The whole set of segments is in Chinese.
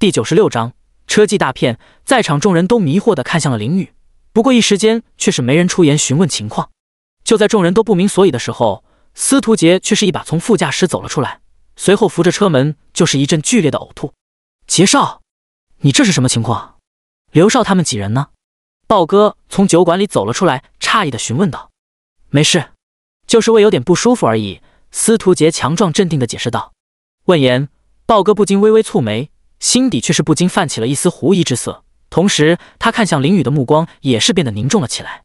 第九十六章车技大片，在场众人都迷惑的看向了林宇，不过一时间却是没人出言询问情况。就在众人都不明所以的时候，司徒杰却是一把从副驾驶走了出来，随后扶着车门就是一阵剧烈的呕吐。杰少，你这是什么情况？刘少他们几人呢？豹哥从酒馆里走了出来，诧异的询问道：“没事，就是胃有点不舒服而已。”司徒杰强壮镇定的解释道。闻言，豹哥不禁微微蹙眉。心底却是不禁泛起了一丝狐疑之色，同时他看向林雨的目光也是变得凝重了起来。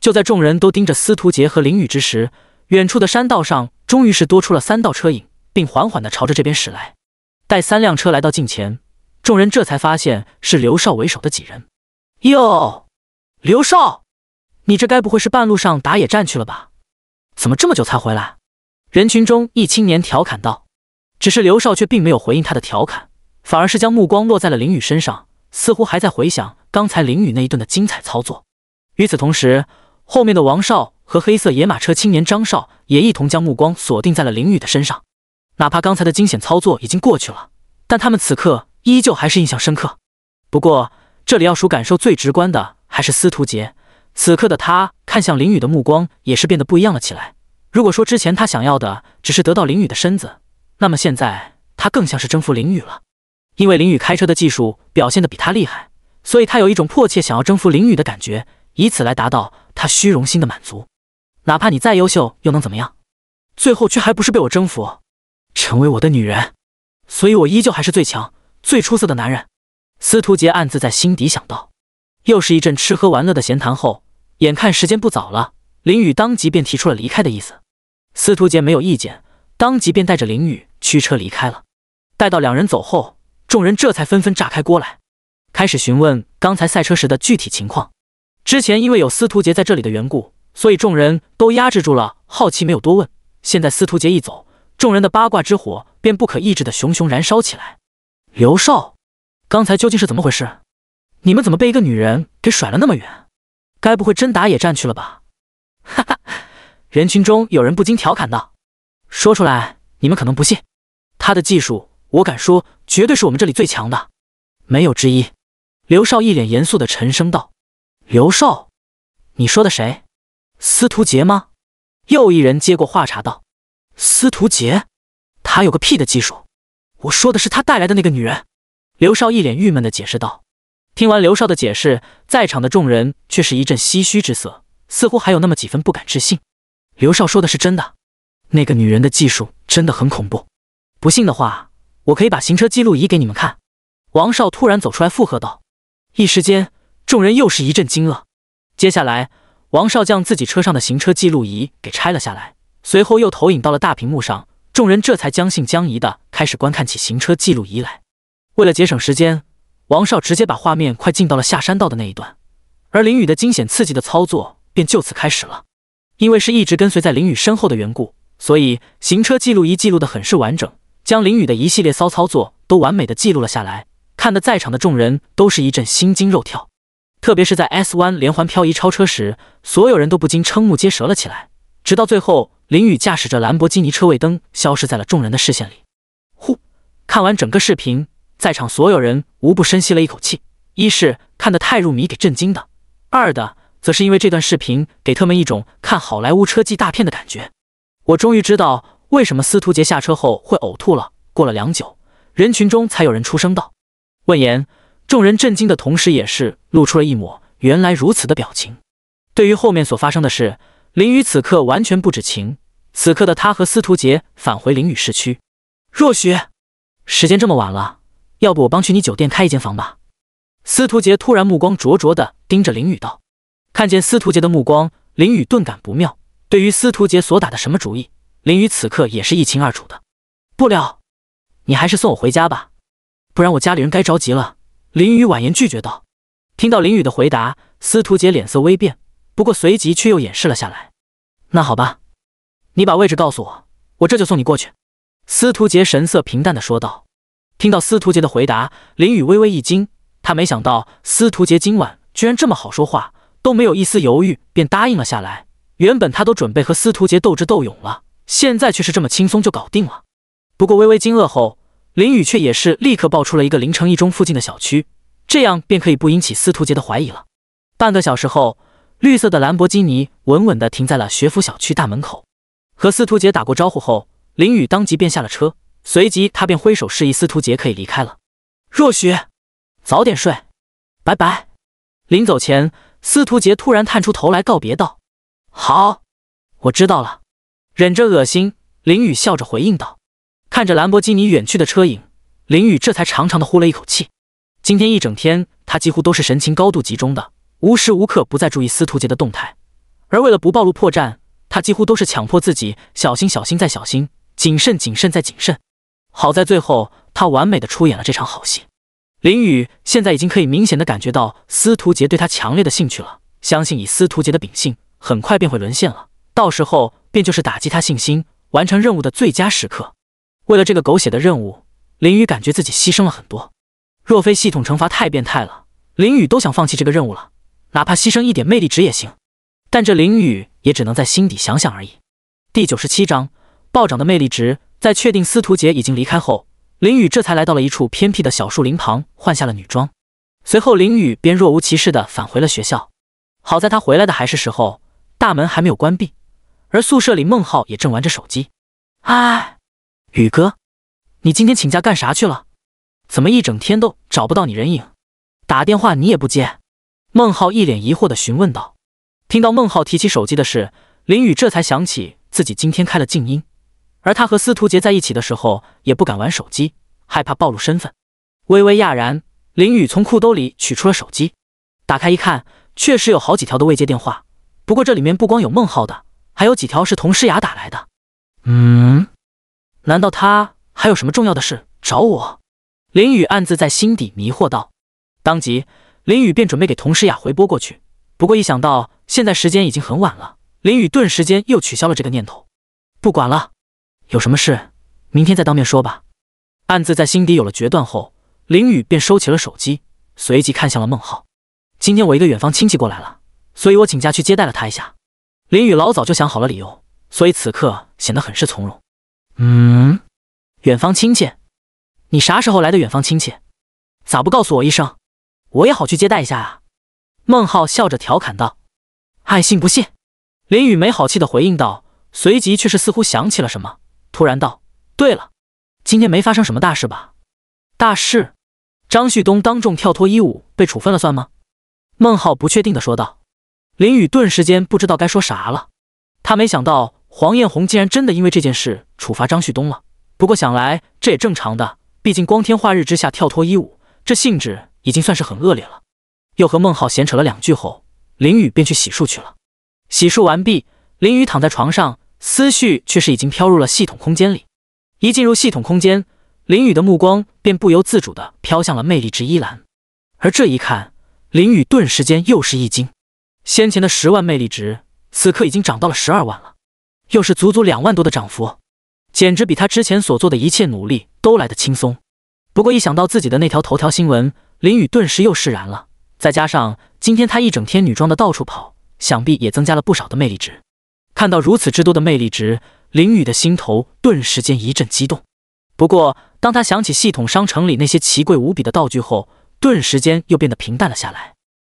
就在众人都盯着司徒杰和林雨之时，远处的山道上终于是多出了三道车影，并缓缓地朝着这边驶来。待三辆车来到近前，众人这才发现是刘少为首的几人。哟，刘少，你这该不会是半路上打野战去了吧？怎么这么久才回来？人群中一青年调侃道。只是刘少却并没有回应他的调侃。反而是将目光落在了林雨身上，似乎还在回想刚才林雨那一顿的精彩操作。与此同时，后面的王少和黑色野马车青年张少也一同将目光锁定在了林雨的身上。哪怕刚才的惊险操作已经过去了，但他们此刻依旧还是印象深刻。不过，这里要数感受最直观的还是司徒杰。此刻的他看向林雨的目光也是变得不一样了起来。如果说之前他想要的只是得到林雨的身子，那么现在他更像是征服林雨了。因为林雨开车的技术表现得比他厉害，所以他有一种迫切想要征服林雨的感觉，以此来达到他虚荣心的满足。哪怕你再优秀，又能怎么样？最后却还不是被我征服，成为我的女人。所以我依旧还是最强、最出色的男人。司徒杰暗自在心底想到。又是一阵吃喝玩乐的闲谈后，眼看时间不早了，林雨当即便提出了离开的意思。司徒杰没有意见，当即便带着林雨驱车离开了。待到两人走后，众人这才纷纷炸开锅来，开始询问刚才赛车时的具体情况。之前因为有司徒杰在这里的缘故，所以众人都压制住了好奇，没有多问。现在司徒杰一走，众人的八卦之火便不可抑制的熊熊燃烧起来。刘少，刚才究竟是怎么回事？你们怎么被一个女人给甩了那么远？该不会真打野战去了吧？哈哈，人群中有人不禁调侃道：“说出来你们可能不信，他的技术。”我敢说，绝对是我们这里最强的，没有之一。刘少一脸严肃的沉声道：“刘少，你说的谁？司徒杰吗？”又一人接过话茬道：“司徒杰，他有个屁的技术！我说的是他带来的那个女人。”刘少一脸郁闷的解释道。听完刘少的解释，在场的众人却是一阵唏嘘之色，似乎还有那么几分不敢置信。刘少说的是真的，那个女人的技术真的很恐怖。不信的话。我可以把行车记录仪给你们看。王少突然走出来附和道。一时间，众人又是一阵惊愕。接下来，王少将自己车上的行车记录仪给拆了下来，随后又投影到了大屏幕上。众人这才将信将疑的开始观看起行车记录仪来。为了节省时间，王少直接把画面快进到了下山道的那一段，而林雨的惊险刺激的操作便就此开始了。因为是一直跟随在林雨身后的缘故，所以行车记录仪记录的很是完整。将林雨的一系列骚操作都完美的记录了下来，看得在场的众人都是一阵心惊肉跳。特别是在 S 弯连环漂移超车时，所有人都不禁瞠目结舌了起来。直到最后，林雨驾驶着兰博基尼车尾灯消失在了众人的视线里。呼，看完整个视频，在场所有人无不深吸了一口气。一是看得太入迷，给震惊的；二的则是因为这段视频给他们一种看好莱坞车技大片的感觉。我终于知道。为什么司徒杰下车后会呕吐了？过了良久，人群中才有人出声道：“问言。”众人震惊的同时，也是露出了一抹原来如此的表情。对于后面所发生的事，林雨此刻完全不知情。此刻的他和司徒杰返回林雨市区。若雪，时间这么晚了，要不我帮去你酒店开一间房吧？司徒杰突然目光灼灼地盯着林雨道。看见司徒杰的目光，林雨顿感不妙，对于司徒杰所打的什么主意。林雨此刻也是一清二楚的，不了，你还是送我回家吧，不然我家里人该着急了。林雨婉言拒绝道。听到林雨的回答，司徒杰脸色微变，不过随即却又掩饰了下来。那好吧，你把位置告诉我，我这就送你过去。司徒杰神色平淡的说道。听到司徒杰的回答，林雨微微一惊，他没想到司徒杰今晚居然这么好说话，都没有一丝犹豫便答应了下来。原本他都准备和司徒杰斗智斗勇了。现在却是这么轻松就搞定了。不过微微惊愕后，林雨却也是立刻报出了一个林城一中附近的小区，这样便可以不引起司徒杰的怀疑了。半个小时后，绿色的兰博基尼稳稳的停在了学府小区大门口。和司徒杰打过招呼后，林雨当即便下了车，随即他便挥手示意司徒杰可以离开了。若雪，早点睡，拜拜。临走前，司徒杰突然探出头来告别道：“好，我知道了。”忍着恶心，林雨笑着回应道：“看着兰博基尼远去的车影，林雨这才长长的呼了一口气。今天一整天，他几乎都是神情高度集中的，无时无刻不在注意司徒杰的动态。而为了不暴露破绽，他几乎都是强迫自己小心、小心再小心，谨慎、谨慎再谨慎。好在最后，他完美的出演了这场好戏。林雨现在已经可以明显的感觉到司徒杰对他强烈的兴趣了，相信以司徒杰的秉性，很快便会沦陷了。到时候。”便就是打击他信心、完成任务的最佳时刻。为了这个狗血的任务，林雨感觉自己牺牲了很多。若非系统惩罚太变态了，林雨都想放弃这个任务了，哪怕牺牲一点魅力值也行。但这林雨也只能在心底想想而已。第九十七章暴涨的魅力值。在确定司徒杰已经离开后，林雨这才来到了一处偏僻的小树林旁，换下了女装。随后，林雨便若无其事地返回了学校。好在他回来的还是时候，大门还没有关闭。而宿舍里，孟浩也正玩着手机。哎，宇哥，你今天请假干啥去了？怎么一整天都找不到你人影？打电话你也不接？孟浩一脸疑惑地询问道。听到孟浩提起手机的事，林宇这才想起自己今天开了静音，而他和司徒杰在一起的时候也不敢玩手机，害怕暴露身份。微微讶然，林宇从裤兜里取出了手机，打开一看，确实有好几条的未接电话。不过这里面不光有孟浩的。还有几条是童诗雅打来的，嗯，难道他还有什么重要的事找我？林雨暗自在心底迷惑道。当即，林雨便准备给童诗雅回拨过去，不过一想到现在时间已经很晚了，林雨顿时间又取消了这个念头。不管了，有什么事明天再当面说吧。暗自在心底有了决断后，林雨便收起了手机，随即看向了孟浩。今天我一个远方亲戚过来了，所以我请假去接待了他一下。林雨老早就想好了理由，所以此刻显得很是从容。嗯，远方亲戚，你啥时候来的？远方亲戚，咋不告诉我一声，我也好去接待一下啊！孟浩笑着调侃道。爱信不信？林雨没好气的回应道，随即却是似乎想起了什么，突然道：“对了，今天没发生什么大事吧？”大事？张旭东当众跳脱衣舞被处分了算吗？孟浩不确定的说道。林雨顿时间不知道该说啥了，他没想到黄艳红竟然真的因为这件事处罚张旭东了。不过想来这也正常的，毕竟光天化日之下跳脱衣舞，这性质已经算是很恶劣了。又和孟浩闲扯了两句后，林雨便去洗漱去了。洗漱完毕，林雨躺在床上，思绪却是已经飘入了系统空间里。一进入系统空间，林雨的目光便不由自主的飘向了魅力值一栏，而这一看，林雨顿时间又是一惊。先前的十万魅力值，此刻已经涨到了十二万了，又是足足两万多的涨幅，简直比他之前所做的一切努力都来得轻松。不过一想到自己的那条头条新闻，林雨顿时又释然了。再加上今天他一整天女装的到处跑，想必也增加了不少的魅力值。看到如此之多的魅力值，林雨的心头顿时间一阵激动。不过当他想起系统商城里那些奇贵无比的道具后，顿时间又变得平淡了下来。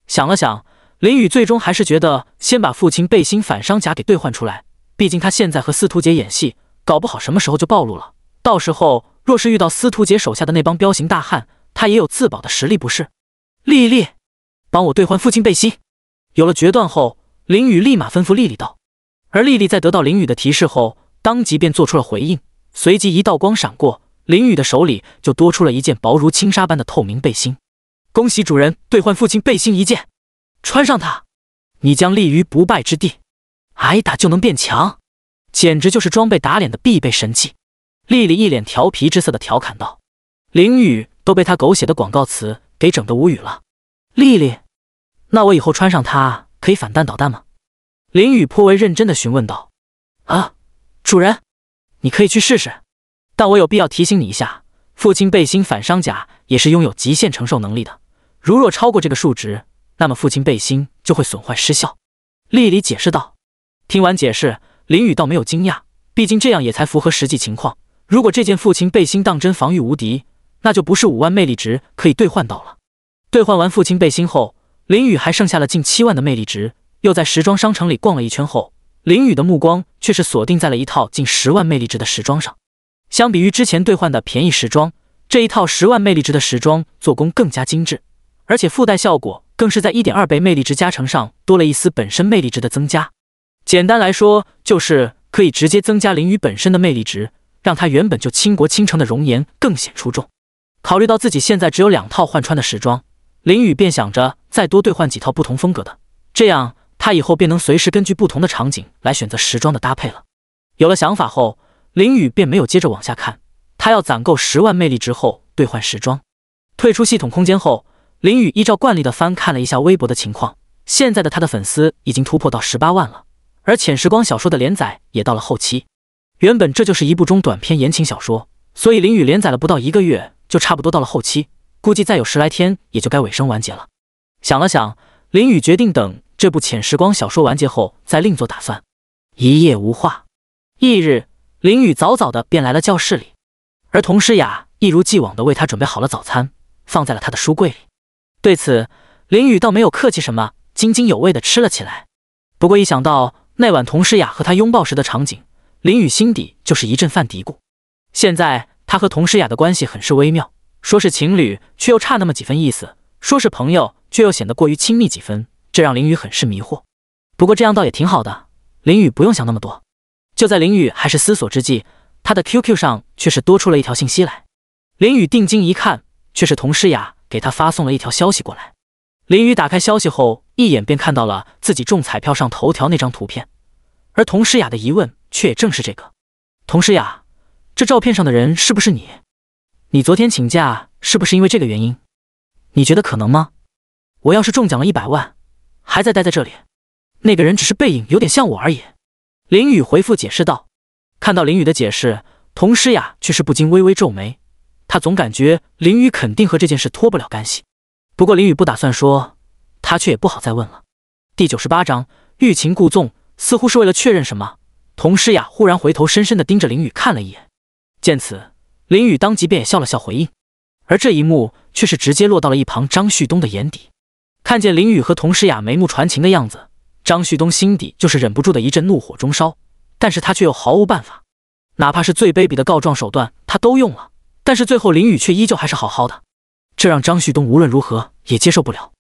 想了想。林雨最终还是觉得，先把父亲背心反伤甲给兑换出来。毕竟他现在和司徒杰演戏，搞不好什么时候就暴露了。到时候若是遇到司徒杰手下的那帮彪形大汉，他也有自保的实力，不是？丽丽，帮我兑换父亲背心。有了决断后，林雨立马吩咐丽丽道。而丽丽在得到林雨的提示后，当即便做出了回应。随即一道光闪过，林雨的手里就多出了一件薄如轻纱般的透明背心。恭喜主人兑换父亲背心一件。穿上它，你将立于不败之地。挨打就能变强，简直就是装备打脸的必备神器。丽丽一脸调皮之色的调侃道，林雨都被他狗血的广告词给整得无语了。丽丽，那我以后穿上它可以反弹导弹吗？林雨颇为认真的询问道。啊，主人，你可以去试试，但我有必要提醒你一下，父亲背心反伤甲也是拥有极限承受能力的，如若超过这个数值。那么父亲背心就会损坏失效，莉莉解释道。听完解释，林雨倒没有惊讶，毕竟这样也才符合实际情况。如果这件父亲背心当真防御无敌，那就不是五万魅力值可以兑换到了。兑换完父亲背心后，林雨还剩下了近七万的魅力值。又在时装商城里逛了一圈后，林雨的目光却是锁定在了一套近十万魅力值的时装上。相比于之前兑换的便宜时装，这一套十万魅力值的时装做工更加精致，而且附带效果。更是在一点二倍魅力值加成上多了一丝本身魅力值的增加，简单来说就是可以直接增加林雨本身的魅力值，让她原本就倾国倾城的容颜更显出众。考虑到自己现在只有两套换穿的时装，林雨便想着再多兑换几套不同风格的，这样她以后便能随时根据不同的场景来选择时装的搭配了。有了想法后，林雨便没有接着往下看，她要攒够十万魅力值后兑换时装。退出系统空间后。林雨依照惯例的翻看了一下微博的情况，现在的他的粉丝已经突破到十八万了，而《浅时光》小说的连载也到了后期。原本这就是一部中短篇言情小说，所以林雨连载了不到一个月就差不多到了后期，估计再有十来天也就该尾声完结了。想了想，林雨决定等这部《浅时光》小说完结后再另做打算。一夜无话，翌日，林雨早早的便来了教室里，而童诗雅一如既往的为他准备好了早餐，放在了他的书柜里。对此，林雨倒没有客气什么，津津有味的吃了起来。不过一想到那晚童诗雅和他拥抱时的场景，林雨心底就是一阵犯嘀咕。现在他和童诗雅的关系很是微妙，说是情侣却又差那么几分意思，说是朋友却又显得过于亲密几分，这让林雨很是迷惑。不过这样倒也挺好的，林雨不用想那么多。就在林雨还是思索之际，他的 QQ 上却是多出了一条信息来。林雨定睛一看，却是童诗雅。给他发送了一条消息过来，林雨打开消息后，一眼便看到了自己中彩票上头条那张图片，而童诗雅的疑问却也正是这个。童诗雅，这照片上的人是不是你？你昨天请假是不是因为这个原因？你觉得可能吗？我要是中奖了一百万，还在待在这里，那个人只是背影有点像我而已。林雨回复解释道。看到林雨的解释，童诗雅却是不禁微微皱眉。他总感觉林雨肯定和这件事脱不了干系，不过林雨不打算说，他却也不好再问了。第九十八章欲擒故纵，似乎是为了确认什么。佟诗雅忽然回头，深深的盯着林雨看了一眼。见此，林雨当即便也笑了笑回应。而这一幕却是直接落到了一旁张旭东的眼底。看见林雨和佟诗雅眉目传情的样子，张旭东心底就是忍不住的一阵怒火中烧，但是他却又毫无办法，哪怕是最卑鄙的告状手段，他都用了。但是最后，林雨却依旧还是好好的，这让张旭东无论如何也接受不了。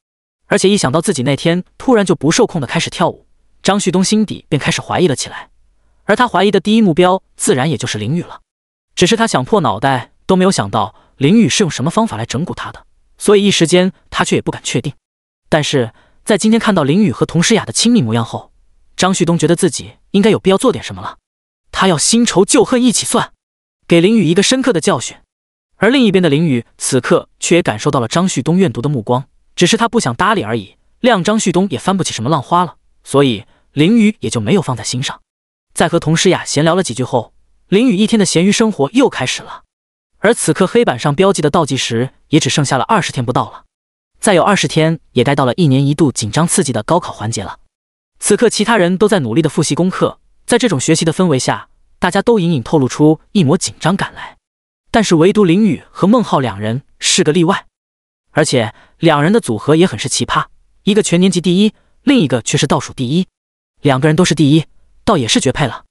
而且一想到自己那天突然就不受控的开始跳舞，张旭东心底便开始怀疑了起来。而他怀疑的第一目标，自然也就是林雨了。只是他想破脑袋都没有想到林雨是用什么方法来整蛊他的，所以一时间他却也不敢确定。但是在今天看到林雨和佟诗雅的亲密模样后，张旭东觉得自己应该有必要做点什么了。他要新仇旧恨一起算，给林雨一个深刻的教训。而另一边的林雨此刻却也感受到了张旭东怨毒的目光，只是他不想搭理而已。谅张旭东也翻不起什么浪花了，所以林雨也就没有放在心上。在和童诗雅闲聊了几句后，林雨一天的闲鱼生活又开始了。而此刻黑板上标记的倒计时也只剩下了二十天不到了，再有二十天也该到了一年一度紧张刺激的高考环节了。此刻其他人都在努力的复习功课，在这种学习的氛围下，大家都隐隐透露出一抹紧张感来。但是唯独林雨和孟浩两人是个例外，而且两人的组合也很是奇葩，一个全年级第一，另一个却是倒数第一，两个人都是第一，倒也是绝配了。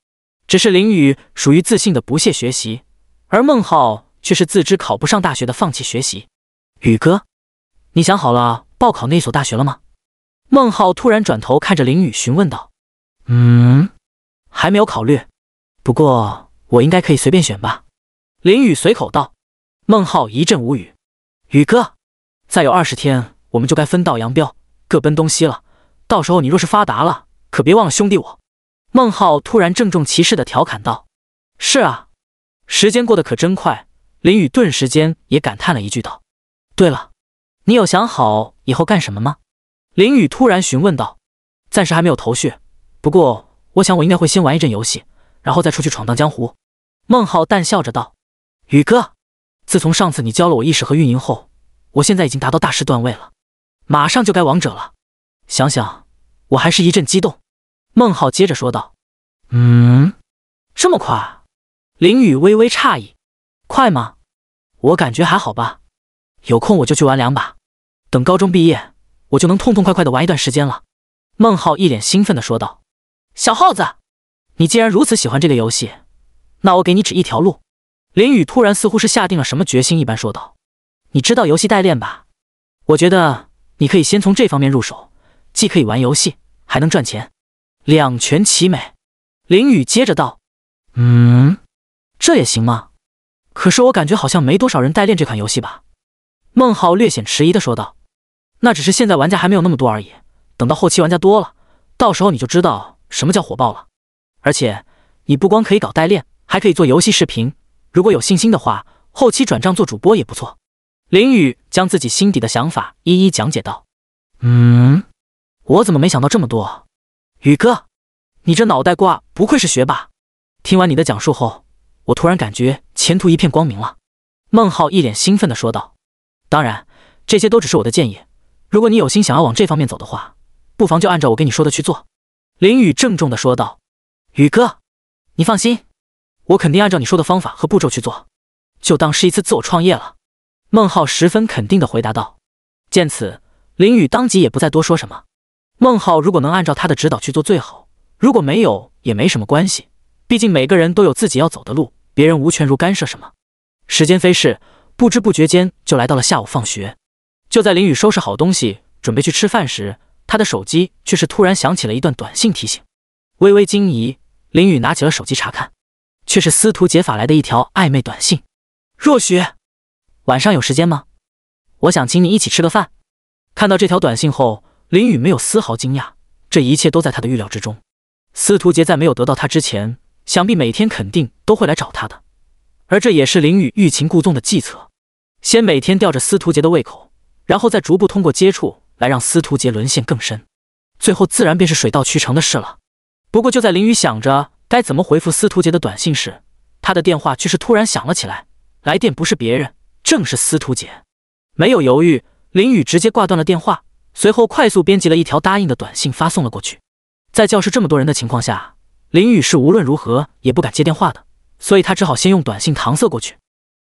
只是林雨属于自信的不屑学习，而孟浩却是自知考不上大学的放弃学习。宇哥，你想好了报考那所大学了吗？孟浩突然转头看着林雨询问道：“嗯，还没有考虑，不过我应该可以随便选吧。”林雨随口道：“孟浩一阵无语，宇哥，再有二十天我们就该分道扬镳，各奔东西了。到时候你若是发达了，可别忘了兄弟我。”孟浩突然郑重其事的调侃道：“是啊，时间过得可真快。”林雨顿时间也感叹了一句道：“对了，你有想好以后干什么吗？”林雨突然询问道：“暂时还没有头绪，不过我想我应该会先玩一阵游戏，然后再出去闯荡江湖。”孟浩淡笑着道。宇哥，自从上次你教了我意识和运营后，我现在已经达到大师段位了，马上就该王者了。想想，我还是一阵激动。孟浩接着说道：“嗯，这么快？”林雨微微诧异：“快吗？我感觉还好吧。有空我就去玩两把，等高中毕业，我就能痛痛快快的玩一段时间了。”孟浩一脸兴奋的说道：“小耗子，你既然如此喜欢这个游戏，那我给你指一条路。”林宇突然似乎是下定了什么决心一般说道：“你知道游戏代练吧？我觉得你可以先从这方面入手，既可以玩游戏，还能赚钱，两全其美。”林宇接着道：“嗯，这也行吗？可是我感觉好像没多少人代练这款游戏吧？”孟浩略显迟疑的说道：“那只是现在玩家还没有那么多而已，等到后期玩家多了，到时候你就知道什么叫火爆了。而且你不光可以搞代练，还可以做游戏视频。”如果有信心的话，后期转账做主播也不错。林雨将自己心底的想法一一讲解道：“嗯，我怎么没想到这么多？宇哥，你这脑袋瓜不愧是学霸。听完你的讲述后，我突然感觉前途一片光明了。”孟浩一脸兴奋的说道：“当然，这些都只是我的建议。如果你有心想要往这方面走的话，不妨就按照我跟你说的去做。”林雨郑重的说道：“宇哥，你放心。”我肯定按照你说的方法和步骤去做，就当是一次自我创业了。”孟浩十分肯定地回答道。见此，林雨当即也不再多说什么。孟浩如果能按照他的指导去做最好，如果没有也没什么关系，毕竟每个人都有自己要走的路，别人无权如干涉什么。时间飞逝，不知不觉间就来到了下午放学。就在林雨收拾好东西准备去吃饭时，他的手机却是突然响起了一段短信提醒。微微惊疑，林雨拿起了手机查看。却是司徒杰发来的一条暧昧短信：“若雪，晚上有时间吗？我想请你一起吃个饭。”看到这条短信后，林雨没有丝毫惊讶，这一切都在他的预料之中。司徒杰在没有得到他之前，想必每天肯定都会来找他的，而这也是林雨欲擒故纵的计策，先每天吊着司徒杰的胃口，然后再逐步通过接触来让司徒杰沦陷更深，最后自然便是水到渠成的事了。不过就在林雨想着。该怎么回复司徒杰的短信时，他的电话却是突然响了起来。来电不是别人，正是司徒杰。没有犹豫，林雨直接挂断了电话，随后快速编辑了一条答应的短信发送了过去。在教室这么多人的情况下，林雨是无论如何也不敢接电话的，所以他只好先用短信搪塞过去。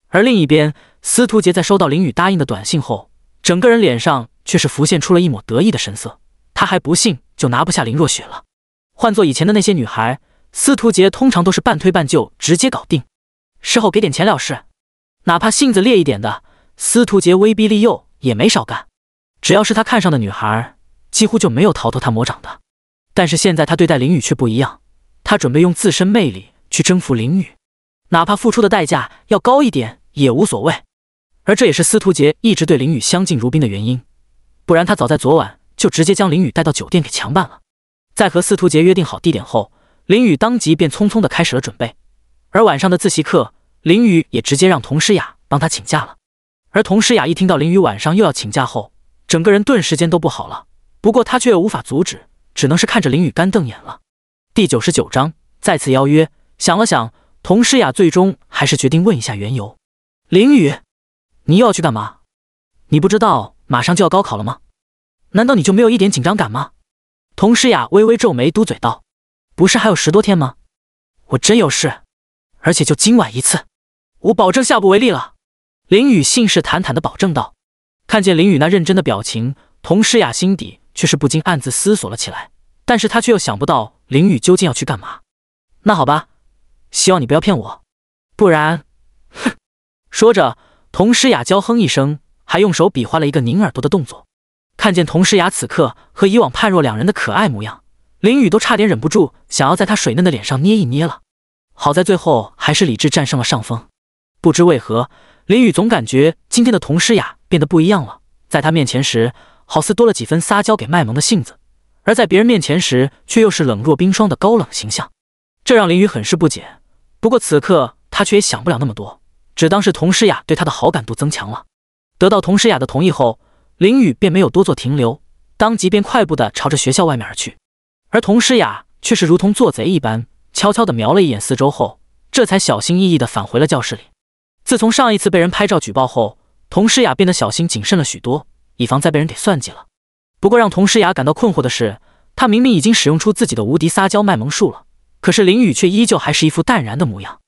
而另一边，司徒杰在收到林雨答应的短信后，整个人脸上却是浮现出了一抹得意的神色。他还不信就拿不下林若雪了，换做以前的那些女孩。司徒杰通常都是半推半就，直接搞定，事后给点钱了事。哪怕性子烈一点的，司徒杰威逼利诱也没少干。只要是他看上的女孩，几乎就没有逃脱他魔掌的。但是现在他对待林雨却不一样，他准备用自身魅力去征服林雨，哪怕付出的代价要高一点也无所谓。而这也是司徒杰一直对林雨相敬如宾的原因，不然他早在昨晚就直接将林雨带到酒店给强办了。在和司徒杰约定好地点后。林雨当即便匆匆的开始了准备，而晚上的自习课，林雨也直接让童诗雅帮他请假了。而童诗雅一听到林雨晚上又要请假后，整个人顿时间都不好了。不过他却又无法阻止，只能是看着林雨干瞪眼了。第九十九章再次邀约。想了想，童诗雅最终还是决定问一下缘由：“林雨，你又要去干嘛？你不知道马上就要高考了吗？难道你就没有一点紧张感吗？”童诗雅微微皱眉，嘟嘴道。不是还有十多天吗？我真有事，而且就今晚一次，我保证下不为例了。林雨信誓旦旦的保证道。看见林雨那认真的表情，童诗雅心底却是不禁暗自思索了起来。但是她却又想不到林雨究竟要去干嘛。那好吧，希望你不要骗我，不然，哼！说着，童诗雅娇哼一声，还用手比划了一个拧耳朵的动作。看见童诗雅此刻和以往判若两人的可爱模样。林雨都差点忍不住想要在他水嫩的脸上捏一捏了，好在最后还是理智战胜了上风。不知为何，林雨总感觉今天的童诗雅变得不一样了，在他面前时好似多了几分撒娇给卖萌的性子，而在别人面前时却又是冷若冰霜的高冷形象，这让林雨很是不解。不过此刻他却也想不了那么多，只当是童诗雅对他的好感度增强了。得到童诗雅的同意后，林雨便没有多做停留，当即便快步的朝着学校外面而去。而童诗雅却是如同做贼一般，悄悄地瞄了一眼四周后，这才小心翼翼地返回了教室里。自从上一次被人拍照举报后，童诗雅变得小心谨慎了许多，以防再被人给算计了。不过，让童诗雅感到困惑的是，她明明已经使用出自己的无敌撒娇卖萌术了，可是林雨却依旧还是一副淡然的模样，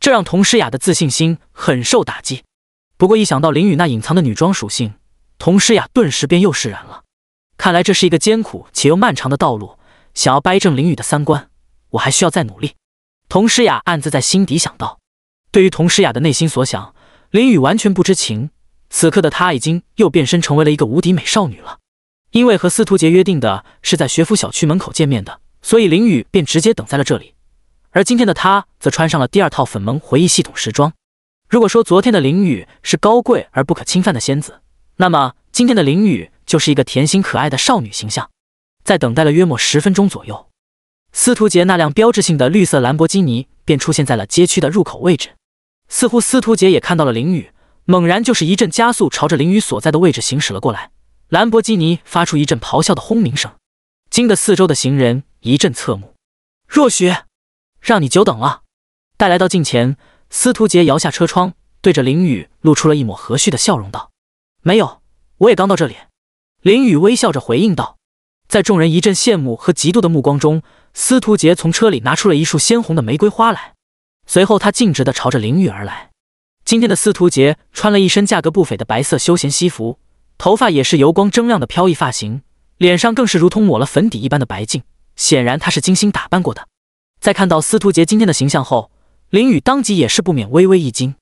这让童诗雅的自信心很受打击。不过，一想到林雨那隐藏的女装属性，童诗雅顿时便又释然了。看来这是一个艰苦且又漫长的道路。想要掰正林雨的三观，我还需要再努力。童诗雅暗自在心底想到。对于童诗雅的内心所想，林雨完全不知情。此刻的她已经又变身成为了一个无敌美少女了。因为和司徒杰约定的是在学府小区门口见面的，所以林雨便直接等在了这里。而今天的她则穿上了第二套粉萌回忆系统时装。如果说昨天的林雨是高贵而不可侵犯的仙子，那么今天的林雨就是一个甜心可爱的少女形象。在等待了约莫十分钟左右，司徒杰那辆标志性的绿色兰博基尼便出现在了街区的入口位置。似乎司徒杰也看到了林雨，猛然就是一阵加速，朝着林雨所在的位置行驶了过来。兰博基尼发出一阵咆哮的轰鸣声，惊得四周的行人一阵侧目。若雪，让你久等了。待来到近前，司徒杰摇下车窗，对着林雨露出了一抹和煦的笑容，道：“没有，我也刚到这里。”林雨微笑着回应道。在众人一阵羡慕和嫉妒的目光中，司徒杰从车里拿出了一束鲜红的玫瑰花来。随后，他径直的朝着林雨而来。今天的司徒杰穿了一身价格不菲的白色休闲西服，头发也是油光铮亮的飘逸发型，脸上更是如同抹了粉底一般的白净，显然他是精心打扮过的。在看到司徒杰今天的形象后，林雨当即也是不免微微一惊。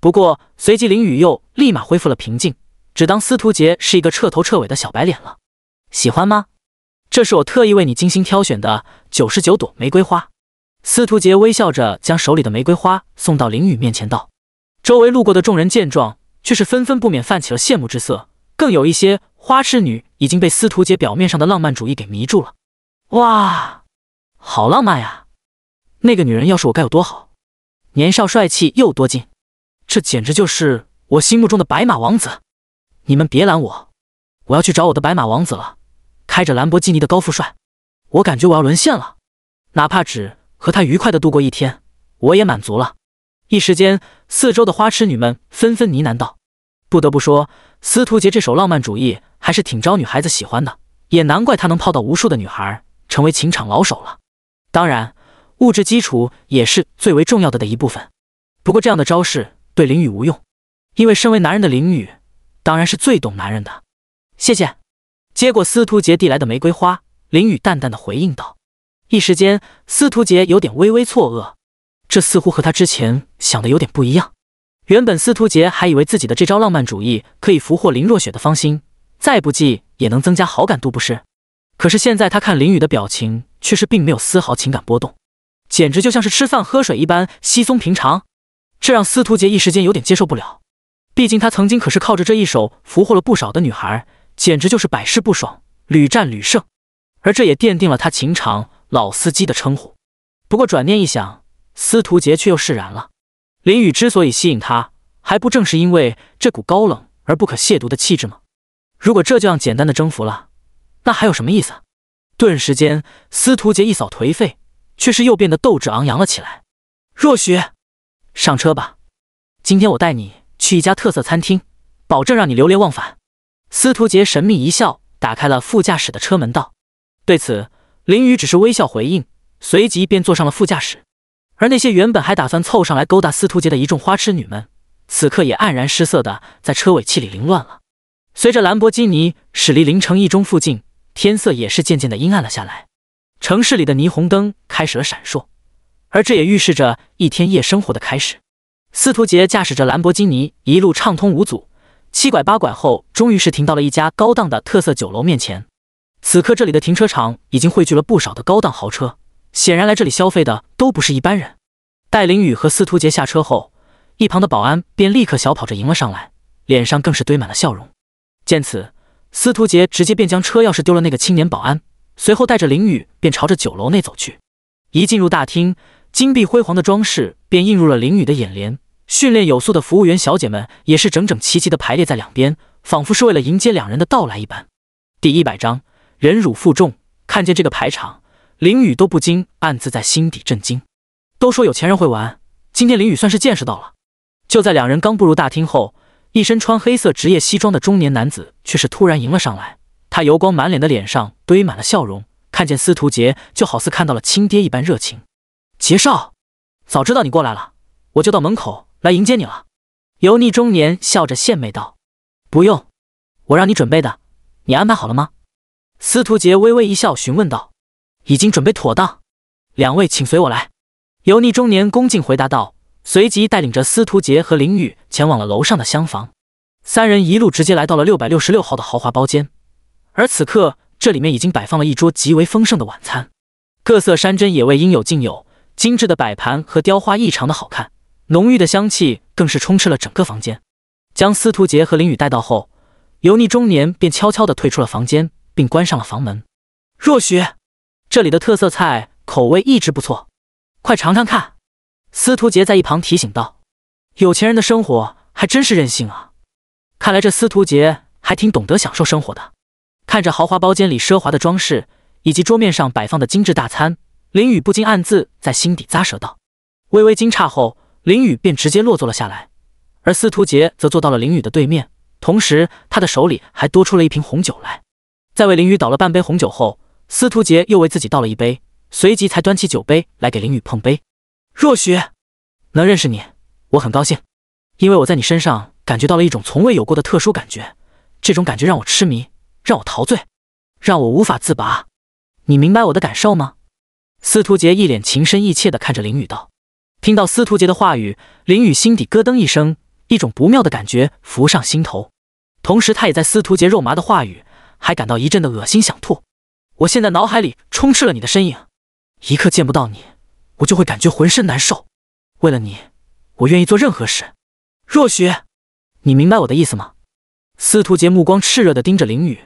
不过，随即林雨又立马恢复了平静，只当司徒杰是一个彻头彻尾的小白脸了。喜欢吗？这是我特意为你精心挑选的九十九朵玫瑰花。司徒杰微笑着将手里的玫瑰花送到林雨面前，道：“周围路过的众人见状，却是纷纷不免泛起了羡慕之色。更有一些花痴女已经被司徒杰表面上的浪漫主义给迷住了。哇，好浪漫呀！那个女人要是我该有多好，年少帅气又多金，这简直就是我心目中的白马王子。你们别拦我，我要去找我的白马王子了。”开着兰博基尼的高富帅，我感觉我要沦陷了，哪怕只和他愉快的度过一天，我也满足了。一时间，四周的花痴女们纷纷呢喃道：“不得不说，司徒杰这首浪漫主义还是挺招女孩子喜欢的，也难怪他能泡到无数的女孩，成为情场老手了。当然，物质基础也是最为重要的的一部分。不过这样的招式对林雨无用，因为身为男人的林雨，当然是最懂男人的。谢谢。”接过司徒杰递来的玫瑰花，林雨淡淡的回应道。一时间，司徒杰有点微微错愕，这似乎和他之前想的有点不一样。原本司徒杰还以为自己的这招浪漫主义可以俘获林若雪的芳心，再不济也能增加好感度不是？可是现在他看林雨的表情，却是并没有丝毫情感波动，简直就像是吃饭喝水一般稀松平常，这让司徒杰一时间有点接受不了。毕竟他曾经可是靠着这一手俘获了不少的女孩。简直就是百试不爽，屡战屡胜，而这也奠定了他情场老司机的称呼。不过转念一想，司徒杰却又释然了。林雨之所以吸引他，还不正是因为这股高冷而不可亵渎的气质吗？如果这就让简单的征服了，那还有什么意思？顿时间，司徒杰一扫颓废，却是又变得斗志昂扬了起来。若雪，上车吧，今天我带你去一家特色餐厅，保证让你流连忘返。司徒杰神秘一笑，打开了副驾驶的车门，道：“对此，林雨只是微笑回应，随即便坐上了副驾驶。而那些原本还打算凑上来勾搭司徒杰的一众花痴女们，此刻也黯然失色的在车尾气里凌乱了。”随着兰博基尼驶离林城一中附近，天色也是渐渐的阴暗了下来，城市里的霓虹灯开始了闪烁，而这也预示着一天夜生活的开始。司徒杰驾驶着兰博基尼一路畅通无阻。七拐八拐后，终于是停到了一家高档的特色酒楼面前。此刻，这里的停车场已经汇聚了不少的高档豪车，显然来这里消费的都不是一般人。戴林雨和司徒杰下车后，一旁的保安便立刻小跑着迎了上来，脸上更是堆满了笑容。见此，司徒杰直接便将车钥匙丢了那个青年保安，随后带着林雨便朝着酒楼内走去。一进入大厅，金碧辉煌的装饰便映入了林雨的眼帘。训练有素的服务员小姐们也是整整齐齐的排列在两边，仿佛是为了迎接两人的到来一般。第一百章忍辱负重。看见这个排场，林雨都不禁暗自在心底震惊。都说有钱人会玩，今天林雨算是见识到了。就在两人刚步入大厅后，一身穿黑色职业西装的中年男子却是突然迎了上来。他油光满脸的脸上堆满了笑容，看见司徒杰就好似看到了亲爹一般热情。杰少，早知道你过来了，我就到门口。来迎接你了，油腻中年笑着献媚道：“不用，我让你准备的，你安排好了吗？”司徒杰微微一笑询问道：“已经准备妥当，两位请随我来。”油腻中年恭敬回答道，随即带领着司徒杰和林雨前往了楼上的厢房。三人一路直接来到了六百六十六号的豪华包间，而此刻这里面已经摆放了一桌极为丰盛的晚餐，各色山珍野味应有尽有，精致的摆盘和雕花异常的好看。浓郁的香气更是充斥了整个房间，将司徒杰和林雨带到后，油腻中年便悄悄地退出了房间，并关上了房门。若雪，这里的特色菜口味一直不错，快尝尝看。司徒杰在一旁提醒道：“有钱人的生活还真是任性啊！看来这司徒杰还挺懂得享受生活的。”看着豪华包间里奢华的装饰以及桌面上摆放的精致大餐，林雨不禁暗自在心底咂舌道：“微微惊诧后。”林雨便直接落座了下来，而司徒杰则坐到了林雨的对面，同时他的手里还多出了一瓶红酒来。在为林雨倒了半杯红酒后，司徒杰又为自己倒了一杯，随即才端起酒杯来给林雨碰杯。若雪，能认识你，我很高兴，因为我在你身上感觉到了一种从未有过的特殊感觉，这种感觉让我痴迷，让我陶醉，让我无法自拔。你明白我的感受吗？司徒杰一脸情深意切地看着林雨道。听到司徒杰的话语，林雨心底咯噔一声，一种不妙的感觉浮上心头。同时，他也在司徒杰肉麻的话语，还感到一阵的恶心，想吐。我现在脑海里充斥了你的身影，一刻见不到你，我就会感觉浑身难受。为了你，我愿意做任何事。若雪，你明白我的意思吗？司徒杰目光炽热地盯着林雨，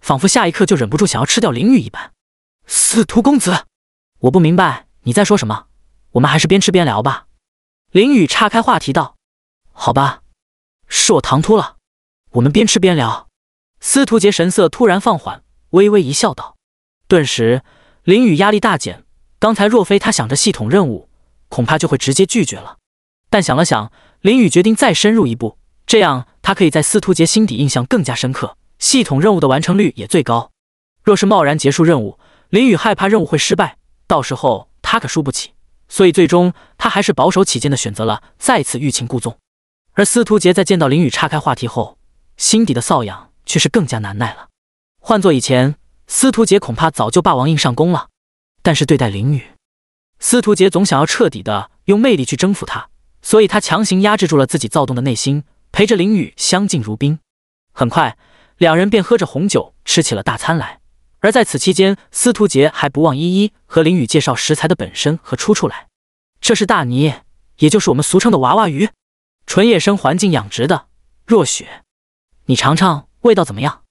仿佛下一刻就忍不住想要吃掉林雨一般。司徒公子，我不明白你在说什么。我们还是边吃边聊吧，林雨岔开话题道：“好吧，是我唐突了，我们边吃边聊。”司徒杰神色突然放缓，微微一笑，道：“顿时，林雨压力大减。刚才若非他想着系统任务，恐怕就会直接拒绝了。但想了想，林雨决定再深入一步，这样他可以在司徒杰心底印象更加深刻，系统任务的完成率也最高。若是贸然结束任务，林雨害怕任务会失败，到时候他可输不起。”所以，最终他还是保守起见的选择了再次欲擒故纵。而司徒杰在见到林雨岔开话题后，心底的瘙痒却是更加难耐了。换做以前，司徒杰恐怕早就霸王硬上弓了。但是对待林雨，司徒杰总想要彻底的用魅力去征服她，所以他强行压制住了自己躁动的内心，陪着林雨相敬如宾。很快，两人便喝着红酒，吃起了大餐来。而在此期间，司徒杰还不忘一一和林雨介绍食材的本身和出处来。这是大泥，也就是我们俗称的娃娃鱼，纯野生环境养殖的。若雪，你尝尝味道怎么样？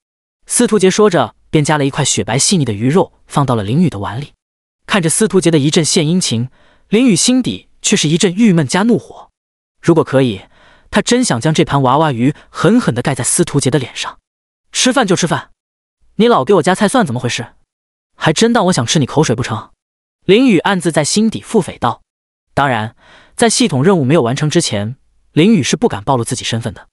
司徒杰说着，便夹了一块雪白细腻的鱼肉放到了林雨的碗里。看着司徒杰的一阵献殷勤，林雨心底却是一阵郁闷加怒火。如果可以，他真想将这盘娃娃鱼狠狠地盖在司徒杰的脸上。吃饭就吃饭。你老给我夹菜算怎么回事？还真当我想吃你口水不成？林雨暗自在心底腹诽道。当然，在系统任务没有完成之前，林雨是不敢暴露自己身份的。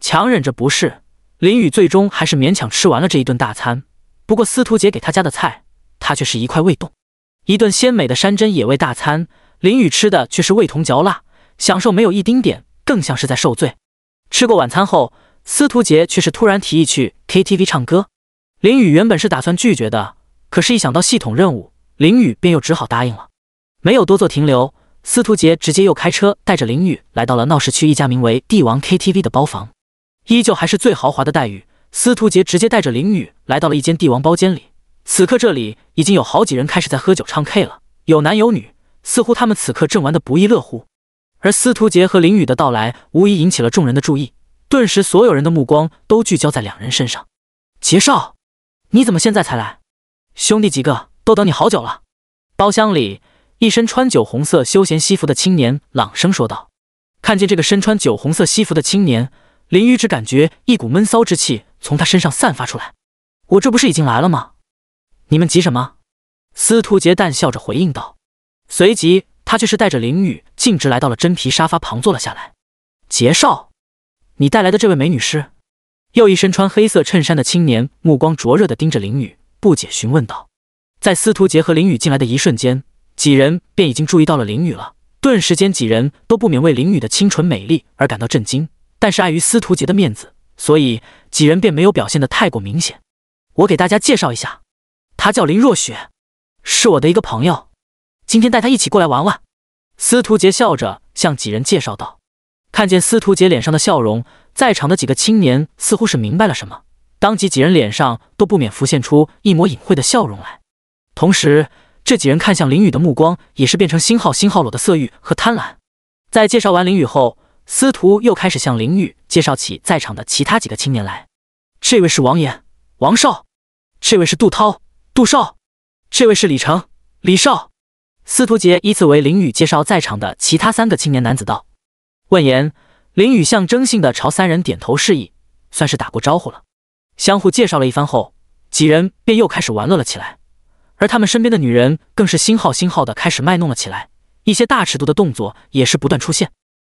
强忍着不适，林雨最终还是勉强吃完了这一顿大餐。不过司徒杰给他夹的菜，他却是一块未动。一顿鲜美的山珍野味大餐，林雨吃的却是味同嚼蜡，享受没有一丁点，更像是在受罪。吃过晚餐后，司徒杰却是突然提议去 KTV 唱歌。林雨原本是打算拒绝的，可是，一想到系统任务，林雨便又只好答应了。没有多做停留，司徒杰直接又开车带着林雨来到了闹市区一家名为“帝王 KTV” 的包房，依旧还是最豪华的待遇。司徒杰直接带着林雨来到了一间帝王包间里。此刻，这里已经有好几人开始在喝酒唱 K 了，有男有女，似乎他们此刻正玩得不亦乐乎。而司徒杰和林雨的到来，无疑引起了众人的注意，顿时所有人的目光都聚焦在两人身上。杰少。你怎么现在才来？兄弟几个都等你好久了。包厢里，一身穿酒红色休闲西服的青年朗声说道。看见这个身穿酒红色西服的青年，林雨只感觉一股闷骚之气从他身上散发出来。我这不是已经来了吗？你们急什么？司徒杰淡笑着回应道。随即，他却是带着林雨径直来到了真皮沙发旁坐了下来。杰少，你带来的这位美女是？又一身穿黑色衬衫的青年目光灼热的盯着林雨，不解询问道：“在司徒杰和林雨进来的一瞬间，几人便已经注意到了林雨了。顿时间，几人都不免为林雨的清纯美丽而感到震惊。但是碍于司徒杰的面子，所以几人便没有表现得太过明显。”“我给大家介绍一下，她叫林若雪，是我的一个朋友，今天带她一起过来玩玩。”司徒杰笑着向几人介绍道。看见司徒杰脸上的笑容。在场的几个青年似乎是明白了什么，当即几人脸上都不免浮现出一抹隐晦的笑容来。同时，这几人看向林雨的目光也是变成星号星号裸的色欲和贪婪。在介绍完林雨后，司徒又开始向林雨介绍起在场的其他几个青年来。这位是王岩，王少；这位是杜涛，杜少；这位是李成，李少。司徒杰依次为林雨介绍在场的其他三个青年男子道：“问言。”林雨象征性的朝三人点头示意，算是打过招呼了。相互介绍了一番后，几人便又开始玩乐了起来。而他们身边的女人更是新号新号的开始卖弄了起来，一些大尺度的动作也是不断出现。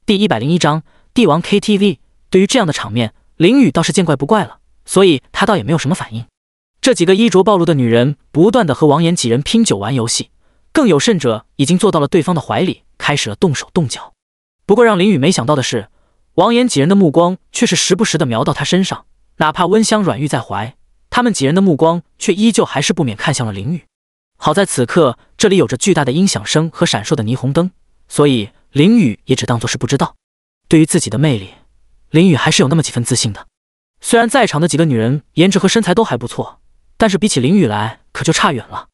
第一百零一章帝王 KTV。对于这样的场面，林雨倒是见怪不怪了，所以他倒也没有什么反应。这几个衣着暴露的女人不断的和王岩几人拼酒玩游戏，更有甚者已经坐到了对方的怀里，开始了动手动脚。不过让林雨没想到的是。王岩几人的目光却是时不时的瞄到他身上，哪怕温香软玉在怀，他们几人的目光却依旧还是不免看向了林雨。好在此刻这里有着巨大的音响声和闪烁的霓虹灯，所以林雨也只当做是不知道。对于自己的魅力，林雨还是有那么几分自信的。虽然在场的几个女人颜值和身材都还不错，但是比起林雨来可就差远了。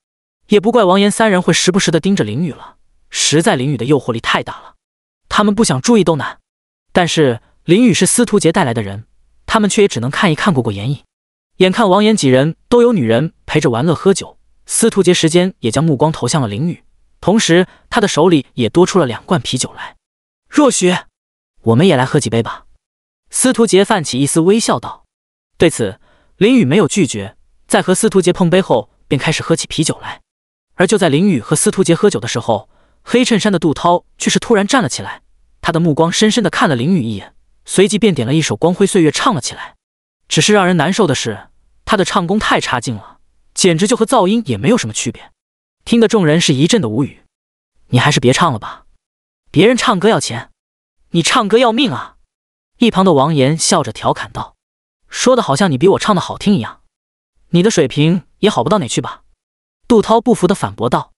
也不怪王岩三人会时不时的盯着林雨了，实在林雨的诱惑力太大了，他们不想注意都难。但是林雨是司徒杰带来的人，他们却也只能看一看，过过眼瘾。眼看王岩几人都有女人陪着玩乐喝酒，司徒杰时间也将目光投向了林雨，同时他的手里也多出了两罐啤酒来。若雪，我们也来喝几杯吧。司徒杰泛起一丝微笑道。对此，林雨没有拒绝，在和司徒杰碰杯后，便开始喝起啤酒来。而就在林雨和司徒杰喝酒的时候，黑衬衫的杜涛却是突然站了起来。他的目光深深地看了林雨一眼，随即便点了一首《光辉岁月》唱了起来。只是让人难受的是，他的唱功太差劲了，简直就和噪音也没有什么区别，听得众人是一阵的无语。你还是别唱了吧，别人唱歌要钱，你唱歌要命啊！一旁的王岩笑着调侃道：“说的好像你比我唱的好听一样，你的水平也好不到哪去吧？”杜涛不服的反驳道。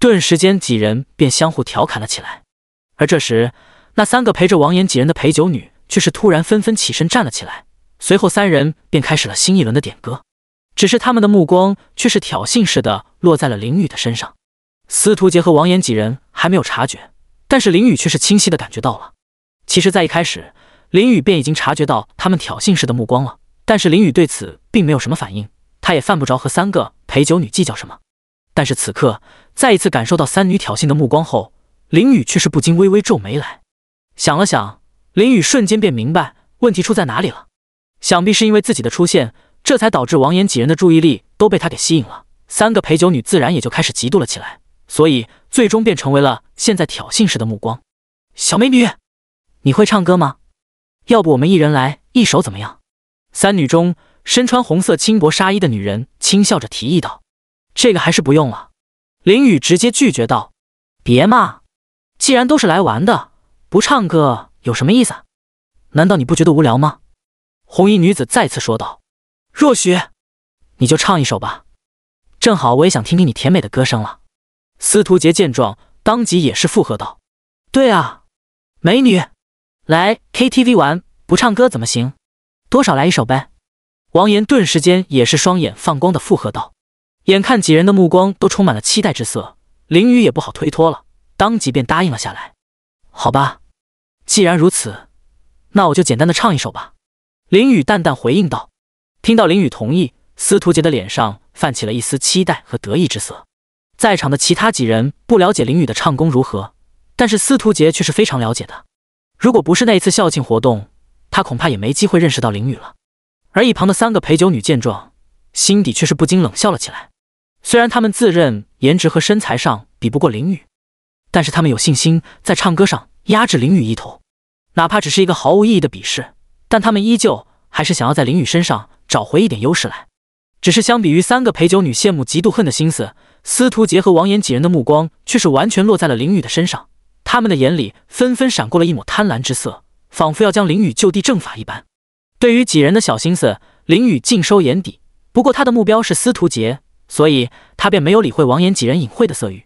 顿时间，几人便相互调侃了起来。而这时，那三个陪着王岩几人的陪酒女却是突然纷纷起身站了起来，随后三人便开始了新一轮的点歌，只是他们的目光却是挑衅似的落在了林雨的身上。司徒杰和王岩几人还没有察觉，但是林雨却是清晰的感觉到了。其实，在一开始，林雨便已经察觉到他们挑衅似的目光了，但是林雨对此并没有什么反应，他也犯不着和三个陪酒女计较什么。但是此刻再一次感受到三女挑衅的目光后，林雨却是不禁微微皱眉来。想了想，林雨瞬间便明白问题出在哪里了。想必是因为自己的出现，这才导致王岩几人的注意力都被他给吸引了。三个陪酒女自然也就开始嫉妒了起来，所以最终便成为了现在挑衅式的目光。小美女，你会唱歌吗？要不我们一人来一首怎么样？三女中身穿红色轻薄纱衣的女人轻笑着提议道：“这个还是不用了。”林雨直接拒绝道：“别嘛，既然都是来玩的。”不唱歌有什么意思？难道你不觉得无聊吗？红衣女子再次说道：“若雪，你就唱一首吧，正好我也想听听你甜美的歌声了。”司徒杰见状，当即也是附和道：“对啊，美女，来 KTV 玩不唱歌怎么行？多少来一首呗。”王岩顿时间也是双眼放光的附和道：“眼看几人的目光都充满了期待之色，林雨也不好推脱了，当即便答应了下来。好吧。”既然如此，那我就简单的唱一首吧。”林雨淡淡回应道。听到林雨同意，司徒杰的脸上泛起了一丝期待和得意之色。在场的其他几人不了解林雨的唱功如何，但是司徒杰却是非常了解的。如果不是那一次校庆活动，他恐怕也没机会认识到林雨了。而一旁的三个陪酒女见状，心底却是不禁冷笑了起来。虽然她们自认颜值和身材上比不过林雨，但是她们有信心在唱歌上。压制林雨一头，哪怕只是一个毫无意义的比试，但他们依旧还是想要在林雨身上找回一点优势来。只是相比于三个陪酒女羡慕、嫉妒、恨的心思，司徒杰和王岩几人的目光却是完全落在了林雨的身上。他们的眼里纷纷闪过了一抹贪婪之色，仿佛要将林雨就地正法一般。对于几人的小心思，林雨尽收眼底。不过他的目标是司徒杰，所以他便没有理会王岩几人隐晦的色欲。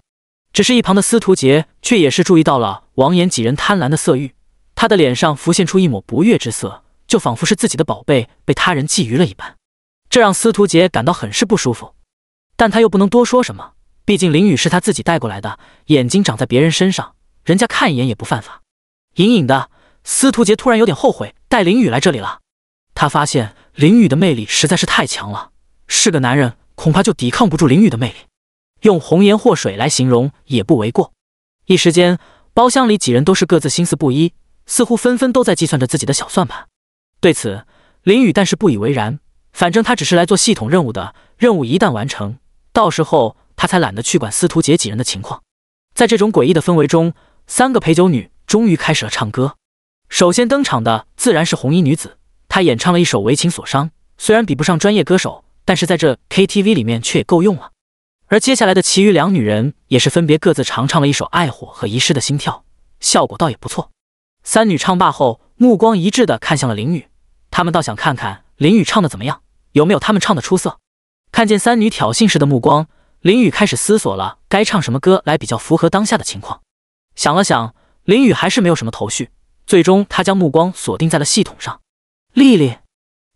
只是，一旁的司徒杰却也是注意到了王岩几人贪婪的色欲，他的脸上浮现出一抹不悦之色，就仿佛是自己的宝贝被他人觊觎了一般，这让司徒杰感到很是不舒服。但他又不能多说什么，毕竟林雨是他自己带过来的，眼睛长在别人身上，人家看一眼也不犯法。隐隐的，司徒杰突然有点后悔带林雨来这里了。他发现林雨的魅力实在是太强了，是个男人恐怕就抵抗不住林雨的魅力。用“红颜祸水”来形容也不为过。一时间，包厢里几人都是各自心思不一，似乎纷纷都在计算着自己的小算盘。对此，林雨但是不以为然，反正他只是来做系统任务的，任务一旦完成，到时候他才懒得去管司徒杰几人的情况。在这种诡异的氛围中，三个陪酒女终于开始了唱歌。首先登场的自然是红衣女子，她演唱了一首《为情所伤》，虽然比不上专业歌手，但是在这 KTV 里面却也够用了。而接下来的其余两女人也是分别各自长唱了一首《爱火》和《遗失的心跳》，效果倒也不错。三女唱罢后，目光一致的看向了林雨，她们倒想看看林雨唱的怎么样，有没有她们唱的出色。看见三女挑衅式的目光，林雨开始思索了该唱什么歌来比较符合当下的情况。想了想，林雨还是没有什么头绪，最终他将目光锁定在了系统上。丽丽，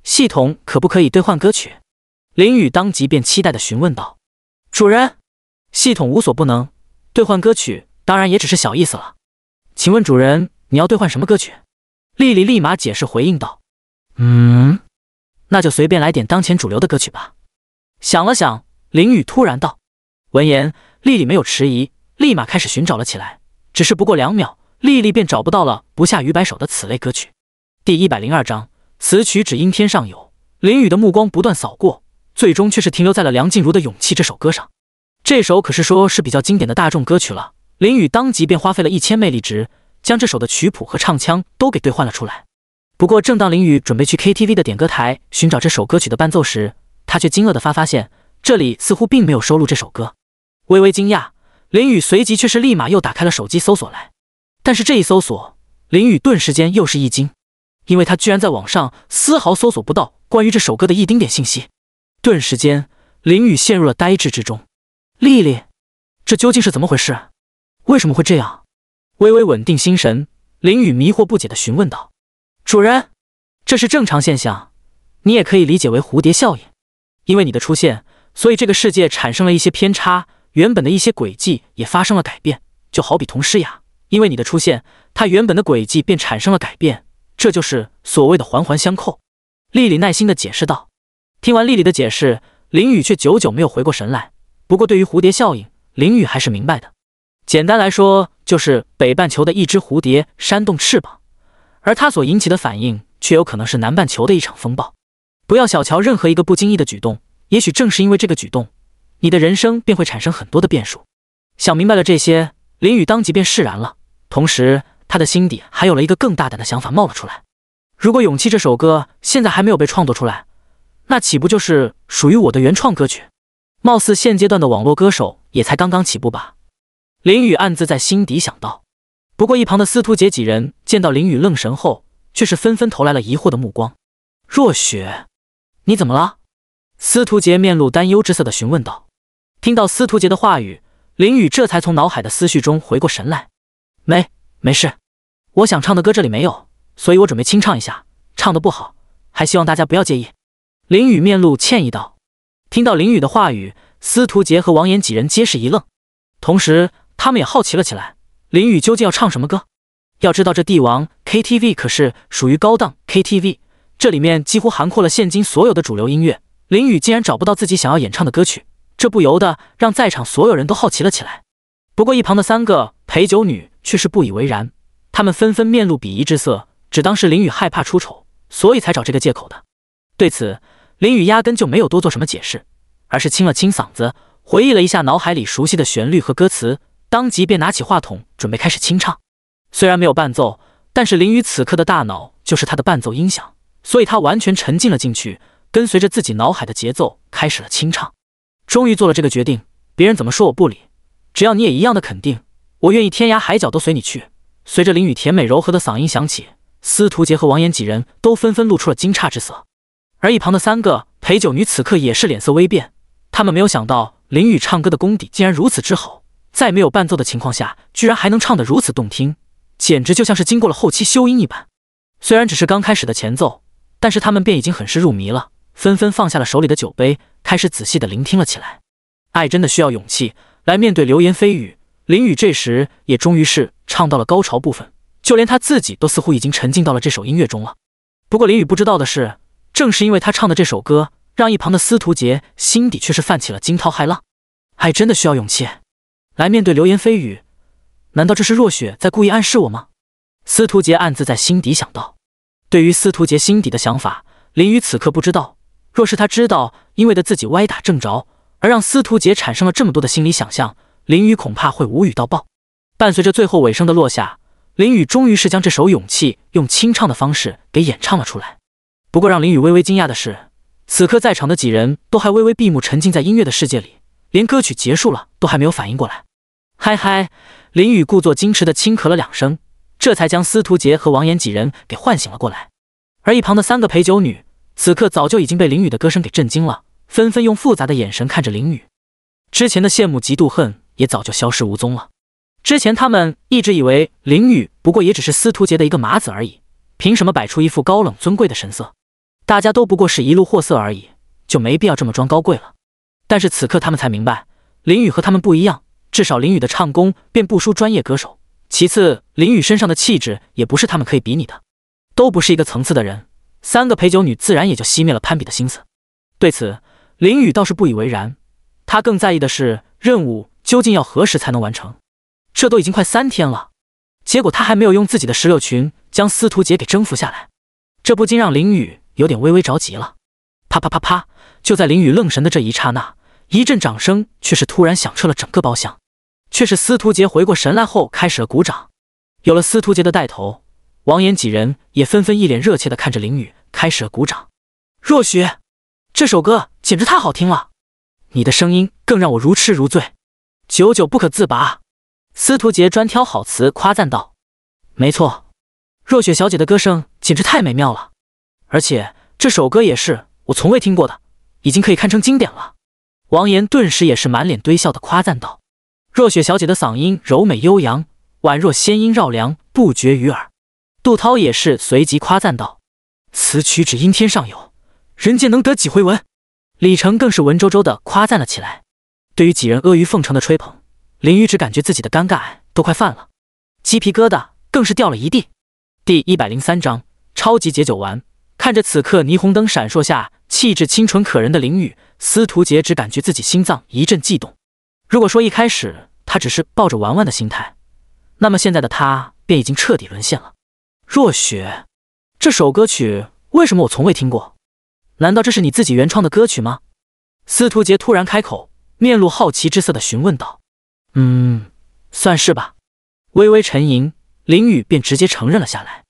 系统可不可以兑换歌曲？林雨当即便期待的询问道。主人，系统无所不能，兑换歌曲当然也只是小意思了。请问主人，你要兑换什么歌曲？丽丽立马解释回应道：“嗯，那就随便来点当前主流的歌曲吧。”想了想，林雨突然道。闻言，丽丽没有迟疑，立马开始寻找了起来。只是不过两秒，丽丽便找不到了，不下于百首的此类歌曲。第一百零二章：此曲只应天上有。林雨的目光不断扫过。最终却是停留在了梁静茹的《勇气》这首歌上，这首可是说是比较经典的大众歌曲了。林宇当即便花费了一千魅力值，将这首的曲谱和唱腔都给兑换了出来。不过，正当林宇准备去 K T V 的点歌台寻找这首歌曲的伴奏时，他却惊愕的发发现这里似乎并没有收录这首歌。微微惊讶，林宇随即却是立马又打开了手机搜索来。但是这一搜索，林宇顿时间又是一惊，因为他居然在网上丝毫搜索不到关于这首歌的一丁点信息。顿时间，林雨陷入了呆滞之中。丽丽，这究竟是怎么回事？为什么会这样？微微稳定心神，林雨迷惑不解的询问道：“主人，这是正常现象，你也可以理解为蝴蝶效应。因为你的出现，所以这个世界产生了一些偏差，原本的一些轨迹也发生了改变。就好比童诗雅，因为你的出现，她原本的轨迹便产生了改变。这就是所谓的环环相扣。”丽丽耐心的解释道。听完丽丽的解释，林宇却久久没有回过神来。不过，对于蝴蝶效应，林宇还是明白的。简单来说，就是北半球的一只蝴蝶扇动翅膀，而它所引起的反应却有可能是南半球的一场风暴。不要小瞧任何一个不经意的举动，也许正是因为这个举动，你的人生便会产生很多的变数。想明白了这些，林宇当即便释然了。同时，他的心底还有了一个更大胆的想法冒了出来：如果《勇气》这首歌现在还没有被创作出来，那岂不就是属于我的原创歌曲？貌似现阶段的网络歌手也才刚刚起步吧？林雨暗自在心底想到。不过一旁的司徒杰几人见到林雨愣神后，却是纷纷投来了疑惑的目光。若雪，你怎么了？司徒杰面露担忧之色的询问道。听到司徒杰的话语，林雨这才从脑海的思绪中回过神来。没，没事。我想唱的歌这里没有，所以我准备清唱一下。唱的不好，还希望大家不要介意。林雨面露歉意道：“听到林雨的话语，司徒杰和王岩几人皆是一愣，同时他们也好奇了起来。林雨究竟要唱什么歌？要知道这帝王 KTV 可是属于高档 KTV，这里面几乎涵括了现今所有的主流音乐。林雨竟然找不到自己想要演唱的歌曲，这不由得让在场所有人都好奇了起来。不过一旁的三个陪酒女却是不以为然，她们纷纷面露鄙夷之色，只当是林雨害怕出丑，所以才找这个借口的。对此。”林雨压根就没有多做什么解释，而是清了清嗓子，回忆了一下脑海里熟悉的旋律和歌词，当即便拿起话筒准备开始清唱。虽然没有伴奏，但是林雨此刻的大脑就是他的伴奏音响，所以他完全沉浸了进去，跟随着自己脑海的节奏开始了清唱。终于做了这个决定，别人怎么说我不理，只要你也一样的肯定，我愿意天涯海角都随你去。随着林雨甜美柔和的嗓音响起，司徒杰和王岩几人都纷纷露出了惊诧之色。而一旁的三个陪酒女此刻也是脸色微变，她们没有想到林雨唱歌的功底竟然如此之好，在没有伴奏的情况下，居然还能唱得如此动听，简直就像是经过了后期修音一般。虽然只是刚开始的前奏，但是她们便已经很是入迷了，纷纷放下了手里的酒杯，开始仔细的聆听了起来。爱真的需要勇气来面对流言蜚语。林雨这时也终于是唱到了高潮部分，就连他自己都似乎已经沉浸到了这首音乐中了。不过林雨不知道的是。正是因为他唱的这首歌，让一旁的司徒杰心底却是泛起了惊涛骇浪。还真的需要勇气来面对流言蜚语，难道这是若雪在故意暗示我吗？司徒杰暗自在心底想到。对于司徒杰心底的想法，林雨此刻不知道。若是他知道，因为的自己歪打正着而让司徒杰产生了这么多的心理想象，林雨恐怕会无语到爆。伴随着最后尾声的落下，林雨终于是将这首《勇气》用清唱的方式给演唱了出来。不过，让林雨微微惊讶的是，此刻在场的几人都还微微闭目，沉浸在音乐的世界里，连歌曲结束了都还没有反应过来。嗨嗨，林雨故作矜持的轻咳了两声，这才将司徒杰和王岩几人给唤醒了过来。而一旁的三个陪酒女，此刻早就已经被林雨的歌声给震惊了，纷纷用复杂的眼神看着林雨，之前的羡慕、嫉妒、恨也早就消失无踪了。之前他们一直以为林雨不过也只是司徒杰的一个麻子而已，凭什么摆出一副高冷尊贵的神色？大家都不过是一路货色而已，就没必要这么装高贵了。但是此刻他们才明白，林雨和他们不一样。至少林雨的唱功便不输专业歌手，其次林雨身上的气质也不是他们可以比拟的，都不是一个层次的人。三个陪酒女自然也就熄灭了攀比的心思。对此，林雨倒是不以为然，他更在意的是任务究竟要何时才能完成。这都已经快三天了，结果他还没有用自己的石榴裙将司徒杰给征服下来，这不禁让林雨。有点微微着急了，啪啪啪啪！就在林雨愣神的这一刹那，一阵掌声却是突然响彻了整个包厢。却是司徒杰回过神来后，开始了鼓掌。有了司徒杰的带头，王岩几人也纷纷一脸热切的看着林雨，开始了鼓掌。若雪，这首歌简直太好听了，你的声音更让我如痴如醉，久久不可自拔。司徒杰专挑好词夸赞道：“没错，若雪小姐的歌声简直太美妙了。”而且这首歌也是我从未听过的，已经可以堪称经典了。王岩顿时也是满脸堆笑的夸赞道：“若雪小姐的嗓音柔美悠扬，宛若仙音绕梁，不绝于耳。”杜涛也是随即夸赞道：“此曲只应天上有，人间能得几回闻？”李成更是文绉绉的夸赞了起来。对于几人阿谀奉承的吹捧，林雨只感觉自己的尴尬都快犯了，鸡皮疙瘩更是掉了一地。第一百零三章超级解酒丸。看着此刻霓虹灯闪烁下气质清纯可人的林雨，司徒杰只感觉自己心脏一阵悸动。如果说一开始他只是抱着玩玩的心态，那么现在的他便已经彻底沦陷了。若雪，这首歌曲为什么我从未听过？难道这是你自己原创的歌曲吗？司徒杰突然开口，面露好奇之色的询问道：“嗯，算是吧。”微微沉吟，林雨便直接承认了下来。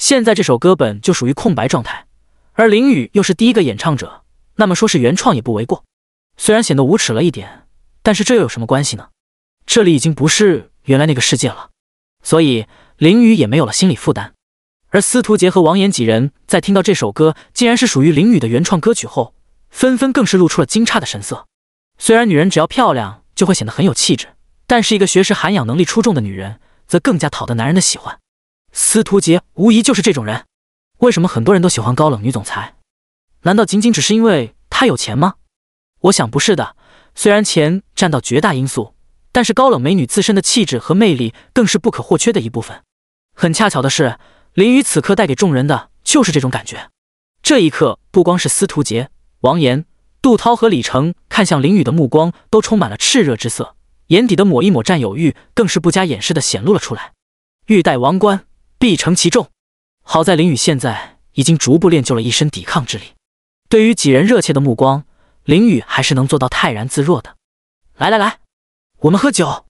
现在这首歌本就属于空白状态，而林雨又是第一个演唱者，那么说是原创也不为过。虽然显得无耻了一点，但是这又有什么关系呢？这里已经不是原来那个世界了，所以林雨也没有了心理负担。而司徒杰和王岩几人在听到这首歌竟然是属于林雨的原创歌曲后，纷纷更是露出了惊诧的神色。虽然女人只要漂亮就会显得很有气质，但是一个学识涵养能力出众的女人，则更加讨得男人的喜欢。司徒杰无疑就是这种人，为什么很多人都喜欢高冷女总裁？难道仅仅只是因为她有钱吗？我想不是的，虽然钱占到绝大因素，但是高冷美女自身的气质和魅力更是不可或缺的一部分。很恰巧的是，林雨此刻带给众人的就是这种感觉。这一刻，不光是司徒杰、王岩、杜涛和李成看向林雨的目光都充满了炽热之色，眼底的抹一抹占有欲更是不加掩饰的显露了出来，欲戴王冠。必承其重。好在林宇现在已经逐步练就了一身抵抗之力，对于几人热切的目光，林宇还是能做到泰然自若的。来来来，我们喝酒。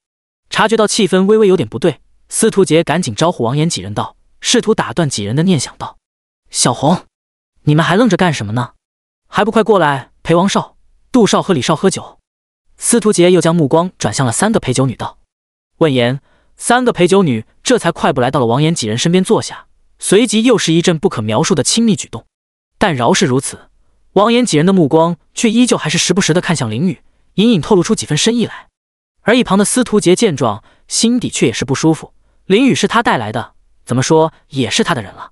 察觉到气氛微微有点不对，司徒杰赶紧招呼王岩几人道，试图打断几人的念想道：“小红，你们还愣着干什么呢？还不快过来陪王少、杜少和李少喝酒？”司徒杰又将目光转向了三个陪酒女道：“问言。”三个陪酒女这才快步来到了王岩几人身边坐下，随即又是一阵不可描述的亲密举动。但饶是如此，王岩几人的目光却依旧还是时不时的看向林雨，隐隐透露出几分深意来。而一旁的司徒杰见状，心底却也是不舒服。林雨是他带来的，怎么说也是他的人了。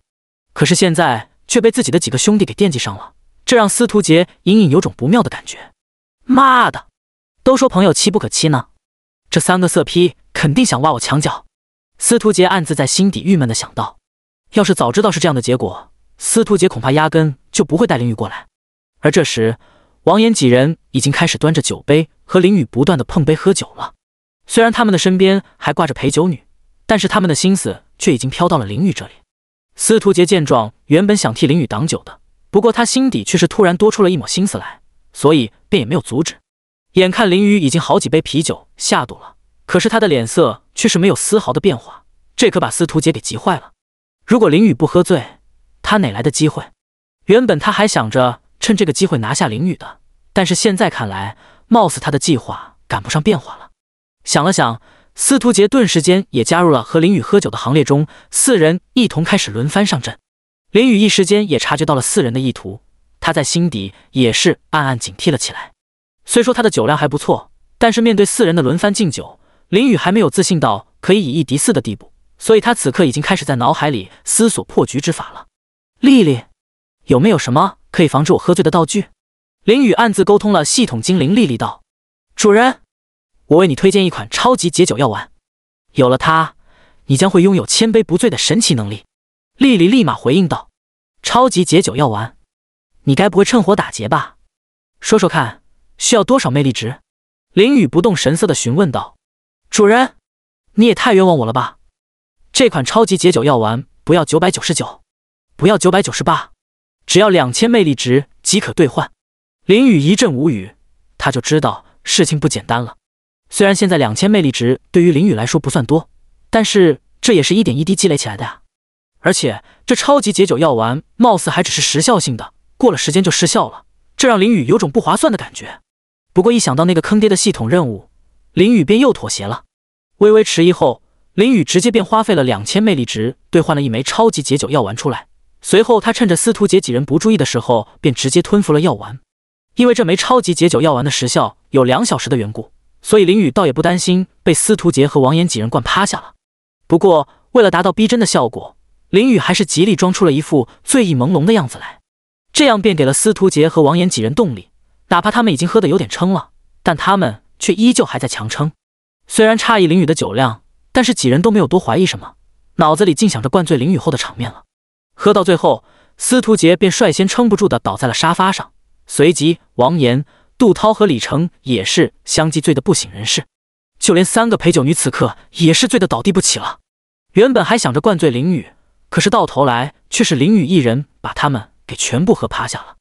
可是现在却被自己的几个兄弟给惦记上了，这让司徒杰隐隐有种不妙的感觉。妈的，都说朋友妻不可欺呢。这三个色批肯定想挖我墙角，司徒杰暗自在心底郁闷的想到。要是早知道是这样的结果，司徒杰恐怕压根就不会带林雨过来。而这时，王岩几人已经开始端着酒杯和林雨不断的碰杯喝酒了。虽然他们的身边还挂着陪酒女，但是他们的心思却已经飘到了林雨这里。司徒杰见状，原本想替林雨挡酒的，不过他心底却是突然多出了一抹心思来，所以便也没有阻止。眼看林雨已经好几杯啤酒下肚了，可是他的脸色却是没有丝毫的变化，这可把司徒杰给急坏了。如果林雨不喝醉，他哪来的机会？原本他还想着趁这个机会拿下林雨的，但是现在看来，貌似他的计划赶不上变化了。想了想，司徒杰顿时间也加入了和林雨喝酒的行列中，四人一同开始轮番上阵。林雨一时间也察觉到了四人的意图，他在心底也是暗暗警惕了起来。虽说他的酒量还不错，但是面对四人的轮番敬酒，林宇还没有自信到可以以一敌四的地步，所以他此刻已经开始在脑海里思索破局之法了。丽丽，有没有什么可以防止我喝醉的道具？林宇暗自沟通了系统精灵丽丽道：“主人，我为你推荐一款超级解酒药丸，有了它，你将会拥有千杯不醉的神奇能力。”丽丽立马回应道：“超级解酒药丸，你该不会趁火打劫吧？说说看。”需要多少魅力值？林雨不动神色的询问道：“主人，你也太冤枉我了吧！这款超级解酒药丸不要九百九十九，不要九百九十八，只要两千魅力值即可兑换。”林雨一阵无语，他就知道事情不简单了。虽然现在两千魅力值对于林雨来说不算多，但是这也是一点一滴积累起来的呀。而且这超级解酒药丸貌似还只是时效性的，过了时间就失效了，这让林雨有种不划算的感觉。不过一想到那个坑爹的系统任务，林雨便又妥协了。微微迟疑后，林雨直接便花费了两千魅力值兑换了一枚超级解酒药丸出来。随后，他趁着司徒杰几人不注意的时候，便直接吞服了药丸。因为这枚超级解酒药丸的时效有两小时的缘故，所以林雨倒也不担心被司徒杰和王岩几人灌趴下了。不过，为了达到逼真的效果，林雨还是极力装出了一副醉意朦胧的样子来，这样便给了司徒杰和王岩几人动力。哪怕他们已经喝得有点撑了，但他们却依旧还在强撑。虽然诧异林雨的酒量，但是几人都没有多怀疑什么，脑子里尽想着灌醉林雨后的场面了。喝到最后，司徒杰便率先撑不住的倒在了沙发上，随即王岩、杜涛和李成也是相继醉得不省人事。就连三个陪酒女此刻也是醉得倒地不起了。原本还想着灌醉林雨，可是到头来却是林雨一人把他们给全部喝趴下了。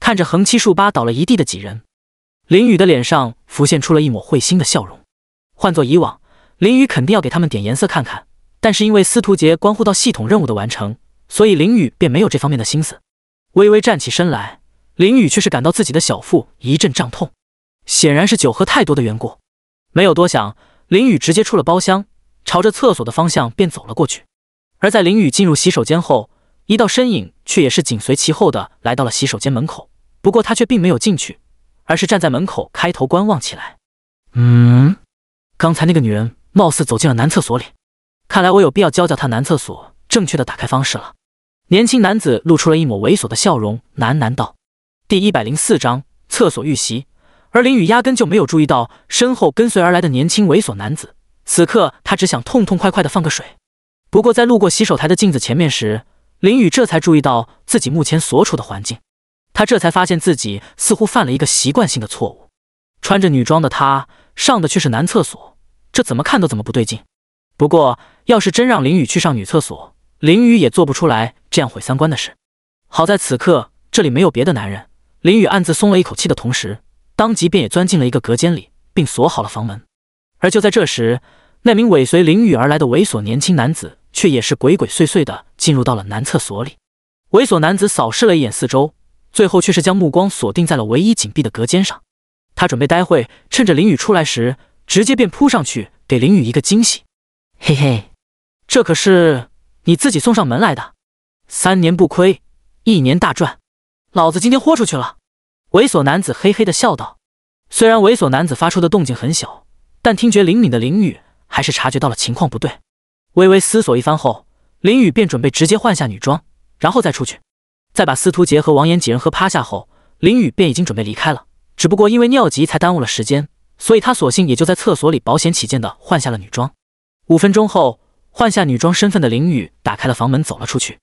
看着横七竖八倒了一地的几人，林雨的脸上浮现出了一抹会心的笑容。换做以往，林雨肯定要给他们点颜色看看，但是因为司徒杰关乎到系统任务的完成，所以林雨便没有这方面的心思。微微站起身来，林雨却是感到自己的小腹一阵胀痛，显然是酒喝太多的缘故。没有多想，林雨直接出了包厢，朝着厕所的方向便走了过去。而在林雨进入洗手间后，一道身影却也是紧随其后的来到了洗手间门口，不过他却并没有进去，而是站在门口抬头观望起来。嗯，刚才那个女人貌似走进了男厕所里，看来我有必要教教她男厕所正确的打开方式了。年轻男子露出了一抹猥琐的笑容，喃喃道：“第一百零四章厕所遇袭。”而林雨压根就没有注意到身后跟随而来的年轻猥琐男子，此刻他只想痛痛快快的放个水。不过在路过洗手台的镜子前面时，林雨这才注意到自己目前所处的环境，他这才发现自己似乎犯了一个习惯性的错误。穿着女装的他上的却是男厕所，这怎么看都怎么不对劲。不过，要是真让林雨去上女厕所，林雨也做不出来这样毁三观的事。好在此刻这里没有别的男人，林雨暗自松了一口气的同时，当即便也钻进了一个隔间里，并锁好了房门。而就在这时，那名尾随林雨而来的猥琐年轻男子。却也是鬼鬼祟祟的进入到了男厕所里。猥琐男子扫视了一眼四周，最后却是将目光锁定在了唯一紧闭的隔间上。他准备待会趁着林雨出来时，直接便扑上去给林雨一个惊喜。嘿嘿，这可是你自己送上门来的。三年不亏，一年大赚，老子今天豁出去了！猥琐男子嘿嘿的笑道。虽然猥琐男子发出的动静很小，但听觉灵敏的林雨还是察觉到了情况不对。微微思索一番后，林雨便准备直接换下女装，然后再出去，在把司徒杰和王岩几人喝趴下后，林雨便已经准备离开了。只不过因为尿急才耽误了时间，所以他索性也就在厕所里保险起见的换下了女装。五分钟后，换下女装身份的林雨打开了房门走了出去，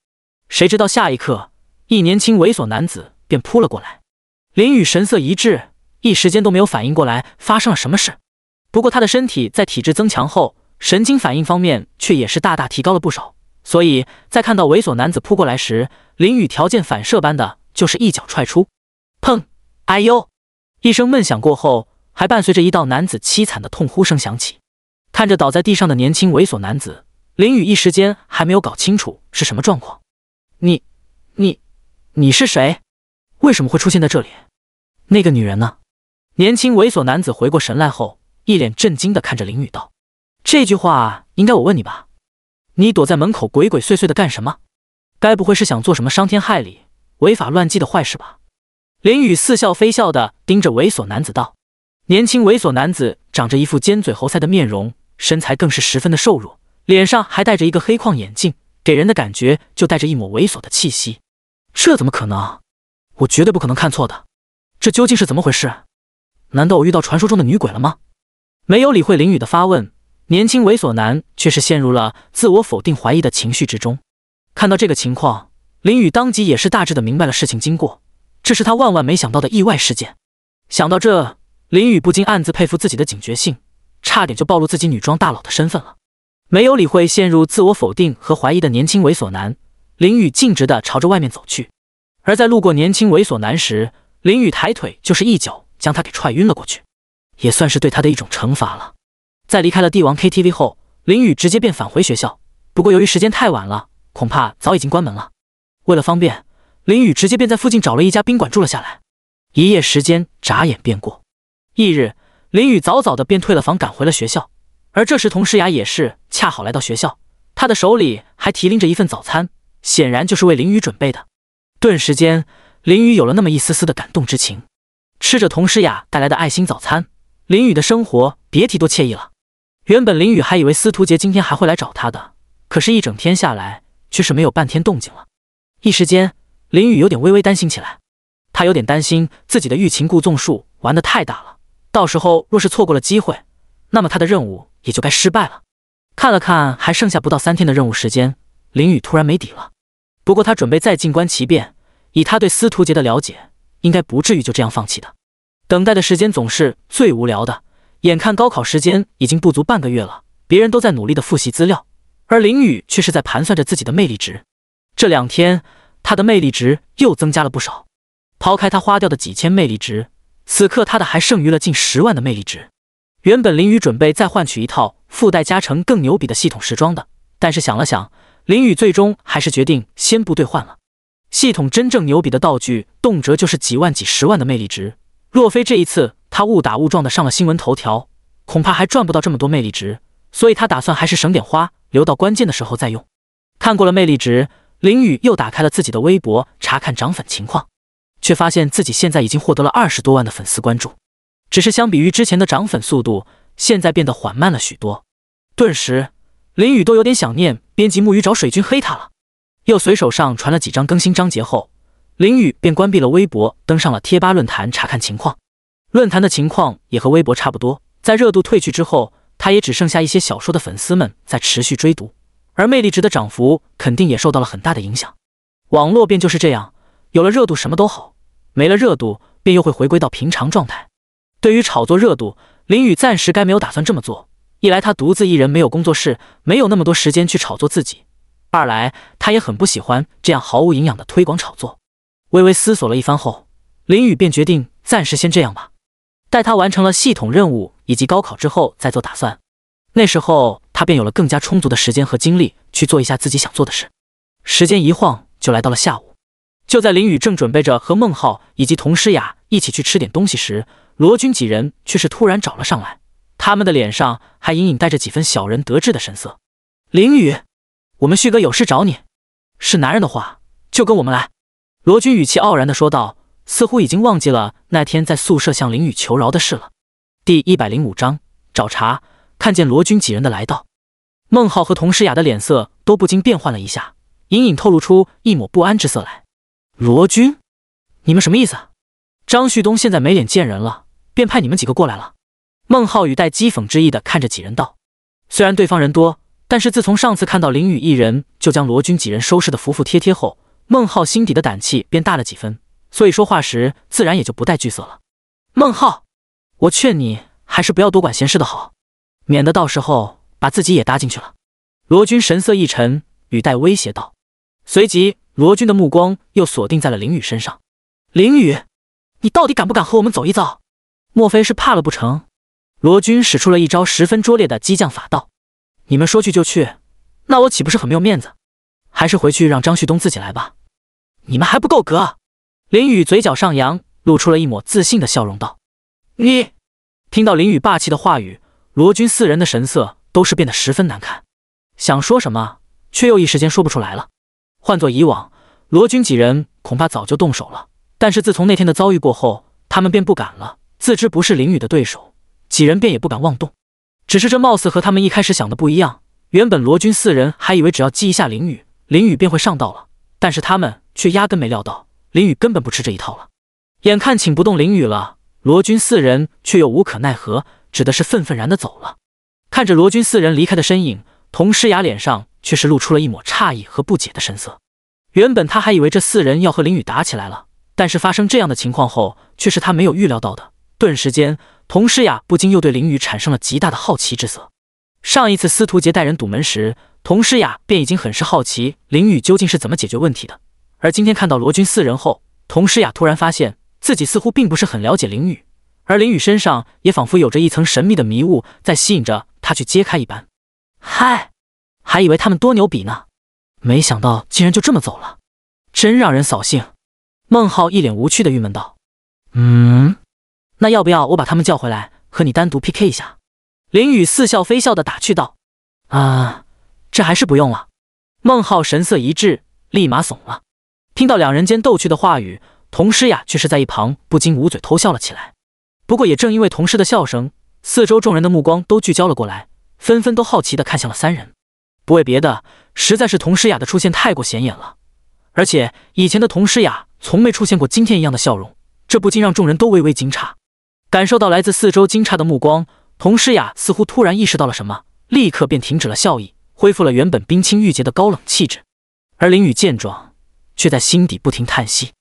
谁知道下一刻，一年轻猥琐男子便扑了过来。林雨神色一滞，一时间都没有反应过来发生了什么事。不过他的身体在体质增强后。神经反应方面却也是大大提高了不少，所以在看到猥琐男子扑过来时，林雨条件反射般的就是一脚踹出，砰！哎呦！一声闷响过后，还伴随着一道男子凄惨的痛呼声响起。看着倒在地上的年轻猥琐男子，林雨一时间还没有搞清楚是什么状况。你、你、你是谁？为什么会出现在这里？那个女人呢？年轻猥琐男子回过神来后，一脸震惊的看着林雨道。这句话应该我问你吧？你躲在门口鬼鬼祟祟的干什么？该不会是想做什么伤天害理、违法乱纪的坏事吧？林雨似笑非笑的盯着猥琐男子道。年轻猥琐男子长着一副尖嘴猴腮的面容，身材更是十分的瘦弱，脸上还戴着一个黑框眼镜，给人的感觉就带着一抹猥琐的气息。这怎么可能？我绝对不可能看错的。这究竟是怎么回事？难道我遇到传说中的女鬼了吗？没有理会林雨的发问。年轻猥琐男却是陷入了自我否定、怀疑的情绪之中。看到这个情况，林雨当即也是大致的明白了事情经过。这是他万万没想到的意外事件。想到这，林雨不禁暗自佩服自己的警觉性，差点就暴露自己女装大佬的身份了。没有理会陷入自我否定和怀疑的年轻猥琐男，林雨径直的朝着外面走去。而在路过年轻猥琐男时，林雨抬腿就是一脚将他给踹晕了过去，也算是对他的一种惩罚了。在离开了帝王 KTV 后，林雨直接便返回学校。不过由于时间太晚了，恐怕早已经关门了。为了方便，林雨直接便在附近找了一家宾馆住了下来。一夜时间眨眼便过。翌日，林雨早早的便退了房，赶回了学校。而这时，童诗雅也是恰好来到学校，她的手里还提拎着一份早餐，显然就是为林雨准备的。顿时间，林雨有了那么一丝丝的感动之情。吃着童诗雅带来的爱心早餐，林雨的生活别提多惬意了。原本林雨还以为司徒杰今天还会来找他的，可是，一整天下来却是没有半天动静了。一时间，林雨有点微微担心起来。他有点担心自己的欲擒故纵术玩得太大了，到时候若是错过了机会，那么他的任务也就该失败了。看了看还剩下不到三天的任务时间，林雨突然没底了。不过他准备再静观其变，以他对司徒杰的了解，应该不至于就这样放弃的。等待的时间总是最无聊的。眼看高考时间已经不足半个月了，别人都在努力的复习资料，而林雨却是在盘算着自己的魅力值。这两天，他的魅力值又增加了不少。抛开他花掉的几千魅力值，此刻他的还剩余了近十万的魅力值。原本林雨准备再换取一套附带加成更牛逼的系统时装的，但是想了想，林雨最终还是决定先不兑换了。系统真正牛逼的道具，动辄就是几万、几十万的魅力值。若非这一次。他误打误撞的上了新闻头条，恐怕还赚不到这么多魅力值，所以他打算还是省点花，留到关键的时候再用。看过了魅力值，林雨又打开了自己的微博，查看涨粉情况，却发现自己现在已经获得了二十多万的粉丝关注，只是相比于之前的涨粉速度，现在变得缓慢了许多。顿时，林雨都有点想念编辑木鱼找水军黑他了。又随手上传了几张更新章节后，林雨便关闭了微博，登上了贴吧论坛查看情况。论坛的情况也和微博差不多，在热度褪去之后，他也只剩下一些小说的粉丝们在持续追读，而魅力值的涨幅肯定也受到了很大的影响。网络便就是这样，有了热度什么都好，没了热度便又会回归到平常状态。对于炒作热度，林雨暂时该没有打算这么做。一来他独自一人，没有工作室，没有那么多时间去炒作自己；二来他也很不喜欢这样毫无营养的推广炒作。微微思索了一番后，林雨便决定暂时先这样吧。在他完成了系统任务以及高考之后再做打算，那时候他便有了更加充足的时间和精力去做一下自己想做的事。时间一晃就来到了下午，就在林雨正准备着和孟浩以及童诗雅一起去吃点东西时，罗军几人却是突然找了上来，他们的脸上还隐隐带着几分小人得志的神色。林雨，我们旭哥有事找你，是男人的话就跟我们来。”罗军语气傲然的说道。似乎已经忘记了那天在宿舍向林雨求饶的事了。第一百零五章找茬。看见罗军几人的来到，孟浩和佟诗雅的脸色都不禁变换了一下，隐隐透露出一抹不安之色来。罗军，你们什么意思？张旭东现在没脸见人了，便派你们几个过来了。孟浩语带讥讽之意的看着几人道：“虽然对方人多，但是自从上次看到林雨一人就将罗军几人收拾的服服帖帖后，孟浩心底的胆气便大了几分。”所以说话时自然也就不带惧色了。孟浩，我劝你还是不要多管闲事的好，免得到时候把自己也搭进去了。罗军神色一沉，语带威胁道。随即，罗军的目光又锁定在了林雨身上。林雨，你到底敢不敢和我们走一遭？莫非是怕了不成？罗军使出了一招十分拙劣的激将法道。你们说去就去，那我岂不是很没有面子？还是回去让张旭东自己来吧。你们还不够格。林雨嘴角上扬，露出了一抹自信的笑容，道：“你。”听到林雨霸气的话语，罗军四人的神色都是变得十分难看，想说什么，却又一时间说不出来了。换做以往，罗军几人恐怕早就动手了，但是自从那天的遭遇过后，他们便不敢了，自知不是林雨的对手，几人便也不敢妄动。只是这貌似和他们一开始想的不一样，原本罗军四人还以为只要记一下林雨，林雨便会上道了，但是他们却压根没料到。林雨根本不吃这一套了，眼看请不动林雨了，罗军四人却又无可奈何，指的是愤愤然的走了。看着罗军四人离开的身影，童诗雅脸上却是露出了一抹诧异和不解的神色。原本他还以为这四人要和林雨打起来了，但是发生这样的情况后，却是他没有预料到的。顿时间，童诗雅不禁又对林雨产生了极大的好奇之色。上一次司徒杰带人堵门时，童诗雅便已经很是好奇林雨究竟是怎么解决问题的。而今天看到罗军四人后，童诗雅突然发现自己似乎并不是很了解林雨，而林雨身上也仿佛有着一层神秘的迷雾在吸引着他去揭开一般。嗨，还以为他们多牛逼呢，没想到竟然就这么走了，真让人扫兴。孟浩一脸无趣的郁闷道：“嗯，那要不要我把他们叫回来和你单独 PK 一下？”林雨似笑非笑的打趣道：“啊，这还是不用了。”孟浩神色一滞，立马怂了。听到两人间逗趣的话语，童诗雅却是在一旁不禁捂嘴偷笑了起来。不过也正因为童诗的笑声，四周众人的目光都聚焦了过来，纷纷都好奇的看向了三人。不为别的，实在是童诗雅的出现太过显眼了。而且以前的童诗雅从没出现过今天一样的笑容，这不禁让众人都微微惊诧。感受到来自四周惊诧的目光，童诗雅似乎突然意识到了什么，立刻便停止了笑意，恢复了原本冰清玉洁的高冷气质。而林雨见状，却在心底不停叹息。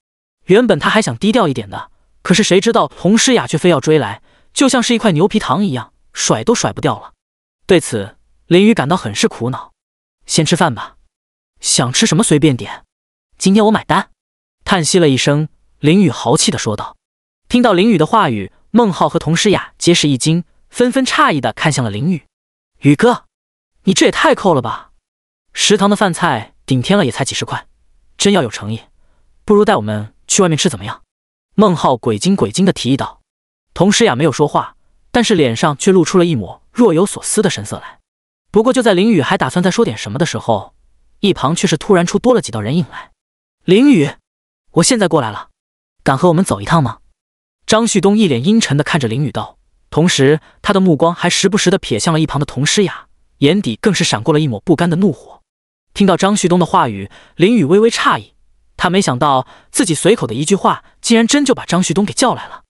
原本他还想低调一点的，可是谁知道童诗雅却非要追来，就像是一块牛皮糖一样，甩都甩不掉了。对此，林雨感到很是苦恼。先吃饭吧，想吃什么随便点，今天我买单。叹息了一声，林雨豪气的说道。听到林雨的话语，孟浩和童诗雅皆是一惊，纷纷诧异的看向了林雨：“雨哥，你这也太抠了吧！食堂的饭菜顶天了也才几十块。”真要有诚意，不如带我们去外面吃，怎么样？孟浩鬼精鬼精的提议道。童诗雅没有说话，但是脸上却露出了一抹若有所思的神色来。不过就在林雨还打算再说点什么的时候，一旁却是突然出多了几道人影来。林雨，我现在过来了，敢和我们走一趟吗？张旭东一脸阴沉的看着林雨道，同时他的目光还时不时的瞥向了一旁的童诗雅，眼底更是闪过了一抹不甘的怒火。听到张旭东的话语，林雨微微诧异，他没想到自己随口的一句话，竟然真就把张旭东给叫来了。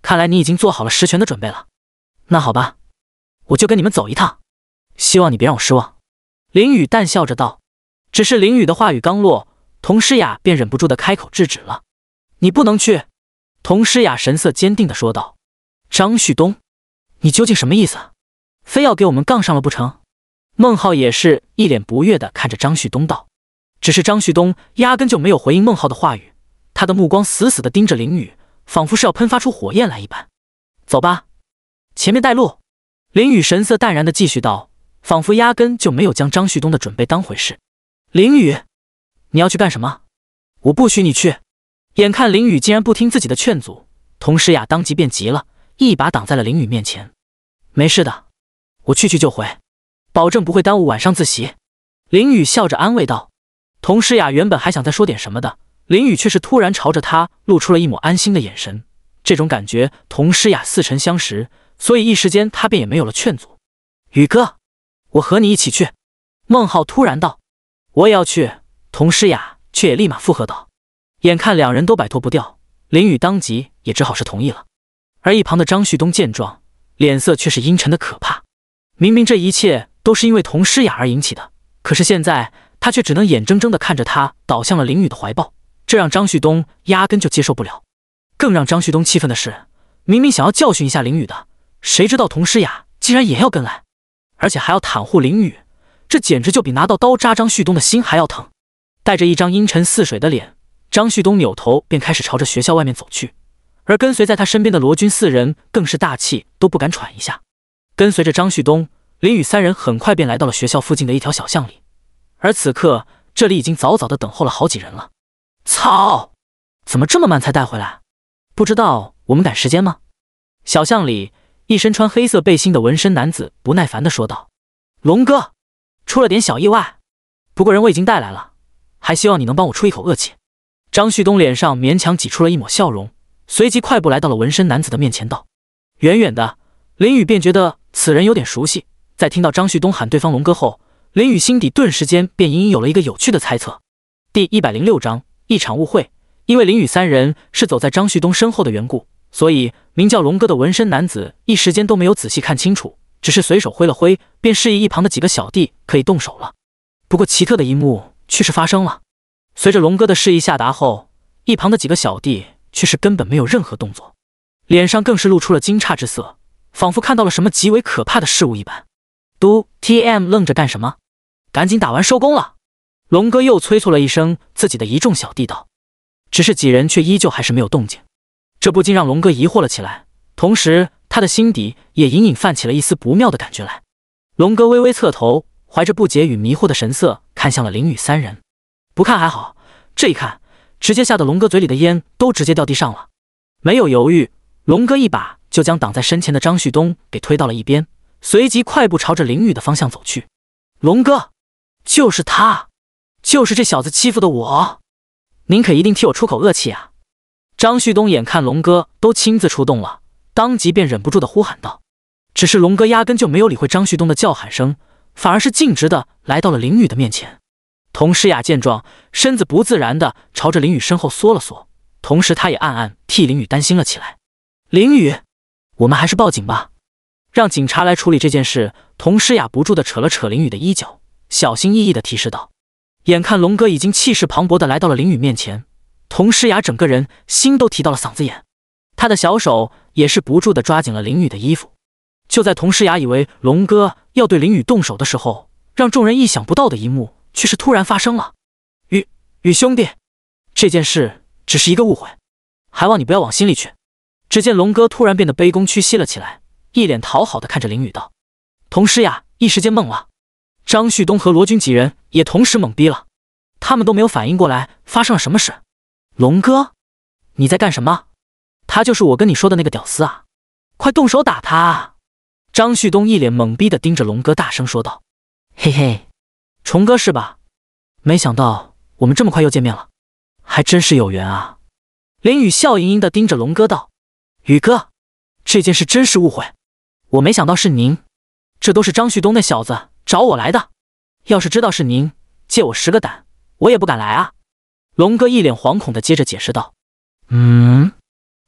看来你已经做好了实权的准备了。那好吧，我就跟你们走一趟，希望你别让我失望。林雨淡笑着道。只是林雨的话语刚落，童诗雅便忍不住的开口制止了：“你不能去。”童诗雅神色坚定的说道：“张旭东，你究竟什么意思？非要给我们杠上了不成？”孟浩也是一脸不悦的看着张旭东道：“只是张旭东压根就没有回应孟浩的话语，他的目光死死的盯着林雨，仿佛是要喷发出火焰来一般。”“走吧，前面带路。”林雨神色淡然的继续道，仿佛压根就没有将张旭东的准备当回事。“林雨，你要去干什么？我不许你去！”眼看林雨竟然不听自己的劝阻，佟诗雅当即便急了，一把挡在了林雨面前。“没事的，我去去就回。”保证不会耽误晚上自习，林雨笑着安慰道。童诗雅原本还想再说点什么的，林雨却是突然朝着他露出了一抹安心的眼神，这种感觉童诗雅似曾相识，所以一时间他便也没有了劝阻。宇哥，我和你一起去。”孟浩突然道，“我也要去。”童诗雅却也立马附和道。眼看两人都摆脱不掉，林雨当即也只好是同意了。而一旁的张旭东见状，脸色却是阴沉的可怕，明明这一切。都是因为童诗雅而引起的，可是现在他却只能眼睁睁地看着她倒向了林雨的怀抱，这让张旭东压根就接受不了。更让张旭东气愤的是，明明想要教训一下林雨的，谁知道童诗雅竟然也要跟来，而且还要袒护林雨，这简直就比拿到刀扎张旭东的心还要疼。带着一张阴沉似水的脸，张旭东扭头便开始朝着学校外面走去，而跟随在他身边的罗军四人更是大气都不敢喘一下，跟随着张旭东。林雨三人很快便来到了学校附近的一条小巷里，而此刻这里已经早早的等候了好几人了。操！怎么这么慢才带回来？不知道我们赶时间吗？小巷里，一身穿黑色背心的纹身男子不耐烦的说道：“龙哥，出了点小意外，不过人我已经带来了，还希望你能帮我出一口恶气。”张旭东脸上勉强挤出了一抹笑容，随即快步来到了纹身男子的面前，道：“远远的，林雨便觉得此人有点熟悉。”在听到张旭东喊对方“龙哥”后，林雨心底顿时间便隐隐有了一个有趣的猜测。第一百零六章一场误会。因为林雨三人是走在张旭东身后的缘故，所以名叫龙哥的纹身男子一时间都没有仔细看清楚，只是随手挥了挥，便示意一旁的几个小弟可以动手了。不过，奇特的一幕却是发生了。随着龙哥的示意下达后，一旁的几个小弟却是根本没有任何动作，脸上更是露出了惊诧之色，仿佛看到了什么极为可怕的事物一般。嘟 tm 愣着干什么？赶紧打完收工了！龙哥又催促了一声自己的一众小弟道，只是几人却依旧还是没有动静，这不禁让龙哥疑惑了起来，同时他的心底也隐隐泛起了一丝不妙的感觉来。龙哥微微侧头，怀着不解与迷惑的神色看向了林雨三人，不看还好，这一看直接吓得龙哥嘴里的烟都直接掉地上了。没有犹豫，龙哥一把就将挡在身前的张旭东给推到了一边。随即快步朝着林雨的方向走去。龙哥，就是他，就是这小子欺负的我，您可一定替我出口恶气啊！张旭东眼看龙哥都亲自出动了，当即便忍不住的呼喊道。只是龙哥压根就没有理会张旭东的叫喊声，反而是径直的来到了林雨的面前。童诗雅见状，身子不自然的朝着林雨身后缩了缩，同时她也暗暗替林雨担心了起来。林雨，我们还是报警吧。让警察来处理这件事。童诗雅不住地扯了扯林雨的衣角，小心翼翼地提示道：“眼看龙哥已经气势磅礴地来到了林雨面前，童诗雅整个人心都提到了嗓子眼，他的小手也是不住地抓紧了林雨的衣服。就在童诗雅以为龙哥要对林雨动手的时候，让众人意想不到的一幕却是突然发生了：‘雨雨兄弟，这件事只是一个误会，还望你不要往心里去。’只见龙哥突然变得卑躬屈膝了起来。”一脸讨好的看着林雨道，童诗雅一时间懵了，张旭东和罗军几人也同时懵逼了，他们都没有反应过来发生了什么事。龙哥，你在干什么？他就是我跟你说的那个屌丝啊！快动手打他！啊！张旭东一脸懵逼的盯着龙哥，大声说道：“嘿嘿，虫哥是吧？没想到我们这么快又见面了，还真是有缘啊！”林雨笑盈盈的盯着龙哥道：“宇哥，这件事真是误会。”我没想到是您，这都是张旭东那小子找我来的。要是知道是您，借我十个胆，我也不敢来啊！龙哥一脸惶恐的接着解释道：“嗯，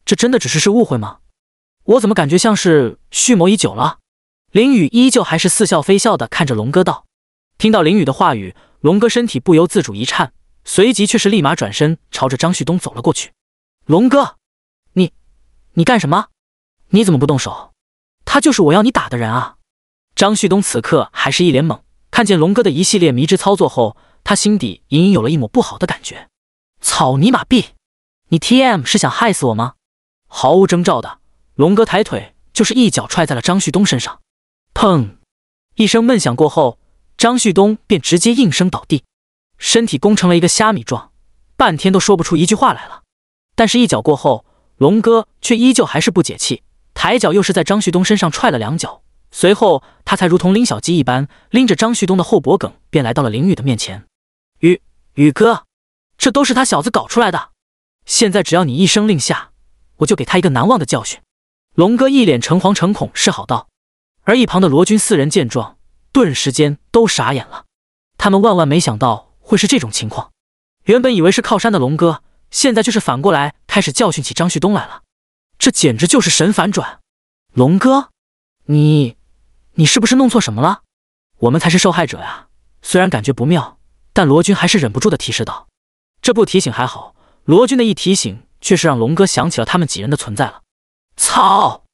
这真的只是是误会吗？我怎么感觉像是蓄谋已久了？”林雨依旧还是似笑非笑的看着龙哥道。听到林雨的话语，龙哥身体不由自主一颤，随即却是立马转身朝着张旭东走了过去。龙哥，你，你干什么？你怎么不动手？他就是我要你打的人啊！张旭东此刻还是一脸懵，看见龙哥的一系列迷之操作后，他心底隐隐有了一抹不好的感觉。草泥马币，你 T M 是想害死我吗？毫无征兆的，龙哥抬腿就是一脚踹在了张旭东身上，砰！一声闷响过后，张旭东便直接应声倒地，身体攻成了一个虾米状，半天都说不出一句话来了。但是，一脚过后，龙哥却依旧还是不解气。抬脚又是在张旭东身上踹了两脚，随后他才如同拎小鸡一般拎着张旭东的后脖梗，便来到了林宇的面前。宇宇哥，这都是他小子搞出来的。现在只要你一声令下，我就给他一个难忘的教训。龙哥一脸诚惶诚恐，示好道。而一旁的罗军四人见状，顿时间都傻眼了。他们万万没想到会是这种情况。原本以为是靠山的龙哥，现在却是反过来开始教训起张旭东来了。这简直就是神反转，龙哥，你你是不是弄错什么了？我们才是受害者呀！虽然感觉不妙，但罗军还是忍不住的提示道：“这不提醒还好，罗军的一提醒却是让龙哥想起了他们几人的存在了。”操！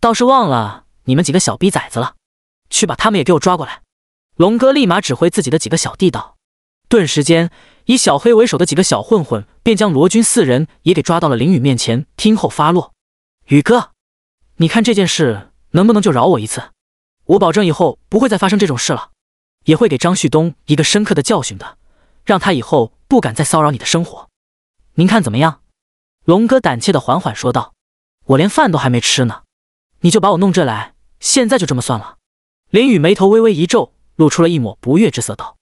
倒是忘了你们几个小逼崽子了，去把他们也给我抓过来！龙哥立马指挥自己的几个小弟道。顿时间，以小黑为首的几个小混混便将罗军四人也给抓到了林雨面前，听候发落。宇哥，你看这件事能不能就饶我一次？我保证以后不会再发生这种事了，也会给张旭东一个深刻的教训的，让他以后不敢再骚扰你的生活。您看怎么样？龙哥胆怯的缓缓说道：“我连饭都还没吃呢，你就把我弄这来，现在就这么算了。”林雨眉头微微一皱，露出了一抹不悦之色，道：“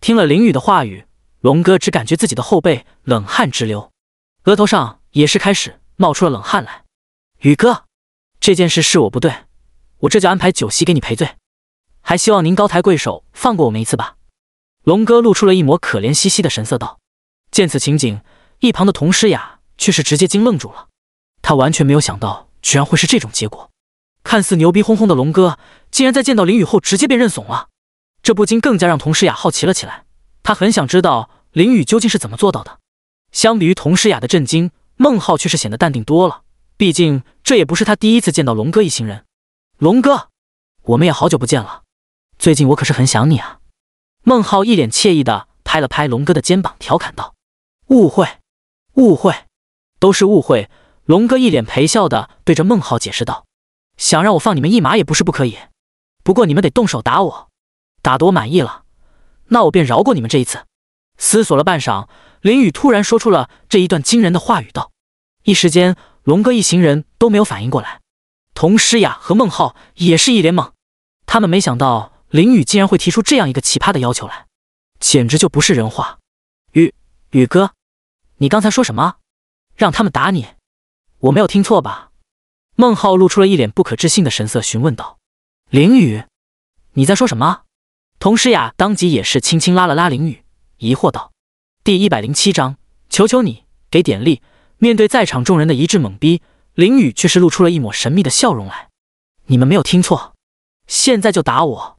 听了林雨的话语，龙哥只感觉自己的后背冷汗直流，额头上也是开始冒出了冷汗来。”宇哥，这件事是我不对，我这就安排酒席给你赔罪，还希望您高抬贵手放过我们一次吧。龙哥露出了一抹可怜兮兮的神色，道：“见此情景，一旁的佟诗雅却是直接惊愣住了，他完全没有想到，居然会是这种结果。看似牛逼哄哄的龙哥，竟然在见到林雨后直接便认怂了，这不禁更加让佟诗雅好奇了起来，他很想知道林雨究竟是怎么做到的。相比于佟诗雅的震惊，孟浩却是显得淡定多了。”毕竟这也不是他第一次见到龙哥一行人。龙哥，我们也好久不见了，最近我可是很想你啊！孟浩一脸惬意的拍了拍龙哥的肩膀，调侃道：“误会，误会，都是误会。”龙哥一脸陪笑的对着孟浩解释道：“想让我放你们一马也不是不可以，不过你们得动手打我，打得我满意了，那我便饶过你们这一次。”思索了半晌，林雨突然说出了这一段惊人的话语道：“一时间。”龙哥一行人都没有反应过来，童诗雅和孟浩也是一脸懵，他们没想到林宇竟然会提出这样一个奇葩的要求来，简直就不是人话。宇宇哥，你刚才说什么？让他们打你？我没有听错吧？孟浩露出了一脸不可置信的神色，询问道：“林宇，你在说什么？”童诗雅当即也是轻轻拉了拉林宇，疑惑道：“第一百零七章，求求你给点力。”面对在场众人的一致懵逼，林宇却是露出了一抹神秘的笑容来。你们没有听错，现在就打我！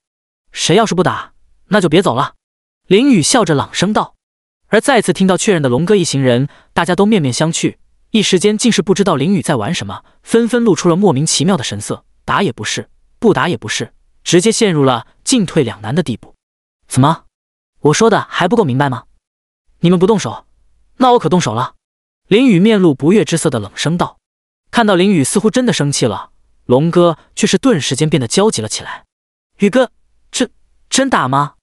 谁要是不打，那就别走了。林宇笑着朗声道。而再次听到确认的龙哥一行人，大家都面面相觑，一时间竟是不知道林宇在玩什么，纷纷露出了莫名其妙的神色。打也不是，不打也不是，直接陷入了进退两难的地步。怎么？我说的还不够明白吗？你们不动手，那我可动手了。林雨面露不悦之色的冷声道：“看到林雨似乎真的生气了，龙哥却是顿时间变得焦急了起来。宇哥，这真打吗？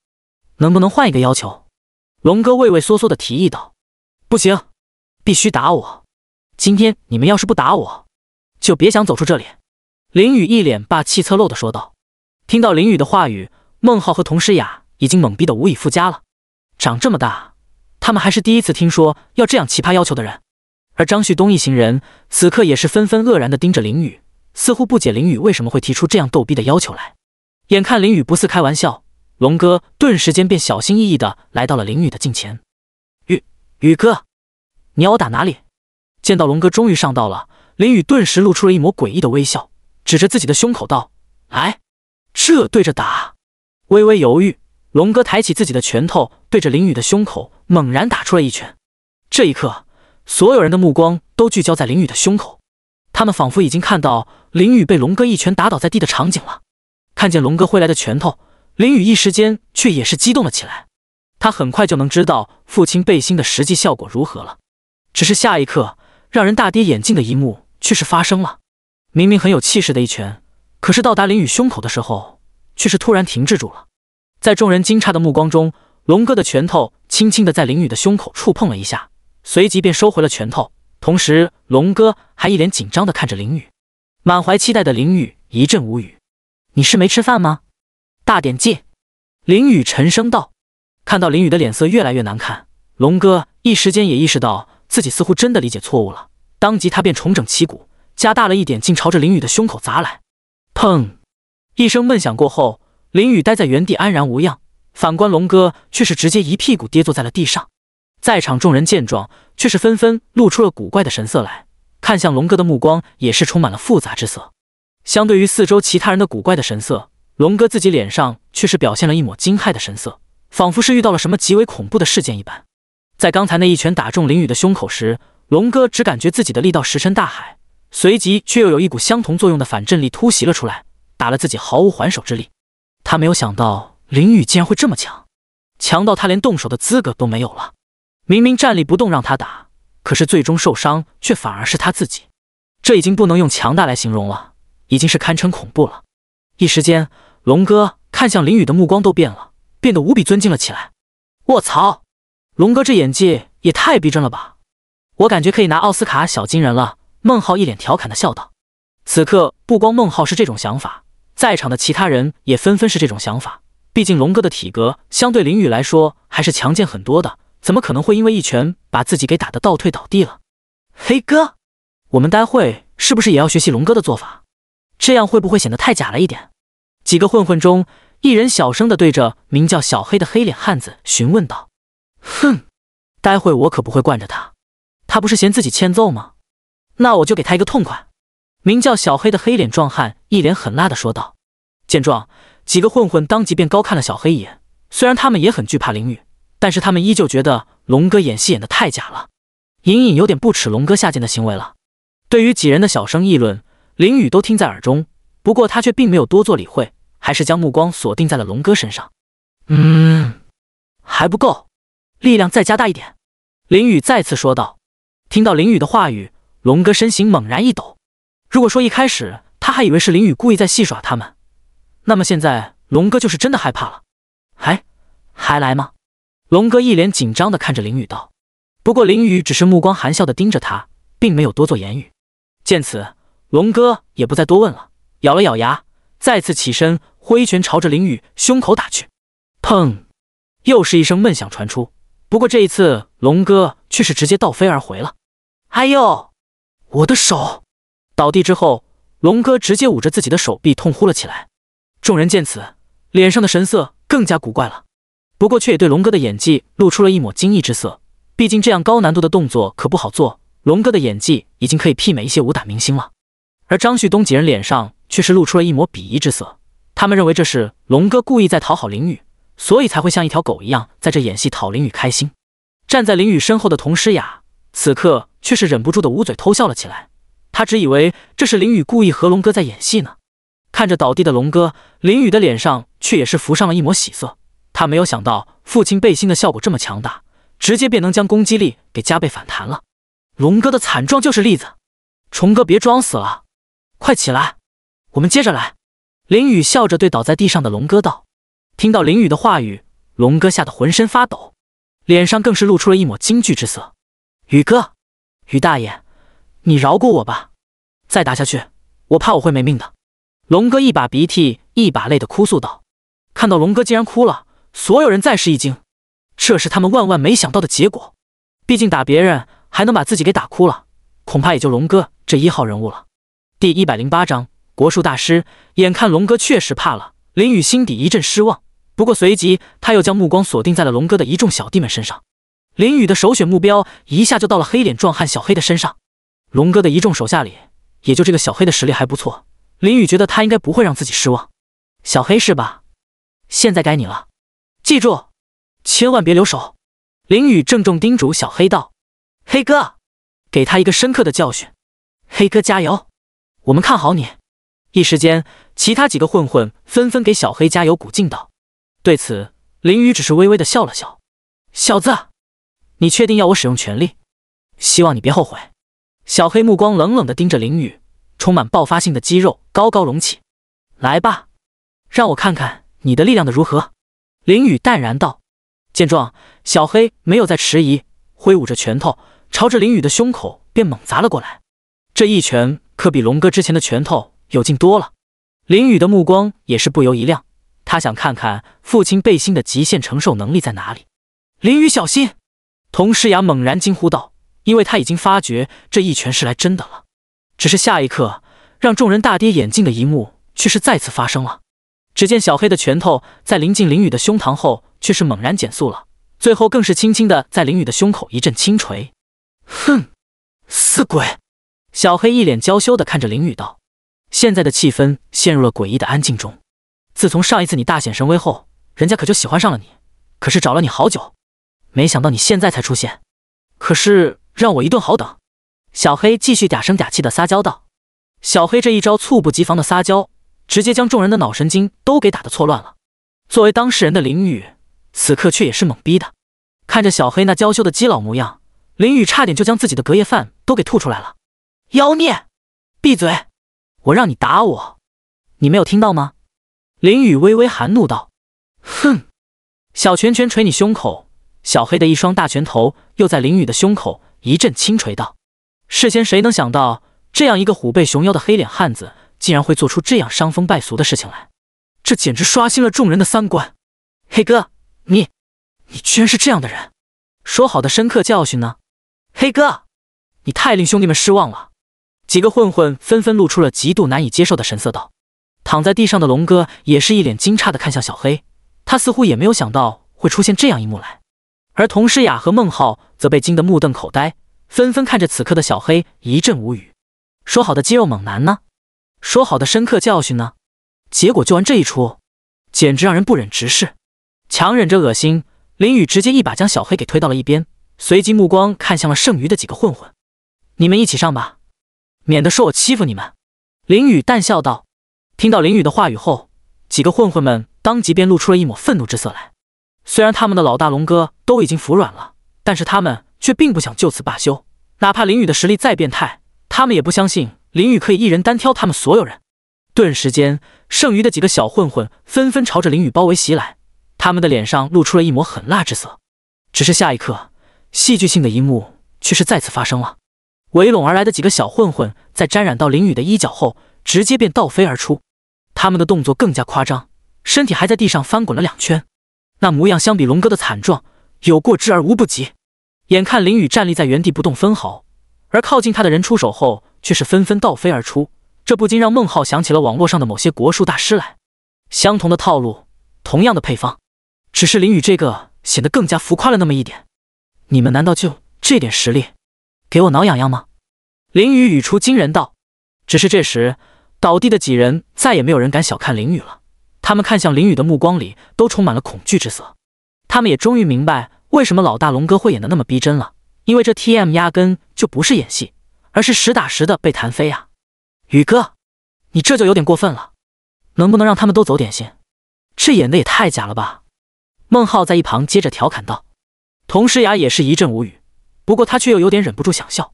能不能换一个要求？”龙哥畏畏缩缩的提议道：“不行，必须打我！今天你们要是不打我，就别想走出这里。”林雨一脸霸气侧漏的说道。听到林雨的话语，孟浩和童诗雅已经懵逼的无以复加了。长这么大，他们还是第一次听说要这样奇葩要求的人。而张旭东一行人此刻也是纷纷愕然的盯着林雨，似乎不解林雨为什么会提出这样逗逼的要求来。眼看林雨不似开玩笑，龙哥顿时间便小心翼翼的来到了林雨的近前。雨雨哥，你要我打哪里？见到龙哥终于上道了，林雨顿时露出了一抹诡异的微笑，指着自己的胸口道：“来，这对着打。”微微犹豫，龙哥抬起自己的拳头，对着林雨的胸口猛然打出了一拳。这一刻。所有人的目光都聚焦在林雨的胸口，他们仿佛已经看到林雨被龙哥一拳打倒在地的场景了。看见龙哥挥来的拳头，林雨一时间却也是激动了起来。他很快就能知道父亲背心的实际效果如何了。只是下一刻，让人大跌眼镜的一幕却是发生了：明明很有气势的一拳，可是到达林雨胸口的时候，却是突然停滞住了。在众人惊诧的目光中，龙哥的拳头轻轻的在林雨的胸口触碰了一下。随即便收回了拳头，同时龙哥还一脸紧张的看着林雨，满怀期待的林雨一阵无语：“你是没吃饭吗？大点劲！”林雨沉声道。看到林雨的脸色越来越难看，龙哥一时间也意识到自己似乎真的理解错误了，当即他便重整旗鼓，加大了一点劲，朝着林雨的胸口砸来。砰！一声闷响过后，林雨待在原地安然无恙，反观龙哥却是直接一屁股跌坐在了地上。在场众人见状，却是纷纷露出了古怪的神色来，看向龙哥的目光也是充满了复杂之色。相对于四周其他人的古怪的神色，龙哥自己脸上却是表现了一抹惊骇的神色，仿佛是遇到了什么极为恐怖的事件一般。在刚才那一拳打中林雨的胸口时，龙哥只感觉自己的力道石沉大海，随即却又有一股相同作用的反震力突袭了出来，打了自己毫无还手之力。他没有想到林雨竟然会这么强，强到他连动手的资格都没有了。明明站立不动让他打，可是最终受伤却反而是他自己，这已经不能用强大来形容了，已经是堪称恐怖了。一时间，龙哥看向林雨的目光都变了，变得无比尊敬了起来。卧槽，龙哥这演技也太逼真了吧！我感觉可以拿奥斯卡小金人了。孟浩一脸调侃的笑道。此刻不光孟浩是这种想法，在场的其他人也纷纷是这种想法。毕竟龙哥的体格相对林雨来说还是强健很多的。怎么可能会因为一拳把自己给打的倒退倒地了？黑哥，我们待会是不是也要学习龙哥的做法？这样会不会显得太假了一点？几个混混中，一人小声的对着名叫小黑的黑脸汉子询问道：“哼，待会我可不会惯着他，他不是嫌自己欠揍吗？那我就给他一个痛快。”名叫小黑的黑脸壮汉一脸狠辣的说道。见状，几个混混当即便高看了小黑一眼，虽然他们也很惧怕林雨。但是他们依旧觉得龙哥演戏演得太假了，隐隐有点不耻龙哥下贱的行为了。对于几人的小声议论，林雨都听在耳中，不过他却并没有多做理会，还是将目光锁定在了龙哥身上。嗯，还不够，力量再加大一点。林雨再次说道。听到林雨的话语，龙哥身形猛然一抖。如果说一开始他还以为是林雨故意在戏耍他们，那么现在龙哥就是真的害怕了。还还来吗？龙哥一脸紧张的看着林宇道：“不过，林宇只是目光含笑的盯着他，并没有多做言语。”见此，龙哥也不再多问了，咬了咬牙，再次起身，挥拳朝着林宇胸口打去。砰！又是一声闷响传出。不过这一次，龙哥却是直接倒飞而回了。“哎呦，我的手！”倒地之后，龙哥直接捂着自己的手臂，痛呼了起来。众人见此，脸上的神色更加古怪了。不过却也对龙哥的演技露出了一抹惊异之色，毕竟这样高难度的动作可不好做。龙哥的演技已经可以媲美一些武打明星了。而张旭东几人脸上却是露出了一抹鄙夷之色，他们认为这是龙哥故意在讨好林雨，所以才会像一条狗一样在这演戏讨林雨开心。站在林雨身后的童诗雅此刻却是忍不住的捂嘴偷笑了起来，他只以为这是林雨故意和龙哥在演戏呢。看着倒地的龙哥，林雨的脸上却也是浮上了一抹喜色。他没有想到父亲背心的效果这么强大，直接便能将攻击力给加倍反弹了。龙哥的惨状就是例子。虫哥别装死了，快起来，我们接着来。林雨笑着对倒在地上的龙哥道。听到林雨的话语，龙哥吓得浑身发抖，脸上更是露出了一抹惊惧之色。宇哥，宇大爷，你饶过我吧，再打下去，我怕我会没命的。龙哥一把鼻涕一把泪的哭诉道。看到龙哥竟然哭了。所有人再是一惊，这是他们万万没想到的结果。毕竟打别人还能把自己给打哭了，恐怕也就龙哥这一号人物了。第一百零八章国术大师。眼看龙哥确实怕了，林雨心底一阵失望。不过随即他又将目光锁定在了龙哥的一众小弟们身上。林雨的首选目标一下就到了黑脸壮汉小黑的身上。龙哥的一众手下里，也就这个小黑的实力还不错。林雨觉得他应该不会让自己失望。小黑是吧？现在该你了。记住，千万别留手！林宇郑重叮嘱小黑道：“黑哥，给他一个深刻的教训。”黑哥加油，我们看好你！一时间，其他几个混混纷纷给小黑加油鼓劲道。对此，林宇只是微微的笑了笑：“小子，你确定要我使用全力？希望你别后悔。”小黑目光冷冷的盯着林宇，充满爆发性的肌肉高高隆起，来吧，让我看看你的力量的如何！林雨淡然道：“见状，小黑没有再迟疑，挥舞着拳头，朝着林雨的胸口便猛砸了过来。这一拳可比龙哥之前的拳头有劲多了。”林雨的目光也是不由一亮，他想看看父亲背心的极限承受能力在哪里。林雨，小心！童诗雅猛然惊呼道，因为他已经发觉这一拳是来真的了。只是下一刻，让众人大跌眼镜的一幕却是再次发生了。只见小黑的拳头在临近林雨的胸膛后，却是猛然减速了，最后更是轻轻的在林雨的胸口一阵轻锤。哼，死鬼！小黑一脸娇羞的看着林雨道：“现在的气氛陷入了诡异的安静中。自从上一次你大显神威后，人家可就喜欢上了你。可是找了你好久，没想到你现在才出现，可是让我一顿好等。”小黑继续嗲声嗲气的撒娇道：“小黑这一招猝不及防的撒娇。”直接将众人的脑神经都给打的错乱了。作为当事人的林雨，此刻却也是懵逼的，看着小黑那娇羞的基佬模样，林雨差点就将自己的隔夜饭都给吐出来了。妖孽，闭嘴！我让你打我，你没有听到吗？林雨微微含怒道：“哼！”小拳拳捶你胸口，小黑的一双大拳头又在林雨的胸口一阵轻捶道。事先谁能想到这样一个虎背熊腰的黑脸汉子？竟然会做出这样伤风败俗的事情来，这简直刷新了众人的三观。黑哥，你，你居然是这样的人！说好的深刻教训呢？黑哥，你太令兄弟们失望了。几个混混纷纷露出了极度难以接受的神色，道：“躺在地上的龙哥也是一脸惊诧的看向小黑，他似乎也没有想到会出现这样一幕来。”而童诗雅和孟浩则被惊得目瞪口呆，纷纷看着此刻的小黑一阵无语。说好的肌肉猛男呢？说好的深刻教训呢？结果就玩这一出，简直让人不忍直视。强忍着恶心，林雨直接一把将小黑给推到了一边，随即目光看向了剩余的几个混混：“你们一起上吧，免得说我欺负你们。”林雨淡笑道。听到林雨的话语后，几个混混们当即便露出了一抹愤怒之色来。虽然他们的老大龙哥都已经服软了，但是他们却并不想就此罢休。哪怕林雨的实力再变态，他们也不相信。林雨可以一人单挑他们所有人，顿时间，剩余的几个小混混纷纷朝着林雨包围袭来，他们的脸上露出了一抹狠辣之色。只是下一刻，戏剧性的一幕却是再次发生了。围拢而来的几个小混混在沾染到林雨的衣角后，直接便倒飞而出，他们的动作更加夸张，身体还在地上翻滚了两圈，那模样相比龙哥的惨状有过之而无不及。眼看林雨站立在原地不动分毫，而靠近他的人出手后。却是纷纷倒飞而出，这不禁让孟浩想起了网络上的某些国术大师来。相同的套路，同样的配方，只是林宇这个显得更加浮夸了那么一点。你们难道就这点实力，给我挠痒痒吗？林宇语出惊人道。只是这时，倒地的几人再也没有人敢小看林宇了。他们看向林宇的目光里都充满了恐惧之色。他们也终于明白为什么老大龙哥会演的那么逼真了，因为这 T M 压根就不是演戏。而是实打实的被弹飞呀，宇哥，你这就有点过分了，能不能让他们都走点心？这演的也太假了吧！孟浩在一旁接着调侃道。佟诗雅也是一阵无语，不过他却又有点忍不住想笑。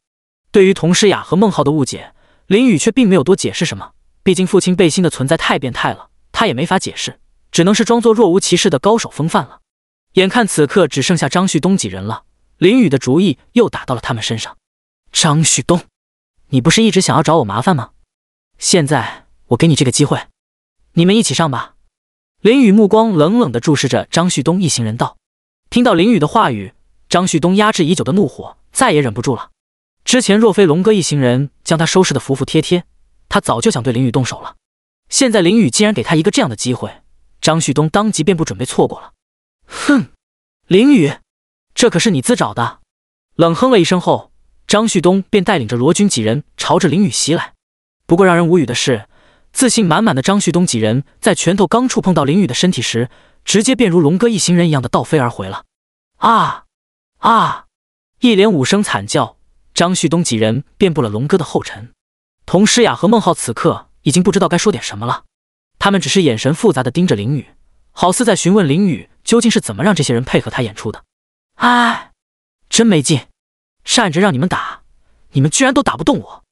对于佟诗雅和孟浩的误解，林宇却并没有多解释什么，毕竟父亲背心的存在太变态了，他也没法解释，只能是装作若无其事的高手风范了。眼看此刻只剩下张旭东几人了，林宇的主意又打到了他们身上。张旭东。你不是一直想要找我麻烦吗？现在我给你这个机会，你们一起上吧！林雨目光冷冷的注视着张旭东一行人道。听到林雨的话语，张旭东压制已久的怒火再也忍不住了。之前若非龙哥一行人将他收拾的服服帖帖，他早就想对林雨动手了。现在林雨竟然给他一个这样的机会，张旭东当即便不准备错过了。哼，林雨，这可是你自找的！冷哼了一声后。张旭东便带领着罗军几人朝着林雨袭来。不过让人无语的是，自信满满的张旭东几人在拳头刚触碰到林雨的身体时，直接便如龙哥一行人一样的倒飞而回了。啊啊！一连五声惨叫，张旭东几人遍布了龙哥的后尘。童诗雅和孟浩此刻已经不知道该说点什么了，他们只是眼神复杂的盯着林雨，好似在询问林雨究竟是怎么让这些人配合他演出的。唉，真没劲。站着让你们打，你们居然都打不动我，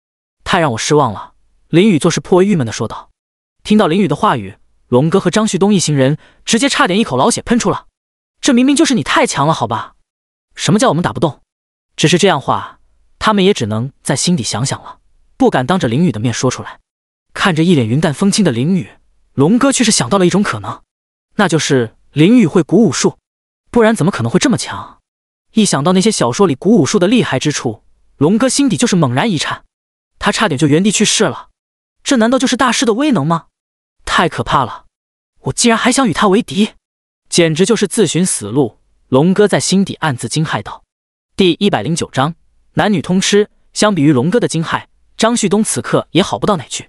太让我失望了！林雨做事颇为郁闷的说道。听到林雨的话语，龙哥和张旭东一行人直接差点一口老血喷出了。这明明就是你太强了，好吧？什么叫我们打不动？只是这样话，他们也只能在心底想想了，不敢当着林雨的面说出来。看着一脸云淡风轻的林雨，龙哥却是想到了一种可能，那就是林雨会古武术，不然怎么可能会这么强？一想到那些小说里古武术的厉害之处，龙哥心底就是猛然一颤，他差点就原地去世了。这难道就是大师的威能吗？太可怕了！我竟然还想与他为敌，简直就是自寻死路！龙哥在心底暗自惊骇道。第一百零九章男女通吃。相比于龙哥的惊骇，张旭东此刻也好不到哪去。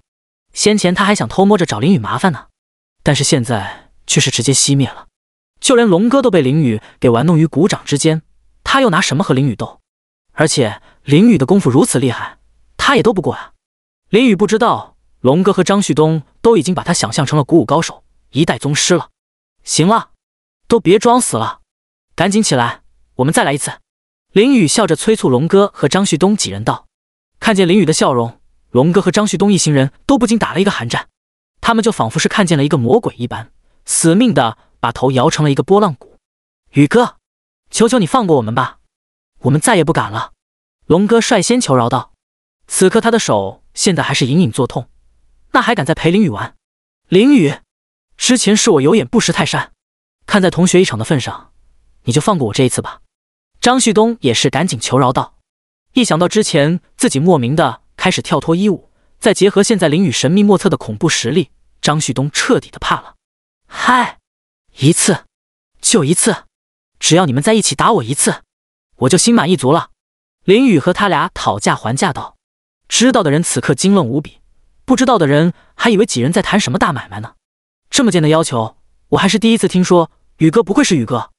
先前他还想偷摸着找林雨麻烦呢，但是现在却是直接熄灭了。就连龙哥都被林雨给玩弄于股掌之间。他又拿什么和林雨斗？而且林雨的功夫如此厉害，他也斗不过呀。林雨不知道，龙哥和张旭东都已经把他想象成了古武高手、一代宗师了。行了，都别装死了，赶紧起来，我们再来一次。林雨笑着催促龙哥和张旭东几人道。看见林雨的笑容，龙哥和张旭东一行人都不禁打了一个寒战，他们就仿佛是看见了一个魔鬼一般，死命的把头摇成了一个波浪鼓。宇哥。求求你放过我们吧，我们再也不敢了。龙哥率先求饶道：“此刻他的手现在还是隐隐作痛，那还敢再陪林雨玩？”林雨，之前是我有眼不识泰山，看在同学一场的份上，你就放过我这一次吧。张旭东也是赶紧求饶道：“一想到之前自己莫名的开始跳脱衣舞，再结合现在林雨神秘莫测的恐怖实力，张旭东彻底的怕了。”嗨，一次，就一次。只要你们在一起打我一次，我就心满意足了。”林雨和他俩讨价还价道。知道的人此刻惊愣无比，不知道的人还以为几人在谈什么大买卖呢。这么贱的要求，我还是第一次听说。宇哥不愧是宇哥，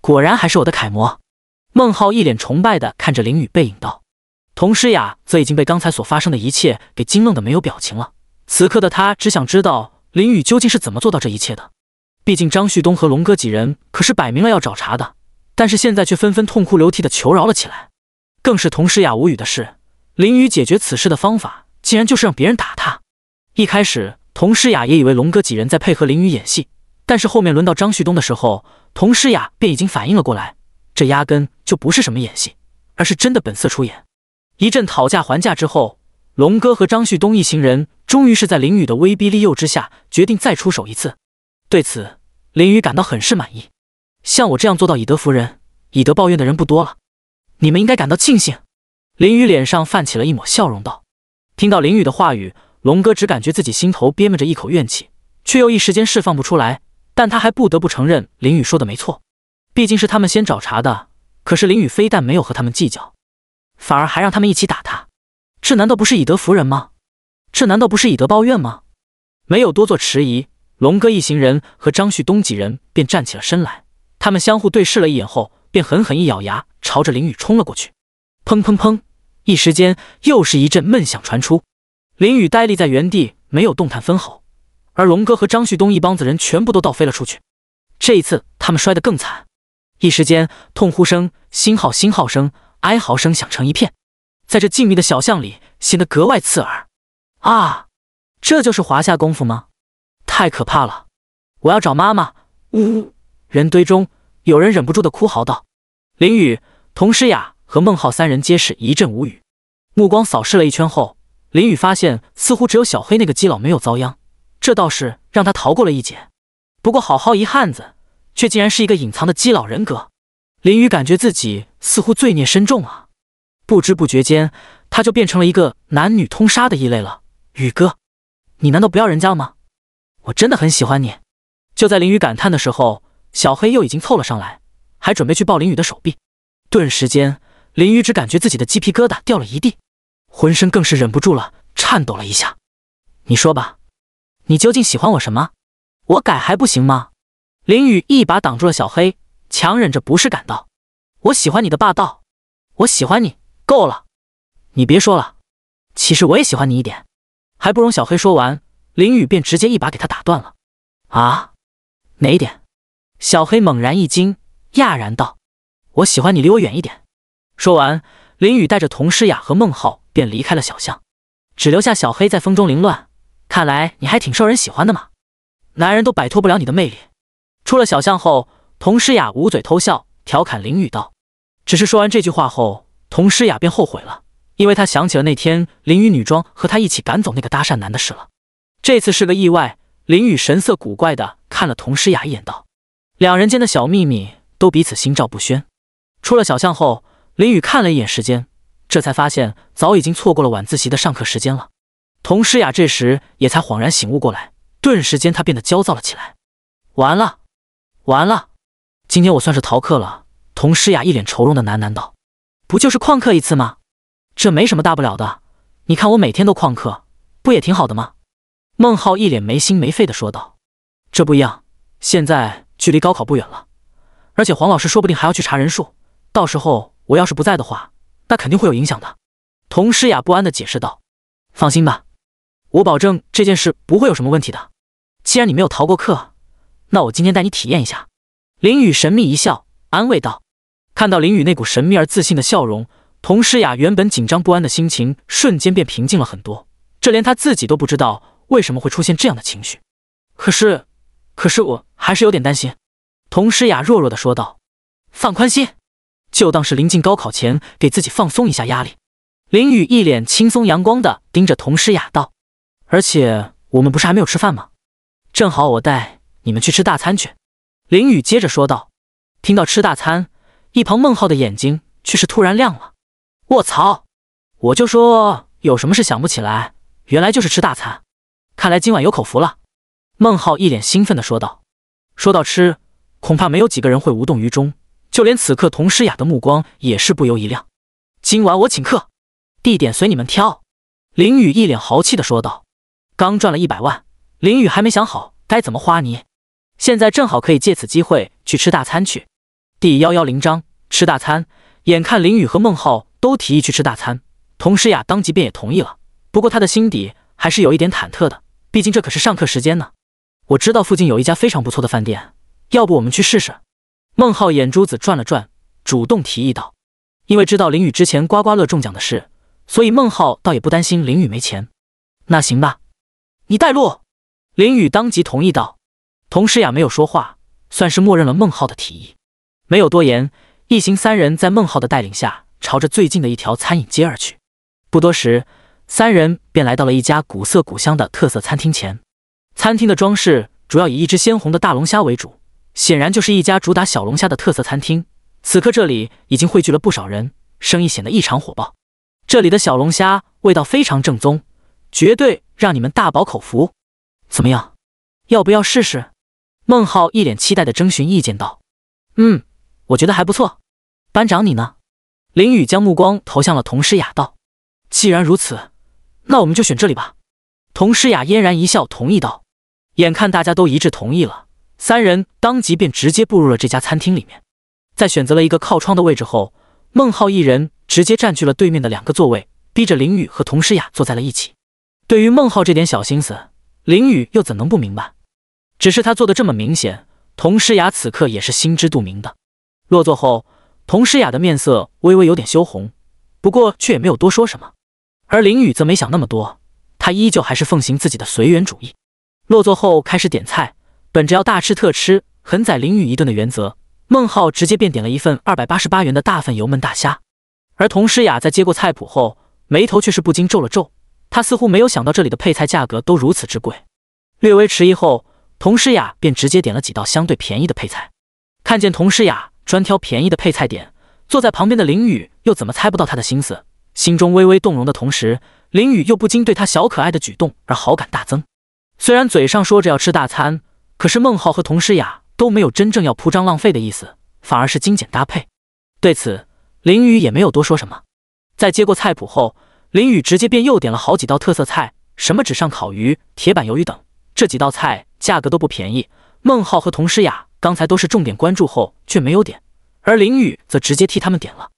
果然还是我的楷模。”孟浩一脸崇拜的看着林雨背影道。童诗雅则已经被刚才所发生的一切给惊愣的没有表情了，此刻的他只想知道林雨究竟是怎么做到这一切的。毕竟张旭东和龙哥几人可是摆明了要找茬的，但是现在却纷纷痛哭流涕的求饶了起来。更是童诗雅无语的是，林雨解决此事的方法竟然就是让别人打他。一开始，童诗雅也以为龙哥几人在配合林雨演戏，但是后面轮到张旭东的时候，童诗雅便已经反应了过来，这压根就不是什么演戏，而是真的本色出演。一阵讨价还价之后，龙哥和张旭东一行人终于是在林雨的威逼利诱之下，决定再出手一次。对此，林雨感到很是满意。像我这样做到以德服人、以德报怨的人不多了，你们应该感到庆幸。林雨脸上泛起了一抹笑容，道：“听到林雨的话语，龙哥只感觉自己心头憋闷着一口怨气，却又一时间释放不出来。但他还不得不承认林雨说的没错，毕竟是他们先找茬的。可是林雨非但没有和他们计较，反而还让他们一起打他，这难道不是以德服人吗？这难道不是以德报怨吗？”没有多做迟疑。龙哥一行人和张旭东几人便站起了身来，他们相互对视了一眼后，便狠狠一咬牙，朝着林雨冲了过去。砰砰砰！一时间又是一阵闷响传出。林雨呆立在原地，没有动弹分毫，而龙哥和张旭东一帮子人全部都倒飞了出去。这一次他们摔得更惨，一时间痛呼声、心号心号声、哀嚎声响成一片，在这静谧的小巷里显得格外刺耳。啊！这就是华夏功夫吗？太可怕了！我要找妈妈。呜！人堆中有人忍不住的哭嚎道。林雨、童诗雅和孟浩三人皆是一阵无语，目光扫视了一圈后，林雨发现似乎只有小黑那个基佬没有遭殃，这倒是让他逃过了一劫。不过，好好一汉子，却竟然是一个隐藏的基佬人格。林雨感觉自己似乎罪孽深重啊！不知不觉间，他就变成了一个男女通杀的异类了。宇哥，你难道不要人家了吗？我真的很喜欢你。就在林雨感叹的时候，小黑又已经凑了上来，还准备去抱林雨的手臂。顿时间，林雨只感觉自己的鸡皮疙瘩掉了一地，浑身更是忍不住了，颤抖了一下。你说吧，你究竟喜欢我什么？我改还不行吗？林雨一把挡住了小黑，强忍着不适，赶到：“我喜欢你的霸道，我喜欢你。够了，你别说了。其实我也喜欢你一点。”还不容小黑说完。林雨便直接一把给他打断了。啊？哪一点？小黑猛然一惊，讶然道：“我喜欢你，离我远一点。”说完，林雨带着童诗雅和孟浩便离开了小巷，只留下小黑在风中凌乱。看来你还挺受人喜欢的嘛，男人都摆脱不了你的魅力。出了小巷后，童诗雅捂嘴偷笑，调侃林雨道：“只是说完这句话后，童诗雅便后悔了，因为她想起了那天林雨女装和她一起赶走那个搭讪男的事了。”这次是个意外，林雨神色古怪的看了童诗雅一眼，道：“两人间的小秘密都彼此心照不宣。”出了小巷后，林雨看了一眼时间，这才发现早已经错过了晚自习的上课时间了。童诗雅这时也才恍然醒悟过来，顿时间她变得焦躁了起来：“完了，完了，今天我算是逃课了。”童诗雅一脸愁容的喃喃道：“不就是旷课一次吗？这没什么大不了的。你看我每天都旷课，不也挺好的吗？”孟浩一脸没心没肺的说道：“这不一样，现在距离高考不远了，而且黄老师说不定还要去查人数，到时候我要是不在的话，那肯定会有影响的。”童诗雅不安的解释道：“放心吧，我保证这件事不会有什么问题的。既然你没有逃过课，那我今天带你体验一下。”林雨神秘一笑，安慰道：“看到林雨那股神秘而自信的笑容，童诗雅原本紧张不安的心情瞬间便平静了很多。这连他自己都不知道。”为什么会出现这样的情绪？可是，可是我还是有点担心。”童诗雅弱弱的说道。“放宽心，就当是临近高考前给自己放松一下压力。”林雨一脸轻松阳光的盯着童诗雅道。“而且我们不是还没有吃饭吗？正好我带你们去吃大餐去。”林雨接着说道。听到吃大餐，一旁孟浩的眼睛却是突然亮了。“卧槽！我就说有什么事想不起来，原来就是吃大餐。”看来今晚有口福了，孟浩一脸兴奋的说道。说到吃，恐怕没有几个人会无动于衷，就连此刻童诗雅的目光也是不由一亮。今晚我请客，地点随你们挑。林雨一脸豪气的说道。刚赚了一百万，林雨还没想好该怎么花呢，现在正好可以借此机会去吃大餐去。第幺幺零章吃大餐。眼看林雨和孟浩都提议去吃大餐，童诗雅当即便也同意了，不过他的心底还是有一点忐忑的。毕竟这可是上课时间呢。我知道附近有一家非常不错的饭店，要不我们去试试？孟浩眼珠子转了转，主动提议道。因为知道林雨之前刮刮乐中奖的事，所以孟浩倒也不担心林雨没钱。那行吧，你带路。林雨当即同意道。童诗雅没有说话，算是默认了孟浩的提议，没有多言。一行三人，在孟浩的带领下，朝着最近的一条餐饮街而去。不多时。三人便来到了一家古色古香的特色餐厅前。餐厅的装饰主要以一只鲜红的大龙虾为主，显然就是一家主打小龙虾的特色餐厅。此刻这里已经汇聚了不少人，生意显得异常火爆。这里的小龙虾味道非常正宗，绝对让你们大饱口福。怎么样？要不要试试？孟浩一脸期待的征询意见道：“嗯，我觉得还不错。班长你呢？”林雨将目光投向了同诗雅道：“既然如此。”那我们就选这里吧。童诗雅嫣然一笑，同意道。眼看大家都一致同意了，三人当即便直接步入了这家餐厅里面。在选择了一个靠窗的位置后，孟浩一人直接占据了对面的两个座位，逼着林雨和童诗雅坐在了一起。对于孟浩这点小心思，林雨又怎能不明白？只是他做的这么明显，童诗雅此刻也是心知肚明的。落座后，童诗雅的面色微微有点羞红，不过却也没有多说什么。而林雨则没想那么多，他依旧还是奉行自己的随缘主义。落座后开始点菜，本着要大吃特吃、狠宰林雨一顿的原则，孟浩直接便点了一份二百八十八元的大份油焖大虾。而童诗雅在接过菜谱后，眉头却是不禁皱了皱，他似乎没有想到这里的配菜价格都如此之贵。略微迟疑后，童诗雅便直接点了几道相对便宜的配菜。看见童诗雅专挑便宜的配菜点，坐在旁边的林雨又怎么猜不到他的心思？心中微微动容的同时，林雨又不禁对他小可爱的举动而好感大增。虽然嘴上说着要吃大餐，可是孟浩和佟诗雅都没有真正要铺张浪费的意思，反而是精简搭配。对此，林雨也没有多说什么。在接过菜谱后，林雨直接便又点了好几道特色菜，什么纸上烤鱼、铁板鱿鱼等，这几道菜价格都不便宜。孟浩和佟诗雅刚才都是重点关注后却没有点，而林雨则直接替他们点了。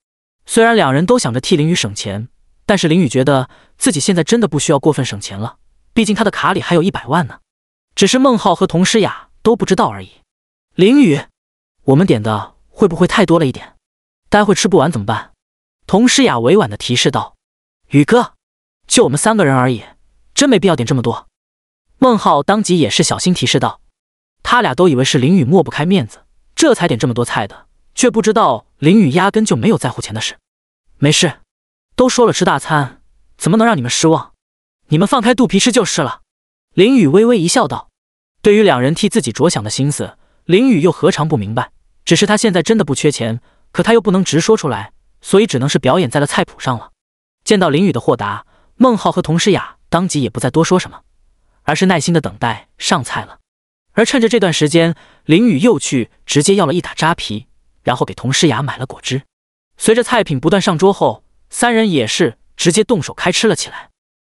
虽然两人都想着替林雨省钱，但是林雨觉得自己现在真的不需要过分省钱了，毕竟他的卡里还有一百万呢。只是孟浩和佟诗雅都不知道而已。林雨，我们点的会不会太多了一点？待会吃不完怎么办？佟诗雅委婉的提示道。宇哥，就我们三个人而已，真没必要点这么多。孟浩当即也是小心提示道。他俩都以为是林雨抹不开面子，这才点这么多菜的，却不知道。林雨压根就没有在乎钱的事，没事，都说了吃大餐，怎么能让你们失望？你们放开肚皮吃就是了。林雨微微一笑，道：“对于两人替自己着想的心思，林雨又何尝不明白？只是他现在真的不缺钱，可他又不能直说出来，所以只能是表演在了菜谱上了。”见到林雨的豁达，孟浩和佟诗雅当即也不再多说什么，而是耐心的等待上菜了。而趁着这段时间，林雨又去直接要了一打扎啤。然后给佟诗雅买了果汁。随着菜品不断上桌后，三人也是直接动手开吃了起来。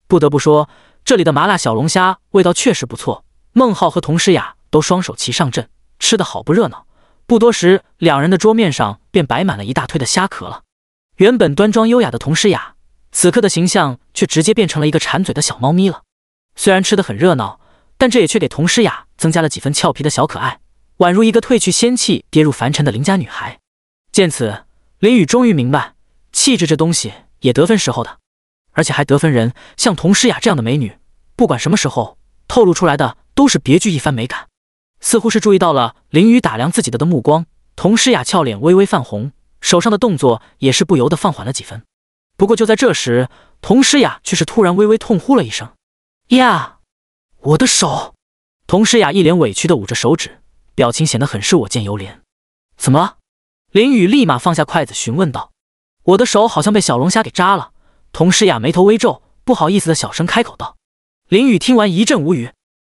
不得不说，这里的麻辣小龙虾味道确实不错。孟浩和佟诗雅都双手齐上阵，吃得好不热闹。不多时，两人的桌面上便摆满了一大推的虾壳了。原本端庄优雅的佟诗雅，此刻的形象却直接变成了一个馋嘴的小猫咪了。虽然吃得很热闹，但这也却给佟诗雅增加了几分俏皮的小可爱。宛如一个褪去仙气、跌入凡尘的邻家女孩。见此，林雨终于明白，气质这东西也得分时候的，而且还得分人。像童诗雅这样的美女，不管什么时候透露出来的，都是别具一番美感。似乎是注意到了林雨打量自己的的目光，童诗雅俏脸微微泛红，手上的动作也是不由得放缓了几分。不过就在这时，童诗雅却是突然微微痛呼了一声：“呀，我的手！”童诗雅一脸委屈地捂着手指。表情显得很是我见犹怜，怎么了？林雨立马放下筷子询问道：“我的手好像被小龙虾给扎了。”童诗雅眉头微皱，不好意思的小声开口道。林雨听完一阵无语，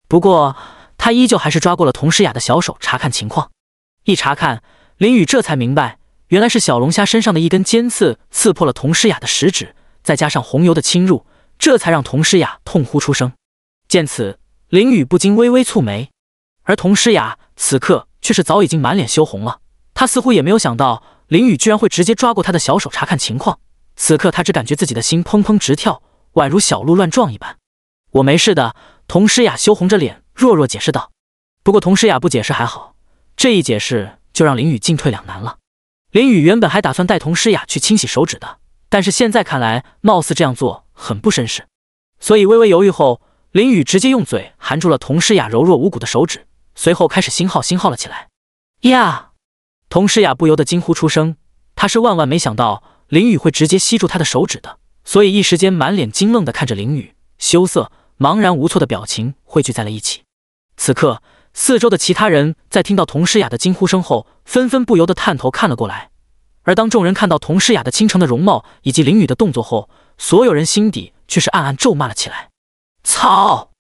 不过他依旧还是抓过了童诗雅的小手查看情况。一查看，林雨这才明白，原来是小龙虾身上的一根尖刺刺破了童诗雅的食指，再加上红油的侵入，这才让童诗雅痛呼出声。见此，林雨不禁微微蹙眉，而童诗雅。此刻却是早已经满脸羞红了，他似乎也没有想到林雨居然会直接抓过他的小手查看情况。此刻他只感觉自己的心砰砰直跳，宛如小鹿乱撞一般。我没事的，童诗雅羞红着脸，弱弱解释道。不过童诗雅不解释还好，这一解释就让林雨进退两难了。林雨原本还打算带童诗雅去清洗手指的，但是现在看来，貌似这样做很不绅士，所以微微犹豫后，林雨直接用嘴含住了童诗雅柔弱无骨的手指。随后开始星号星号了起来呀，佟诗雅不由得惊呼出声。她是万万没想到林雨会直接吸住她的手指的，所以一时间满脸惊愣的看着林雨，羞涩、茫然无措的表情汇聚在了一起。此刻，四周的其他人在听到佟诗雅的惊呼声后，纷纷不由得探头看了过来。而当众人看到佟诗雅的倾城的容貌以及林雨的动作后，所有人心底却是暗暗咒骂了起来：“操，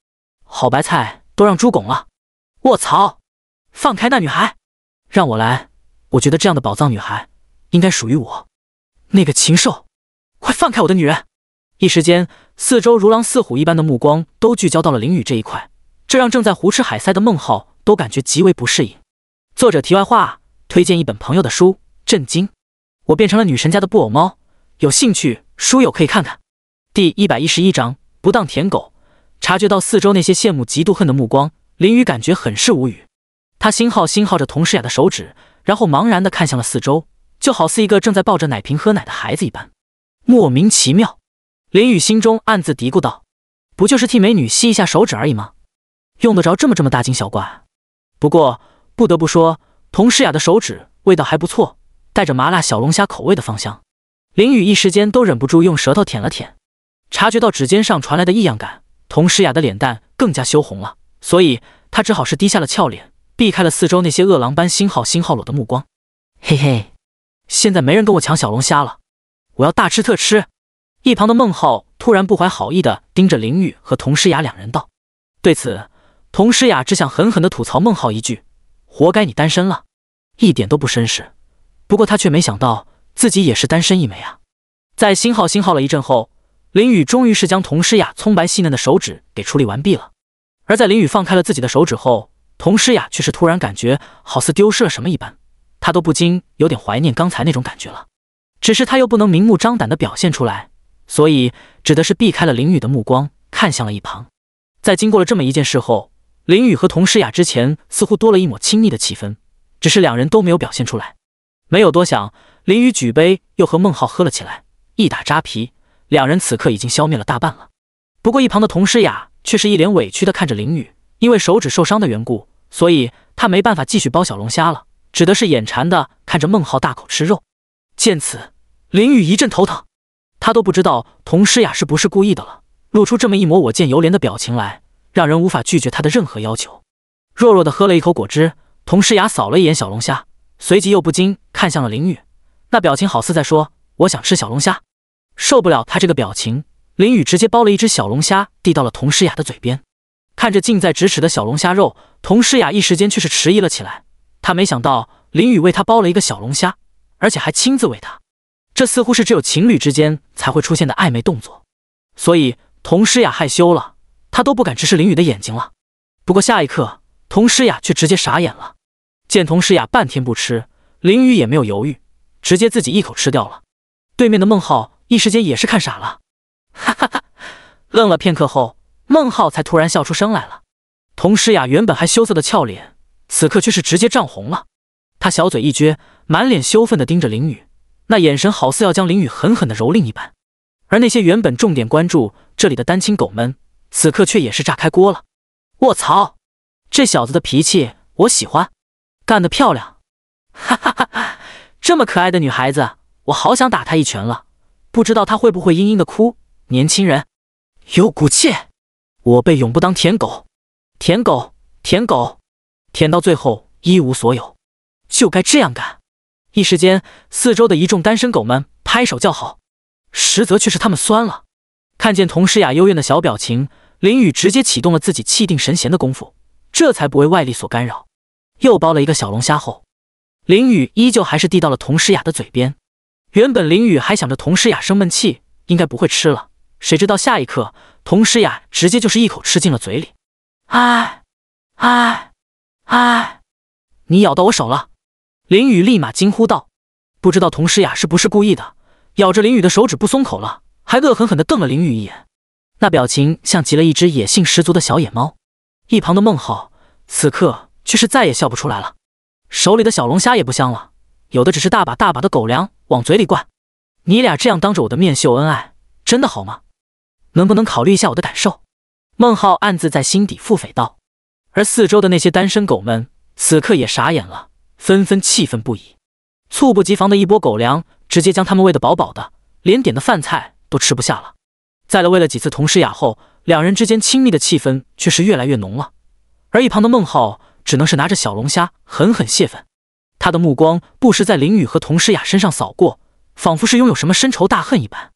好白菜都让猪拱了！”我操！放开那女孩，让我来。我觉得这样的宝藏女孩应该属于我。那个禽兽，快放开我的女人！一时间，四周如狼似虎一般的目光都聚焦到了林雨这一块，这让正在胡吃海塞的孟浩都感觉极为不适应。作者题外话：推荐一本朋友的书，《震惊》，我变成了女神家的布偶猫，有兴趣书友可以看看。第一百一十一章：不当舔狗。察觉到四周那些羡慕、嫉妒、恨的目光。林雨感觉很是无语，他心号心号着佟诗雅的手指，然后茫然地看向了四周，就好似一个正在抱着奶瓶喝奶的孩子一般，莫名其妙。林雨心中暗自嘀咕道：“不就是替美女吸一下手指而已吗？用得着这么这么大惊小怪？”不过不得不说，佟诗雅的手指味道还不错，带着麻辣小龙虾口味的芳香，林雨一时间都忍不住用舌头舔了舔。察觉到指尖上传来的异样感，佟诗雅的脸蛋更加羞红了。所以，他只好是低下了俏脸，避开了四周那些饿狼般“星号星号裸”的目光。嘿嘿，现在没人跟我抢小龙虾了，我要大吃特吃。一旁的孟浩突然不怀好意的盯着林雨和童诗雅两人道：“对此，童诗雅只想狠狠的吐槽孟浩一句：活该你单身了，一点都不绅士。不过他却没想到自己也是单身一枚啊。”在“星号星号”了一阵后，林雨终于是将童诗雅葱白细嫩的手指给处理完毕了。而在林雨放开了自己的手指后，童诗雅却是突然感觉好似丢失了什么一般，她都不禁有点怀念刚才那种感觉了。只是她又不能明目张胆的表现出来，所以指的是避开了林雨的目光，看向了一旁。在经过了这么一件事后，林雨和童诗雅之前似乎多了一抹亲密的气氛，只是两人都没有表现出来。没有多想，林雨举杯又和孟浩喝了起来，一打扎啤，两人此刻已经消灭了大半了。不过一旁的童诗雅。却是一脸委屈的看着林雨，因为手指受伤的缘故，所以他没办法继续剥小龙虾了，指的是眼馋的看着孟浩大口吃肉。见此，林雨一阵头疼，他都不知道童诗雅是不是故意的了，露出这么一抹我见犹怜的表情来，让人无法拒绝他的任何要求。弱弱的喝了一口果汁，童诗雅扫了一眼小龙虾，随即又不禁看向了林雨，那表情好似在说：“我想吃小龙虾。”受不了他这个表情。林雨直接包了一只小龙虾，递到了童诗雅的嘴边。看着近在咫尺的小龙虾肉，童诗雅一时间却是迟疑了起来。他没想到林雨为他包了一个小龙虾，而且还亲自喂他。这似乎是只有情侣之间才会出现的暧昧动作，所以童诗雅害羞了，她都不敢直视林雨的眼睛了。不过下一刻，童诗雅却直接傻眼了。见童诗雅半天不吃，林雨也没有犹豫，直接自己一口吃掉了。对面的孟浩一时间也是看傻了。哈哈哈！愣了片刻后，孟浩才突然笑出声来了。佟诗雅原本还羞涩的俏脸，此刻却是直接涨红了。她小嘴一撅，满脸羞愤地盯着林雨，那眼神好似要将林雨狠狠地蹂躏一般。而那些原本重点关注这里的单亲狗们，此刻却也是炸开锅了。我操！这小子的脾气我喜欢，干得漂亮！哈哈哈！这么可爱的女孩子，我好想打她一拳了，不知道她会不会嘤嘤的哭。年轻人有骨气，我辈永不当舔狗，舔狗，舔狗，舔到最后一无所有，就该这样干。一时间，四周的一众单身狗们拍手叫好，实则却是他们酸了。看见佟诗雅幽怨的小表情，林雨直接启动了自己气定神闲的功夫，这才不为外力所干扰。又包了一个小龙虾后，林雨依旧还是递到了佟诗雅的嘴边。原本林雨还想着佟诗雅生闷气，应该不会吃了。谁知道下一刻，童诗雅直接就是一口吃进了嘴里。哎，哎，哎，你咬到我手了！林雨立马惊呼道。不知道童诗雅是不是故意的，咬着林雨的手指不松口了，还恶狠狠地瞪了林雨一眼，那表情像极了一只野性十足的小野猫。一旁的孟浩此刻却是再也笑不出来了，手里的小龙虾也不香了，有的只是大把大把的狗粮往嘴里灌。你俩这样当着我的面秀恩爱，真的好吗？能不能考虑一下我的感受？孟浩暗自在心底腹诽道，而四周的那些单身狗们此刻也傻眼了，纷纷气愤不已。猝不及防的一波狗粮，直接将他们喂得饱饱的，连点的饭菜都吃不下了。在了喂了几次童诗雅后，两人之间亲密的气氛却是越来越浓了。而一旁的孟浩只能是拿着小龙虾狠狠泄愤，他的目光不时在林雨和童诗雅身上扫过，仿佛是拥有什么深仇大恨一般。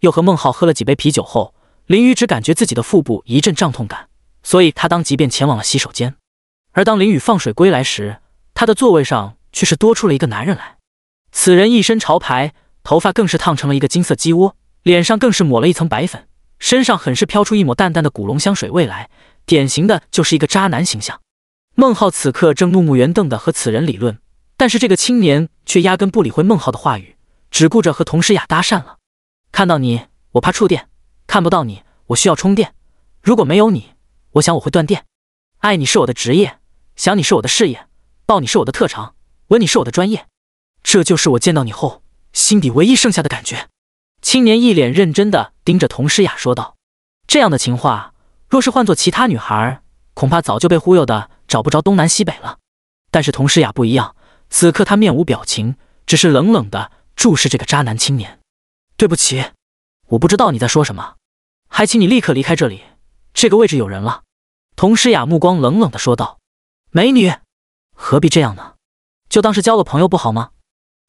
又和孟浩喝了几杯啤酒后。林雨只感觉自己的腹部一阵胀痛感，所以他当即便前往了洗手间。而当林雨放水归来时，他的座位上却是多出了一个男人来。此人一身潮牌，头发更是烫成了一个金色鸡窝，脸上更是抹了一层白粉，身上很是飘出一抹淡淡的古龙香水味来，典型的就是一个渣男形象。孟浩此刻正怒目圆瞪的和此人理论，但是这个青年却压根不理会孟浩的话语，只顾着和佟诗雅搭讪了。看到你，我怕触电。看不到你，我需要充电；如果没有你，我想我会断电。爱你是我的职业，想你是我的事业，抱你是我的特长，吻你是我的专业。这就是我见到你后心底唯一剩下的感觉。”青年一脸认真的盯着佟诗雅说道。这样的情话，若是换做其他女孩，恐怕早就被忽悠的找不着东南西北了。但是佟诗雅不一样，此刻她面无表情，只是冷冷的注视这个渣男青年。“对不起，我不知道你在说什么。”还请你立刻离开这里，这个位置有人了。”童诗雅目光冷冷的说道。“美女，何必这样呢？就当是交个朋友不好吗？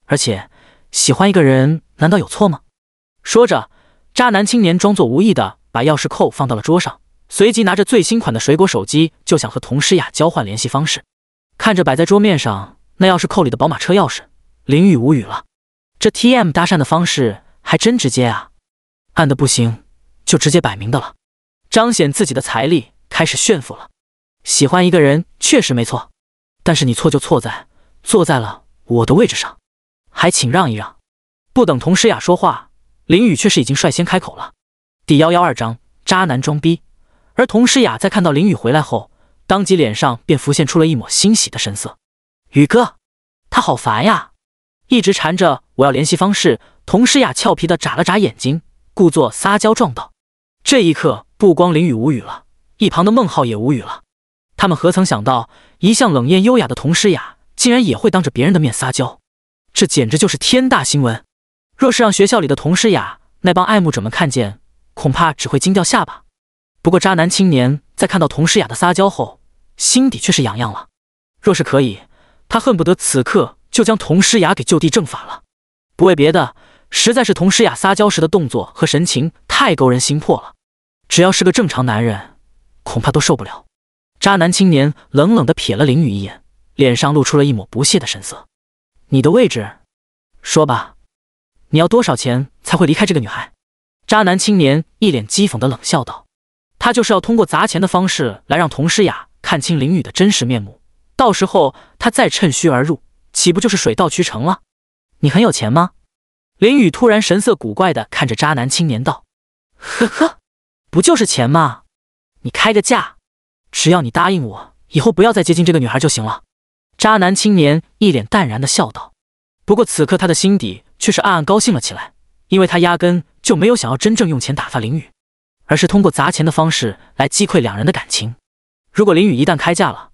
而且喜欢一个人难道有错吗？”说着，渣男青年装作无意的把钥匙扣放到了桌上，随即拿着最新款的水果手机就想和童诗雅交换联系方式。看着摆在桌面上那钥匙扣里的宝马车钥匙，林雨无语了。这 T M 搭讪的方式还真直接啊，暗的不行。就直接摆明的了，彰显自己的财力，开始炫富了。喜欢一个人确实没错，但是你错就错在坐在了我的位置上，还请让一让。不等童诗雅说话，林雨却是已经率先开口了。第幺幺二章：渣男装逼。而童诗雅在看到林雨回来后，当即脸上便浮现出了一抹欣喜的神色。宇哥，他好烦呀，一直缠着我要联系方式。童诗雅俏皮的眨了眨眼睛，故作撒娇状道。这一刻，不光林雨无语了，一旁的孟浩也无语了。他们何曾想到，一向冷艳优雅的佟诗雅，竟然也会当着别人的面撒娇？这简直就是天大新闻！若是让学校里的佟诗雅那帮爱慕者们看见，恐怕只会惊掉下巴。不过，渣男青年在看到佟诗雅的撒娇后，心底却是痒痒了。若是可以，他恨不得此刻就将佟诗雅给就地正法了。不为别的。实在是童诗雅撒娇时的动作和神情太勾人心魄了，只要是个正常男人，恐怕都受不了。渣男青年冷冷的瞥了林雨一眼，脸上露出了一抹不屑的神色。你的位置，说吧，你要多少钱才会离开这个女孩？渣男青年一脸讥讽的冷笑道：“他就是要通过砸钱的方式来让童诗雅看清林雨的真实面目，到时候他再趁虚而入，岂不就是水到渠成了？”你很有钱吗？林雨突然神色古怪的看着渣男青年道：“呵呵，不就是钱吗？你开个价，只要你答应我以后不要再接近这个女孩就行了。”渣男青年一脸淡然的笑道。不过此刻他的心底却是暗暗高兴了起来，因为他压根就没有想要真正用钱打发林雨，而是通过砸钱的方式来击溃两人的感情。如果林雨一旦开价了，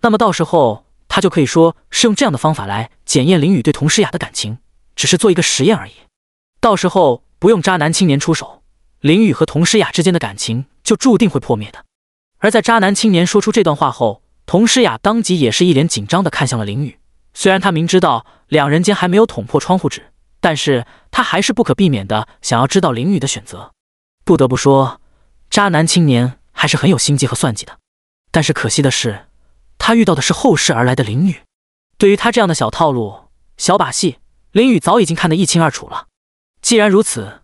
那么到时候他就可以说是用这样的方法来检验林雨对童诗雅的感情。只是做一个实验而已，到时候不用渣男青年出手，林雨和童诗雅之间的感情就注定会破灭的。而在渣男青年说出这段话后，童诗雅当即也是一脸紧张的看向了林雨。虽然他明知道两人间还没有捅破窗户纸，但是他还是不可避免的想要知道林雨的选择。不得不说，渣男青年还是很有心计和算计的。但是可惜的是，他遇到的是后世而来的林雨，对于他这样的小套路、小把戏。林宇早已经看得一清二楚了，既然如此，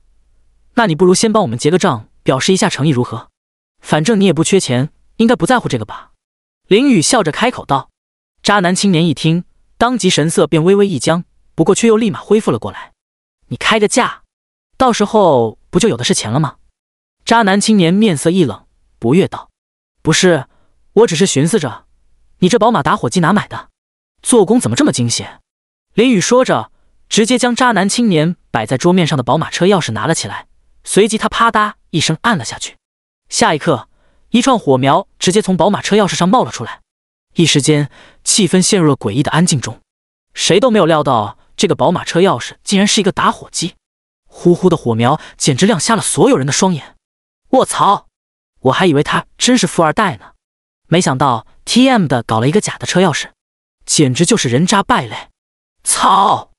那你不如先帮我们结个账，表示一下诚意如何？反正你也不缺钱，应该不在乎这个吧？林宇笑着开口道。渣男青年一听，当即神色便微微一僵，不过却又立马恢复了过来。你开个价，到时候不就有的是钱了吗？渣男青年面色一冷，不悦道：“不是，我只是寻思着，你这宝马打火机哪买的？做工怎么这么精细？”林宇说着。直接将渣男青年摆在桌面上的宝马车钥匙拿了起来，随即他啪嗒一声按了下去，下一刻，一串火苗直接从宝马车钥匙上冒了出来，一时间，气氛陷入了诡异的安静中，谁都没有料到这个宝马车钥匙竟然是一个打火机，呼呼的火苗简直亮瞎了所有人的双眼，卧槽！我还以为他真是富二代呢，没想到 T M 的搞了一个假的车钥匙，简直就是人渣败类，操！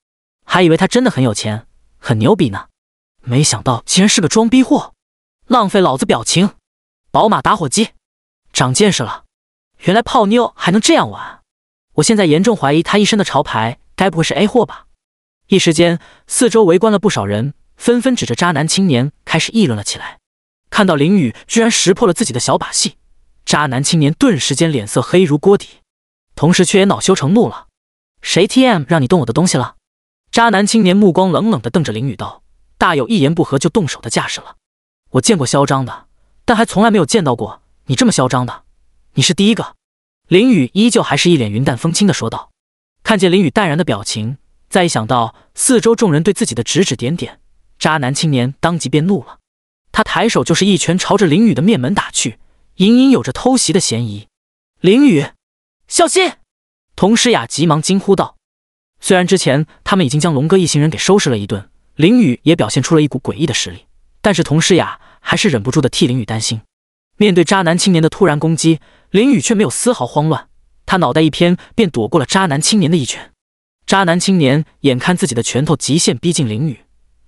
还以为他真的很有钱，很牛逼呢，没想到竟然是个装逼货，浪费老子表情，宝马打火机，长见识了，原来泡妞还能这样玩。我现在严重怀疑他一身的潮牌该不会是 A 货吧？一时间，四周围观了不少人，纷纷指着渣男青年开始议论了起来。看到林雨居然识破了自己的小把戏，渣男青年顿时间脸色黑如锅底，同时却也恼羞成怒了，谁 T M 让你动我的东西了？渣男青年目光冷冷地瞪着林雨道：“大有一言不合就动手的架势了。我见过嚣张的，但还从来没有见到过你这么嚣张的。你是第一个。”林雨依旧还是一脸云淡风轻地说道。看见林雨淡然的表情，再一想到四周众人对自己的指指点点，渣男青年当即便怒了。他抬手就是一拳朝着林雨的面门打去，隐隐有着偷袭的嫌疑。林雨，小心！童诗雅急忙惊呼道。虽然之前他们已经将龙哥一行人给收拾了一顿，林雨也表现出了一股诡异的实力，但是童诗雅还是忍不住的替林雨担心。面对渣男青年的突然攻击，林雨却没有丝毫慌乱，他脑袋一偏，便躲过了渣男青年的一拳。渣男青年眼看自己的拳头极限逼近林雨，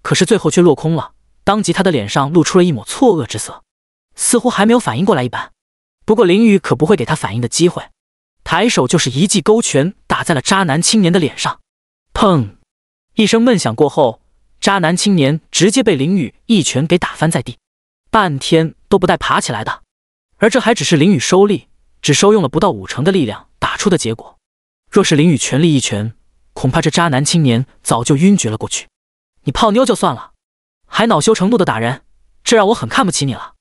可是最后却落空了，当即他的脸上露出了一抹错愕之色，似乎还没有反应过来一般。不过林雨可不会给他反应的机会，抬手就是一记勾拳打在了渣男青年的脸上。砰！一声闷响过后，渣男青年直接被林雨一拳给打翻在地，半天都不带爬起来的。而这还只是林雨收力，只收用了不到五成的力量打出的结果。若是林雨全力一拳，恐怕这渣男青年早就晕厥了过去。你泡妞就算了，还恼羞成怒的打人，这让我很看不起你了。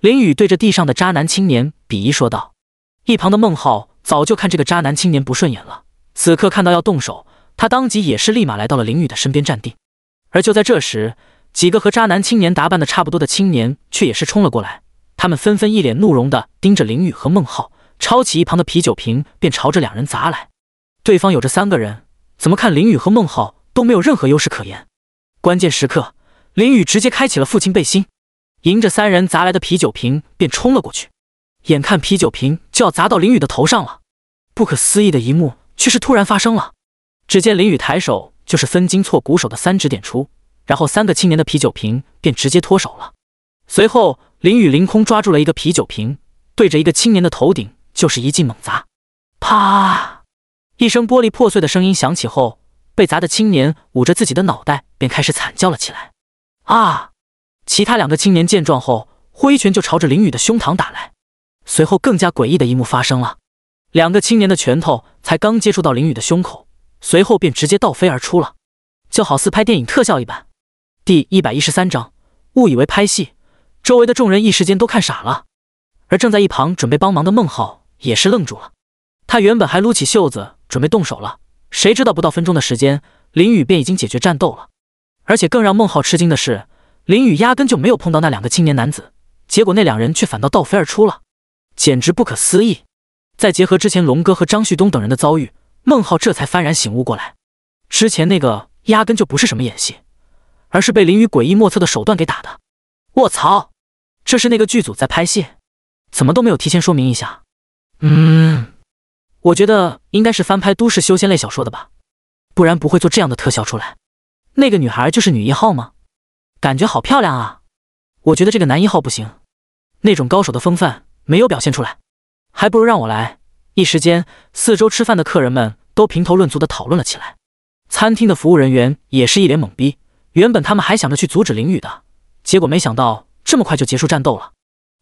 林雨对着地上的渣男青年鄙夷说道。一旁的孟浩早就看这个渣男青年不顺眼了，此刻看到要动手。他当即也是立马来到了林雨的身边站定，而就在这时，几个和渣男青年打扮的差不多的青年却也是冲了过来，他们纷纷一脸怒容的盯着林雨和孟浩，抄起一旁的啤酒瓶便朝着两人砸来。对方有着三个人，怎么看林雨和孟浩都没有任何优势可言。关键时刻，林雨直接开启了父亲背心，迎着三人砸来的啤酒瓶便冲了过去。眼看啤酒瓶就要砸到林雨的头上了，不可思议的一幕却是突然发生了。只见林雨抬手就是分金错骨手的三指点出，然后三个青年的啤酒瓶便直接脱手了。随后，林雨凌空抓住了一个啤酒瓶，对着一个青年的头顶就是一记猛砸。啪！一声玻璃破碎的声音响起后，被砸的青年捂着自己的脑袋便开始惨叫了起来。啊！其他两个青年见状后，挥拳就朝着林雨的胸膛打来。随后，更加诡异的一幕发生了：两个青年的拳头才刚接触到林雨的胸口。随后便直接倒飞而出了，就好似拍电影特效一般。第一百一十三章，误以为拍戏，周围的众人一时间都看傻了，而正在一旁准备帮忙的孟浩也是愣住了。他原本还撸起袖子准备动手了，谁知道不到分钟的时间，林雨便已经解决战斗了。而且更让孟浩吃惊的是，林雨压根就没有碰到那两个青年男子，结果那两人却反倒倒飞而出了，简直不可思议。再结合之前龙哥和张旭东等人的遭遇。孟浩这才幡然醒悟过来，之前那个压根就不是什么演戏，而是被林雨诡异莫测的手段给打的。卧槽，这是那个剧组在拍戏，怎么都没有提前说明一下？嗯，我觉得应该是翻拍都市修仙类小说的吧，不然不会做这样的特效出来。那个女孩就是女一号吗？感觉好漂亮啊！我觉得这个男一号不行，那种高手的风范没有表现出来，还不如让我来。一时间，四周吃饭的客人们都评头论足的讨论了起来。餐厅的服务人员也是一脸懵逼。原本他们还想着去阻止林雨的，结果没想到这么快就结束战斗了。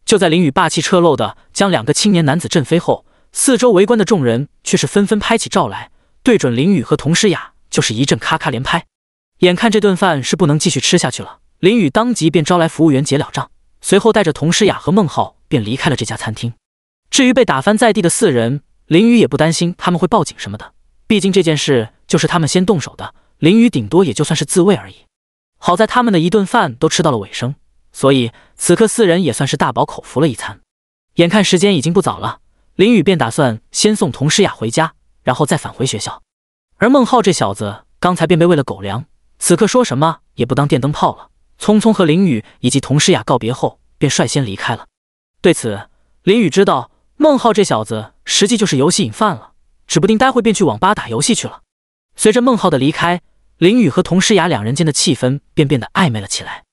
就在林雨霸气侧漏的将两个青年男子震飞后，四周围观的众人却是纷纷拍起照来，对准林雨和童诗雅就是一阵咔咔连拍。眼看这顿饭是不能继续吃下去了，林雨当即便招来服务员结了账，随后带着童诗雅和孟浩便离开了这家餐厅。至于被打翻在地的四人，林雨也不担心他们会报警什么的，毕竟这件事就是他们先动手的。林雨顶多也就算是自卫而已。好在他们的一顿饭都吃到了尾声，所以此刻四人也算是大饱口福了一餐。眼看时间已经不早了，林雨便打算先送童诗雅回家，然后再返回学校。而孟浩这小子刚才便被喂了狗粮，此刻说什么也不当电灯泡了。匆匆和林雨以及童诗雅告别后，便率先离开了。对此，林雨知道孟浩这小子。实际就是游戏瘾犯了，指不定待会便去网吧打游戏去了。随着孟浩的离开，林雨和童诗雅两人间的气氛便变得暧昧了起来。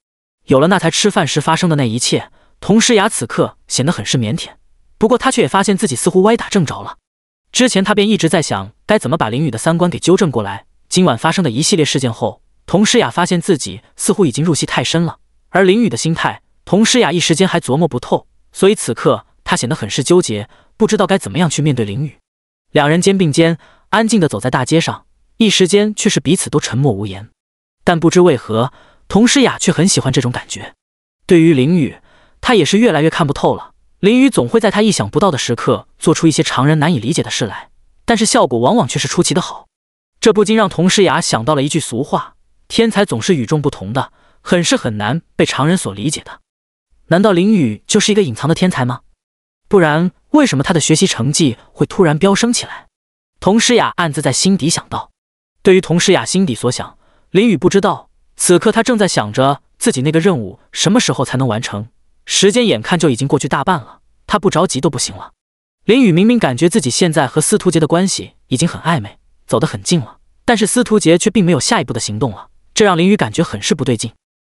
有了那才吃饭时发生的那一切，童诗雅此刻显得很是腼腆。不过她却也发现自己似乎歪打正着了。之前她便一直在想该怎么把林雨的三观给纠正过来。今晚发生的一系列事件后，童诗雅发现自己似乎已经入戏太深了，而林雨的心态，童诗雅一时间还琢磨不透，所以此刻她显得很是纠结。不知道该怎么样去面对林雨，两人肩并肩，安静地走在大街上，一时间却是彼此都沉默无言。但不知为何，童诗雅却很喜欢这种感觉。对于林雨，她也是越来越看不透了。林雨总会在他意想不到的时刻做出一些常人难以理解的事来，但是效果往往却是出奇的好。这不禁让童诗雅想到了一句俗话：天才总是与众不同的，很是很难被常人所理解的。难道林雨就是一个隐藏的天才吗？不然？为什么他的学习成绩会突然飙升起来？佟诗雅暗自在心底想到。对于佟诗雅心底所想，林雨不知道。此刻他正在想着自己那个任务什么时候才能完成，时间眼看就已经过去大半了，他不着急都不行了。林雨明明感觉自己现在和司徒杰的关系已经很暧昧，走得很近了，但是司徒杰却并没有下一步的行动了，这让林雨感觉很是不对劲。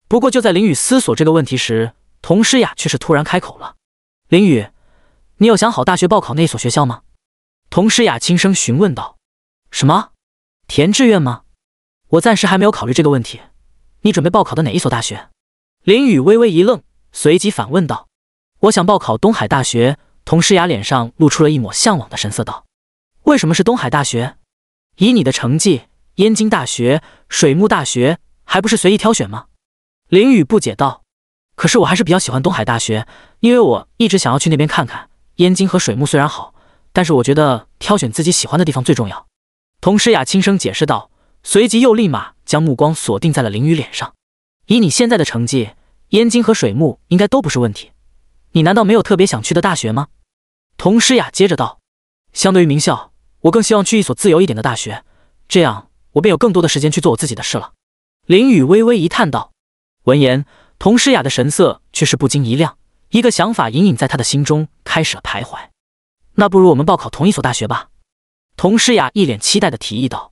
不过就在林雨思索这个问题时，佟诗雅却是突然开口了：“林雨。”你有想好大学报考那所学校吗？佟诗雅轻声询问道。什么？填志愿吗？我暂时还没有考虑这个问题。你准备报考的哪一所大学？林雨微微一愣，随即反问道。我想报考东海大学。佟诗雅脸上露出了一抹向往的神色，道：为什么是东海大学？以你的成绩，燕京大学、水木大学还不是随意挑选吗？林雨不解道。可是我还是比较喜欢东海大学，因为我一直想要去那边看看。燕京和水木虽然好，但是我觉得挑选自己喜欢的地方最重要。童诗雅轻声解释道，随即又立马将目光锁定在了林雨脸上。以你现在的成绩，燕京和水木应该都不是问题。你难道没有特别想去的大学吗？童诗雅接着道。相对于名校，我更希望去一所自由一点的大学，这样我便有更多的时间去做我自己的事了。林雨微微一叹道。闻言，童诗雅的神色却是不禁一亮。一个想法隐隐在他的心中开始了徘徊，那不如我们报考同一所大学吧？童诗雅一脸期待的提议道。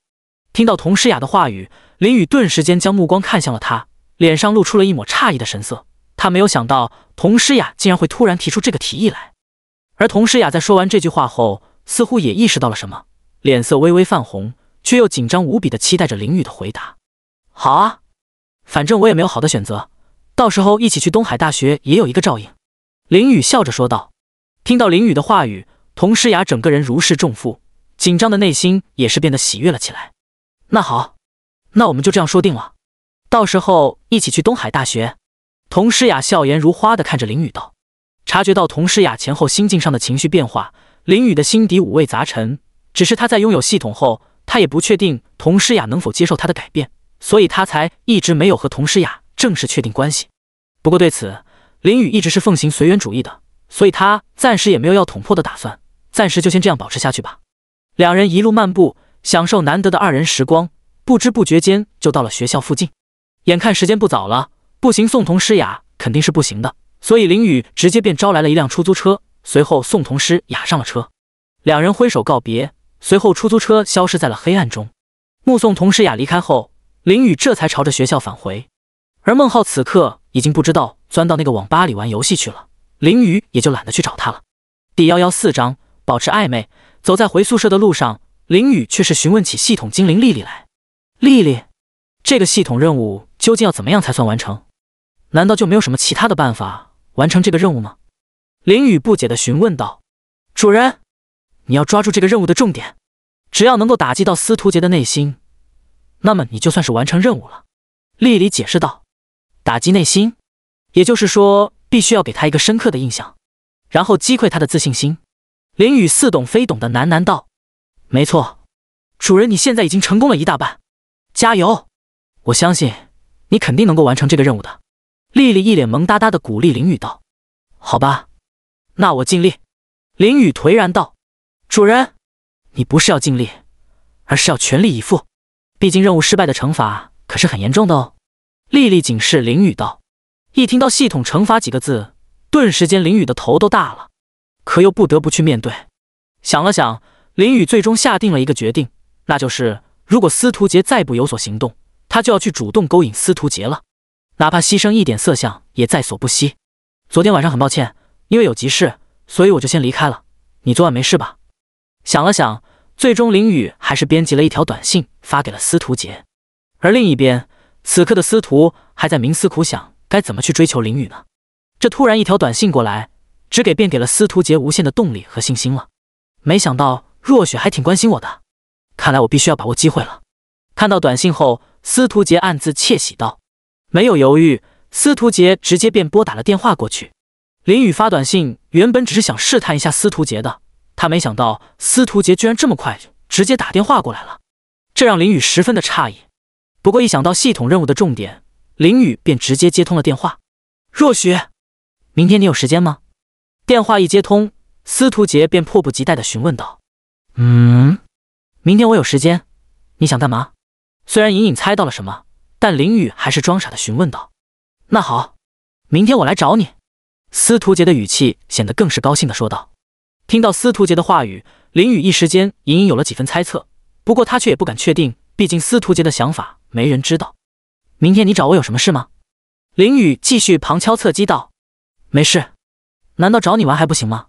听到童诗雅的话语，林雨顿时间将目光看向了他，脸上露出了一抹诧异的神色。他没有想到童诗雅竟然会突然提出这个提议来。而童诗雅在说完这句话后，似乎也意识到了什么，脸色微微泛红，却又紧张无比的期待着林雨的回答。好啊，反正我也没有好的选择，到时候一起去东海大学也有一个照应。林雨笑着说道：“听到林雨的话语，童诗雅整个人如释重负，紧张的内心也是变得喜悦了起来。那好，那我们就这样说定了，到时候一起去东海大学。”童诗雅笑颜如花的看着林雨道。察觉到童诗雅前后心境上的情绪变化，林雨的心底五味杂陈。只是他在拥有系统后，他也不确定童诗雅能否接受他的改变，所以他才一直没有和童诗雅正式确定关系。不过对此，林雨一直是奉行随缘主义的，所以他暂时也没有要捅破的打算，暂时就先这样保持下去吧。两人一路漫步，享受难得的二人时光，不知不觉间就到了学校附近。眼看时间不早了，步行送童诗雅肯定是不行的，所以林雨直接便招来了一辆出租车，随后送童诗雅上了车。两人挥手告别，随后出租车消失在了黑暗中。目送童诗雅离开后，林雨这才朝着学校返回。而孟浩此刻已经不知道。钻到那个网吧里玩游戏去了，林雨也就懒得去找他了。第幺幺四章保持暧昧。走在回宿舍的路上，林雨却是询问起系统精灵丽丽来：“丽丽，这个系统任务究竟要怎么样才算完成？难道就没有什么其他的办法完成这个任务吗？”林雨不解的询问道：“主人，你要抓住这个任务的重点，只要能够打击到司徒杰的内心，那么你就算是完成任务了。”丽丽解释道：“打击内心。”也就是说，必须要给他一个深刻的印象，然后击溃他的自信心。林雨似懂非懂的喃喃道：“没错，主人，你现在已经成功了一大半，加油！我相信你肯定能够完成这个任务的。”丽丽一脸萌哒哒的鼓励林雨道：“好吧，那我尽力。”林雨颓然道：“主人，你不是要尽力，而是要全力以赴。毕竟任务失败的惩罚可是很严重的哦。”丽丽警示林雨道。一听到“系统惩罚”几个字，顿时间林雨的头都大了，可又不得不去面对。想了想，林雨最终下定了一个决定，那就是如果司徒杰再不有所行动，他就要去主动勾引司徒杰了，哪怕牺牲一点色相也在所不惜。昨天晚上很抱歉，因为有急事，所以我就先离开了。你昨晚没事吧？想了想，最终林雨还是编辑了一条短信发给了司徒杰。而另一边，此刻的司徒还在冥思苦想。该怎么去追求林雨呢？这突然一条短信过来，只给便给了司徒杰无限的动力和信心了。没想到若雪还挺关心我的，看来我必须要把握机会了。看到短信后，司徒杰暗自窃喜道：“没有犹豫，司徒杰直接便拨打了电话过去。”林雨发短信原本只是想试探一下司徒杰的，他没想到司徒杰居然这么快直接打电话过来了，这让林雨十分的诧异。不过一想到系统任务的重点，林雨便直接接通了电话。若雪，明天你有时间吗？电话一接通，司徒杰便迫不及待地询问道：“嗯，明天我有时间，你想干嘛？”虽然隐隐猜到了什么，但林雨还是装傻的询问道：“那好，明天我来找你。”司徒杰的语气显得更是高兴地说道。听到司徒杰的话语，林雨一时间隐隐有了几分猜测，不过他却也不敢确定，毕竟司徒杰的想法没人知道。明天你找我有什么事吗？林雨继续旁敲侧击道：“没事，难道找你玩还不行吗？”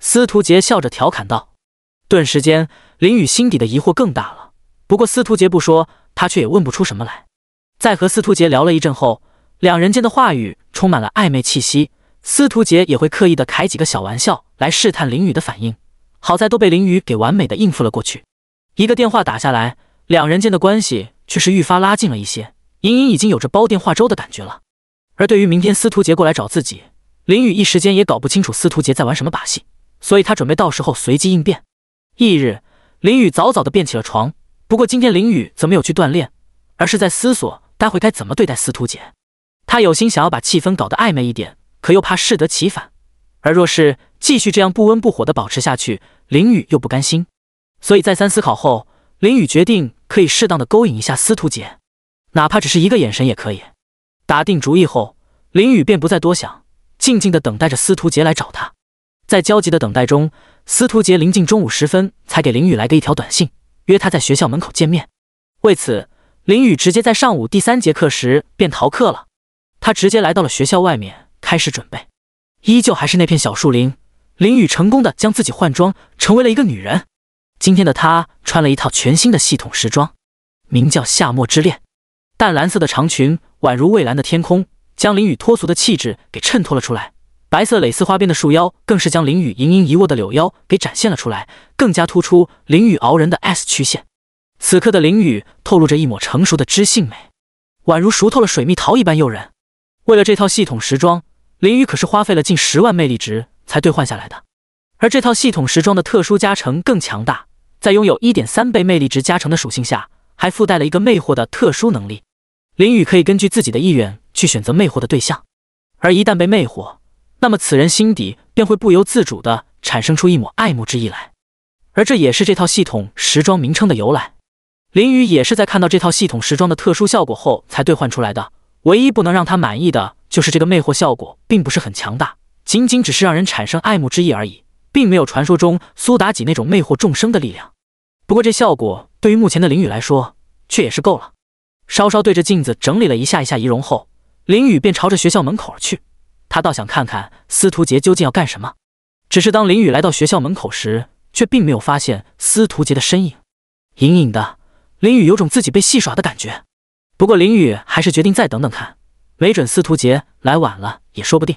司徒杰笑着调侃道。顿时间，林雨心底的疑惑更大了。不过司徒杰不说，他却也问不出什么来。在和司徒杰聊了一阵后，两人间的话语充满了暧昧气息。司徒杰也会刻意的开几个小玩笑来试探林雨的反应，好在都被林雨给完美的应付了过去。一个电话打下来，两人间的关系却是愈发拉近了一些。隐隐已经有着煲电话粥的感觉了，而对于明天司徒杰过来找自己，林雨一时间也搞不清楚司徒杰在玩什么把戏，所以他准备到时候随机应变。翌日，林雨早早的便起了床，不过今天林雨则没有去锻炼，而是在思索待会该怎么对待司徒杰。他有心想要把气氛搞得暧昧一点，可又怕适得其反，而若是继续这样不温不火的保持下去，林雨又不甘心，所以再三思考后，林雨决定可以适当的勾引一下司徒杰。哪怕只是一个眼神也可以。打定主意后，林雨便不再多想，静静的等待着司徒杰来找他。在焦急的等待中，司徒杰临近中午时分才给林雨来的一条短信，约他在学校门口见面。为此，林雨直接在上午第三节课时便逃课了。他直接来到了学校外面，开始准备。依旧还是那片小树林，林雨成功的将自己换装成为了一个女人。今天的她穿了一套全新的系统时装，名叫《夏末之恋》。淡蓝色的长裙宛如蔚蓝的天空，将林雨脱俗的气质给衬托了出来。白色蕾丝花边的束腰更是将林雨盈盈一握的柳腰给展现了出来，更加突出林雨傲人的 S 曲线。此刻的林雨透露着一抹成熟的知性美，宛如熟透了水蜜桃一般诱人。为了这套系统时装，林雨可是花费了近十万魅力值才兑换下来的。而这套系统时装的特殊加成更强大，在拥有1.3倍魅力值加成的属性下，还附带了一个魅惑的特殊能力。林雨可以根据自己的意愿去选择魅惑的对象，而一旦被魅惑，那么此人心底便会不由自主地产生出一抹爱慕之意来，而这也是这套系统时装名称的由来。林雨也是在看到这套系统时装的特殊效果后才兑换出来的。唯一不能让他满意的就是这个魅惑效果并不是很强大，仅仅只是让人产生爱慕之意而已，并没有传说中苏妲己那种魅惑众生的力量。不过这效果对于目前的林雨来说却也是够了。稍稍对着镜子整理了一下一下仪容后，林雨便朝着学校门口而去。他倒想看看司徒杰究竟要干什么。只是当林雨来到学校门口时，却并没有发现司徒杰的身影。隐隐的，林雨有种自己被戏耍的感觉。不过，林雨还是决定再等等看，没准司徒杰来晚了也说不定。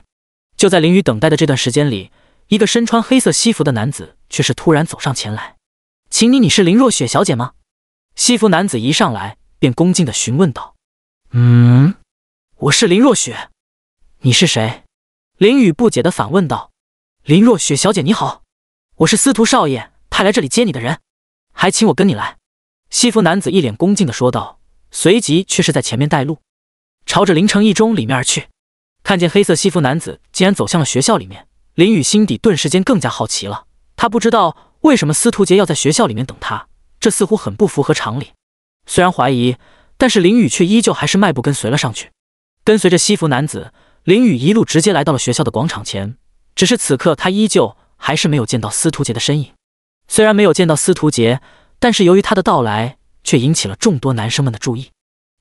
就在林雨等待的这段时间里，一个身穿黑色西服的男子却是突然走上前来：“请你，你是林若雪小姐吗？”西服男子一上来。便恭敬的询问道：“嗯，我是林若雪，你是谁？”林雨不解的反问道。“林若雪小姐你好，我是司徒少爷派来这里接你的人，还请我跟你来。”西服男子一脸恭敬的说道，随即却是在前面带路，朝着林城一中里面而去。看见黑色西服男子竟然走向了学校里面，林雨心底顿时间更加好奇了。他不知道为什么司徒杰要在学校里面等他，这似乎很不符合常理。虽然怀疑，但是林雨却依旧还是迈步跟随了上去，跟随着西服男子，林雨一路直接来到了学校的广场前。只是此刻他依旧还是没有见到司徒杰的身影。虽然没有见到司徒杰，但是由于他的到来却引起了众多男生们的注意。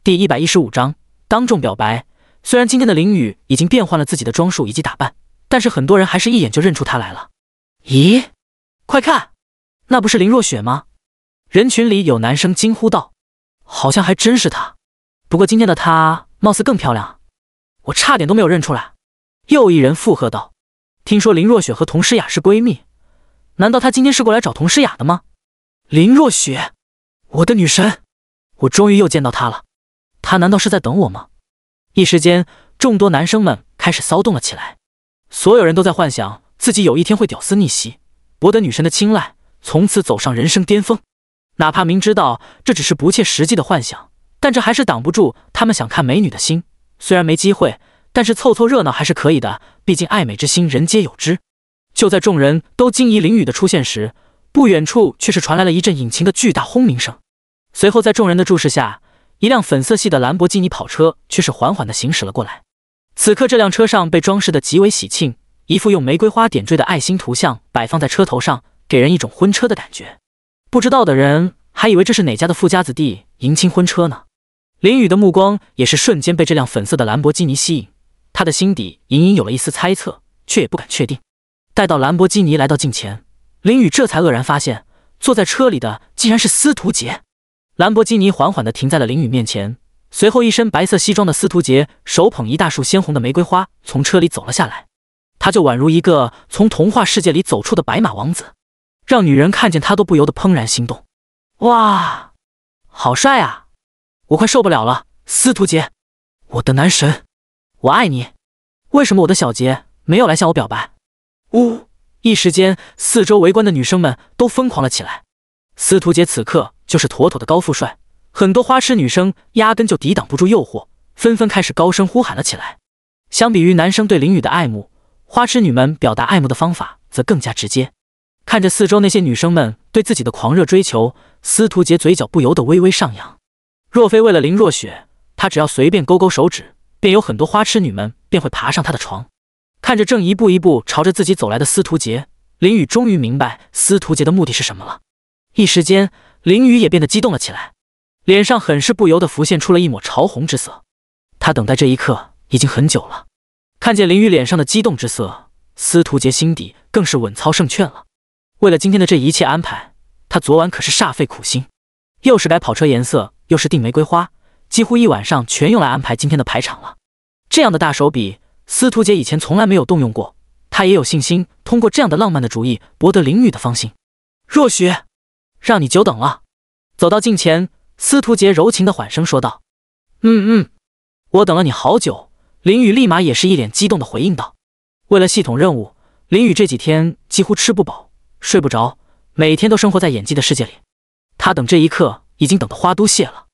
第一百一十五章当众表白。虽然今天的林雨已经变换了自己的装束以及打扮，但是很多人还是一眼就认出他来了。咦，快看，那不是林若雪吗？人群里有男生惊呼道。好像还真是她，不过今天的她貌似更漂亮，我差点都没有认出来。又一人附和道：“听说林若雪和佟诗雅是闺蜜，难道她今天是过来找佟诗雅的吗？”林若雪，我的女神，我终于又见到她了，她难道是在等我吗？一时间，众多男生们开始骚动了起来，所有人都在幻想自己有一天会屌丝逆袭，博得女神的青睐，从此走上人生巅峰。哪怕明知道这只是不切实际的幻想，但这还是挡不住他们想看美女的心。虽然没机会，但是凑凑热闹还是可以的，毕竟爱美之心人皆有之。就在众人都惊疑林雨的出现时，不远处却是传来了一阵引擎的巨大轰鸣声。随后，在众人的注视下，一辆粉色系的兰博基尼跑车却是缓缓地行驶了过来。此刻，这辆车上被装饰的极为喜庆，一副用玫瑰花点缀的爱心图像摆放在车头上，给人一种婚车的感觉。不知道的人还以为这是哪家的富家子弟迎亲婚车呢。林雨的目光也是瞬间被这辆粉色的兰博基尼吸引，他的心底隐隐有了一丝猜测，却也不敢确定。待到兰博基尼来到近前，林雨这才愕然发现，坐在车里的竟然是司徒杰。兰博基尼缓缓地停在了林雨面前，随后一身白色西装的司徒杰手捧一大束鲜红的玫瑰花，从车里走了下来。他就宛如一个从童话世界里走出的白马王子。让女人看见他都不由得怦然心动，哇，好帅啊！我快受不了了，司徒杰，我的男神，我爱你！为什么我的小杰没有来向我表白？呜！一时间，四周围观的女生们都疯狂了起来。司徒杰此刻就是妥妥的高富帅，很多花痴女生压根就抵挡不住诱惑，纷纷开始高声呼喊了起来。相比于男生对林雨的爱慕，花痴女们表达爱慕的方法则更加直接。看着四周那些女生们对自己的狂热追求，司徒杰嘴角不由得微微上扬。若非为了林若雪，他只要随便勾勾手指，便有很多花痴女们便会爬上他的床。看着正一步一步朝着自己走来的司徒杰，林雨终于明白司徒杰的目的是什么了。一时间，林雨也变得激动了起来，脸上很是不由得浮现出了一抹潮红之色。他等待这一刻已经很久了。看见林雨脸上的激动之色，司徒杰心底更是稳操胜券了。为了今天的这一切安排，他昨晚可是煞费苦心，又是改跑车颜色，又是订玫瑰花，几乎一晚上全用来安排今天的排场了。这样的大手笔，司徒杰以前从来没有动用过，他也有信心通过这样的浪漫的主意博得林雨的芳心。若雪，让你久等了。走到近前，司徒杰柔情的缓声说道：“嗯嗯，我等了你好久。”林雨立马也是一脸激动的回应道：“为了系统任务，林雨这几天几乎吃不饱。”睡不着，每天都生活在演技的世界里。他等这一刻已经等得花都谢了，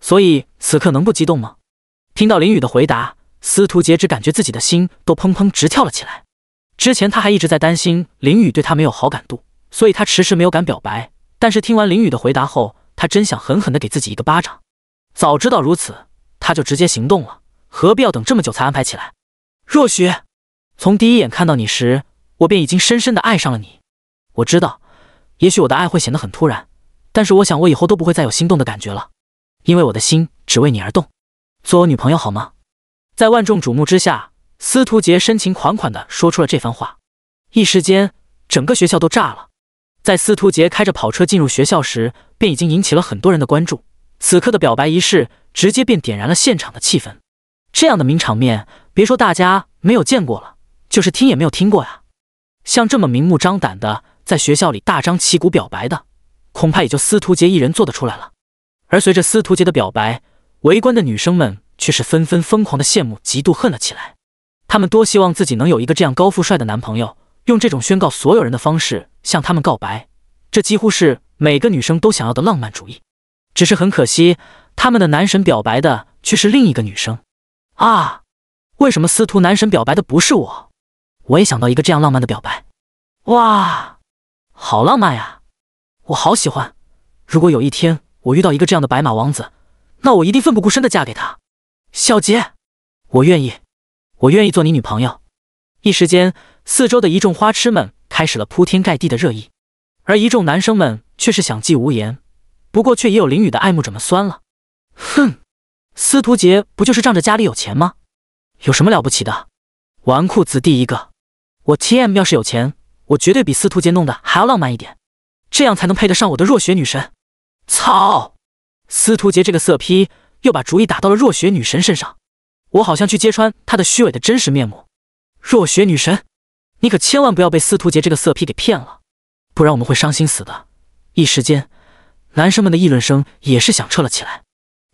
所以此刻能不激动吗？听到林雨的回答，司徒杰只感觉自己的心都砰砰直跳了起来。之前他还一直在担心林雨对他没有好感度，所以他迟迟没有敢表白。但是听完林雨的回答后，他真想狠狠的给自己一个巴掌。早知道如此，他就直接行动了，何必要等这么久才安排起来？若雪，从第一眼看到你时，我便已经深深的爱上了你。我知道，也许我的爱会显得很突然，但是我想我以后都不会再有心动的感觉了，因为我的心只为你而动。做我女朋友好吗？在万众瞩目之下，司徒杰深情款款的说出了这番话，一时间整个学校都炸了。在司徒杰开着跑车进入学校时，便已经引起了很多人的关注。此刻的表白仪式直接便点燃了现场的气氛。这样的名场面，别说大家没有见过了，就是听也没有听过呀。像这么明目张胆的。在学校里大张旗鼓表白的，恐怕也就司徒杰一人做得出来了。而随着司徒杰的表白，围观的女生们却是纷纷疯狂的羡慕、嫉妒、恨了起来。她们多希望自己能有一个这样高富帅的男朋友，用这种宣告所有人的方式向他们告白，这几乎是每个女生都想要的浪漫主义。只是很可惜，他们的男神表白的却是另一个女生啊！为什么司徒男神表白的不是我？我也想到一个这样浪漫的表白，哇！好浪漫呀，我好喜欢。如果有一天我遇到一个这样的白马王子，那我一定奋不顾身的嫁给他。小杰，我愿意，我愿意做你女朋友。一时间，四周的一众花痴们开始了铺天盖地的热议，而一众男生们却是想尽无言。不过，却也有林雨的爱慕者们酸了。哼，司徒杰不就是仗着家里有钱吗？有什么了不起的？纨绔子弟一个。我 T M 要是有钱。我绝对比司徒杰弄的还要浪漫一点，这样才能配得上我的若雪女神。操！司徒杰这个色批又把主意打到了若雪女神身上，我好像去揭穿她的虚伪的真实面目。若雪女神，你可千万不要被司徒杰这个色批给骗了，不然我们会伤心死的。一时间，男生们的议论声也是响彻了起来。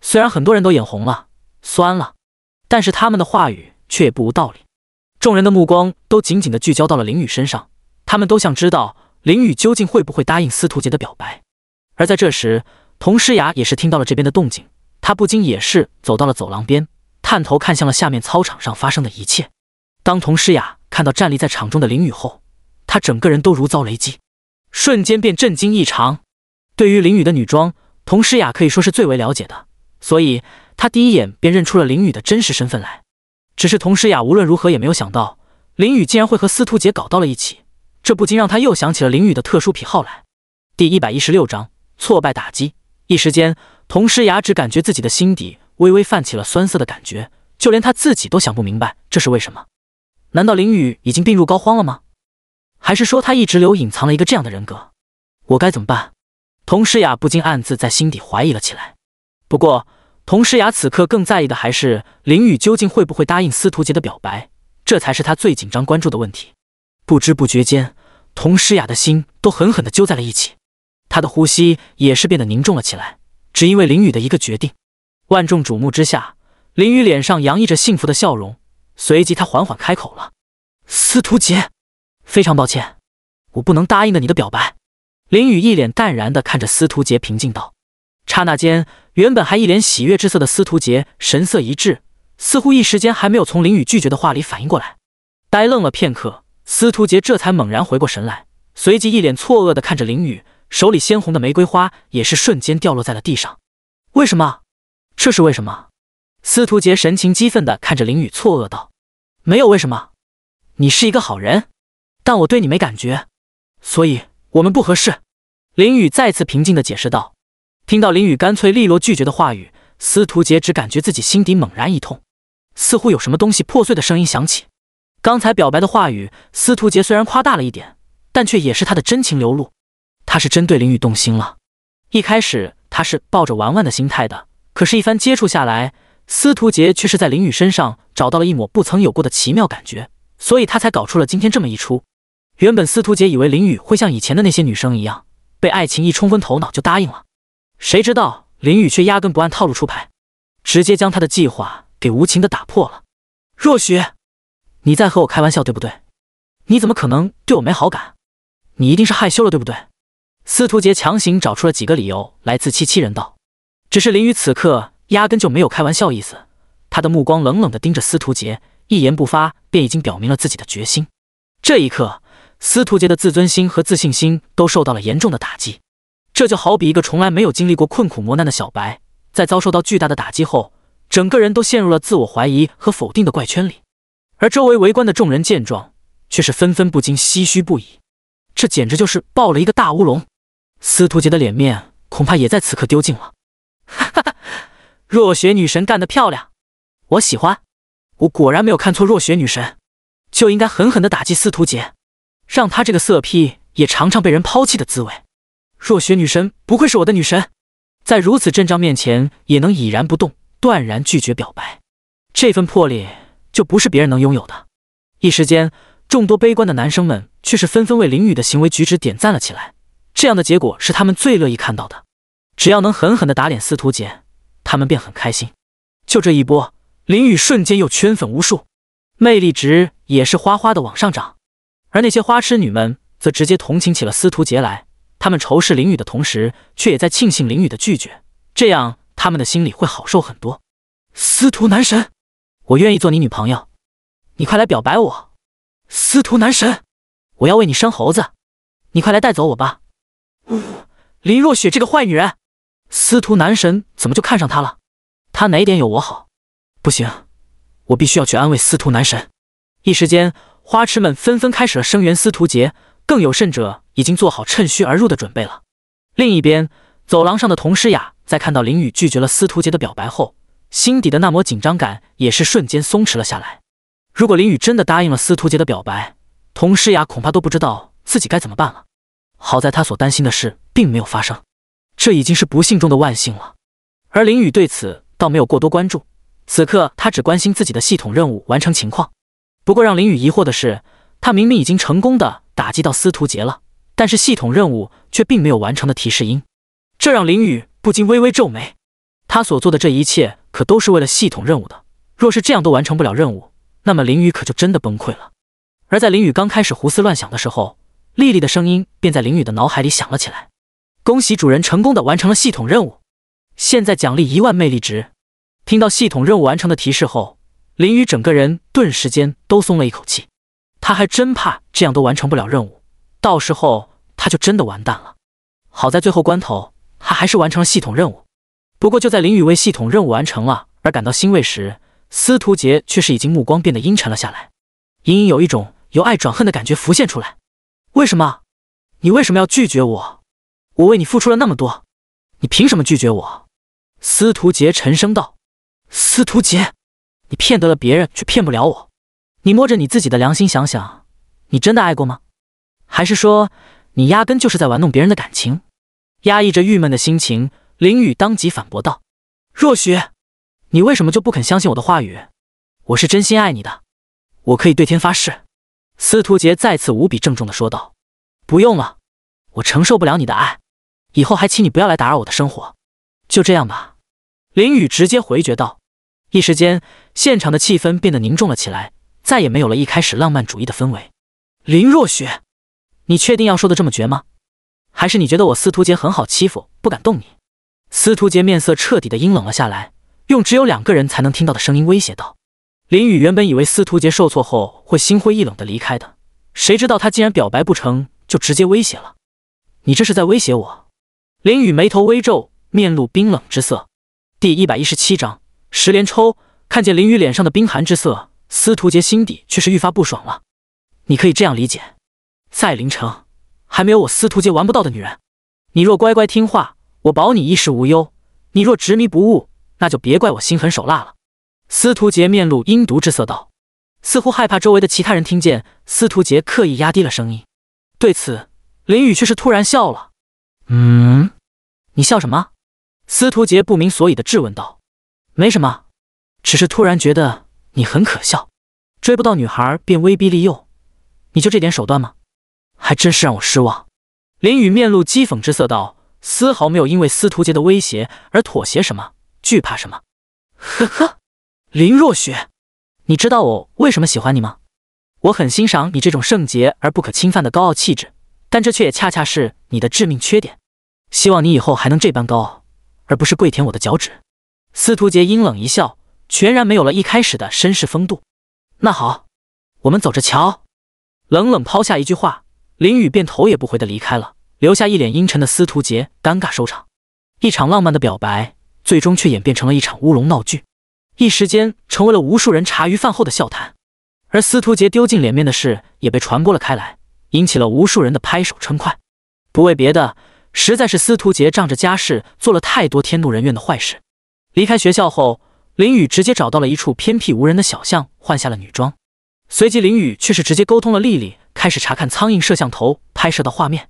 虽然很多人都眼红了、酸了，但是他们的话语却也不无道理。众人的目光都紧紧的聚焦到了林雨身上。他们都想知道林雨究竟会不会答应司徒杰的表白，而在这时，童诗雅也是听到了这边的动静，她不禁也是走到了走廊边，探头看向了下面操场上发生的一切。当童诗雅看到站立在场中的林雨后，她整个人都如遭雷击，瞬间便震惊异常。对于林雨的女装，童诗雅可以说是最为了解的，所以她第一眼便认出了林雨的真实身份来。只是童诗雅无论如何也没有想到，林雨竟然会和司徒杰搞到了一起。这不禁让他又想起了林雨的特殊癖好来。第一百一十六章挫败打击。一时间，童诗雅只感觉自己的心底微微泛起了酸涩的感觉，就连他自己都想不明白这是为什么。难道林雨已经病入膏肓了吗？还是说他一直留隐藏了一个这样的人格？我该怎么办？童诗雅不禁暗自在心底怀疑了起来。不过，童诗雅此刻更在意的还是林雨究竟会不会答应司徒杰的表白，这才是他最紧张关注的问题。不知不觉间。童诗雅的心都狠狠地揪在了一起，她的呼吸也是变得凝重了起来。只因为林雨的一个决定，万众瞩目之下，林雨脸上洋溢着幸福的笑容。随即，他缓缓开口了：“司徒杰，非常抱歉，我不能答应了你的表白。”林雨一脸淡然地看着司徒杰，平静道。刹那间，原本还一脸喜悦之色的司徒杰神色一滞，似乎一时间还没有从林雨拒绝的话里反应过来，呆愣了片刻。司徒杰这才猛然回过神来，随即一脸错愕的看着林雨，手里鲜红的玫瑰花也是瞬间掉落在了地上。为什么？这是为什么？司徒杰神情激愤的看着林雨，错愕道：“没有为什么，你是一个好人，但我对你没感觉，所以我们不合适。”林雨再次平静的解释道。听到林雨干脆利落拒绝的话语，司徒杰只感觉自己心底猛然一痛，似乎有什么东西破碎的声音响起。刚才表白的话语，司徒杰虽然夸大了一点，但却也是他的真情流露。他是真对林雨动心了。一开始他是抱着玩玩的心态的，可是，一番接触下来，司徒杰却是在林雨身上找到了一抹不曾有过的奇妙感觉，所以他才搞出了今天这么一出。原本司徒杰以为林雨会像以前的那些女生一样，被爱情一冲昏头脑就答应了，谁知道林雨却压根不按套路出牌，直接将他的计划给无情的打破了。若雪。你在和我开玩笑对不对？你怎么可能对我没好感？你一定是害羞了对不对？司徒杰强行找出了几个理由来自欺欺人道。只是林雨此刻压根就没有开玩笑意思，他的目光冷冷地盯着司徒杰，一言不发便已经表明了自己的决心。这一刻，司徒杰的自尊心和自信心都受到了严重的打击。这就好比一个从来没有经历过困苦磨难的小白，在遭受到巨大的打击后，整个人都陷入了自我怀疑和否定的怪圈里。而周围围观的众人见状，却是纷纷不禁唏嘘不已，这简直就是爆了一个大乌龙。司徒杰的脸面恐怕也在此刻丢尽了。哈哈哈，若雪女神干得漂亮，我喜欢。我果然没有看错若雪女神，就应该狠狠地打击司徒杰，让他这个色批也尝尝被人抛弃的滋味。若雪女神不愧是我的女神，在如此阵仗面前也能已然不动，断然拒绝表白，这份魄力。就不是别人能拥有的。一时间，众多悲观的男生们却是纷纷为林雨的行为举止点赞了起来。这样的结果是他们最乐意看到的，只要能狠狠地打脸司徒杰，他们便很开心。就这一波，林雨瞬间又圈粉无数，魅力值也是哗哗的往上涨。而那些花痴女们则直接同情起了司徒杰来，他们仇视林雨的同时，却也在庆幸林雨的拒绝，这样他们的心里会好受很多。司徒男神。我愿意做你女朋友，你快来表白我，司徒男神，我要为你生猴子，你快来带走我吧！林若雪这个坏女人，司徒男神怎么就看上她了？她哪点有我好？不行，我必须要去安慰司徒男神。一时间，花痴们纷纷开始了声援司徒杰，更有甚者已经做好趁虚而入的准备了。另一边，走廊上的童诗雅在看到林雨拒绝了司徒杰的表白后。心底的那抹紧张感也是瞬间松弛了下来。如果林雨真的答应了司徒杰的表白，童诗雅恐怕都不知道自己该怎么办了。好在她所担心的事并没有发生，这已经是不幸中的万幸了。而林雨对此倒没有过多关注，此刻他只关心自己的系统任务完成情况。不过让林雨疑惑的是，他明明已经成功的打击到司徒杰了，但是系统任务却并没有完成的提示音，这让林雨不禁微微皱眉。他所做的这一切。可都是为了系统任务的，若是这样都完成不了任务，那么林雨可就真的崩溃了。而在林雨刚开始胡思乱想的时候，丽丽的声音便在林雨的脑海里响了起来：“恭喜主人成功的完成了系统任务，现在奖励一万魅力值。”听到系统任务完成的提示后，林雨整个人顿时间都松了一口气，他还真怕这样都完成不了任务，到时候他就真的完蛋了。好在最后关头，他还是完成了系统任务。不过，就在林雨为系统任务完成了而感到欣慰时，司徒杰却是已经目光变得阴沉了下来，隐隐有一种由爱转恨的感觉浮现出来。为什么？你为什么要拒绝我？我为你付出了那么多，你凭什么拒绝我？司徒杰沉声道：“司徒杰，你骗得了别人，却骗不了我。你摸着你自己的良心想想，你真的爱过吗？还是说，你压根就是在玩弄别人的感情？压抑着郁闷的心情。”林雨当即反驳道：“若雪，你为什么就不肯相信我的话语？我是真心爱你的，我可以对天发誓。”司徒杰再次无比郑重的说道：“不用了，我承受不了你的爱，以后还请你不要来打扰我的生活，就这样吧。”林雨直接回绝道。一时间，现场的气氛变得凝重了起来，再也没有了一开始浪漫主义的氛围。林若雪，你确定要说的这么绝吗？还是你觉得我司徒杰很好欺负，不敢动你？司徒杰面色彻底的阴冷了下来，用只有两个人才能听到的声音威胁道：“林雨，原本以为司徒杰受挫后会心灰意冷的离开的，谁知道他竟然表白不成，就直接威胁了。你这是在威胁我？”林雨眉头微皱，面露冰冷之色。第一百一十七章十连抽。看见林雨脸上的冰寒之色，司徒杰心底却是愈发不爽了。你可以这样理解，在林城还没有我司徒杰玩不到的女人，你若乖乖听话。”我保你衣食无忧，你若执迷不悟，那就别怪我心狠手辣了。”司徒杰面露阴毒之色道，似乎害怕周围的其他人听见，司徒杰刻意压低了声音。对此，林雨却是突然笑了。“嗯？你笑什么？”司徒杰不明所以的质问道。“没什么，只是突然觉得你很可笑。追不到女孩便威逼利诱，你就这点手段吗？还真是让我失望。”林雨面露讥讽之色道。丝毫没有因为司徒杰的威胁而妥协什么、惧怕什么。呵呵，林若雪，你知道我为什么喜欢你吗？我很欣赏你这种圣洁而不可侵犯的高傲气质，但这却也恰恰是你的致命缺点。希望你以后还能这般高傲，而不是跪舔我的脚趾。司徒杰阴冷一笑，全然没有了一开始的绅士风度。那好，我们走着瞧。冷冷抛下一句话，林雨便头也不回的离开了。留下一脸阴沉的司徒杰，尴尬收场。一场浪漫的表白，最终却演变成了一场乌龙闹剧，一时间成为了无数人茶余饭后的笑谈。而司徒杰丢尽脸面的事也被传播了开来，引起了无数人的拍手称快。不为别的，实在是司徒杰仗着家世做了太多天怒人怨的坏事。离开学校后，林雨直接找到了一处偏僻无人的小巷，换下了女装。随即，林雨却是直接沟通了丽丽，开始查看苍蝇摄像头拍摄的画面。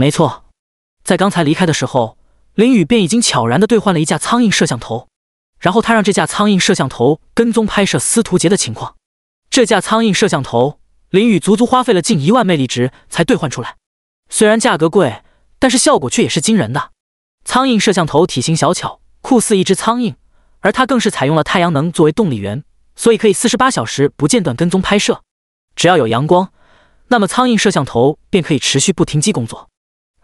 没错，在刚才离开的时候，林宇便已经悄然地兑换了一架苍蝇摄像头，然后他让这架苍蝇摄像头跟踪拍摄司徒杰的情况。这架苍蝇摄像头，林宇足足花费了近一万魅力值才兑换出来。虽然价格贵，但是效果却也是惊人的。苍蝇摄像头体型小巧，酷似一只苍蝇，而它更是采用了太阳能作为动力源，所以可以四十八小时不间断跟踪拍摄。只要有阳光，那么苍蝇摄像头便可以持续不停机工作。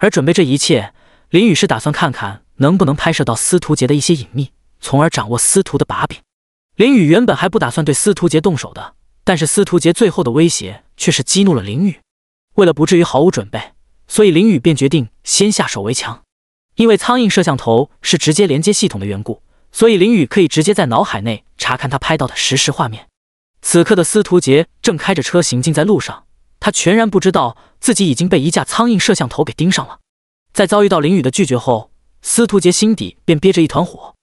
而准备这一切，林雨是打算看看能不能拍摄到司徒杰的一些隐秘，从而掌握司徒的把柄。林雨原本还不打算对司徒杰动手的，但是司徒杰最后的威胁却是激怒了林雨。为了不至于毫无准备，所以林雨便决定先下手为强。因为苍蝇摄像头是直接连接系统的缘故，所以林雨可以直接在脑海内查看他拍到的实时画面。此刻的司徒杰正开着车行进在路上。他全然不知道自己已经被一架苍蝇摄像头给盯上了，在遭遇到林雨的拒绝后，司徒杰心底便憋着一团火，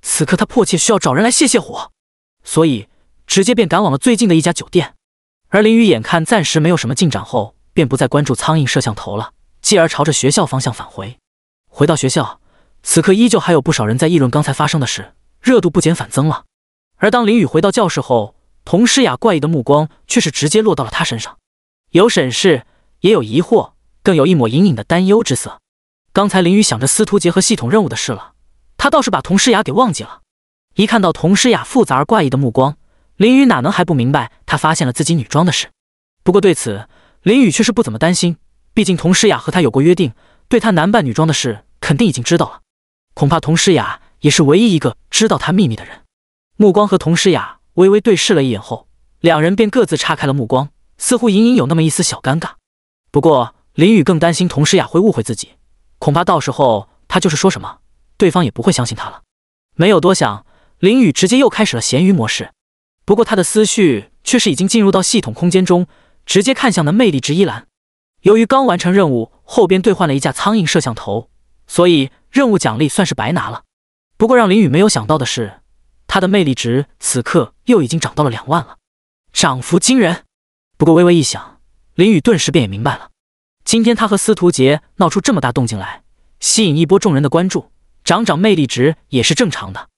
此刻他迫切需要找人来泄泄火，所以直接便赶往了最近的一家酒店。而林雨眼看暂时没有什么进展后，便不再关注苍蝇摄像头了，继而朝着学校方向返回。回到学校，此刻依旧还有不少人在议论刚才发生的事，热度不减反增了。而当林雨回到教室后，童诗雅怪异的目光却是直接落到了他身上。有审视，也有疑惑，更有一抹隐隐的担忧之色。刚才林雨想着司徒杰和系统任务的事了，他倒是把童诗雅给忘记了。一看到童诗雅复杂而怪异的目光，林雨哪能还不明白他发现了自己女装的事？不过对此，林雨却是不怎么担心，毕竟童诗雅和他有过约定，对他男扮女装的事肯定已经知道了。恐怕童诗雅也是唯一一个知道他秘密的人。目光和童诗雅微微对视了一眼后，两人便各自岔开了目光。似乎隐隐有那么一丝小尴尬，不过林雨更担心童诗雅会误会自己，恐怕到时候他就是说什么，对方也不会相信他了。没有多想，林雨直接又开始了咸鱼模式。不过他的思绪却是已经进入到系统空间中，直接看向了魅力值一栏。由于刚完成任务后边兑换了一架苍蝇摄像头，所以任务奖励算是白拿了。不过让林雨没有想到的是，他的魅力值此刻又已经涨到了两万了，涨幅惊人。不过微微一想，林雨顿时便也明白了。今天他和司徒杰闹出这么大动静来，吸引一波众人的关注，涨涨魅力值也是正常的。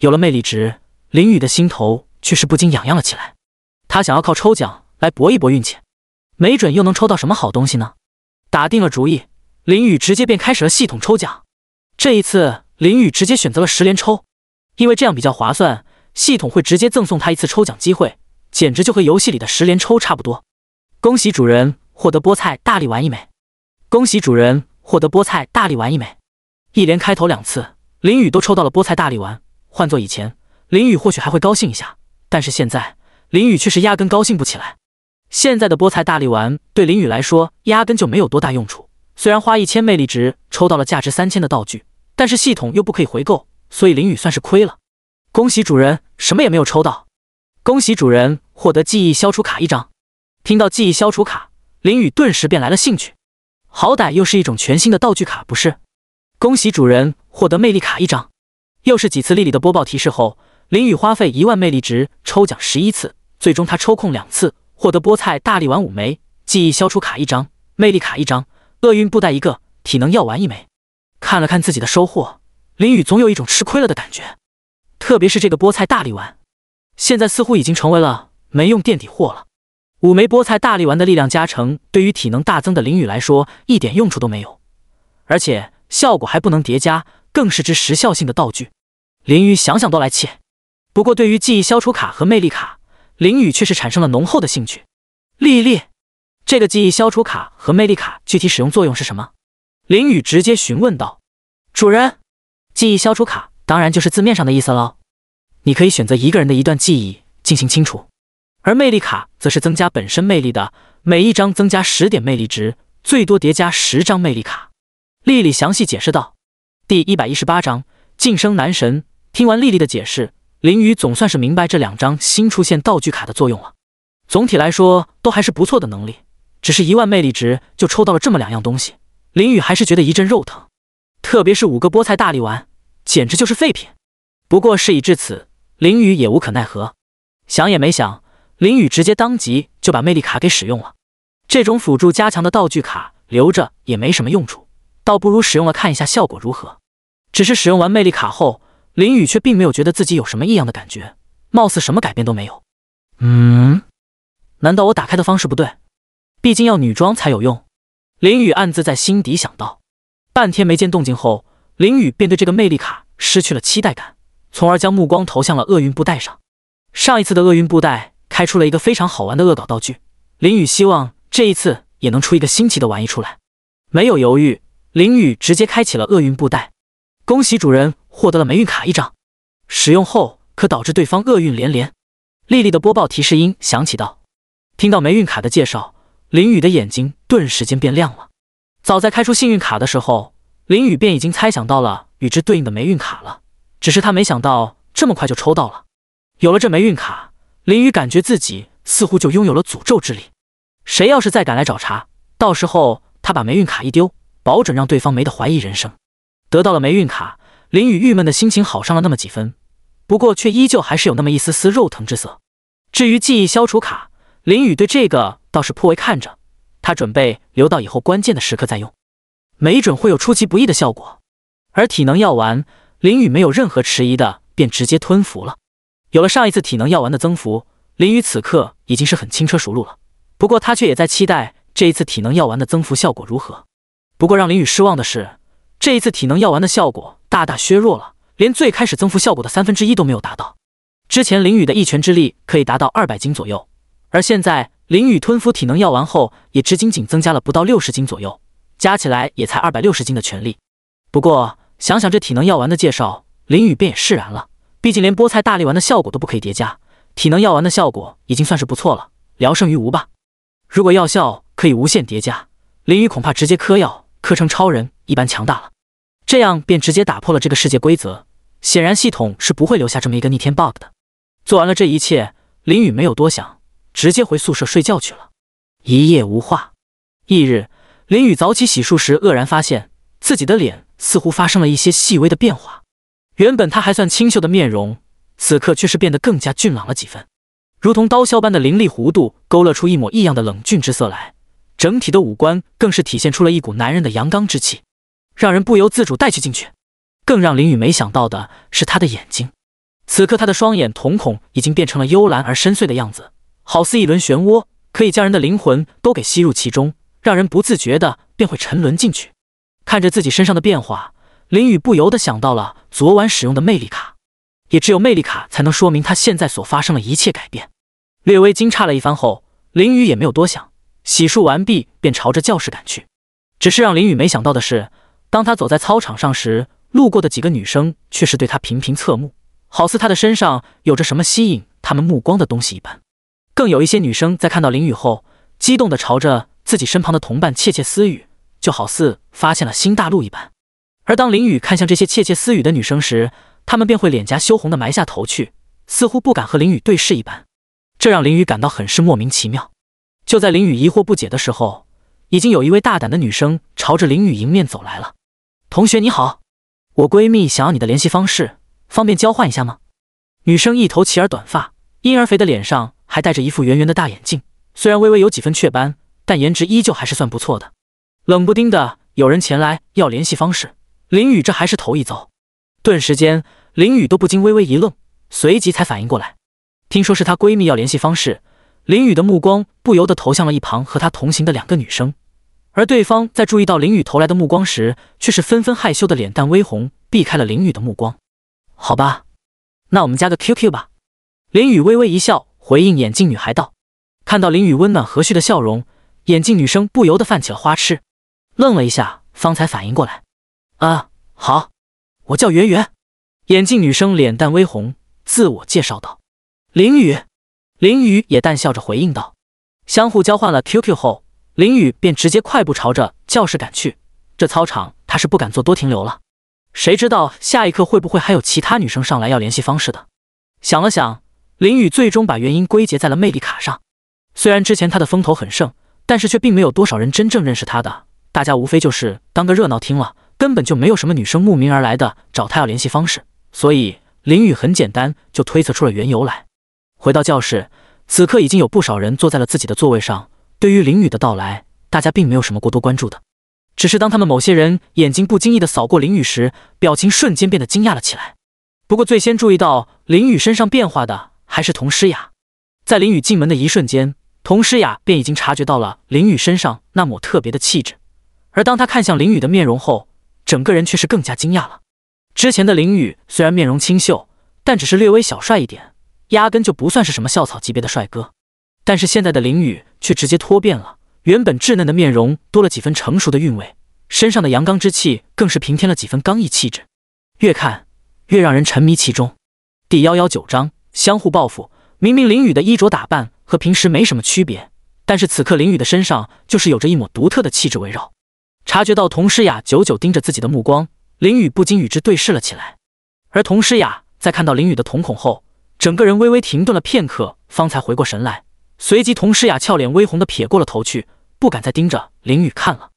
有了魅力值，林雨的心头却是不禁痒痒了起来。他想要靠抽奖来搏一搏运气，没准又能抽到什么好东西呢。打定了主意，林雨直接便开始了系统抽奖。这一次，林雨直接选择了十连抽，因为这样比较划算，系统会直接赠送他一次抽奖机会。简直就和游戏里的十连抽差不多。恭喜主人获得菠菜大力丸一枚。恭喜主人获得菠菜大力丸一枚。一连开头两次，林雨都抽到了菠菜大力丸。换做以前，林雨或许还会高兴一下，但是现在，林雨却是压根高兴不起来。现在的菠菜大力丸对林雨来说，压根就没有多大用处。虽然花一千魅力值抽到了价值三千的道具，但是系统又不可以回购，所以林雨算是亏了。恭喜主人，什么也没有抽到。恭喜主人获得记忆消除卡一张。听到记忆消除卡，林宇顿时便来了兴趣。好歹又是一种全新的道具卡，不是？恭喜主人获得魅力卡一张。又是几次莉莉的播报提示后，林宇花费一万魅力值抽奖十一次，最终他抽空两次，获得菠菜大力丸五枚、记忆消除卡一张、魅力卡一张、厄运布袋一个、体能药丸一枚。看了看自己的收获，林宇总有一种吃亏了的感觉，特别是这个菠菜大力丸。现在似乎已经成为了没用垫底货了。五枚菠菜大力丸的力量加成，对于体能大增的林雨来说一点用处都没有，而且效果还不能叠加，更是只时效性的道具。林雨想想都来气。不过对于记忆消除卡和魅力卡，林雨却是产生了浓厚的兴趣。丽丽，这个记忆消除卡和魅力卡具体使用作用是什么？林雨直接询问道。主人，记忆消除卡当然就是字面上的意思喽。你可以选择一个人的一段记忆进行清除，而魅力卡则是增加本身魅力的，每一张增加十点魅力值，最多叠加十张魅力卡。丽丽详细解释道。第一百一十八章晋升男神。听完丽丽的解释，林宇总算是明白这两张新出现道具卡的作用了。总体来说都还是不错的能力，只是一万魅力值就抽到了这么两样东西，林宇还是觉得一阵肉疼。特别是五个菠菜大力丸，简直就是废品。不过事已至此。林雨也无可奈何，想也没想，林雨直接当即就把魅力卡给使用了。这种辅助加强的道具卡留着也没什么用处，倒不如使用了看一下效果如何。只是使用完魅力卡后，林雨却并没有觉得自己有什么异样的感觉，貌似什么改变都没有。嗯，难道我打开的方式不对？毕竟要女装才有用。林雨暗自在心底想到。半天没见动静后，林雨便对这个魅力卡失去了期待感。从而将目光投向了厄运布袋上。上一次的厄运布袋开出了一个非常好玩的恶搞道具，林雨希望这一次也能出一个新奇的玩意出来。没有犹豫，林雨直接开启了厄运布袋。恭喜主人获得了霉运卡一张，使用后可导致对方厄运连连。丽丽的播报提示音响起道：“听到霉运卡的介绍，林雨的眼睛顿时间变亮了。早在开出幸运卡的时候，林雨便已经猜想到了与之对应的霉运卡了。”只是他没想到这么快就抽到了，有了这霉运卡，林雨感觉自己似乎就拥有了诅咒之力。谁要是再敢来找茬，到时候他把霉运卡一丢，保准让对方没得怀疑人生。得到了霉运卡，林雨郁闷的心情好上了那么几分，不过却依旧还是有那么一丝丝肉疼之色。至于记忆消除卡，林雨对这个倒是颇为看着，他准备留到以后关键的时刻再用，没准会有出其不意的效果。而体能药丸。林雨没有任何迟疑的，便直接吞服了。有了上一次体能药丸的增幅，林雨此刻已经是很轻车熟路了。不过他却也在期待这一次体能药丸的增幅效果如何。不过让林雨失望的是，这一次体能药丸的效果大大削弱了，连最开始增幅效果的三分之一都没有达到。之前林雨的一拳之力可以达到二百斤左右，而现在林雨吞服体能药丸后，也只仅仅增加了不到六十斤左右，加起来也才二百六十斤的权力。不过。想想这体能药丸的介绍，林雨便也释然了。毕竟连菠菜大力丸的效果都不可以叠加，体能药丸的效果已经算是不错了，聊胜于无吧。如果药效可以无限叠加，林雨恐怕直接嗑药嗑成超人一般强大了，这样便直接打破了这个世界规则。显然系统是不会留下这么一个逆天 bug 的。做完了这一切，林雨没有多想，直接回宿舍睡觉去了。一夜无话。翌日，林雨早起洗漱时愕然发现。自己的脸似乎发生了一些细微的变化，原本他还算清秀的面容，此刻却是变得更加俊朗了几分，如同刀削般的凌厉弧度勾勒出一抹异样的冷峻之色来，整体的五官更是体现出了一股男人的阳刚之气，让人不由自主带去进去。更让林雨没想到的是，他的眼睛，此刻他的双眼瞳孔已经变成了幽蓝而深邃的样子，好似一轮漩涡，可以将人的灵魂都给吸入其中，让人不自觉的便会沉沦进去。看着自己身上的变化，林雨不由得想到了昨晚使用的魅力卡，也只有魅力卡才能说明他现在所发生的一切改变。略微惊诧了一番后，林雨也没有多想，洗漱完毕便朝着教室赶去。只是让林雨没想到的是，当他走在操场上时，路过的几个女生却是对他频频侧目，好似他的身上有着什么吸引他们目光的东西一般。更有一些女生在看到林雨后，激动地朝着自己身旁的同伴窃窃私语。就好似发现了新大陆一般，而当林雨看向这些窃窃私语的女生时，她们便会脸颊羞红的埋下头去，似乎不敢和林雨对视一般，这让林雨感到很是莫名其妙。就在林雨疑惑不解的时候，已经有一位大胆的女生朝着林雨迎面走来了。同学你好，我闺蜜想要你的联系方式，方便交换一下吗？女生一头齐耳短发，婴儿肥的脸上还戴着一副圆圆的大眼镜，虽然微微有几分雀斑，但颜值依旧还是算不错的。冷不丁的有人前来要联系方式，林雨这还是头一遭。顿时间，林雨都不禁微微一愣，随即才反应过来，听说是她闺蜜要联系方式，林雨的目光不由得投向了一旁和她同行的两个女生，而对方在注意到林雨投来的目光时，却是纷纷害羞的脸蛋微红，避开了林雨的目光。好吧，那我们加个 QQ 吧。林雨微微一笑，回应眼镜女孩道。看到林雨温暖和煦的笑容，眼镜女生不由得泛起了花痴。愣了一下，方才反应过来，啊，好，我叫圆圆。眼镜女生脸蛋微红，自我介绍道。林雨，林雨也淡笑着回应道。相互交换了 QQ 后，林雨便直接快步朝着教室赶去。这操场他是不敢做多停留了。谁知道下一刻会不会还有其他女生上来要联系方式的？想了想，林雨最终把原因归结在了魅力卡上。虽然之前他的风头很盛，但是却并没有多少人真正认识他的。大家无非就是当个热闹听了，根本就没有什么女生慕名而来的找他要联系方式，所以林雨很简单就推测出了缘由来。回到教室，此刻已经有不少人坐在了自己的座位上，对于林雨的到来，大家并没有什么过多关注的，只是当他们某些人眼睛不经意的扫过林雨时，表情瞬间变得惊讶了起来。不过最先注意到林雨身上变化的还是童诗雅，在林雨进门的一瞬间，童诗雅便已经察觉到了林雨身上那抹特别的气质。而当他看向林雨的面容后，整个人却是更加惊讶了。之前的林雨虽然面容清秀，但只是略微小帅一点，压根就不算是什么校草级别的帅哥。但是现在的林雨却直接脱变了，原本稚嫩的面容多了几分成熟的韵味，身上的阳刚之气更是平添了几分刚毅气质，越看越让人沉迷其中。第幺幺九章相互报复。明明林雨的衣着打扮和平时没什么区别，但是此刻林雨的身上就是有着一抹独特的气质围绕。察觉到童诗雅久久盯着自己的目光，林雨不禁与之对视了起来。而童诗雅在看到林雨的瞳孔后，整个人微微停顿了片刻，方才回过神来。随即，童诗雅俏脸微红的撇过了头去，不敢再盯着林雨看了。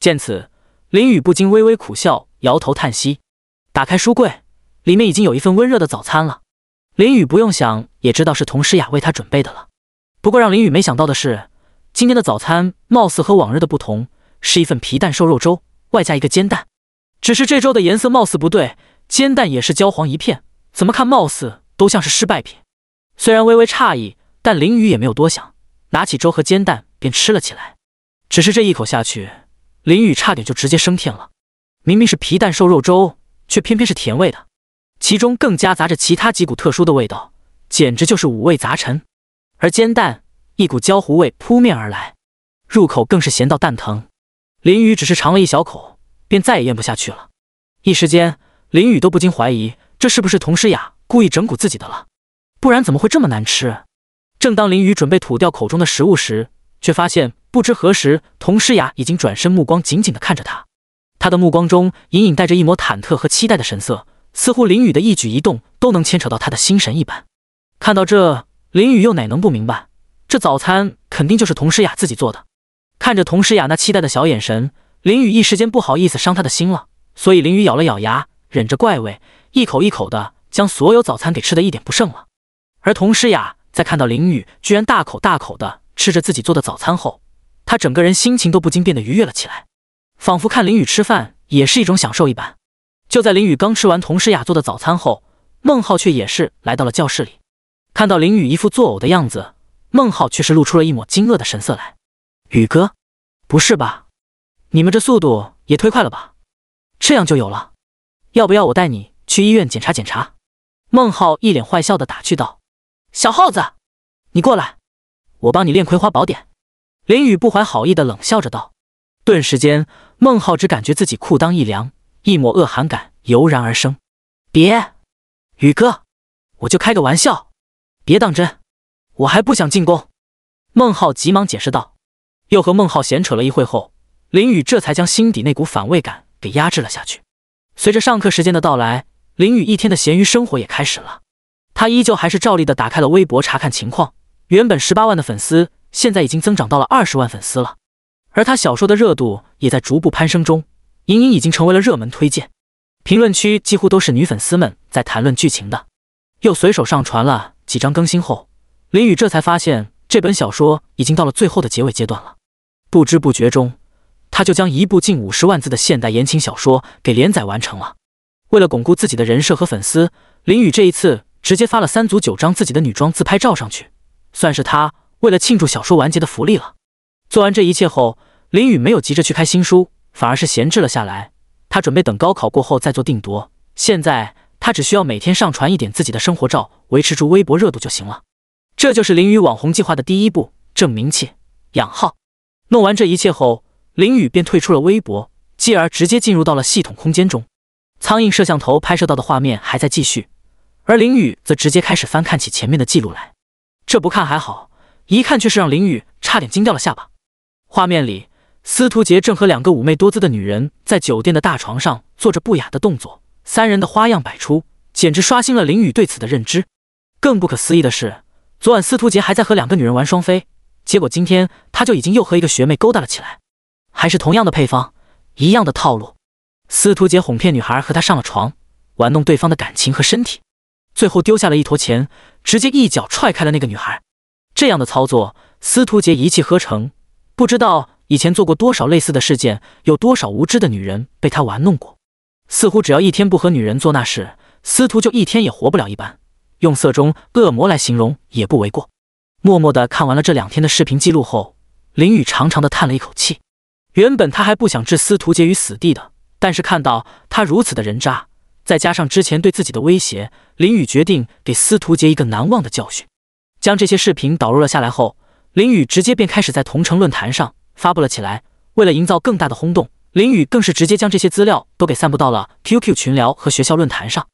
见此，林雨不禁微微苦笑，摇头叹息。打开书柜，里面已经有一份温热的早餐了。林雨不用想也知道是童诗雅为他准备的了。不过让林雨没想到的是，今天的早餐貌似和往日的不同。是一份皮蛋瘦肉粥，外加一个煎蛋。只是这粥的颜色貌似不对，煎蛋也是焦黄一片，怎么看貌似都像是失败品。虽然微微诧异，但林雨也没有多想，拿起粥和煎蛋便吃了起来。只是这一口下去，林雨差点就直接升天了。明明是皮蛋瘦肉粥，却偏偏是甜味的，其中更夹杂着其他几股特殊的味道，简直就是五味杂陈。而煎蛋，一股焦糊味扑面而来，入口更是咸到蛋疼。林雨只是尝了一小口，便再也咽不下去了。一时间，林雨都不禁怀疑，这是不是童诗雅故意整蛊自己的了？不然怎么会这么难吃？正当林雨准备吐掉口中的食物时，却发现不知何时，童诗雅已经转身，目光紧紧地看着他。他的目光中隐隐带着一抹忐忑和期待的神色，似乎林雨的一举一动都能牵扯到他的心神一般。看到这，林雨又哪能不明白，这早餐肯定就是童诗雅自己做的。看着童诗雅那期待的小眼神，林雨一时间不好意思伤她的心了，所以林雨咬了咬牙，忍着怪味，一口一口的将所有早餐给吃的一点不剩了。而童诗雅在看到林雨居然大口大口的吃着自己做的早餐后，她整个人心情都不禁变得愉悦了起来，仿佛看林雨吃饭也是一种享受一般。就在林雨刚吃完童诗雅做的早餐后，孟浩却也是来到了教室里，看到林雨一副作呕的样子，孟浩却是露出了一抹惊愕的神色来。宇哥，不是吧？你们这速度也忒快了吧？这样就有了，要不要我带你去医院检查检查？孟浩一脸坏笑的打趣道。小耗子，你过来，我帮你练葵花宝典。林宇不怀好意的冷笑着道。顿时间，孟浩只感觉自己裤裆一凉，一抹恶寒感油然而生。别，宇哥，我就开个玩笑，别当真，我还不想进宫。孟浩急忙解释道。又和孟浩闲扯了一会后，林雨这才将心底那股反胃感给压制了下去。随着上课时间的到来，林雨一天的闲鱼生活也开始了。他依旧还是照例的打开了微博查看情况，原本十八万的粉丝现在已经增长到了二十万粉丝了。而他小说的热度也在逐步攀升中，隐隐已经成为了热门推荐。评论区几乎都是女粉丝们在谈论剧情的。又随手上传了几张更新后，林雨这才发现这本小说已经到了最后的结尾阶段了。不知不觉中，他就将一部近五十万字的现代言情小说给连载完成了。为了巩固自己的人设和粉丝，林雨这一次直接发了三组九张自己的女装自拍照上去，算是他为了庆祝小说完结的福利了。做完这一切后，林雨没有急着去开新书，反而是闲置了下来。他准备等高考过后再做定夺。现在他只需要每天上传一点自己的生活照，维持住微博热度就行了。这就是林雨网红计划的第一步：挣名气、养号。弄完这一切后，林雨便退出了微博，继而直接进入到了系统空间中。苍蝇摄像头拍摄到的画面还在继续，而林雨则直接开始翻看起前面的记录来。这不看还好，一看却是让林雨差点惊掉了下巴。画面里，司徒杰正和两个妩媚多姿的女人在酒店的大床上做着不雅的动作，三人的花样百出，简直刷新了林雨对此的认知。更不可思议的是，昨晚司徒杰还在和两个女人玩双飞。结果今天他就已经又和一个学妹勾搭了起来，还是同样的配方，一样的套路。司徒杰哄骗女孩和他上了床，玩弄对方的感情和身体，最后丢下了一坨钱，直接一脚踹开了那个女孩。这样的操作，司徒杰一气呵成，不知道以前做过多少类似的事件，有多少无知的女人被他玩弄过。似乎只要一天不和女人做那事，司徒就一天也活不了一般，用色中恶魔来形容也不为过。默默的看完了这两天的视频记录后，林宇长长的叹了一口气。原本他还不想置司徒杰于死地的，但是看到他如此的人渣，再加上之前对自己的威胁，林宇决定给司徒杰一个难忘的教训。将这些视频导入了下来后，林宇直接便开始在同城论坛上发布了起来。为了营造更大的轰动，林宇更是直接将这些资料都给散布到了 QQ 群聊和学校论坛上。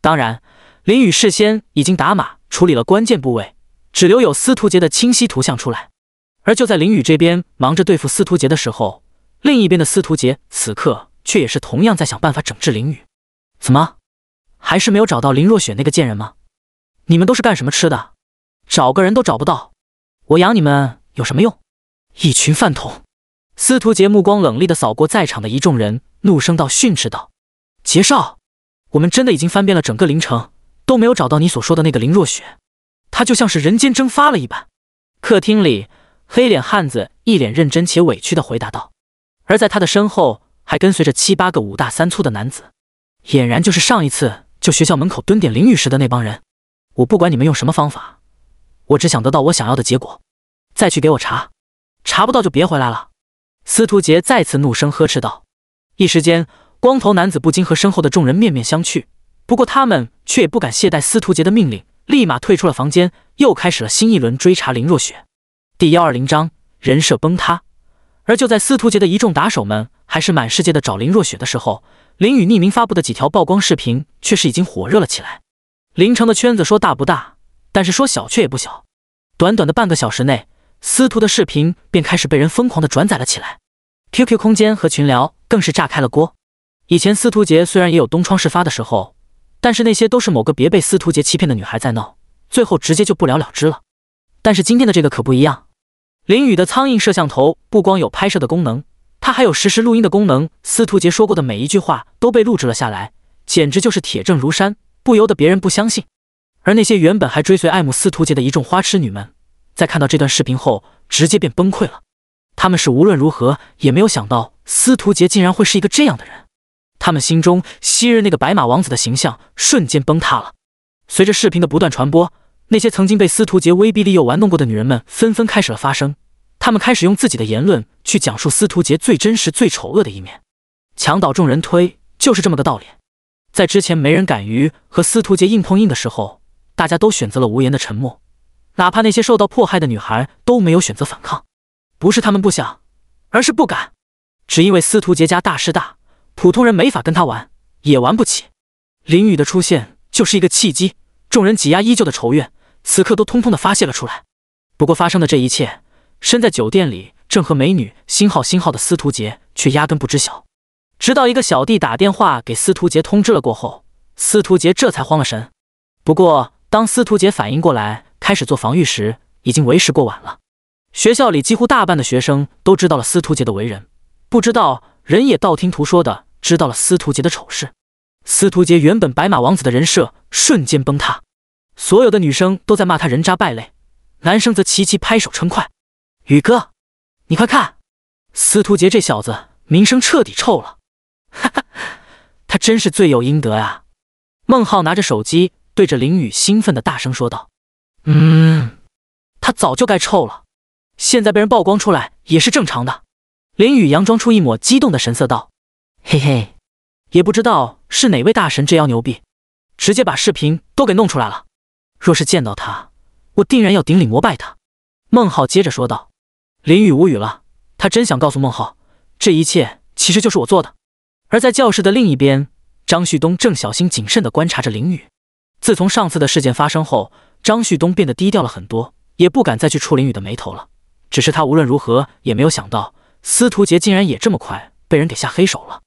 当然，林宇事先已经打码处理了关键部位。只留有司徒杰的清晰图像出来，而就在林雨这边忙着对付司徒杰的时候，另一边的司徒杰此刻却也是同样在想办法整治林雨。怎么，还是没有找到林若雪那个贱人吗？你们都是干什么吃的？找个人都找不到，我养你们有什么用？一群饭桶！司徒杰目光冷厉的扫过在场的一众人，怒声道，训斥道：“杰少，我们真的已经翻遍了整个林城，都没有找到你所说的那个林若雪。”他就像是人间蒸发了一般。客厅里，黑脸汉子一脸认真且委屈地回答道，而在他的身后还跟随着七八个五大三粗的男子，俨然就是上一次就学校门口蹲点淋雨时的那帮人。我不管你们用什么方法，我只想得到我想要的结果。再去给我查，查不到就别回来了！司徒杰再次怒声呵斥道。一时间，光头男子不禁和身后的众人面面相觑，不过他们却也不敢懈怠司徒杰的命令。立马退出了房间，又开始了新一轮追查林若雪。第幺二零章，人设崩塌。而就在司徒杰的一众打手们还是满世界的找林若雪的时候，林雨匿名发布的几条曝光视频却是已经火热了起来。林城的圈子说大不大，但是说小却也不小。短短的半个小时内，司徒的视频便开始被人疯狂的转载了起来。QQ 空间和群聊更是炸开了锅。以前司徒杰虽然也有东窗事发的时候。但是那些都是某个别被司徒杰欺骗的女孩在闹，最后直接就不了了之了。但是今天的这个可不一样，林雨的苍蝇摄像头不光有拍摄的功能，它还有实时录音的功能。司徒杰说过的每一句话都被录制了下来，简直就是铁证如山，不由得别人不相信。而那些原本还追随爱慕司徒杰的一众花痴女们，在看到这段视频后，直接便崩溃了。他们是无论如何也没有想到，司徒杰竟然会是一个这样的人。他们心中昔日那个白马王子的形象瞬间崩塌了。随着视频的不断传播，那些曾经被司徒杰威逼利诱玩弄过的女人们纷纷开始了发声。他们开始用自己的言论去讲述司徒杰最真实、最丑恶的一面。墙倒众人推，就是这么个道理。在之前没人敢于和司徒杰硬碰硬的时候，大家都选择了无言的沉默。哪怕那些受到迫害的女孩都没有选择反抗，不是他们不想，而是不敢。只因为司徒杰家大势大。普通人没法跟他玩，也玩不起。林雨的出现就是一个契机，众人挤压依旧的仇怨，此刻都通通的发泄了出来。不过发生的这一切，身在酒店里正和美女星号星号的司徒杰却压根不知晓。直到一个小弟打电话给司徒杰通知了过后，司徒杰这才慌了神。不过当司徒杰反应过来开始做防御时，已经为时过晚了。学校里几乎大半的学生都知道了司徒杰的为人，不知道。人也道听途说的知道了司徒杰的丑事，司徒杰原本白马王子的人设瞬间崩塌，所有的女生都在骂他人渣败类，男生则齐齐拍手称快。宇哥，你快看，司徒杰这小子名声彻底臭了，哈哈，他真是罪有应得啊！孟浩拿着手机对着林宇兴奋的大声说道：“嗯，他早就该臭了，现在被人曝光出来也是正常的。”林雨佯装出一抹激动的神色，道：“嘿嘿，也不知道是哪位大神这妖牛逼，直接把视频都给弄出来了。若是见到他，我定然要顶礼膜拜他。”孟浩接着说道。林雨无语了，他真想告诉孟浩，这一切其实就是我做的。而在教室的另一边，张旭东正小心谨慎地观察着林雨。自从上次的事件发生后，张旭东变得低调了很多，也不敢再去触林雨的眉头了。只是他无论如何也没有想到。司徒杰竟然也这么快被人给下黑手了，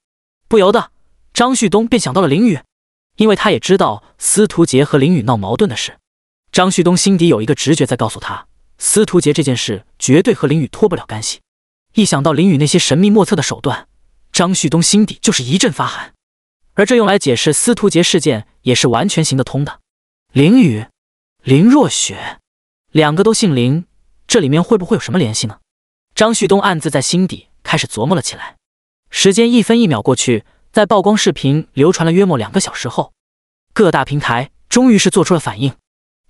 不由得张旭东便想到了林雨，因为他也知道司徒杰和林雨闹矛盾的事。张旭东心底有一个直觉在告诉他，司徒杰这件事绝对和林雨脱不了干系。一想到林雨那些神秘莫测的手段，张旭东心底就是一阵发寒。而这用来解释司徒杰事件也是完全行得通的。林雨、林若雪，两个都姓林，这里面会不会有什么联系呢？张旭东暗自在心底开始琢磨了起来。时间一分一秒过去，在曝光视频流传了约莫两个小时后，各大平台终于是做出了反应。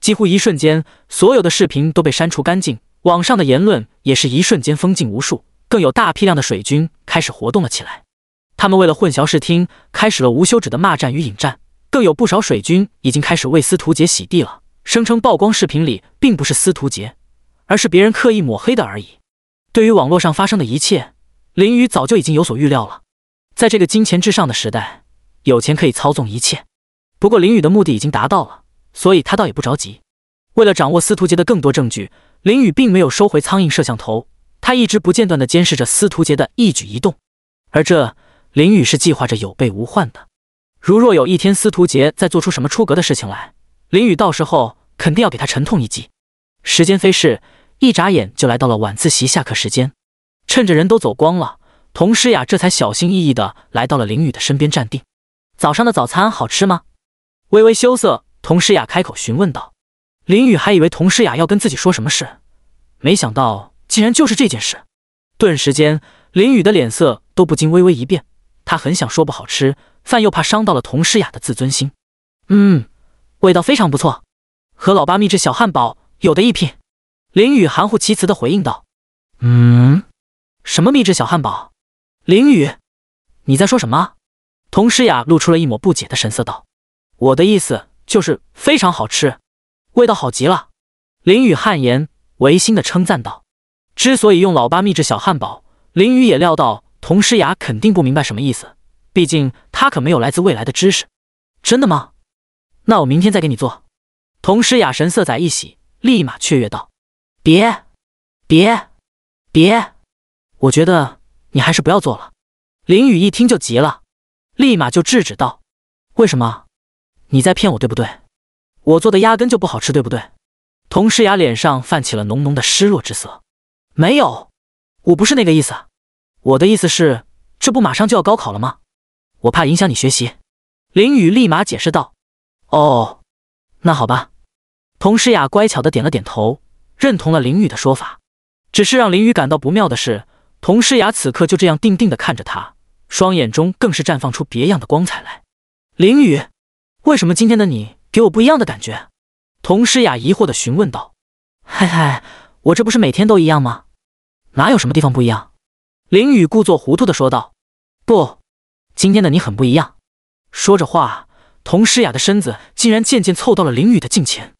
几乎一瞬间，所有的视频都被删除干净，网上的言论也是一瞬间封禁无数。更有大批量的水军开始活动了起来，他们为了混淆视听，开始了无休止的骂战与引战。更有不少水军已经开始为司徒杰洗地了，声称曝光视频里并不是司徒杰，而是别人刻意抹黑的而已。对于网络上发生的一切，林雨早就已经有所预料了。在这个金钱至上的时代，有钱可以操纵一切。不过林雨的目的已经达到了，所以他倒也不着急。为了掌握司徒杰的更多证据，林雨并没有收回苍蝇摄像头，他一直不间断地监视着司徒杰的一举一动。而这，林雨是计划着有备无患的。如若有一天司徒杰再做出什么出格的事情来，林雨到时候肯定要给他沉痛一击。时间飞逝。一眨眼就来到了晚自习下课时间，趁着人都走光了，佟诗雅这才小心翼翼地来到了林雨的身边站定。早上的早餐好吃吗？微微羞涩，佟诗雅开口询问道。林雨还以为佟诗雅要跟自己说什么事，没想到竟然就是这件事。顿时间，林雨的脸色都不禁微微一变，他很想说不好吃，饭又怕伤到了佟诗雅的自尊心。嗯，味道非常不错，和老八秘制小汉堡有的一拼。林雨含糊其辞的回应道：“嗯，什么秘制小汉堡？”林雨，你在说什么？童诗雅露出了一抹不解的神色，道：“我的意思就是非常好吃，味道好极了。”林雨汗颜，违心的称赞道：“之所以用老八秘制小汉堡，林雨也料到童诗雅肯定不明白什么意思，毕竟他可没有来自未来的知识。”“真的吗？那我明天再给你做。”童诗雅神色再一喜，立马雀跃道。别，别，别！我觉得你还是不要做了。林雨一听就急了，立马就制止道：“为什么？你在骗我，对不对？我做的压根就不好吃，对不对？”童诗雅脸上泛起了浓浓的失落之色。没有，我不是那个意思。我的意思是，这不马上就要高考了吗？我怕影响你学习。林雨立马解释道：“哦，那好吧。”童诗雅乖巧的点了点头。认同了林雨的说法，只是让林雨感到不妙的是，童诗雅此刻就这样定定的看着他，双眼中更是绽放出别样的光彩来。林雨，为什么今天的你给我不一样的感觉？童诗雅疑惑的询问道。嗨嗨，我这不是每天都一样吗？哪有什么地方不一样？林雨故作糊涂的说道。不，今天的你很不一样。说着话，童诗雅的身子竟然渐渐凑到了林雨的近前，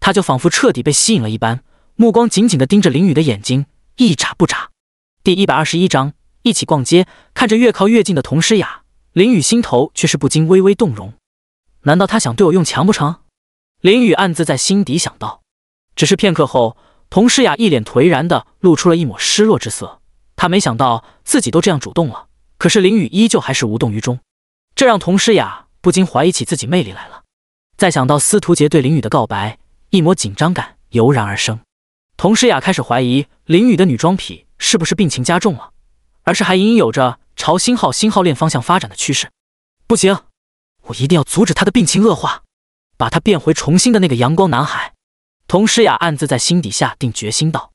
他就仿佛彻底被吸引了一般。目光紧紧地盯着林雨的眼睛，一眨不眨。第一百二十一章一起逛街，看着越靠越近的童诗雅，林雨心头却是不禁微微动容。难道他想对我用强不成？林雨暗自在心底想到。只是片刻后，童诗雅一脸颓然地露出了一抹失落之色。他没想到自己都这样主动了，可是林雨依旧还是无动于衷，这让童诗雅不禁怀疑起自己魅力来了。再想到司徒杰对林雨的告白，一抹紧张感油然而生。童诗雅开始怀疑林雨的女装癖是不是病情加重了，而是还隐隐有着朝星号星号链方向发展的趋势。不行，我一定要阻止他的病情恶化，把他变回重新的那个阳光男孩。童诗雅暗自在心底下定决心道。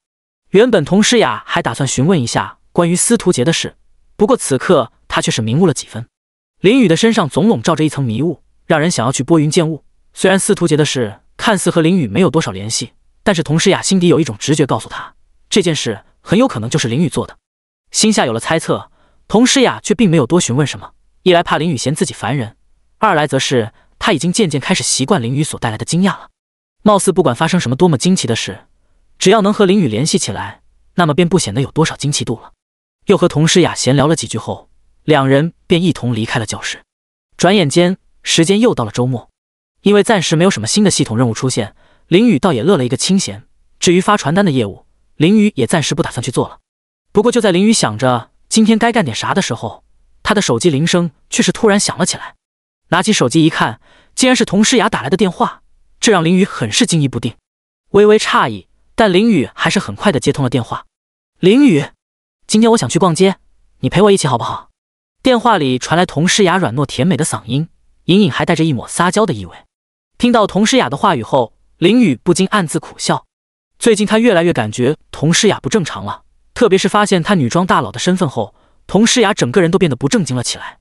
原本童诗雅还打算询问一下关于司徒杰的事，不过此刻她却是明悟了几分。林雨的身上总笼罩着一层迷雾，让人想要去拨云见雾。虽然司徒杰的事看似和林雨没有多少联系。但是佟诗雅心底有一种直觉告诉她，这件事很有可能就是林雨做的。心下有了猜测，佟诗雅却并没有多询问什么，一来怕林雨嫌自己烦人，二来则是她已经渐渐开始习惯林雨所带来的惊讶了。貌似不管发生什么多么惊奇的事，只要能和林雨联系起来，那么便不显得有多少惊奇度了。又和佟诗雅闲聊了几句后，两人便一同离开了教室。转眼间，时间又到了周末，因为暂时没有什么新的系统任务出现。林雨倒也乐了一个清闲，至于发传单的业务，林雨也暂时不打算去做了。不过就在林雨想着今天该干点啥的时候，他的手机铃声却是突然响了起来。拿起手机一看，竟然是童诗雅打来的电话，这让林雨很是惊疑不定，微微诧异。但林雨还是很快的接通了电话。林雨，今天我想去逛街，你陪我一起好不好？电话里传来童诗雅软糯甜美的嗓音，隐隐还带着一抹撒娇的意味。听到童诗雅的话语后，林雨不禁暗自苦笑，最近他越来越感觉童诗雅不正常了，特别是发现她女装大佬的身份后，童诗雅整个人都变得不正经了起来，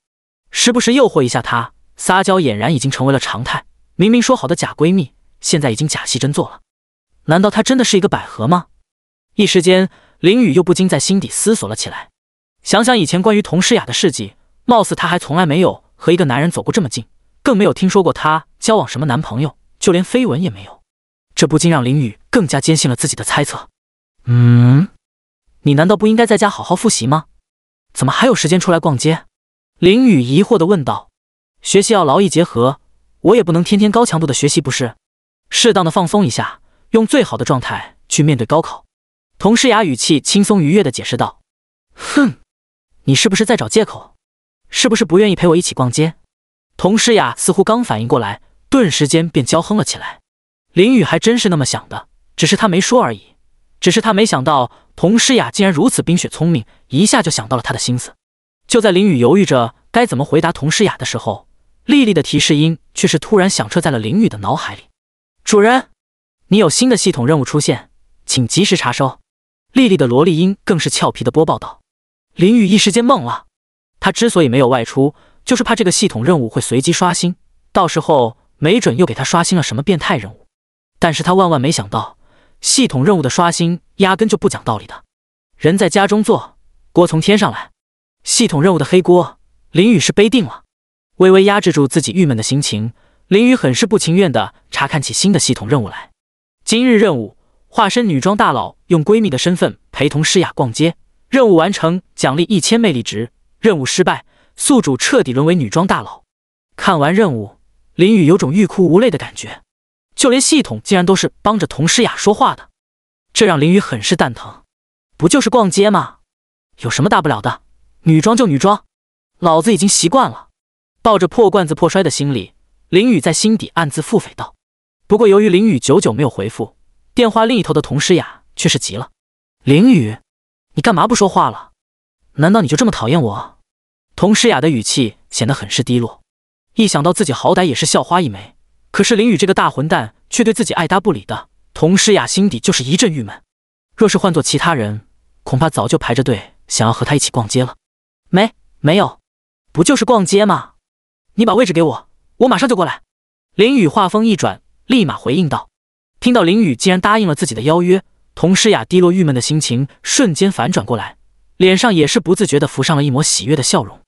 时不时诱惑一下他，撒娇俨然已经成为了常态。明明说好的假闺蜜，现在已经假戏真做了，难道她真的是一个百合吗？一时间，林雨又不禁在心底思索了起来，想想以前关于童诗雅的事迹，貌似她还从来没有和一个男人走过这么近，更没有听说过她交往什么男朋友，就连绯闻也没有。这不禁让林雨更加坚信了自己的猜测。嗯，你难道不应该在家好好复习吗？怎么还有时间出来逛街？林雨疑惑地问道。学习要劳逸结合，我也不能天天高强度的学习，不是？适当的放松一下，用最好的状态去面对高考。佟诗雅语气轻松愉悦地解释道。哼，你是不是在找借口？是不是不愿意陪我一起逛街？佟诗雅似乎刚反应过来，顿时间便娇哼了起来。林雨还真是那么想的，只是他没说而已。只是他没想到童诗雅竟然如此冰雪聪明，一下就想到了他的心思。就在林雨犹豫着该怎么回答童诗雅的时候，丽丽的提示音却是突然响彻在了林雨的脑海里：“主人，你有新的系统任务出现，请及时查收。”丽丽的萝莉音更是俏皮的播报道。林雨一时间懵了。他之所以没有外出，就是怕这个系统任务会随机刷新，到时候没准又给他刷新了什么变态任务。但是他万万没想到，系统任务的刷新压根就不讲道理的。人在家中坐，锅从天上来，系统任务的黑锅林雨是背定了。微微压制住自己郁闷的心情，林雨很是不情愿的查看起新的系统任务来。今日任务：化身女装大佬，用闺蜜的身份陪同诗雅逛街。任务完成，奖励一千魅力值；任务失败，宿主彻底沦为女装大佬。看完任务，林雨有种欲哭无泪的感觉。就连系统竟然都是帮着童诗雅说话的，这让林雨很是蛋疼。不就是逛街吗？有什么大不了的？女装就女装，老子已经习惯了。抱着破罐子破摔的心理，林雨在心底暗自腹诽道。不过由于林雨久久没有回复，电话另一头的童诗雅却是急了：“林雨，你干嘛不说话了？难道你就这么讨厌我？”童诗雅的语气显得很是低落。一想到自己好歹也是校花一枚。可是林雨这个大混蛋却对自己爱搭不理的，童诗雅心底就是一阵郁闷。若是换做其他人，恐怕早就排着队想要和他一起逛街了。没没有，不就是逛街吗？你把位置给我，我马上就过来。林雨话锋一转，立马回应道。听到林雨竟然答应了自己的邀约，童诗雅低落郁闷的心情瞬间反转过来，脸上也是不自觉的浮上了一抹喜悦的笑容。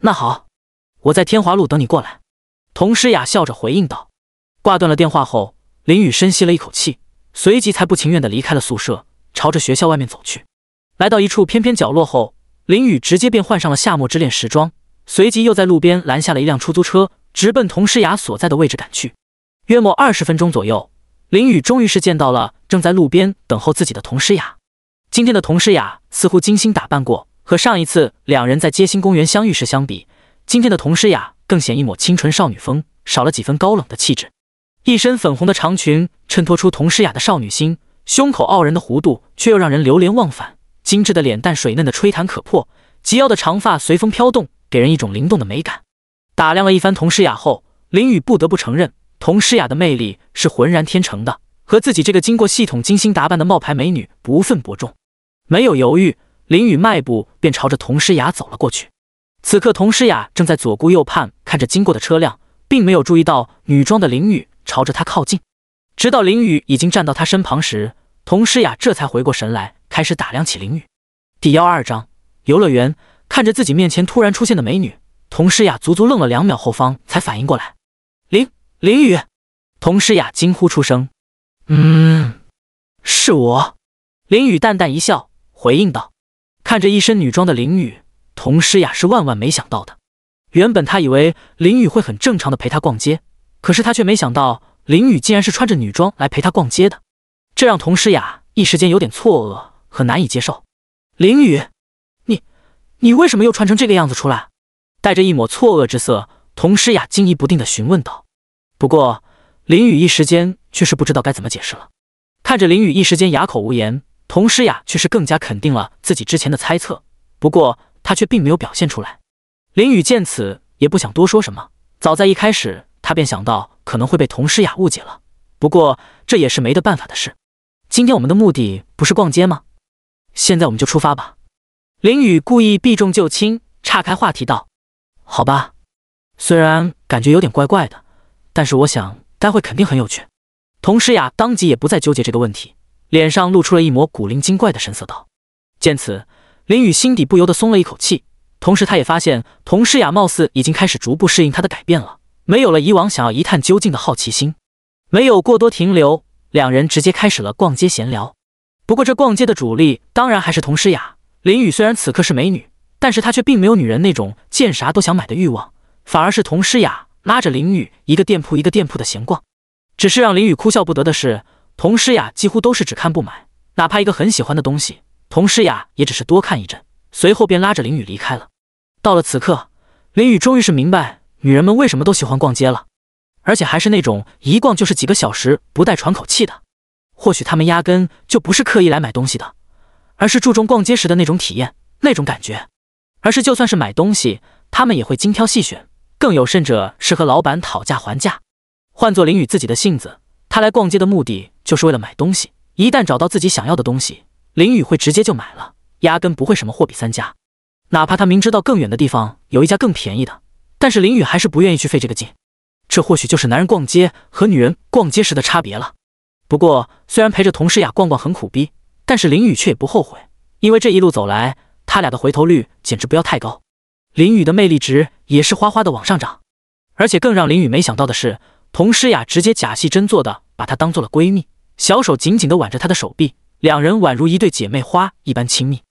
那好，我在天华路等你过来。童诗雅笑着回应道。挂断了电话后，林雨深吸了一口气，随即才不情愿地离开了宿舍，朝着学校外面走去。来到一处偏偏角落后，林雨直接便换上了夏末之恋时装，随即又在路边拦下了一辆出租车，直奔童诗雅所在的位置赶去。约莫二十分钟左右，林雨终于是见到了正在路边等候自己的童诗雅。今天的童诗雅似乎精心打扮过，和上一次两人在街心公园相遇时相比，今天的童诗雅更显一抹清纯少女风，少了几分高冷的气质。一身粉红的长裙衬托出童诗雅的少女心，胸口傲人的弧度却又让人流连忘返。精致的脸蛋，水嫩的吹弹可破，及腰的长发随风飘动，给人一种灵动的美感。打量了一番童诗雅后，林雨不得不承认，童诗雅的魅力是浑然天成的，和自己这个经过系统精心打扮的冒牌美女不分伯仲。没有犹豫，林雨迈步便朝着童诗雅走了过去。此刻，童诗雅正在左顾右盼，看着经过的车辆，并没有注意到女装的林雨。朝着他靠近，直到林雨已经站到他身旁时，童诗雅这才回过神来，开始打量起林雨。第幺二章游乐园，看着自己面前突然出现的美女，童诗雅足足愣了两秒后，方才反应过来：“林林雨！”童诗雅惊呼出声：“嗯，是我。”林雨淡淡一笑，回应道：“看着一身女装的林雨，童诗雅是万万没想到的。原本她以为林雨会很正常的陪她逛街。”可是他却没想到，林雨竟然是穿着女装来陪他逛街的，这让佟诗雅一时间有点错愕和难以接受。林雨，你，你为什么又穿成这个样子出来？带着一抹错愕之色，佟诗雅惊疑不定地询问道。不过，林雨一时间却是不知道该怎么解释了。看着林雨一时间哑口无言，佟诗雅却是更加肯定了自己之前的猜测。不过，她却并没有表现出来。林雨见此，也不想多说什么。早在一开始。他便想到可能会被童诗雅误解了，不过这也是没得办法的事。今天我们的目的不是逛街吗？现在我们就出发吧。林雨故意避重就轻，岔开话题道：“好吧，虽然感觉有点怪怪的，但是我想待会肯定很有趣。”童诗雅当即也不再纠结这个问题，脸上露出了一抹古灵精怪的神色，道：“见此，林雨心底不由得松了一口气，同时他也发现童诗雅貌似已经开始逐步适应他的改变了。”没有了以往想要一探究竟的好奇心，没有过多停留，两人直接开始了逛街闲聊。不过这逛街的主力当然还是童诗雅。林雨虽然此刻是美女，但是她却并没有女人那种见啥都想买的欲望，反而是童诗雅拉着林雨一个店铺一个店铺的闲逛。只是让林雨哭笑不得的是，童诗雅几乎都是只看不买，哪怕一个很喜欢的东西，童诗雅也只是多看一阵，随后便拉着林雨离开了。到了此刻，林雨终于是明白。女人们为什么都喜欢逛街了？而且还是那种一逛就是几个小时不带喘口气的。或许她们压根就不是刻意来买东西的，而是注重逛街时的那种体验、那种感觉。而是就算是买东西，她们也会精挑细选，更有甚者是和老板讨价还价。换做林雨自己的性子，她来逛街的目的就是为了买东西。一旦找到自己想要的东西，林雨会直接就买了，压根不会什么货比三家。哪怕她明知道更远的地方有一家更便宜的。但是林雨还是不愿意去费这个劲，这或许就是男人逛街和女人逛街时的差别了。不过虽然陪着佟诗雅逛逛很苦逼，但是林雨却也不后悔，因为这一路走来，他俩的回头率简直不要太高，林雨的魅力值也是哗哗的往上涨。而且更让林雨没想到的是，佟诗雅直接假戏真做的把她当做了闺蜜，小手紧紧的挽着她的手臂，两人宛如一对姐妹花一般亲密，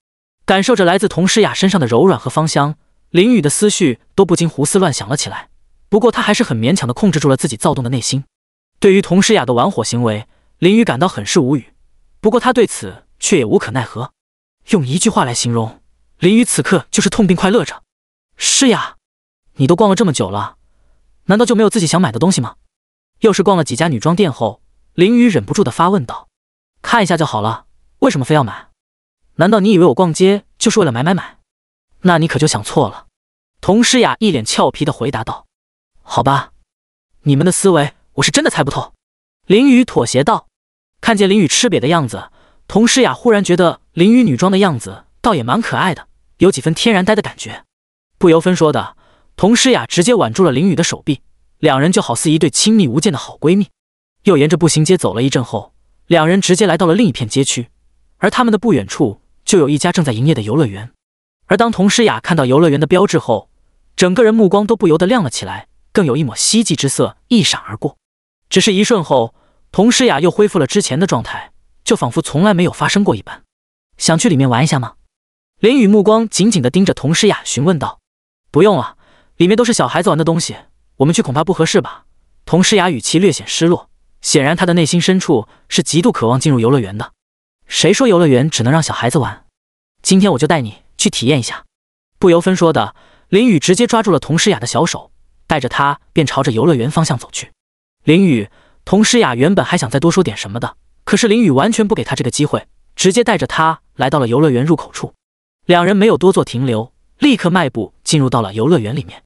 感受着来自佟诗雅身上的柔软和芳香。林雨的思绪都不禁胡思乱想了起来，不过他还是很勉强的控制住了自己躁动的内心。对于童诗雅的玩火行为，林雨感到很是无语，不过他对此却也无可奈何。用一句话来形容，林雨此刻就是痛并快乐着。诗雅，你都逛了这么久了，难道就没有自己想买的东西吗？又是逛了几家女装店后，林雨忍不住的发问道：“看一下就好了，为什么非要买？难道你以为我逛街就是为了买买买？”那你可就想错了。”童诗雅一脸俏皮的回答道。“好吧，你们的思维我是真的猜不透。”林雨妥协道。看见林雨吃瘪的样子，童诗雅忽然觉得林雨女装的样子倒也蛮可爱的，有几分天然呆的感觉。不由分说的，童诗雅直接挽住了林雨的手臂，两人就好似一对亲密无间的好闺蜜。又沿着步行街走了一阵后，两人直接来到了另一片街区，而他们的不远处就有一家正在营业的游乐园。而当童诗雅看到游乐园的标志后，整个人目光都不由得亮了起来，更有一抹希冀之色一闪而过。只是一瞬后，童诗雅又恢复了之前的状态，就仿佛从来没有发生过一般。想去里面玩一下吗？林雨目光紧紧地盯着童诗雅，询问道：“不用了，里面都是小孩子玩的东西，我们去恐怕不合适吧？”童诗雅语气略显失落，显然她的内心深处是极度渴望进入游乐园的。谁说游乐园只能让小孩子玩？今天我就带你。去体验一下，不由分说的，林雨直接抓住了童诗雅的小手，带着她便朝着游乐园方向走去。林雨、童诗雅原本还想再多说点什么的，可是林雨完全不给他这个机会，直接带着他来到了游乐园入口处。两人没有多做停留，立刻迈步进入到了游乐园里面。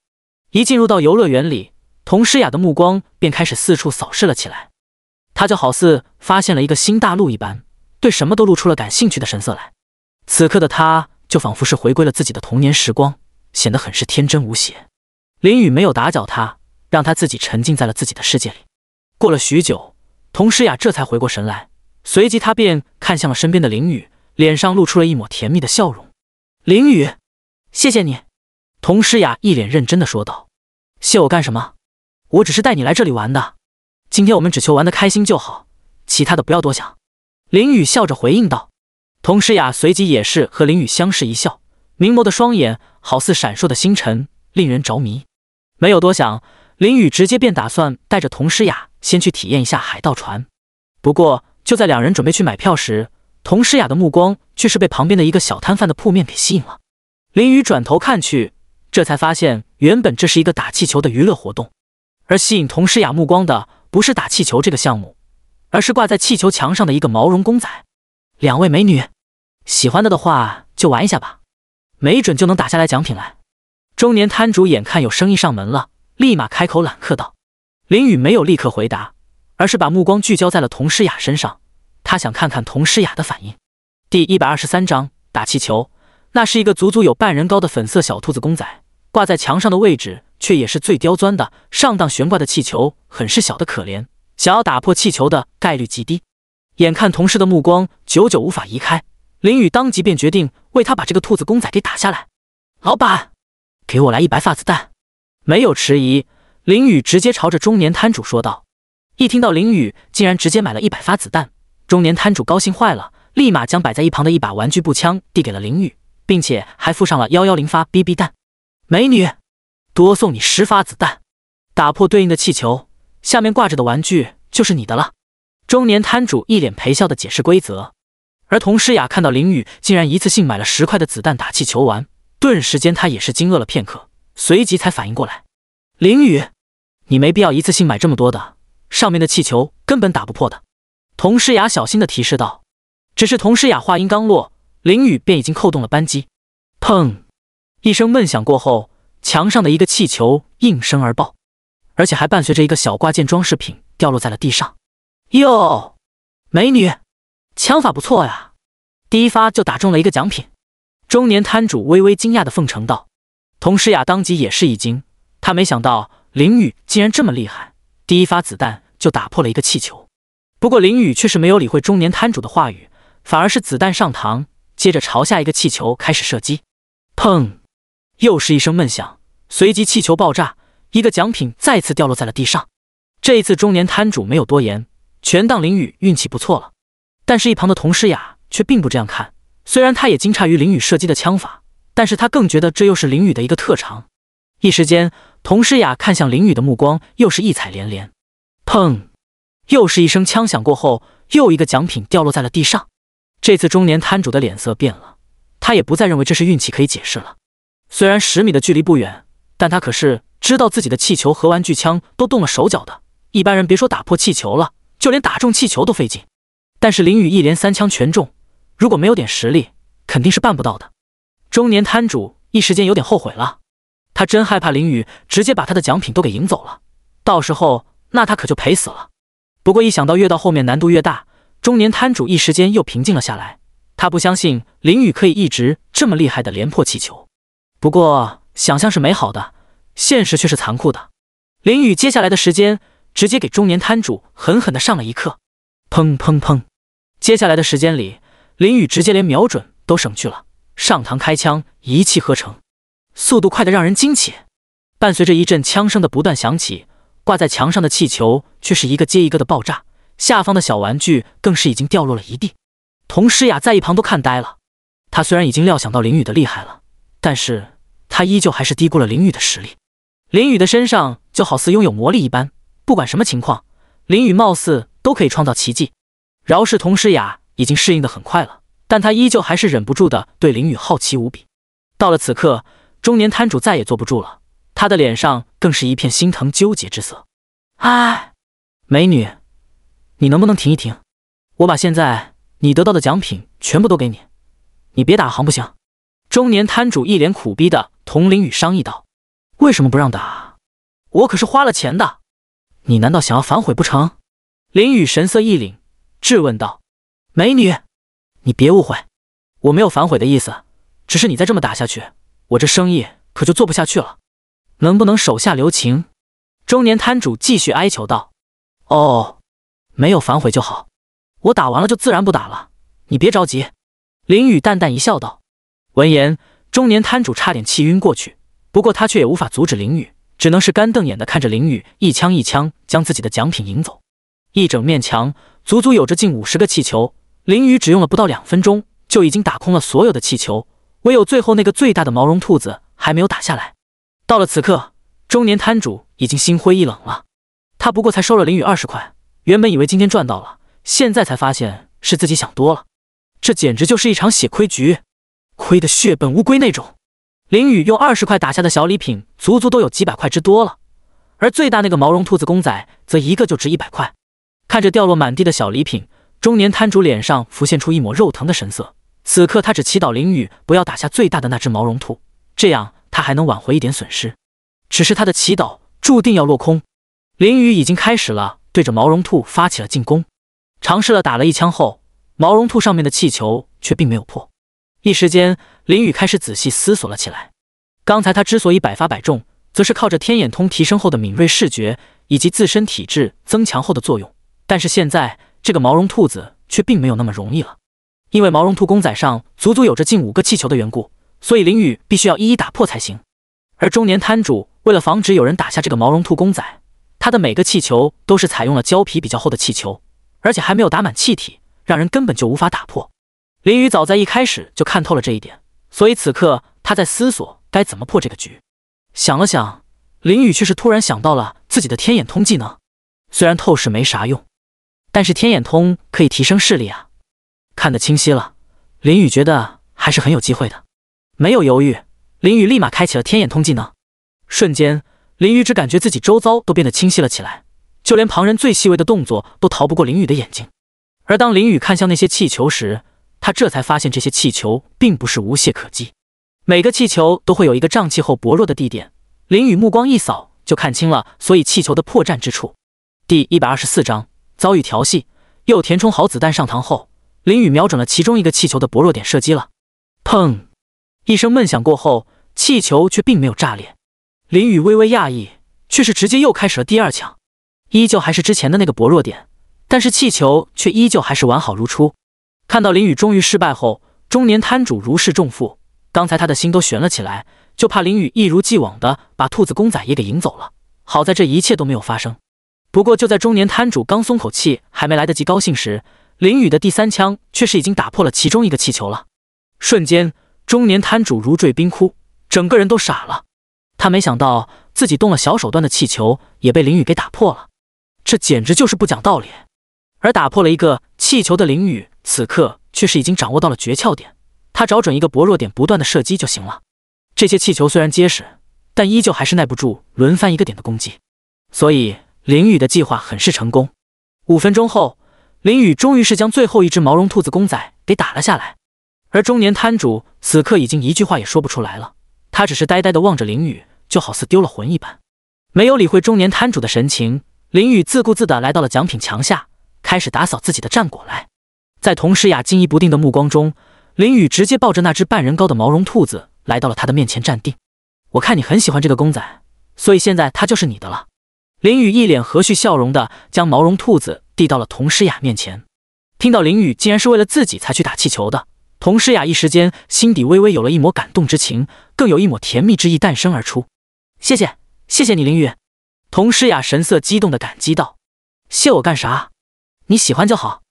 一进入到游乐园里，童诗雅的目光便开始四处扫视了起来，她就好似发现了一个新大陆一般，对什么都露出了感兴趣的神色来。此刻的她就仿佛是回归了自己的童年时光，显得很是天真无邪。林雨没有打搅他，让他自己沉浸在了自己的世界里。过了许久，童诗雅这才回过神来，随即她便看向了身边的林雨，脸上露出了一抹甜蜜的笑容。林雨，谢谢你。童诗雅一脸认真的说道：“谢我干什么？我只是带你来这里玩的。今天我们只求玩的开心就好，其他的不要多想。”林雨笑着回应道。童诗雅随即也是和林雨相视一笑，明眸的双眼好似闪烁的星辰，令人着迷。没有多想，林雨直接便打算带着童诗雅先去体验一下海盗船。不过就在两人准备去买票时，童诗雅的目光却是被旁边的一个小摊贩的铺面给吸引了。林雨转头看去，这才发现原本这是一个打气球的娱乐活动，而吸引童诗雅目光的不是打气球这个项目，而是挂在气球墙上的一个毛绒公仔。两位美女。喜欢的的话就玩一下吧，没准就能打下来奖品来。中年摊主眼看有生意上门了，立马开口揽客道：“林雨没有立刻回答，而是把目光聚焦在了童诗雅身上，他想看看童诗雅的反应。”第一百二十三章打气球，那是一个足足有半人高的粉色小兔子公仔，挂在墙上的位置却也是最刁钻的，上当悬挂的气球很是小的可怜，想要打破气球的概率极低。眼看同事的目光久久无法移开。林宇当即便决定为他把这个兔子公仔给打下来。老板，给我来一百发子弹。没有迟疑，林宇直接朝着中年摊主说道。一听到林宇竟然直接买了一百发子弹，中年摊主高兴坏了，立马将摆在一旁的一把玩具步枪递给了林宇，并且还附上了幺幺零发 BB 弹。美女，多送你十发子弹，打破对应的气球，下面挂着的玩具就是你的了。中年摊主一脸陪笑的解释规则。而童诗雅看到林雨竟然一次性买了十块的子弹打气球玩，顿时间她也是惊愕了片刻，随即才反应过来：“林雨，你没必要一次性买这么多的，上面的气球根本打不破的。”童诗雅小心的提示道。只是童诗雅话音刚落，林雨便已经扣动了扳机，砰！一声闷响过后，墙上的一个气球应声而爆，而且还伴随着一个小挂件装饰品掉落在了地上。哟，美女。枪法不错呀，第一发就打中了一个奖品。中年摊主微微惊讶的奉承道：“童诗雅当即也是一惊，他没想到林雨竟然这么厉害，第一发子弹就打破了一个气球。不过林雨却是没有理会中年摊主的话语，反而是子弹上膛，接着朝下一个气球开始射击。砰！又是一声闷响，随即气球爆炸，一个奖品再次掉落在了地上。这一次中年摊主没有多言，全当林雨运气不错了。”但是，一旁的佟诗雅却并不这样看。虽然她也惊诧于林雨射击的枪法，但是她更觉得这又是林雨的一个特长。一时间，佟诗雅看向林雨的目光又是异彩连连。砰！又是一声枪响过后，又一个奖品掉落在了地上。这次，中年摊主的脸色变了，他也不再认为这是运气可以解释了。虽然十米的距离不远，但他可是知道自己的气球和玩具枪都动了手脚的。一般人别说打破气球了，就连打中气球都费劲。但是林雨一连三枪全中，如果没有点实力，肯定是办不到的。中年摊主一时间有点后悔了，他真害怕林雨直接把他的奖品都给赢走了，到时候那他可就赔死了。不过一想到越到后面难度越大，中年摊主一时间又平静了下来。他不相信林雨可以一直这么厉害的连破气球。不过想象是美好的，现实却是残酷的。林雨接下来的时间直接给中年摊主狠狠的上了一课。砰砰砰！接下来的时间里，林雨直接连瞄准都省去了，上膛开枪一气呵成，速度快得让人惊奇。伴随着一阵枪声的不断响起，挂在墙上的气球却是一个接一个的爆炸，下方的小玩具更是已经掉落了一地。童诗雅在一旁都看呆了，他虽然已经料想到林雨的厉害了，但是他依旧还是低估了林雨的实力。林雨的身上就好似拥有魔力一般，不管什么情况，林雨貌似。都可以创造奇迹。饶是童诗雅已经适应的很快了，但她依旧还是忍不住的对林雨好奇无比。到了此刻，中年摊主再也坐不住了，他的脸上更是一片心疼纠结之色。哎，美女，你能不能停一停？我把现在你得到的奖品全部都给你，你别打行不行？中年摊主一脸苦逼的同林雨商议道：“为什么不让打？我可是花了钱的，你难道想要反悔不成？”林雨神色一凛，质问道：“美女，你别误会，我没有反悔的意思，只是你再这么打下去，我这生意可就做不下去了。能不能手下留情？”中年摊主继续哀求道：“哦，没有反悔就好，我打完了就自然不打了，你别着急。”林雨淡淡一笑，道：“闻言，中年摊主差点气晕过去，不过他却也无法阻止林雨，只能是干瞪眼的看着林雨一枪一枪将自己的奖品引走。”一整面墙，足足有着近五十个气球。林雨只用了不到两分钟，就已经打空了所有的气球，唯有最后那个最大的毛绒兔子还没有打下来。到了此刻，中年摊主已经心灰意冷了。他不过才收了林雨二十块，原本以为今天赚到了，现在才发现是自己想多了。这简直就是一场血亏局，亏得血本无归那种。林雨用二十块打下的小礼品，足足都有几百块之多了，而最大那个毛绒兔子公仔，则一个就值一百块。看着掉落满地的小礼品，中年摊主脸上浮现出一抹肉疼的神色。此刻，他只祈祷林雨不要打下最大的那只毛绒兔，这样他还能挽回一点损失。只是他的祈祷注定要落空。林雨已经开始了，对着毛绒兔发起了进攻。尝试了打了一枪后，毛绒兔上面的气球却并没有破。一时间，林雨开始仔细思索了起来。刚才他之所以百发百中，则是靠着天眼通提升后的敏锐视觉，以及自身体质增强后的作用。但是现在，这个毛绒兔子却并没有那么容易了，因为毛绒兔公仔上足足有着近五个气球的缘故，所以林雨必须要一一打破才行。而中年摊主为了防止有人打下这个毛绒兔公仔，他的每个气球都是采用了胶皮比较厚的气球，而且还没有打满气体，让人根本就无法打破。林雨早在一开始就看透了这一点，所以此刻他在思索该怎么破这个局。想了想，林雨却是突然想到了自己的天眼通技能，虽然透视没啥用。但是天眼通可以提升视力啊，看得清晰了。林宇觉得还是很有机会的，没有犹豫，林宇立马开启了天眼通技能。瞬间，林宇只感觉自己周遭都变得清晰了起来，就连旁人最细微的动作都逃不过林宇的眼睛。而当林宇看向那些气球时，他这才发现这些气球并不是无懈可击，每个气球都会有一个胀气后薄弱的地点。林宇目光一扫，就看清了所以气球的破绽之处。第一百二十四章。遭遇调戏，又填充好子弹上膛后，林雨瞄准了其中一个气球的薄弱点射击了。砰！一声闷响过后，气球却并没有炸裂。林雨微微讶异，却是直接又开始了第二枪，依旧还是之前的那个薄弱点，但是气球却依旧还是完好如初。看到林雨终于失败后，中年摊主如释重负，刚才他的心都悬了起来，就怕林雨一如既往的把兔子公仔也给引走了。好在这一切都没有发生。不过，就在中年摊主刚松口气、还没来得及高兴时，林雨的第三枪却是已经打破了其中一个气球了。瞬间，中年摊主如坠冰窟，整个人都傻了。他没想到自己动了小手段的气球也被林雨给打破了，这简直就是不讲道理。而打破了一个气球的林雨，此刻却是已经掌握到了诀窍点，他找准一个薄弱点，不断的射击就行了。这些气球虽然结实，但依旧还是耐不住轮番一个点的攻击，所以。林雨的计划很是成功。五分钟后，林雨终于是将最后一只毛绒兔子公仔给打了下来。而中年摊主此刻已经一句话也说不出来了，他只是呆呆的望着林雨，就好似丢了魂一般。没有理会中年摊主的神情，林雨自顾自的来到了奖品墙下，开始打扫自己的战果来。在童诗雅惊疑不定的目光中，林雨直接抱着那只半人高的毛绒兔子来到了他的面前站定。我看你很喜欢这个公仔，所以现在它就是你的了。林雨一脸和煦笑容的将毛绒兔子递到了童诗雅面前，听到林雨竟然是为了自己才去打气球的，童诗雅一时间心底微微有了一抹感动之情，更有一抹甜蜜之意诞生而出。谢谢，谢谢你，林雨。童诗雅神色激动的感激道。谢我干啥？你喜欢就好。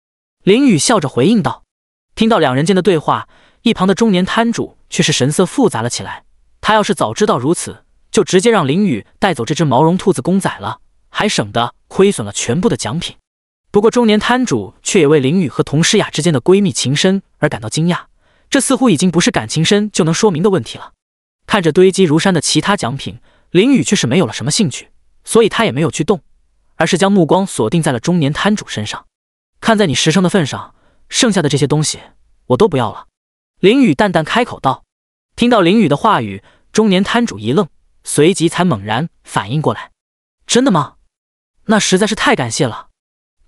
林雨笑着回应道。听到两人间的对话，一旁的中年摊主却是神色复杂了起来。他要是早知道如此，就直接让林雨带走这只毛绒兔子公仔了。还省得亏损了全部的奖品，不过中年摊主却也为林雨和佟诗雅之间的闺蜜情深而感到惊讶，这似乎已经不是感情深就能说明的问题了。看着堆积如山的其他奖品，林雨却是没有了什么兴趣，所以他也没有去动，而是将目光锁定在了中年摊主身上。看在你实诚的份上，剩下的这些东西我都不要了。”林雨淡淡开口道。听到林雨的话语，中年摊主一愣，随即才猛然反应过来：“真的吗？”那实在是太感谢了，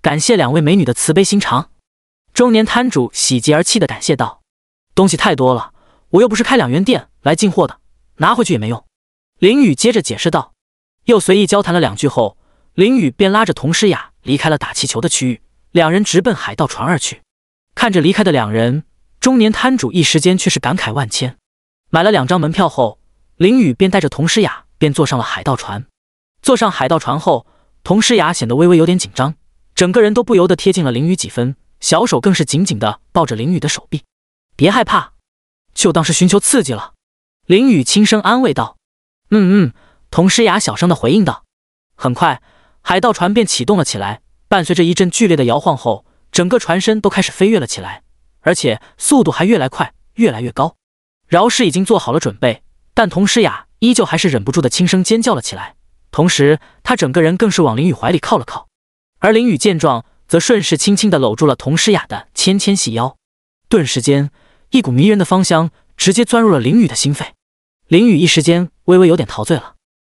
感谢两位美女的慈悲心肠。中年摊主喜极而泣地感谢道：“东西太多了，我又不是开两元店来进货的，拿回去也没用。”林雨接着解释道，又随意交谈了两句后，林雨便拉着童诗雅离开了打气球的区域，两人直奔海盗船而去。看着离开的两人，中年摊主一时间却是感慨万千。买了两张门票后，林雨便带着童诗雅便坐上了海盗船。坐上海盗船后，童诗雅显得微微有点紧张，整个人都不由得贴近了林雨几分，小手更是紧紧的抱着林雨的手臂。别害怕，就当是寻求刺激了。林雨轻声安慰道。嗯嗯，童诗雅小声的回应道。很快，海盗船便启动了起来，伴随着一阵剧烈的摇晃后，整个船身都开始飞跃了起来，而且速度还越来快，越来越高。饶氏已经做好了准备，但童诗雅依旧还是忍不住的轻声尖叫了起来。同时，他整个人更是往林雨怀里靠了靠，而林雨见状，则顺势轻轻地搂住了童诗雅的纤纤细腰。顿时间，一股迷人的芳香直接钻入了林雨的心肺，林雨一时间微微有点陶醉了。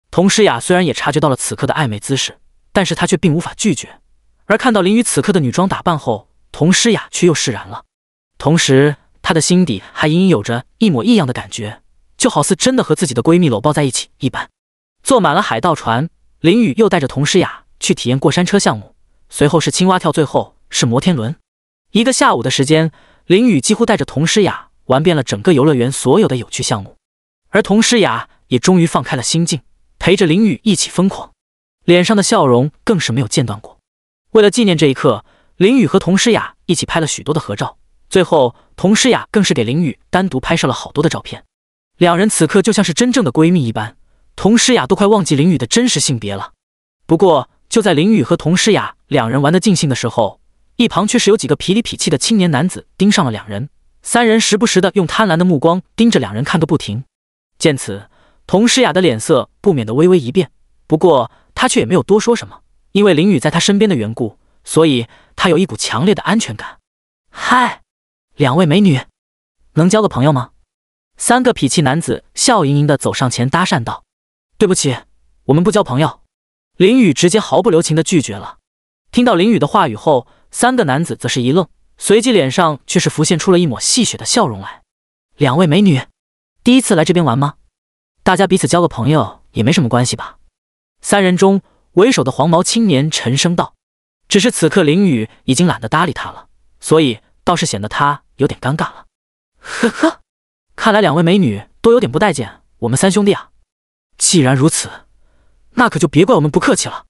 童诗雅虽然也察觉到了此刻的暧昧姿势，但是她却并无法拒绝。而看到林雨此刻的女装打扮后，童诗雅却又释然了。同时，她的心底还隐隐有着一抹异样的感觉，就好似真的和自己的闺蜜搂抱在一起一般。坐满了海盗船，林雨又带着童诗雅去体验过山车项目，随后是青蛙跳，最后是摩天轮。一个下午的时间，林雨几乎带着童诗雅玩遍了整个游乐园所有的有趣项目，而童诗雅也终于放开了心境，陪着林雨一起疯狂，脸上的笑容更是没有间断过。为了纪念这一刻，林雨和童诗雅一起拍了许多的合照，最后童诗雅更是给林雨单独拍摄了好多的照片，两人此刻就像是真正的闺蜜一般。童诗雅都快忘记林雨的真实性别了。不过，就在林雨和童诗雅两人玩得尽兴的时候，一旁却是有几个痞里痞气的青年男子盯上了两人。三人时不时的用贪婪的目光盯着两人看个不停。见此，童诗雅的脸色不免的微微一变，不过她却也没有多说什么，因为林雨在她身边的缘故，所以她有一股强烈的安全感。嗨，两位美女，能交个朋友吗？三个痞气男子笑盈盈的走上前搭讪道。对不起，我们不交朋友。林雨直接毫不留情的拒绝了。听到林雨的话语后，三个男子则是一愣，随即脸上却是浮现出了一抹戏谑的笑容来。两位美女，第一次来这边玩吗？大家彼此交个朋友也没什么关系吧？三人中为首的黄毛青年沉声道。只是此刻林雨已经懒得搭理他了，所以倒是显得他有点尴尬了。呵呵，看来两位美女都有点不待见我们三兄弟啊。既然如此，那可就别怪我们不客气了。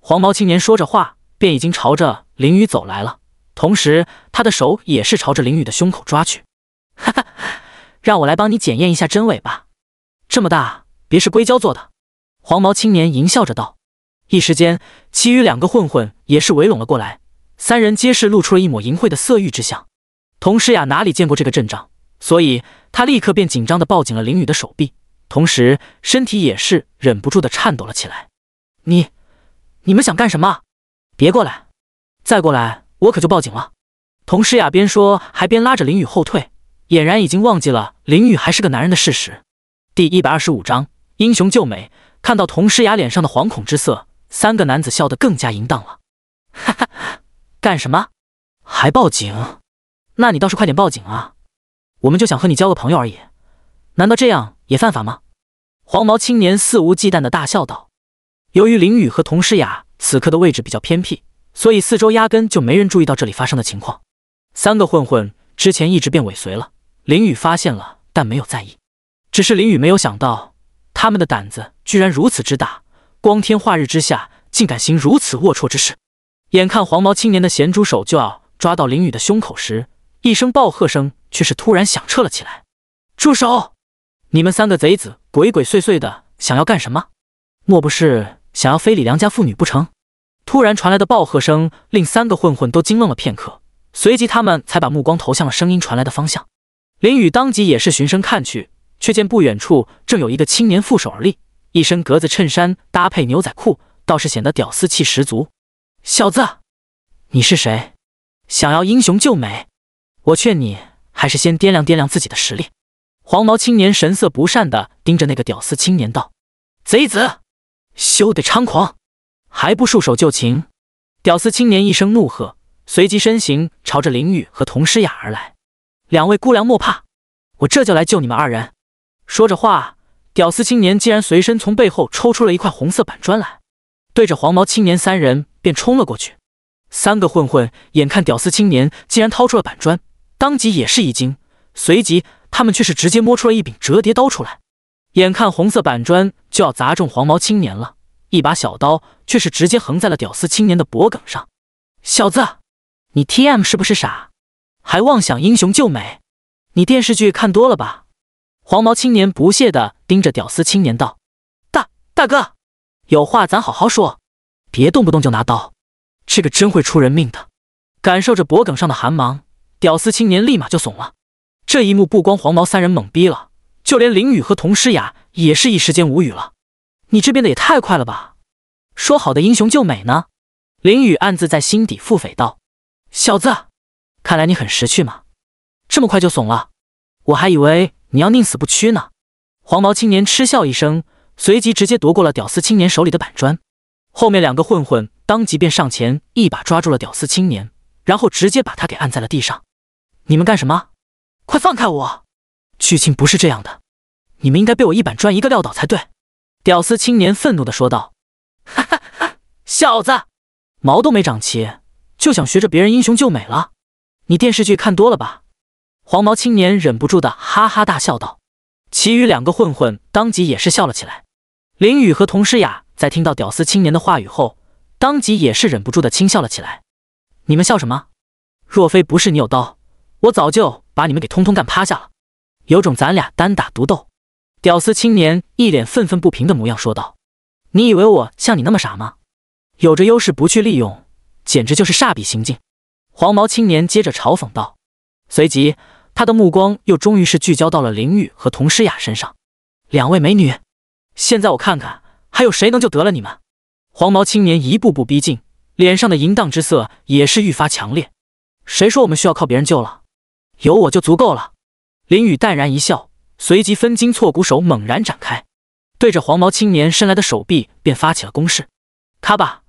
黄毛青年说着话，便已经朝着林雨走来了，同时他的手也是朝着林雨的胸口抓去。哈哈，让我来帮你检验一下真伪吧，这么大，别是硅胶做的。黄毛青年淫笑着道。一时间，其余两个混混也是围拢了过来，三人皆是露出了一抹淫秽的色欲之相。童诗雅哪里见过这个阵仗，所以他立刻便紧张的抱紧了林雨的手臂。同时，身体也是忍不住的颤抖了起来。你，你们想干什么？别过来！再过来，我可就报警了！童诗雅边说，还边拉着林雨后退，俨然已经忘记了林雨还是个男人的事实。第一百二十五章英雄救美。看到童诗雅脸上的惶恐之色，三个男子笑得更加淫荡了。哈哈，干什么？还报警？那你倒是快点报警啊！我们就想和你交个朋友而已，难道这样也犯法吗？黄毛青年肆无忌惮的大笑道：“由于林雨和童诗雅此刻的位置比较偏僻，所以四周压根就没人注意到这里发生的情况。三个混混之前一直便尾随了林雨，发现了但没有在意。只是林雨没有想到，他们的胆子居然如此之大，光天化日之下竟敢行如此龌龊之事。眼看黄毛青年的咸猪手就要抓到林雨的胸口时，一声暴喝声却是突然响彻了起来：‘住手！’”你们三个贼子，鬼鬼祟祟的，想要干什么？莫不是想要非礼良家妇女不成？突然传来的暴喝声，令三个混混都惊愣了片刻，随即他们才把目光投向了声音传来的方向。林雨当即也是循声看去，却见不远处正有一个青年负手而立，一身格子衬衫搭配牛仔裤，倒是显得屌丝气十足。小子，你是谁？想要英雄救美？我劝你还是先掂量掂量自己的实力。黄毛青年神色不善的盯着那个屌丝青年道：“贼子，休得猖狂，还不束手就擒！”屌丝青年一声怒喝，随即身形朝着林雨和童诗雅而来。“两位姑娘莫怕，我这就来救你们二人。”说着话，屌丝青年竟然随身从背后抽出了一块红色板砖来，对着黄毛青年三人便冲了过去。三个混混眼看屌丝青年竟然掏出了板砖，当即也是一惊，随即。他们却是直接摸出了一柄折叠刀出来，眼看红色板砖就要砸中黄毛青年了，一把小刀却是直接横在了屌丝青年的脖颈上。小子，你 TM 是不是傻？还妄想英雄救美？你电视剧看多了吧？黄毛青年不屑的盯着屌丝青年道：“大大哥，有话咱好好说，别动不动就拿刀，这个真会出人命的。”感受着脖颈上的寒芒，屌丝青年立马就怂了。这一幕不光黄毛三人懵逼了，就连林雨和佟诗雅也是一时间无语了。你这变的也太快了吧！说好的英雄救美呢？林雨暗自在心底腹诽道：“小子，看来你很识趣嘛，这么快就怂了，我还以为你要宁死不屈呢。”黄毛青年嗤笑一声，随即直接夺过了屌丝青年手里的板砖。后面两个混混当即便上前一把抓住了屌丝青年，然后直接把他给按在了地上。你们干什么？快放开我！剧情不是这样的，你们应该被我一板砖一个撂倒才对。”屌丝青年愤怒的说道。“哈哈哈，小子，毛都没长齐就想学着别人英雄救美了？你电视剧看多了吧？”黄毛青年忍不住的哈哈大笑道。其余两个混混当即也是笑了起来。林雨和童诗雅在听到屌丝青年的话语后，当即也是忍不住的轻笑了起来。“你们笑什么？若非不是你有刀，我早就……”把你们给通通干趴下了，有种咱俩单打独斗！屌丝青年一脸愤愤不平的模样说道：“你以为我像你那么傻吗？有着优势不去利用，简直就是煞笔行径！”黄毛青年接着嘲讽道，随即他的目光又终于是聚焦到了林雨和童诗雅身上。两位美女，现在我看看还有谁能救得了你们！黄毛青年一步步逼近，脸上的淫荡之色也是愈发强烈。谁说我们需要靠别人救了？有我就足够了。林雨淡然一笑，随即分筋错骨手猛然展开，对着黄毛青年伸来的手臂便发起了攻势。咔吧！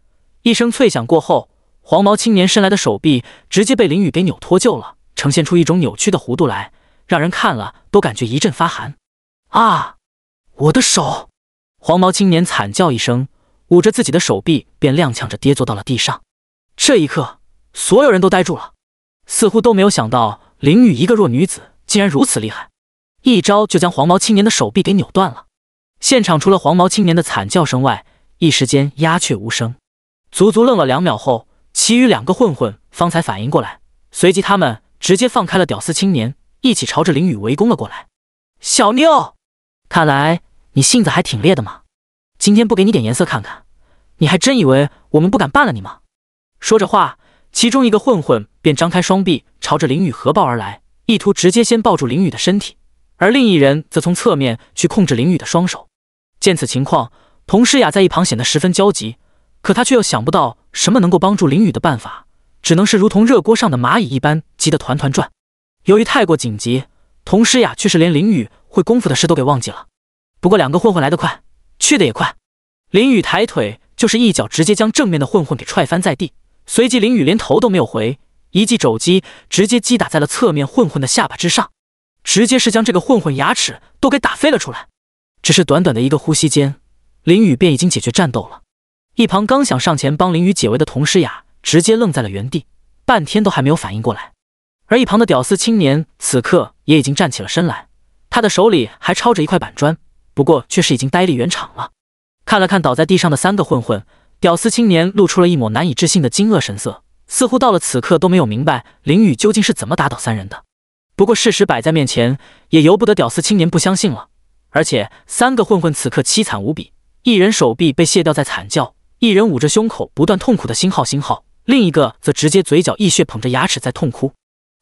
一声脆响过后，黄毛青年伸来的手臂直接被林雨给扭脱臼了，呈现出一种扭曲的弧度来，让人看了都感觉一阵发寒。啊！我的手！黄毛青年惨叫一声，捂着自己的手臂便踉跄着跌坐到了地上。这一刻，所有人都呆住了，似乎都没有想到。林雨一个弱女子，竟然如此厉害，一招就将黄毛青年的手臂给扭断了。现场除了黄毛青年的惨叫声外，一时间鸦雀无声。足足愣了两秒后，其余两个混混方才反应过来，随即他们直接放开了屌丝青年，一起朝着林雨围攻了过来。小妞，看来你性子还挺烈的嘛，今天不给你点颜色看看，你还真以为我们不敢办了你吗？说着话。其中一个混混便张开双臂，朝着林雨合抱而来，意图直接先抱住林雨的身体；而另一人则从侧面去控制林雨的双手。见此情况，童诗雅在一旁显得十分焦急，可她却又想不到什么能够帮助林雨的办法，只能是如同热锅上的蚂蚁一般急得团团转。由于太过紧急，童诗雅却是连林雨会功夫的事都给忘记了。不过两个混混来得快，去得也快，林雨抬腿就是一脚，直接将正面的混混给踹翻在地。随即，林雨连头都没有回，一记肘击直接击打在了侧面混混的下巴之上，直接是将这个混混牙齿都给打飞了出来。只是短短的一个呼吸间，林雨便已经解决战斗了。一旁刚想上前帮林雨解围的童诗雅，直接愣在了原地，半天都还没有反应过来。而一旁的屌丝青年此刻也已经站起了身来，他的手里还抄着一块板砖，不过却是已经呆立原场了，看了看倒在地上的三个混混。屌丝青年露出了一抹难以置信的惊愕神色，似乎到了此刻都没有明白林雨究竟是怎么打倒三人的。不过事实摆在面前，也由不得屌丝青年不相信了。而且三个混混此刻凄惨无比，一人手臂被卸掉在惨叫，一人捂着胸口不断痛苦的星号星号，另一个则直接嘴角溢血，捧着牙齿在痛哭。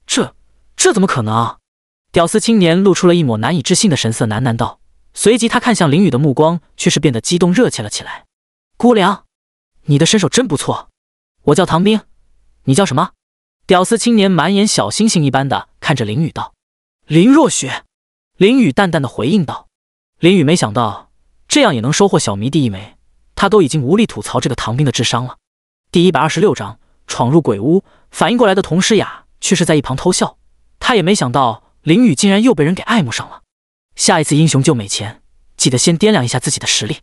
这这怎么可能？啊？屌丝青年露出了一抹难以置信的神色，喃喃道。随即他看向林雨的目光却是变得激动热切了起来，姑娘。你的身手真不错，我叫唐兵，你叫什么？屌丝青年满眼小星星一般的看着林雨道：“林若雪。”林雨淡淡的回应道：“林雨没想到这样也能收获小迷弟一枚，他都已经无力吐槽这个唐兵的智商了。”第一百二十六章闯入鬼屋。反应过来的童诗雅却是在一旁偷笑，他也没想到林雨竟然又被人给爱慕上了。下一次英雄救美前，记得先掂量一下自己的实力，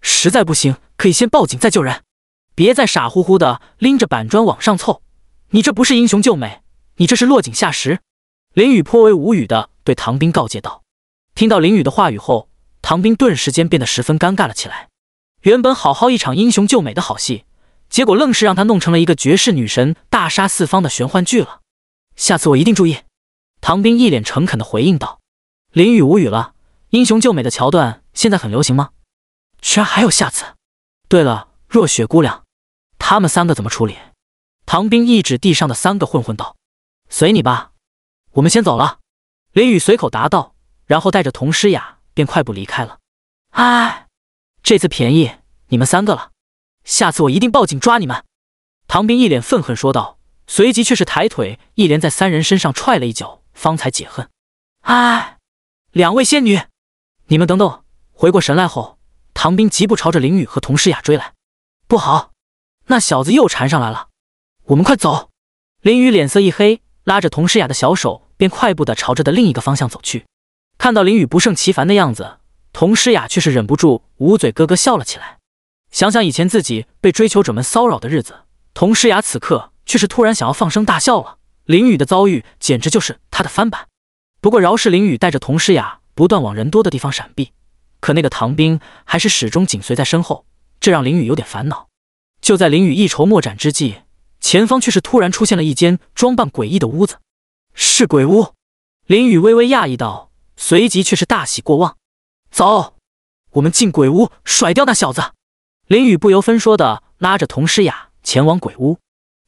实在不行可以先报警再救人。别再傻乎乎的拎着板砖往上凑，你这不是英雄救美，你这是落井下石。林雨颇为无语的对唐斌告诫道。听到林雨的话语后，唐斌顿时间变得十分尴尬了起来。原本好好一场英雄救美的好戏，结果愣是让他弄成了一个绝世女神大杀四方的玄幻剧了。下次我一定注意。唐斌一脸诚恳的回应道。林雨无语了，英雄救美的桥段现在很流行吗？居然还有下次？对了，若雪姑娘。他们三个怎么处理？唐兵一指地上的三个混混道：“随你吧，我们先走了。”林雨随口答道，然后带着童诗雅便快步离开了。哎，这次便宜你们三个了，下次我一定报警抓你们！”唐兵一脸愤恨说道，随即却是抬腿一连在三人身上踹了一脚，方才解恨。哎，两位仙女，你们等等！回过神来后，唐兵疾步朝着林雨和童诗雅追来。不好！那小子又缠上来了，我们快走！林雨脸色一黑，拉着童诗雅的小手，便快步的朝着的另一个方向走去。看到林雨不胜其烦的样子，童诗雅却是忍不住捂嘴咯咯笑了起来。想想以前自己被追求者们骚扰的日子，童诗雅此刻却是突然想要放声大笑了。林雨的遭遇简直就是他的翻版。不过饶是林雨带着童诗雅不断往人多的地方闪避，可那个唐兵还是始终紧随在身后，这让林雨有点烦恼。就在林雨一筹莫展之际，前方却是突然出现了一间装扮诡异的屋子，是鬼屋。林雨微微讶异道，随即却是大喜过望：“走，我们进鬼屋甩掉那小子！”林雨不由分说的拉着童诗雅前往鬼屋，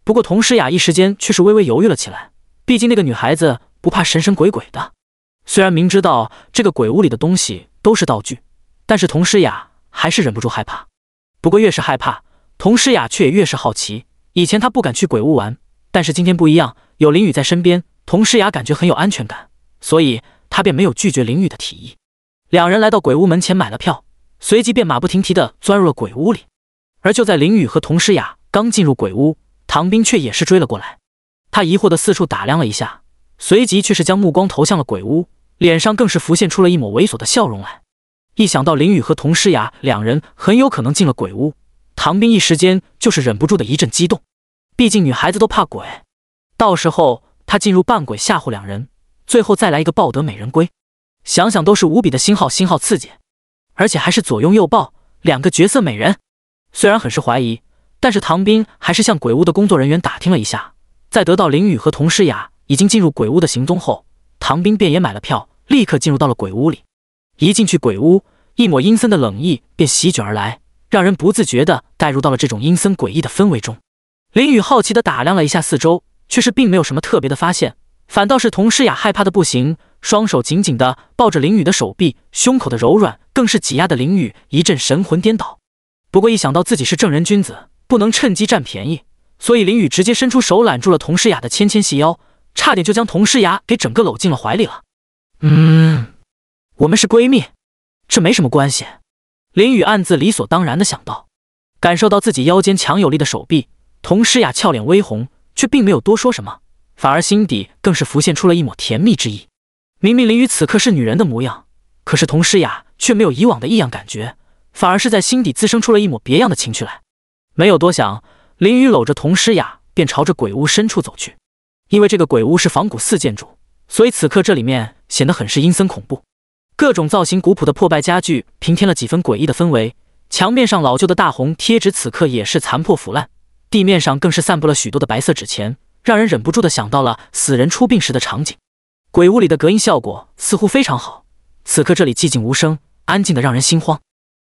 不过童诗雅一时间却是微微犹豫了起来，毕竟那个女孩子不怕神神鬼鬼的。虽然明知道这个鬼屋里的东西都是道具，但是童诗雅还是忍不住害怕。不过越是害怕，童诗雅却也越是好奇。以前她不敢去鬼屋玩，但是今天不一样，有林雨在身边，童诗雅感觉很有安全感，所以她便没有拒绝林雨的提议。两人来到鬼屋门前买了票，随即便马不停蹄的钻入了鬼屋里。而就在林雨和童诗雅刚进入鬼屋，唐斌却也是追了过来。他疑惑的四处打量了一下，随即却是将目光投向了鬼屋，脸上更是浮现出了一抹猥琐的笑容来。一想到林雨和童诗雅两人很有可能进了鬼屋，唐兵一时间就是忍不住的一阵激动，毕竟女孩子都怕鬼，到时候他进入扮鬼吓唬两人，最后再来一个抱得美人归，想想都是无比的星号星号刺激，而且还是左拥右抱两个绝色美人。虽然很是怀疑，但是唐兵还是向鬼屋的工作人员打听了一下，在得到林雨和佟诗雅已经进入鬼屋的行踪后，唐兵便也买了票，立刻进入到了鬼屋里。一进去鬼屋，一抹阴森的冷意便席卷而来。让人不自觉的带入到了这种阴森诡异的氛围中。林雨好奇的打量了一下四周，却是并没有什么特别的发现，反倒是童诗雅害怕的不行，双手紧紧的抱着林雨的手臂，胸口的柔软更是挤压的林雨一阵神魂颠倒。不过一想到自己是正人君子，不能趁机占便宜，所以林雨直接伸出手揽住了童诗雅的纤纤细腰，差点就将童诗雅给整个搂进了怀里了。嗯，我们是闺蜜，这没什么关系。林雨暗自理所当然的想到，感受到自己腰间强有力的手臂，童诗雅俏脸微红，却并没有多说什么，反而心底更是浮现出了一抹甜蜜之意。明明林雨此刻是女人的模样，可是童诗雅却没有以往的异样感觉，反而是在心底滋生出了一抹别样的情趣来。没有多想，林雨搂着童诗雅便朝着鬼屋深处走去。因为这个鬼屋是仿古寺建筑，所以此刻这里面显得很是阴森恐怖。各种造型古朴的破败家具，平添了几分诡异的氛围。墙面上老旧的大红贴纸，此刻也是残破腐烂。地面上更是散布了许多的白色纸钱，让人忍不住的想到了死人出殡时的场景。鬼屋里的隔音效果似乎非常好，此刻这里寂静无声，安静的让人心慌。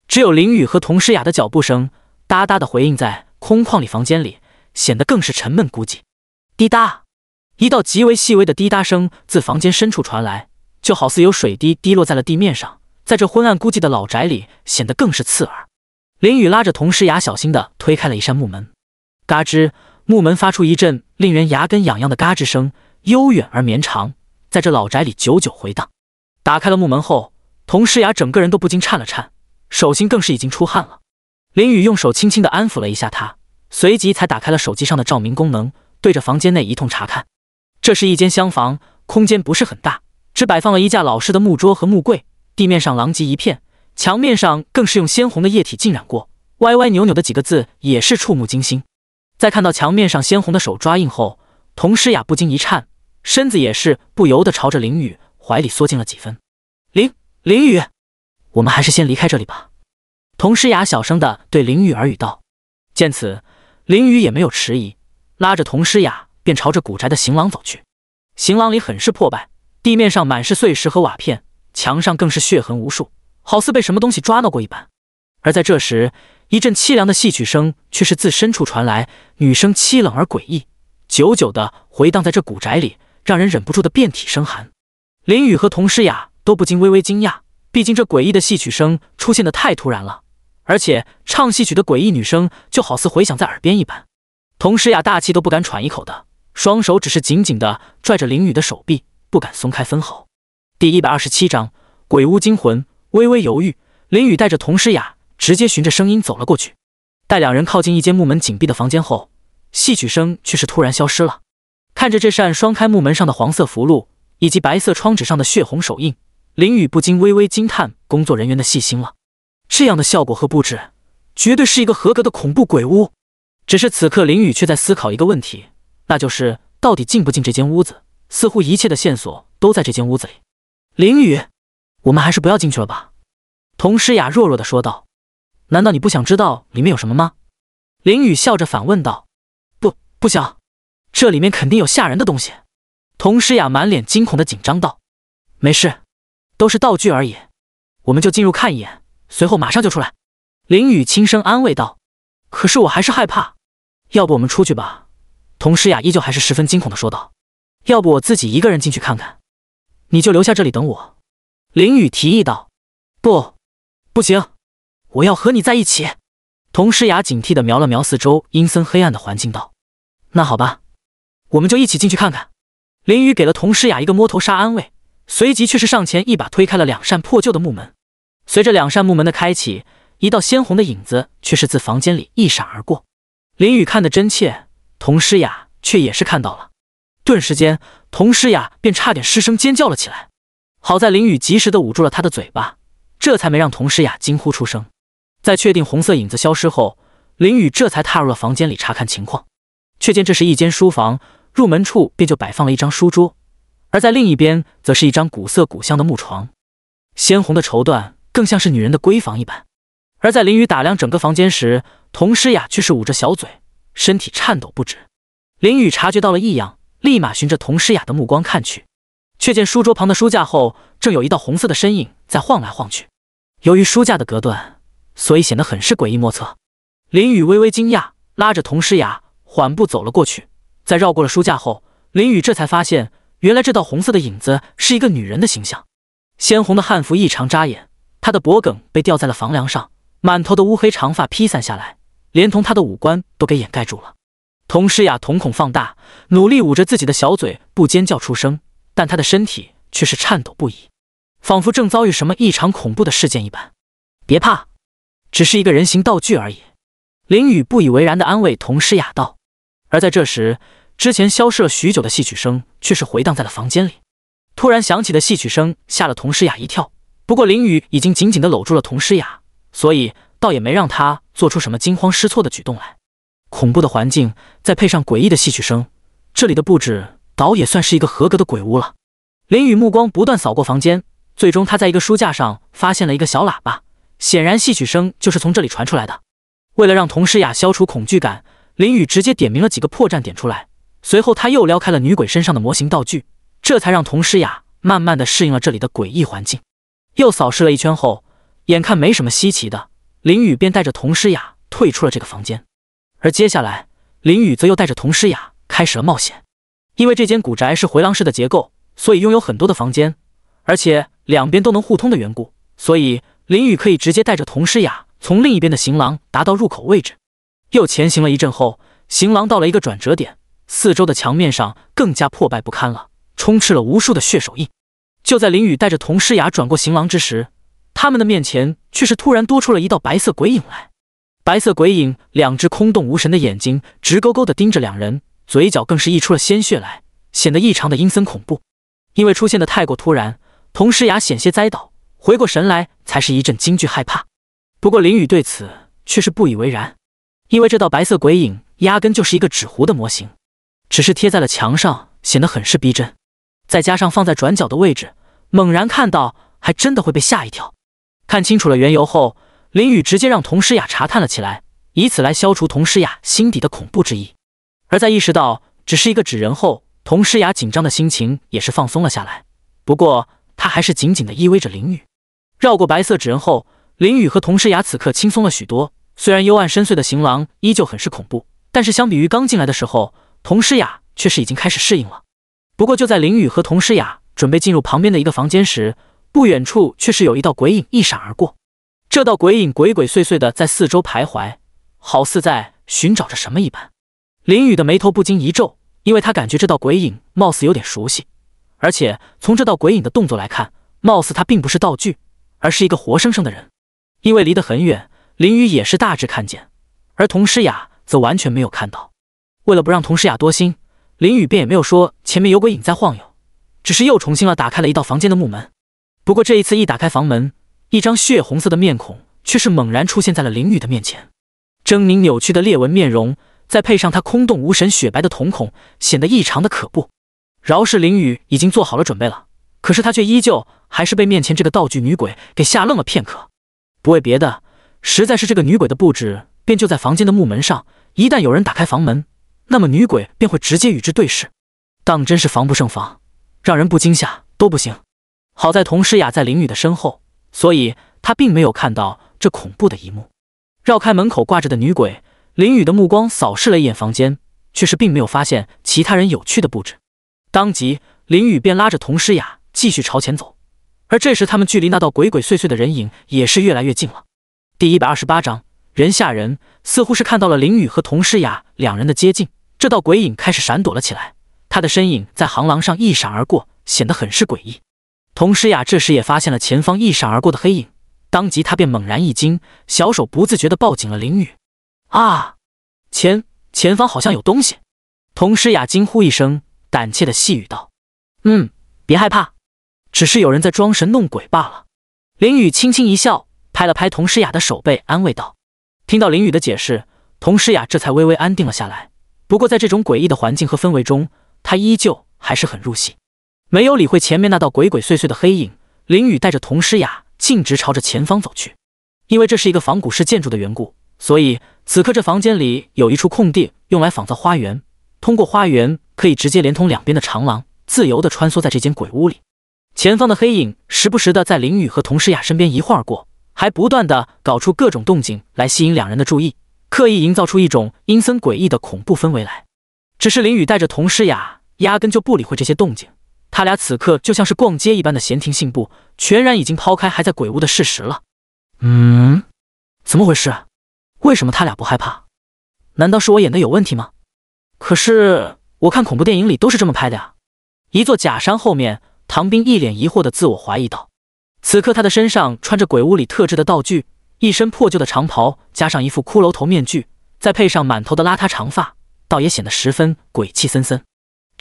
只有林雨和童诗雅的脚步声，哒哒的回应在空旷里房间里，显得更是沉闷孤寂。滴答，一道极为细微的滴答声自房间深处传来。就好似有水滴滴落在了地面上，在这昏暗孤寂的老宅里，显得更是刺耳。林雨拉着童诗雅，小心的推开了一扇木门，嘎吱，木门发出一阵令人牙根痒痒的嘎吱声，悠远而绵长，在这老宅里久久回荡。打开了木门后，童诗雅整个人都不禁颤了颤，手心更是已经出汗了。林雨用手轻轻的安抚了一下她，随即才打开了手机上的照明功能，对着房间内一通查看。这是一间厢房，空间不是很大。只摆放了一架老式的木桌和木柜，地面上狼藉一片，墙面上更是用鲜红的液体浸染过，歪歪扭扭的几个字也是触目惊心。在看到墙面上鲜红的手抓印后，童诗雅不禁一颤，身子也是不由得朝着林雨怀里缩进了几分。林林雨，我们还是先离开这里吧。童诗雅小声的对林雨耳语道。见此，林雨也没有迟疑，拉着童诗雅便朝着古宅的行廊走去。行廊里很是破败。地面上满是碎石和瓦片，墙上更是血痕无数，好似被什么东西抓挠过一般。而在这时，一阵凄凉的戏曲声却是自深处传来，女声凄冷而诡异，久久的回荡在这古宅里，让人忍不住的遍体生寒。林雨和童诗雅都不禁微微惊讶，毕竟这诡异的戏曲声出现的太突然了，而且唱戏曲的诡异女声就好似回响在耳边一般。童诗雅大气都不敢喘一口的，双手只是紧紧的拽着林雨的手臂。不敢松开分毫。第一百二十七章鬼屋惊魂。微微犹豫，林雨带着童诗雅直接循着声音走了过去。待两人靠近一间木门紧闭的房间后，戏曲声却是突然消失了。看着这扇双开木门上的黄色符箓以及白色窗纸上的血红手印，林雨不禁微微惊叹工作人员的细心了。这样的效果和布置，绝对是一个合格的恐怖鬼屋。只是此刻林雨却在思考一个问题，那就是到底进不进这间屋子？似乎一切的线索都在这间屋子里。林雨，我们还是不要进去了吧。童诗雅弱弱的说道。难道你不想知道里面有什么吗？林雨笑着反问道。不，不想。这里面肯定有吓人的东西。童诗雅满脸惊恐的紧张道。没事，都是道具而已。我们就进入看一眼，随后马上就出来。林雨轻声安慰道。可是我还是害怕。要不我们出去吧。童诗雅依旧还是十分惊恐的说道。要不我自己一个人进去看看，你就留下这里等我。”林雨提议道。“不，不行，我要和你在一起。”童诗雅警惕地瞄了瞄四周阴森黑暗的环境，道：“那好吧，我们就一起进去看看。”林雨给了童诗雅一个摸头杀安慰，随即却是上前一把推开了两扇破旧的木门。随着两扇木门的开启，一道鲜红的影子却是自房间里一闪而过。林雨看得真切，童诗雅却也是看到了。顿时间，童诗雅便差点失声尖叫了起来。好在林雨及时的捂住了她的嘴巴，这才没让童诗雅惊呼出声。在确定红色影子消失后，林雨这才踏入了房间里查看情况。却见这是一间书房，入门处便就摆放了一张书桌，而在另一边则是一张古色古香的木床。鲜红的绸缎更像是女人的闺房一般。而在林雨打量整个房间时，童诗雅却是捂着小嘴，身体颤抖不止。林雨察觉到了异样。立马循着童诗雅的目光看去，却见书桌旁的书架后正有一道红色的身影在晃来晃去。由于书架的隔断，所以显得很是诡异莫测。林雨微微惊讶，拉着童诗雅缓步走了过去。在绕过了书架后，林雨这才发现，原来这道红色的影子是一个女人的形象。鲜红的汉服异常扎眼，她的脖颈被吊在了房梁上，满头的乌黑长发披散下来，连同她的五官都给掩盖住了。童诗雅瞳孔放大，努力捂着自己的小嘴不尖叫出声，但她的身体却是颤抖不已，仿佛正遭遇什么异常恐怖的事件一般。别怕，只是一个人形道具而已。林雨不以为然的安慰童诗雅道。而在这时，之前消失了许久的戏曲声却是回荡在了房间里。突然响起的戏曲声吓了童诗雅一跳，不过林雨已经紧紧的搂住了童诗雅，所以倒也没让她做出什么惊慌失措的举动来。恐怖的环境，再配上诡异的戏曲声，这里的布置倒也算是一个合格的鬼屋了。林雨目光不断扫过房间，最终他在一个书架上发现了一个小喇叭，显然戏曲声就是从这里传出来的。为了让童诗雅消除恐惧感，林雨直接点名了几个破绽点出来，随后他又撩开了女鬼身上的模型道具，这才让童诗雅慢慢的适应了这里的诡异环境。又扫视了一圈后，眼看没什么稀奇的，林雨便带着童诗雅退出了这个房间。而接下来，林雨则又带着童诗雅开始了冒险。因为这间古宅是回廊式的结构，所以拥有很多的房间，而且两边都能互通的缘故，所以林雨可以直接带着童诗雅从另一边的行廊达到入口位置。又前行了一阵后，行廊到了一个转折点，四周的墙面上更加破败不堪了，充斥了无数的血手印。就在林雨带着童诗雅转过行廊之时，他们的面前却是突然多出了一道白色鬼影来。白色鬼影两只空洞无神的眼睛直勾勾地盯着两人，嘴角更是溢出了鲜血来，显得异常的阴森恐怖。因为出现的太过突然，童诗雅险些栽倒，回过神来才是一阵惊惧害怕。不过林雨对此却是不以为然，因为这道白色鬼影压根就是一个纸糊的模型，只是贴在了墙上，显得很是逼真。再加上放在转角的位置，猛然看到还真的会被吓一跳。看清楚了缘由后。林雨直接让童诗雅查看了起来，以此来消除童诗雅心底的恐怖之意。而在意识到只是一个纸人后，童诗雅紧张的心情也是放松了下来。不过，她还是紧紧的依偎着林雨。绕过白色纸人后，林雨和童诗雅此刻轻松了许多。虽然幽暗深邃的行廊依旧很是恐怖，但是相比于刚进来的时候，童诗雅却是已经开始适应了。不过，就在林雨和童诗雅准备进入旁边的一个房间时，不远处却是有一道鬼影一闪而过。这道鬼影鬼鬼祟祟的在四周徘徊，好似在寻找着什么一般。林雨的眉头不禁一皱，因为他感觉这道鬼影貌似有点熟悉，而且从这道鬼影的动作来看，貌似他并不是道具，而是一个活生生的人。因为离得很远，林雨也是大致看见，而童诗雅则完全没有看到。为了不让童诗雅多心，林雨便也没有说前面有鬼影在晃悠，只是又重新了打开了一道房间的木门。不过这一次一打开房门，一张血红色的面孔却是猛然出现在了林雨的面前，狰狞扭曲的裂纹面容，再配上她空洞无神、雪白的瞳孔，显得异常的可怖。饶是林雨已经做好了准备了，可是她却依旧还是被面前这个道具女鬼给吓愣了片刻。不为别的，实在是这个女鬼的布置便就在房间的木门上，一旦有人打开房门，那么女鬼便会直接与之对视，当真是防不胜防，让人不惊吓都不行。好在童诗雅在林雨的身后。所以，他并没有看到这恐怖的一幕。绕开门口挂着的女鬼，林雨的目光扫视了一眼房间，却是并没有发现其他人有趣的布置。当即，林雨便拉着童诗雅继续朝前走。而这时，他们距离那道鬼鬼祟祟的人影也是越来越近了。第一百二十八章人吓人，似乎是看到了林雨和童诗雅两人的接近，这道鬼影开始闪躲了起来。他的身影在行廊上一闪而过，显得很是诡异。童诗雅这时也发现了前方一闪而过的黑影，当即她便猛然一惊，小手不自觉地抱紧了林雨。啊，前前方好像有东西！童诗雅惊呼一声，胆怯的细语道：“嗯，别害怕，只是有人在装神弄鬼罢了。”林雨轻轻一笑，拍了拍童诗雅的手背，安慰道：“听到林雨的解释，童诗雅这才微微安定了下来。不过在这种诡异的环境和氛围中，她依旧还是很入戏。”没有理会前面那道鬼鬼祟祟的黑影，林雨带着童诗雅径直朝着前方走去。因为这是一个仿古式建筑的缘故，所以此刻这房间里有一处空地用来仿造花园，通过花园可以直接连通两边的长廊，自由的穿梭在这间鬼屋里。前方的黑影时不时的在林雨和童诗雅身边一晃而过，还不断的搞出各种动静来吸引两人的注意，刻意营造出一种阴森诡异的恐怖氛围来。只是林雨带着童诗雅压根就不理会这些动静。他俩此刻就像是逛街一般的闲庭信步，全然已经抛开还在鬼屋的事实了。嗯，怎么回事？为什么他俩不害怕？难道是我演的有问题吗？可是我看恐怖电影里都是这么拍的呀！一座假山后面，唐兵一脸疑惑的自我怀疑道。此刻他的身上穿着鬼屋里特制的道具，一身破旧的长袍，加上一副骷髅头面具，再配上满头的邋遢长发，倒也显得十分鬼气森森。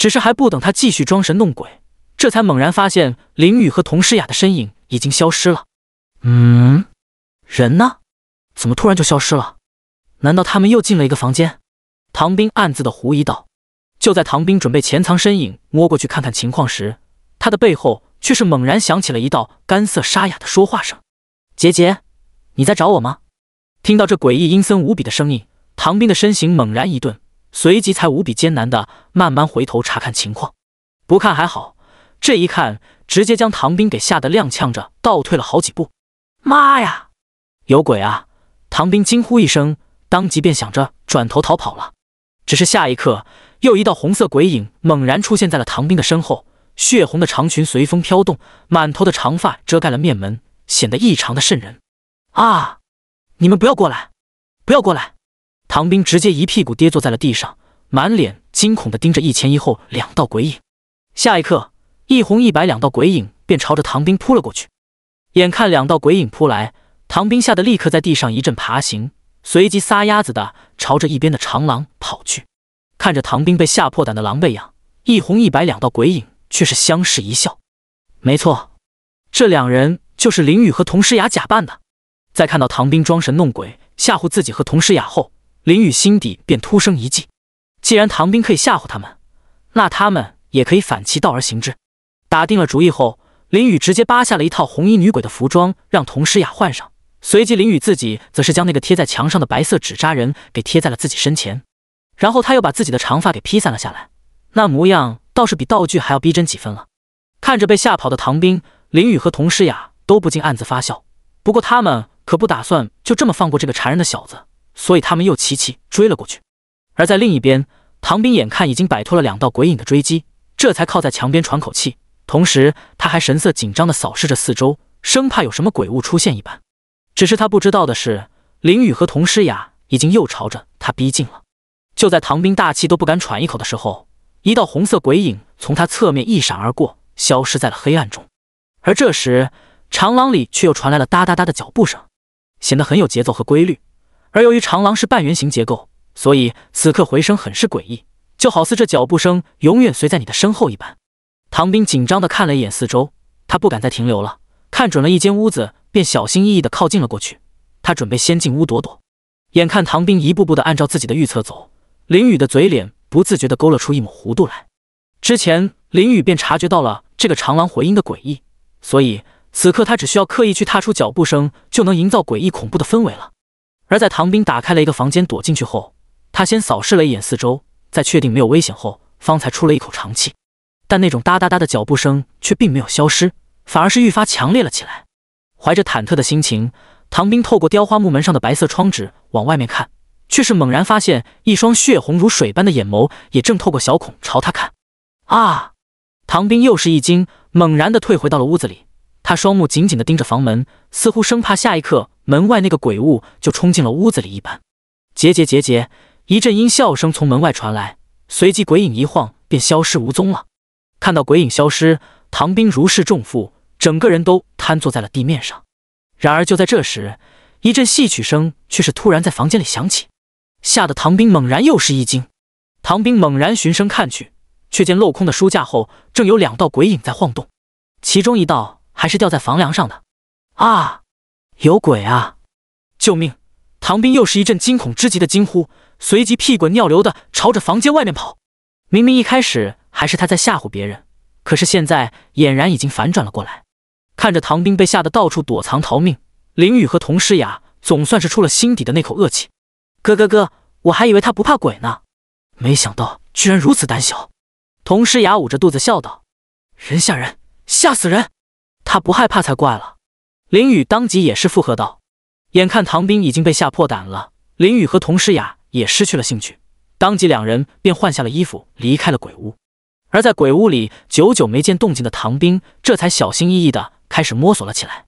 只是还不等他继续装神弄鬼，这才猛然发现林雨和佟诗雅的身影已经消失了。嗯，人呢？怎么突然就消失了？难道他们又进了一个房间？唐斌暗自的狐疑道。就在唐斌准备潜藏身影摸过去看看情况时，他的背后却是猛然响起了一道干涩沙哑的说话声：“杰杰，你在找我吗？”听到这诡异阴森无比的声音，唐斌的身形猛然一顿。随即才无比艰难的慢慢回头查看情况，不看还好，这一看直接将唐兵给吓得踉跄着倒退了好几步。妈呀，有鬼啊！唐兵惊呼一声，当即便想着转头逃跑了。只是下一刻，又一道红色鬼影猛然出现在了唐兵的身后，血红的长裙随风飘动，满头的长发遮盖了面门，显得异常的瘆人。啊！你们不要过来，不要过来！唐兵直接一屁股跌坐在了地上，满脸惊恐的盯着一前一后两道鬼影。下一刻，一红一白两道鬼影便朝着唐兵扑了过去。眼看两道鬼影扑来，唐兵吓得立刻在地上一阵爬行，随即撒丫子的朝着一边的长廊跑去。看着唐兵被吓破胆的狼狈样，一红一白两道鬼影却是相视一笑。没错，这两人就是林雨和童诗雅假扮的。在看到唐兵装神弄鬼吓唬自己和童诗雅后，林雨心底便突生一计，既然唐兵可以吓唬他们，那他们也可以反其道而行之。打定了主意后，林雨直接扒下了一套红衣女鬼的服装，让童诗雅换上。随即，林雨自己则是将那个贴在墙上的白色纸扎人给贴在了自己身前，然后他又把自己的长发给披散了下来，那模样倒是比道具还要逼真几分了。看着被吓跑的唐兵，林雨和童诗雅都不禁暗自发笑。不过他们可不打算就这么放过这个缠人的小子。所以他们又齐齐追了过去。而在另一边，唐斌眼看已经摆脱了两道鬼影的追击，这才靠在墙边喘口气，同时他还神色紧张地扫视着四周，生怕有什么鬼物出现一般。只是他不知道的是，林雨和童诗雅已经又朝着他逼近了。就在唐斌大气都不敢喘一口的时候，一道红色鬼影从他侧面一闪而过，消失在了黑暗中。而这时，长廊里却又传来了哒哒哒的脚步声，显得很有节奏和规律。而由于长廊是半圆形结构，所以此刻回声很是诡异，就好似这脚步声永远随在你的身后一般。唐兵紧张地看了一眼四周，他不敢再停留了，看准了一间屋子，便小心翼翼地靠近了过去。他准备先进屋躲躲。眼看唐兵一步步地按照自己的预测走，林雨的嘴脸不自觉地勾勒出一抹弧度来。之前林雨便察觉到了这个长廊回音的诡异，所以此刻他只需要刻意去踏出脚步声，就能营造诡异恐怖的氛围了。而在唐兵打开了一个房间躲进去后，他先扫视了一眼四周，在确定没有危险后，方才出了一口长气。但那种哒哒哒的脚步声却并没有消失，反而是愈发强烈了起来。怀着忐忑的心情，唐兵透过雕花木门上的白色窗纸往外面看，却是猛然发现一双血红如水般的眼眸也正透过小孔朝他看。啊！唐兵又是一惊，猛然的退回到了屋子里。他双目紧紧的盯着房门，似乎生怕下一刻。门外那个鬼物就冲进了屋子里一般，桀桀桀桀！一阵阴笑声从门外传来，随即鬼影一晃便消失无踪了。看到鬼影消失，唐兵如释重负，整个人都瘫坐在了地面上。然而就在这时，一阵戏曲声却是突然在房间里响起，吓得唐兵猛然又是一惊。唐兵猛然循声看去，却见镂空的书架后正有两道鬼影在晃动，其中一道还是吊在房梁上的。啊！有鬼啊！救命！唐斌又是一阵惊恐之极的惊呼，随即屁滚尿流的朝着房间外面跑。明明一开始还是他在吓唬别人，可是现在俨然已经反转了过来。看着唐斌被吓得到处躲藏逃命，林雨和童诗雅总算是出了心底的那口恶气。哥哥哥，我还以为他不怕鬼呢，没想到居然如此胆小。童诗雅捂着肚子笑道：“人吓人，吓死人，他不害怕才怪了。”林雨当即也是附和道：“眼看唐斌已经被吓破胆了，林雨和童诗雅也失去了兴趣，当即两人便换下了衣服，离开了鬼屋。而在鬼屋里久久没见动静的唐斌，这才小心翼翼的开始摸索了起来。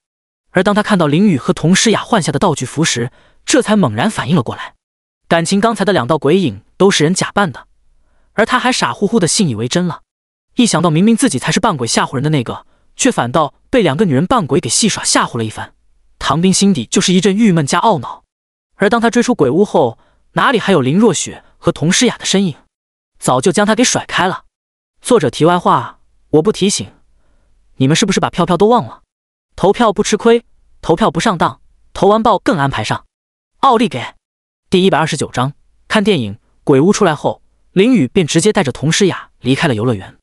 而当他看到林雨和童诗雅换下的道具服时，这才猛然反应了过来，感情刚才的两道鬼影都是人假扮的，而他还傻乎乎的信以为真了。一想到明明自己才是扮鬼吓唬人的那个，却反倒……”被两个女人扮鬼给戏耍吓唬了一番，唐斌心底就是一阵郁闷加懊恼。而当他追出鬼屋后，哪里还有林若雪和童诗雅的身影，早就将他给甩开了。作者题外话：我不提醒，你们是不是把票票都忘了？投票不吃亏，投票不上当，投完报更安排上。奥利给！第一百二十九章看电影鬼屋出来后，林雨便直接带着童诗雅离开了游乐园。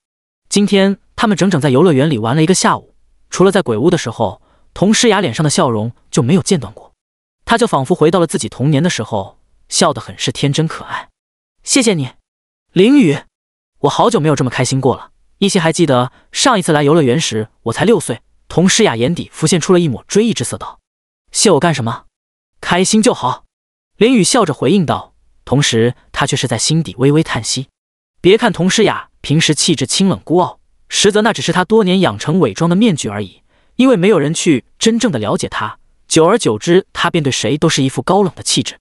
今天他们整整在游乐园里玩了一个下午。除了在鬼屋的时候，童诗雅脸上的笑容就没有间断过。她就仿佛回到了自己童年的时候，笑得很是天真可爱。谢谢你，林雨，我好久没有这么开心过了。依稀还记得上一次来游乐园时，我才六岁。童诗雅眼底浮现出了一抹追忆之色，道：“谢我干什么？开心就好。”林雨笑着回应道，同时他却是在心底微微叹息。别看童诗雅平时气质清冷孤傲。实则那只是他多年养成伪装的面具而已，因为没有人去真正的了解他，久而久之，他便对谁都是一副高冷的气质。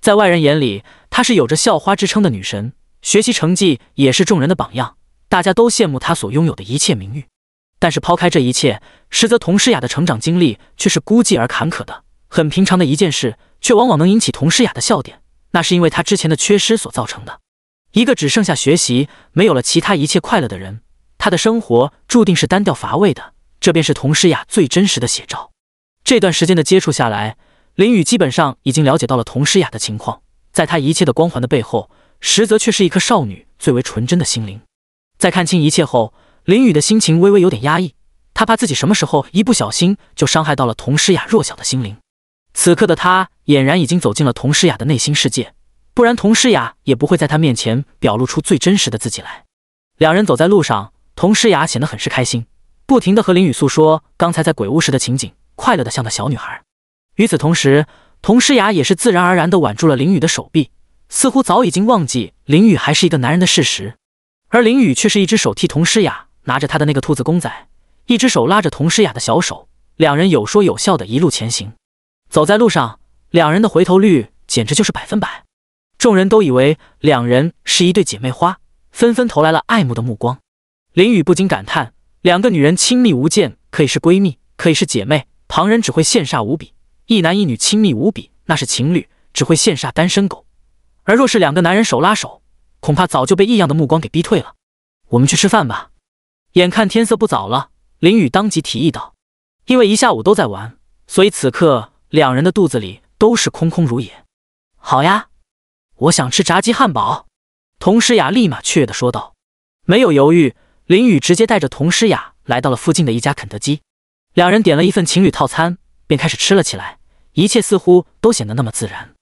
在外人眼里，她是有着校花之称的女神，学习成绩也是众人的榜样，大家都羡慕她所拥有的一切名誉。但是抛开这一切，实则童诗雅的成长经历却是孤寂而坎坷的。很平常的一件事，却往往能引起童诗雅的笑点，那是因为她之前的缺失所造成的。一个只剩下学习，没有了其他一切快乐的人。他的生活注定是单调乏味的，这便是童诗雅最真实的写照。这段时间的接触下来，林雨基本上已经了解到了童诗雅的情况。在他一切的光环的背后，实则却是一颗少女最为纯真的心灵。在看清一切后，林雨的心情微微有点压抑。他怕自己什么时候一不小心就伤害到了童诗雅弱小的心灵。此刻的他俨然已经走进了童诗雅的内心世界，不然童诗雅也不会在他面前表露出最真实的自己来。两人走在路上。童诗雅显得很是开心，不停的和林雨诉说刚才在鬼屋时的情景，快乐的像个小女孩。与此同时，童诗雅也是自然而然的挽住了林雨的手臂，似乎早已经忘记林雨还是一个男人的事实。而林雨却是一只手替童诗雅拿着她的那个兔子公仔，一只手拉着童诗雅的小手，两人有说有笑的一路前行。走在路上，两人的回头率简直就是百分百，众人都以为两人是一对姐妹花，纷纷投来了爱慕的目光。林雨不禁感叹：两个女人亲密无间，可以是闺蜜，可以是姐妹，旁人只会羡煞无比；一男一女亲密无比，那是情侣，只会羡煞单身狗。而若是两个男人手拉手，恐怕早就被异样的目光给逼退了。我们去吃饭吧，眼看天色不早了，林雨当即提议道。因为一下午都在玩，所以此刻两人的肚子里都是空空如也。好呀，我想吃炸鸡汉堡，童诗雅立马雀跃的说道，没有犹豫。林雨直接带着童诗雅来到了附近的一家肯德基，两人点了一份情侣套餐，便开始吃了起来。一切似乎都显得那么自然。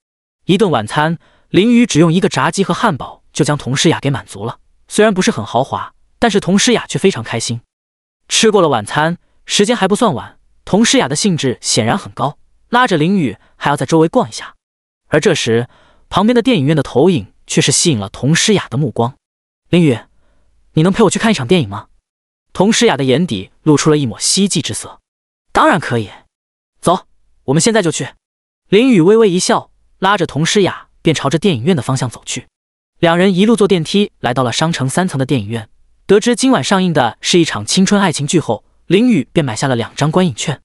一顿晚餐，林雨只用一个炸鸡和汉堡就将童诗雅给满足了。虽然不是很豪华，但是童诗雅却非常开心。吃过了晚餐，时间还不算晚，童诗雅的兴致显然很高，拉着林雨还要在周围逛一下。而这时，旁边的电影院的投影却是吸引了童诗雅的目光。林雨。你能陪我去看一场电影吗？童诗雅的眼底露出了一抹希冀之色。当然可以，走，我们现在就去。林雨微微一笑，拉着童诗雅便朝着电影院的方向走去。两人一路坐电梯来到了商城三层的电影院。得知今晚上映的是一场青春爱情剧后，林雨便买下了两张观影券。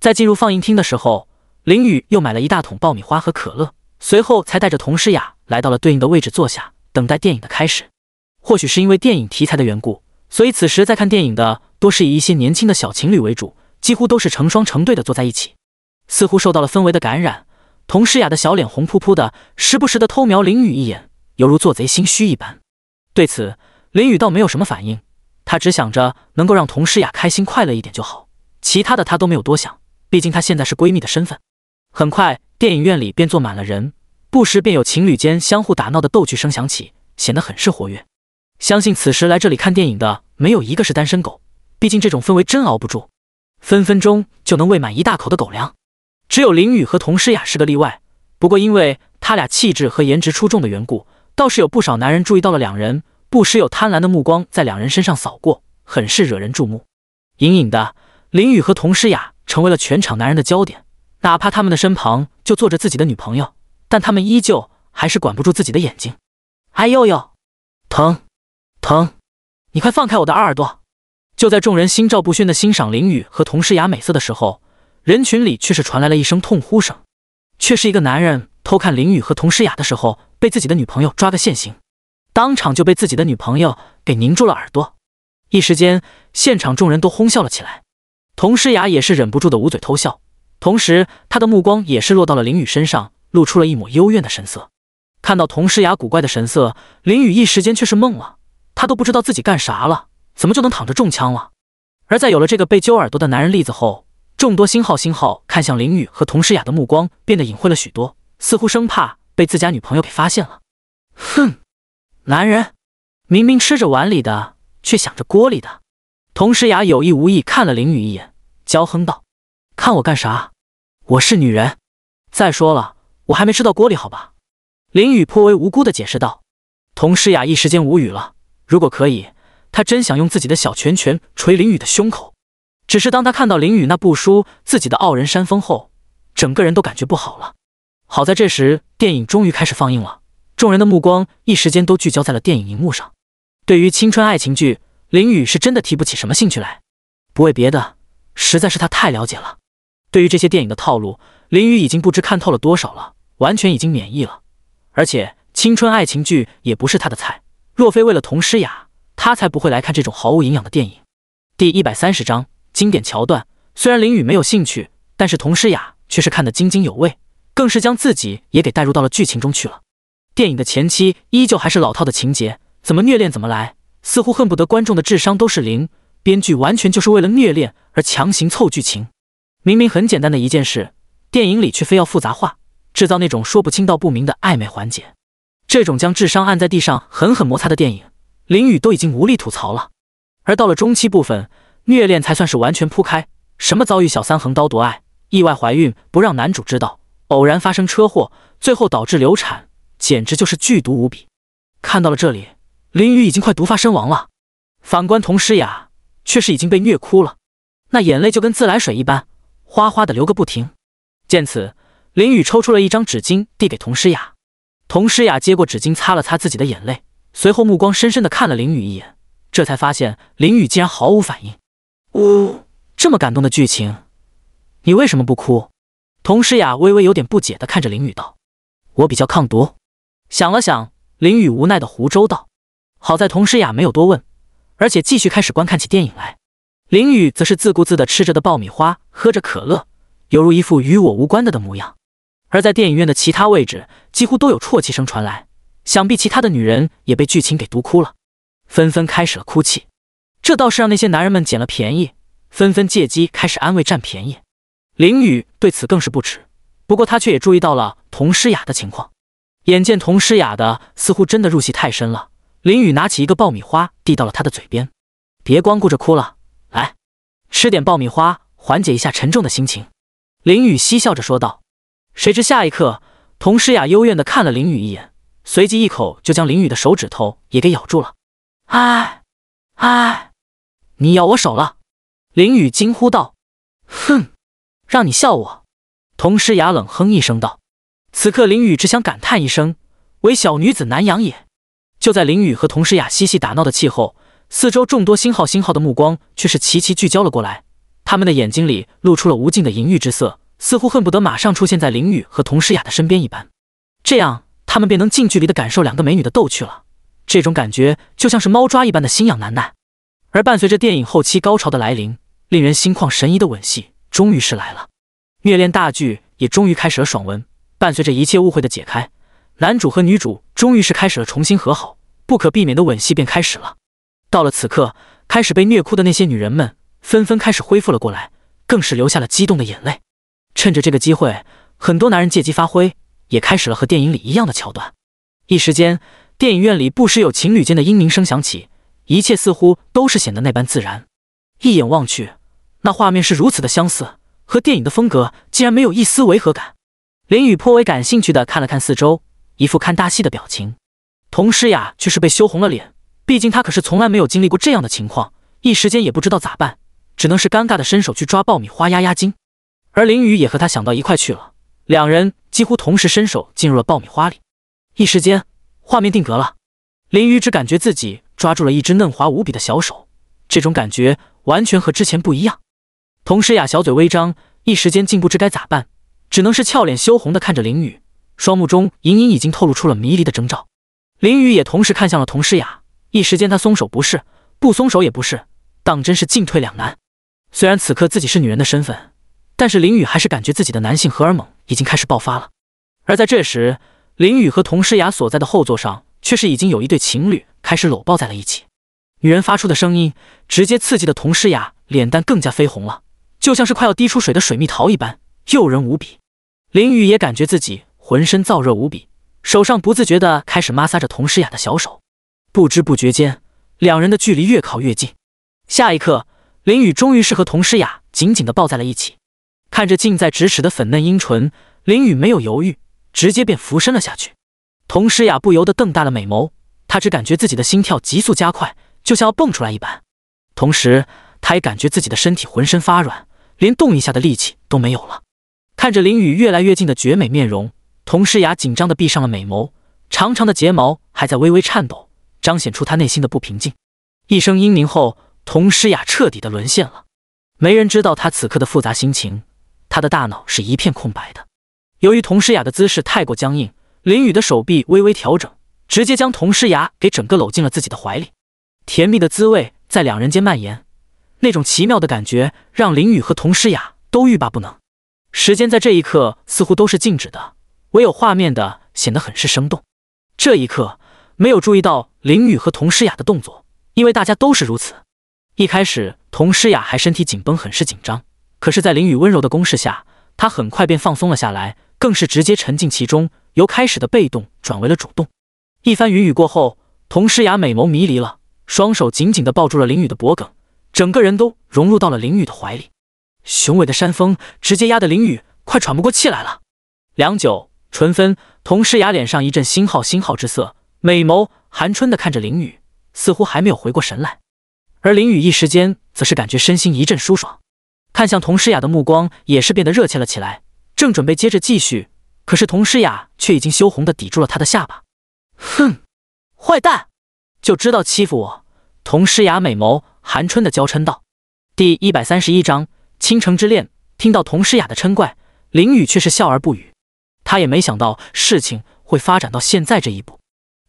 在进入放映厅的时候，林雨又买了一大桶爆米花和可乐，随后才带着童诗雅来到了对应的位置坐下，等待电影的开始。或许是因为电影题材的缘故，所以此时在看电影的多是以一些年轻的小情侣为主，几乎都是成双成对的坐在一起。似乎受到了氛围的感染，童诗雅的小脸红扑扑的，时不时的偷瞄林雨一眼，犹如做贼心虚一般。对此，林雨倒没有什么反应，她只想着能够让童诗雅开心快乐一点就好，其他的她都没有多想。毕竟她现在是闺蜜的身份。很快，电影院里便坐满了人，不时便有情侣间相互打闹的逗趣声响起，显得很是活跃。相信此时来这里看电影的没有一个是单身狗，毕竟这种氛围真熬不住，分分钟就能喂满一大口的狗粮。只有林雨和童诗雅是个例外，不过因为他俩气质和颜值出众的缘故，倒是有不少男人注意到了两人，不时有贪婪的目光在两人身上扫过，很是惹人注目。隐隐的，林雨和童诗雅成为了全场男人的焦点，哪怕他们的身旁就坐着自己的女朋友，但他们依旧还是管不住自己的眼睛。哎呦呦，疼！疼！你快放开我的二耳朵！就在众人心照不宣的欣赏林雨和童诗雅美色的时候，人群里却是传来了一声痛呼声，却是一个男人偷看林雨和童诗雅的时候，被自己的女朋友抓个现行，当场就被自己的女朋友给拧住了耳朵。一时间，现场众人都哄笑了起来，童诗雅也是忍不住的捂嘴偷笑，同时她的目光也是落到了林雨身上，露出了一抹幽怨的神色。看到童诗雅古怪的神色，林雨一时间却是懵了。他都不知道自己干啥了，怎么就能躺着中枪了？而在有了这个被揪耳朵的男人例子后，众多星号星号看向林雨和佟诗雅的目光变得隐晦了许多，似乎生怕被自家女朋友给发现了。哼，男人明明吃着碗里的，却想着锅里的。佟诗雅有意无意看了林雨一眼，娇哼道：“看我干啥？我是女人，再说了，我还没吃到锅里，好吧？”林雨颇为无辜的解释道。佟诗雅一时间无语了。如果可以，他真想用自己的小拳拳捶林雨的胸口。只是当他看到林雨那不输自己的傲人山峰后，整个人都感觉不好了。好在这时，电影终于开始放映了，众人的目光一时间都聚焦在了电影荧幕上。对于青春爱情剧，林雨是真的提不起什么兴趣来。不为别的，实在是他太了解了。对于这些电影的套路，林雨已经不知看透了多少了，完全已经免疫了。而且青春爱情剧也不是他的菜。若非为了童诗雅，他才不会来看这种毫无营养的电影。第一百三十章经典桥段，虽然林雨没有兴趣，但是童诗雅却是看得津津有味，更是将自己也给带入到了剧情中去了。电影的前期依旧还是老套的情节，怎么虐恋怎么来，似乎恨不得观众的智商都是零，编剧完全就是为了虐恋而强行凑剧情。明明很简单的一件事，电影里却非要复杂化，制造那种说不清道不明的暧昧环节。这种将智商按在地上狠狠摩擦的电影，林雨都已经无力吐槽了。而到了中期部分，虐恋才算是完全铺开。什么遭遇小三横刀夺爱，意外怀孕不让男主知道，偶然发生车祸，最后导致流产，简直就是剧毒无比。看到了这里，林雨已经快毒发身亡了。反观童诗雅，却是已经被虐哭了，那眼泪就跟自来水一般，哗哗的流个不停。见此，林雨抽出了一张纸巾，递给童诗雅。童诗雅接过纸巾擦了擦自己的眼泪，随后目光深深的看了林雨一眼，这才发现林雨竟然毫无反应。呜，这么感动的剧情，你为什么不哭？童诗雅微微有点不解的看着林雨道：“我比较抗毒。”想了想，林雨无奈的胡诌道：“好在童诗雅没有多问，而且继续开始观看起电影来。”林雨则是自顾自的吃着的爆米花，喝着可乐，犹如一副与我无关的的模样。而在电影院的其他位置，几乎都有啜泣声传来，想必其他的女人也被剧情给毒哭了，纷纷开始了哭泣。这倒是让那些男人们捡了便宜，纷纷借机开始安慰占便宜。林雨对此更是不耻，不过他却也注意到了童诗雅的情况。眼见童诗雅的似乎真的入戏太深了，林雨拿起一个爆米花递到了她的嘴边：“别光顾着哭了，来，吃点爆米花缓解一下沉重的心情。”林雨嬉笑着说道。谁知下一刻，童诗雅幽怨的看了林雨一眼，随即一口就将林雨的手指头也给咬住了。哎，哎，你咬我手了！林雨惊呼道。哼，让你笑我！童诗雅冷哼一声道。此刻，林雨只想感叹一声：唯小女子难养也。就在林雨和童诗雅嬉戏打闹的气候，四周众多星号星号的目光却是齐齐聚焦了过来，他们的眼睛里露出了无尽的淫欲之色。似乎恨不得马上出现在林雨和佟诗雅的身边一般，这样他们便能近距离的感受两个美女的逗趣了。这种感觉就像是猫抓一般的心痒难耐。而伴随着电影后期高潮的来临，令人心旷神怡的吻戏终于是来了。虐恋大剧也终于开始了爽文。伴随着一切误会的解开，男主和女主终于是开始了重新和好，不可避免的吻戏便开始了。到了此刻，开始被虐哭的那些女人们纷纷开始恢复了过来，更是流下了激动的眼泪。趁着这个机会，很多男人借机发挥，也开始了和电影里一样的桥段。一时间，电影院里不时有情侣间的嘤咛声响起，一切似乎都是显得那般自然。一眼望去，那画面是如此的相似，和电影的风格竟然没有一丝违和感。林雨颇为感兴趣的看了看四周，一副看大戏的表情。童诗雅却是被羞红了脸，毕竟她可是从来没有经历过这样的情况，一时间也不知道咋办，只能是尴尬的伸手去抓爆米花压压惊。而林雨也和他想到一块去了，两人几乎同时伸手进入了爆米花里。一时间，画面定格了。林雨只感觉自己抓住了一只嫩滑无比的小手，这种感觉完全和之前不一样。童诗雅小嘴微张，一时间竟不知该咋办，只能是俏脸羞红的看着林雨，双目中隐隐已经透露出了迷离的征兆。林雨也同时看向了童诗雅，一时间他松手不是，不松手也不是，当真是进退两难。虽然此刻自己是女人的身份。但是林雨还是感觉自己的男性荷尔蒙已经开始爆发了，而在这时，林雨和童诗雅所在的后座上却是已经有一对情侣开始搂抱在了一起，女人发出的声音直接刺激的童诗雅脸蛋更加绯红了，就像是快要滴出水的水蜜桃一般，诱人无比。林雨也感觉自己浑身燥热无比，手上不自觉的开始摩挲着童诗雅的小手，不知不觉间，两人的距离越靠越近。下一刻，林雨终于是和童诗雅紧紧的抱在了一起。看着近在咫尺的粉嫩樱唇，林雨没有犹豫，直接便俯身了下去。童诗雅不由得瞪大了美眸，她只感觉自己的心跳急速加快，就像要蹦出来一般。同时，她也感觉自己的身体浑身发软，连动一下的力气都没有了。看着林雨越来越近的绝美面容，童诗雅紧张地闭上了美眸，长长的睫毛还在微微颤抖，彰显出她内心的不平静。一声嘤咛后，童诗雅彻底的沦陷了。没人知道她此刻的复杂心情。他的大脑是一片空白的。由于童诗雅的姿势太过僵硬，林雨的手臂微微调整，直接将童诗雅给整个搂进了自己的怀里。甜蜜的滋味在两人间蔓延，那种奇妙的感觉让林雨和童诗雅都欲罢不能。时间在这一刻似乎都是静止的，唯有画面的显得很是生动。这一刻没有注意到林雨和童诗雅的动作，因为大家都是如此。一开始，童诗雅还身体紧绷，很是紧张。可是，在林雨温柔的攻势下，他很快便放松了下来，更是直接沉浸其中，由开始的被动转为了主动。一番云雨过后，童诗雅美眸迷离了，双手紧紧地抱住了林雨的脖颈，整个人都融入到了林雨的怀里。雄伟的山峰直接压得林雨快喘不过气来了。良久，唇分，童诗雅脸上一阵星号星号之色，美眸含春地看着林雨，似乎还没有回过神来。而林雨一时间则是感觉身心一阵舒爽。看向佟诗雅的目光也是变得热切了起来，正准备接着继续，可是佟诗雅却已经羞红的抵住了他的下巴。哼，坏蛋，就知道欺负我！佟诗雅美眸含春的娇嗔道。第一百三十一章倾城之恋。听到佟诗雅的嗔怪，林雨却是笑而不语。他也没想到事情会发展到现在这一步。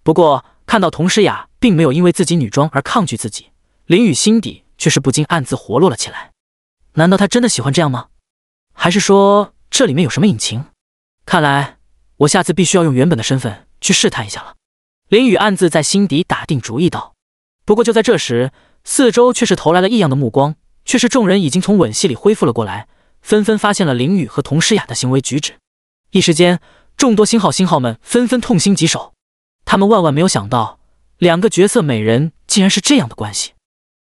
不过看到佟诗雅并没有因为自己女装而抗拒自己，林雨心底却是不禁暗自活络了起来。难道他真的喜欢这样吗？还是说这里面有什么隐情？看来我下次必须要用原本的身份去试探一下了。林雨暗自在心底打定主意道。不过就在这时，四周却是投来了异样的目光，却是众人已经从吻戏里恢复了过来，纷纷发现了林雨和童诗雅的行为举止。一时间，众多星号星号们纷纷痛心疾首，他们万万没有想到，两个绝色美人竟然是这样的关系，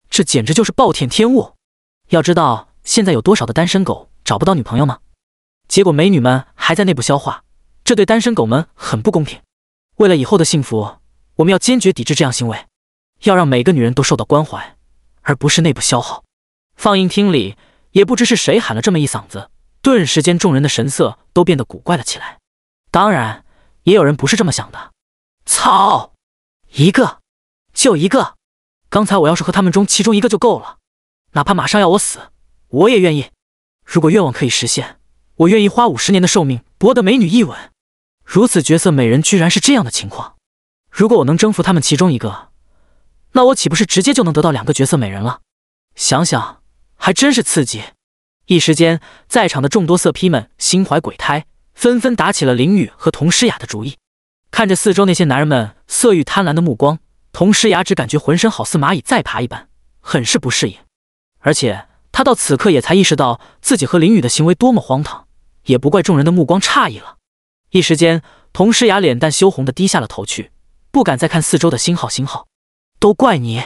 这简直就是暴殄天物。要知道。现在有多少的单身狗找不到女朋友吗？结果美女们还在内部消化，这对单身狗们很不公平。为了以后的幸福，我们要坚决抵制这样行为，要让每个女人都受到关怀，而不是内部消耗。放映厅里也不知是谁喊了这么一嗓子，顿时间众人的神色都变得古怪了起来。当然，也有人不是这么想的。操，一个就一个，刚才我要是和他们中其中一个就够了，哪怕马上要我死。我也愿意。如果愿望可以实现，我愿意花五十年的寿命博得美女一吻。如此绝色美人，居然是这样的情况。如果我能征服他们其中一个，那我岂不是直接就能得到两个绝色美人了？想想还真是刺激。一时间，在场的众多色批们心怀鬼胎，纷纷打起了林雨和童诗雅的主意。看着四周那些男人们色欲贪婪的目光，童诗雅只感觉浑身好似蚂蚁在爬一般，很是不适应。而且。他到此刻也才意识到自己和林雨的行为多么荒唐，也不怪众人的目光诧异了。一时间，童诗雅脸蛋羞红的低下了头去，不敢再看四周的星号星号。都怪你！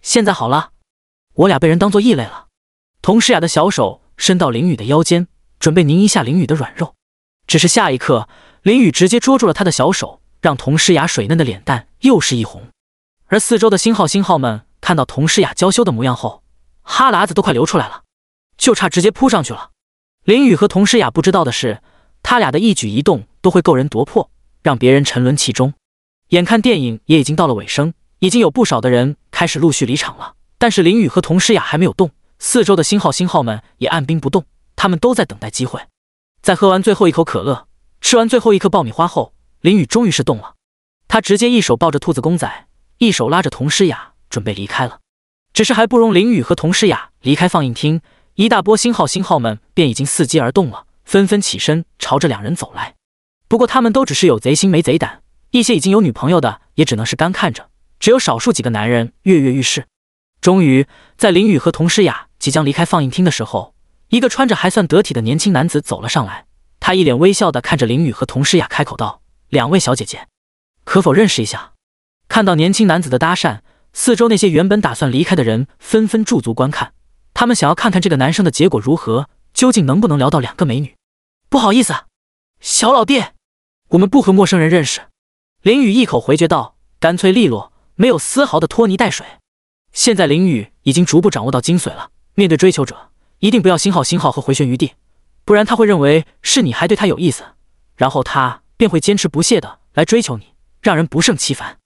现在好了，我俩被人当做异类了。童诗雅的小手伸到林雨的腰间，准备拧一下林雨的软肉。只是下一刻，林雨直接捉住了他的小手，让童诗雅水嫩的脸蛋又是一红。而四周的星号星号们看到童诗雅娇羞的模样后，哈喇子都快流出来了，就差直接扑上去了。林雨和童诗雅不知道的是，他俩的一举一动都会够人夺破，让别人沉沦其中。眼看电影也已经到了尾声，已经有不少的人开始陆续离场了。但是林雨和童诗雅还没有动，四周的星号星号们也按兵不动，他们都在等待机会。在喝完最后一口可乐，吃完最后一颗爆米花后，林雨终于是动了，他直接一手抱着兔子公仔，一手拉着童诗雅，准备离开了。只是还不容林雨和佟诗雅离开放映厅，一大波星号星号们便已经伺机而动了，纷纷起身朝着两人走来。不过他们都只是有贼心没贼胆，一些已经有女朋友的也只能是干看着，只有少数几个男人跃跃欲试。终于，在林雨和佟诗雅即将离开放映厅的时候，一个穿着还算得体的年轻男子走了上来，他一脸微笑的看着林雨和佟诗雅，开口道：“两位小姐姐，可否认识一下？”看到年轻男子的搭讪。四周那些原本打算离开的人纷纷驻足观看，他们想要看看这个男生的结果如何，究竟能不能聊到两个美女。不好意思，小老弟，我们不和陌生人认识。林雨一口回绝道，干脆利落，没有丝毫的拖泥带水。现在林雨已经逐步掌握到精髓了，面对追求者，一定不要星号星号和回旋余地，不然他会认为是你还对他有意思，然后他便会坚持不懈的来追求你，让人不胜其烦。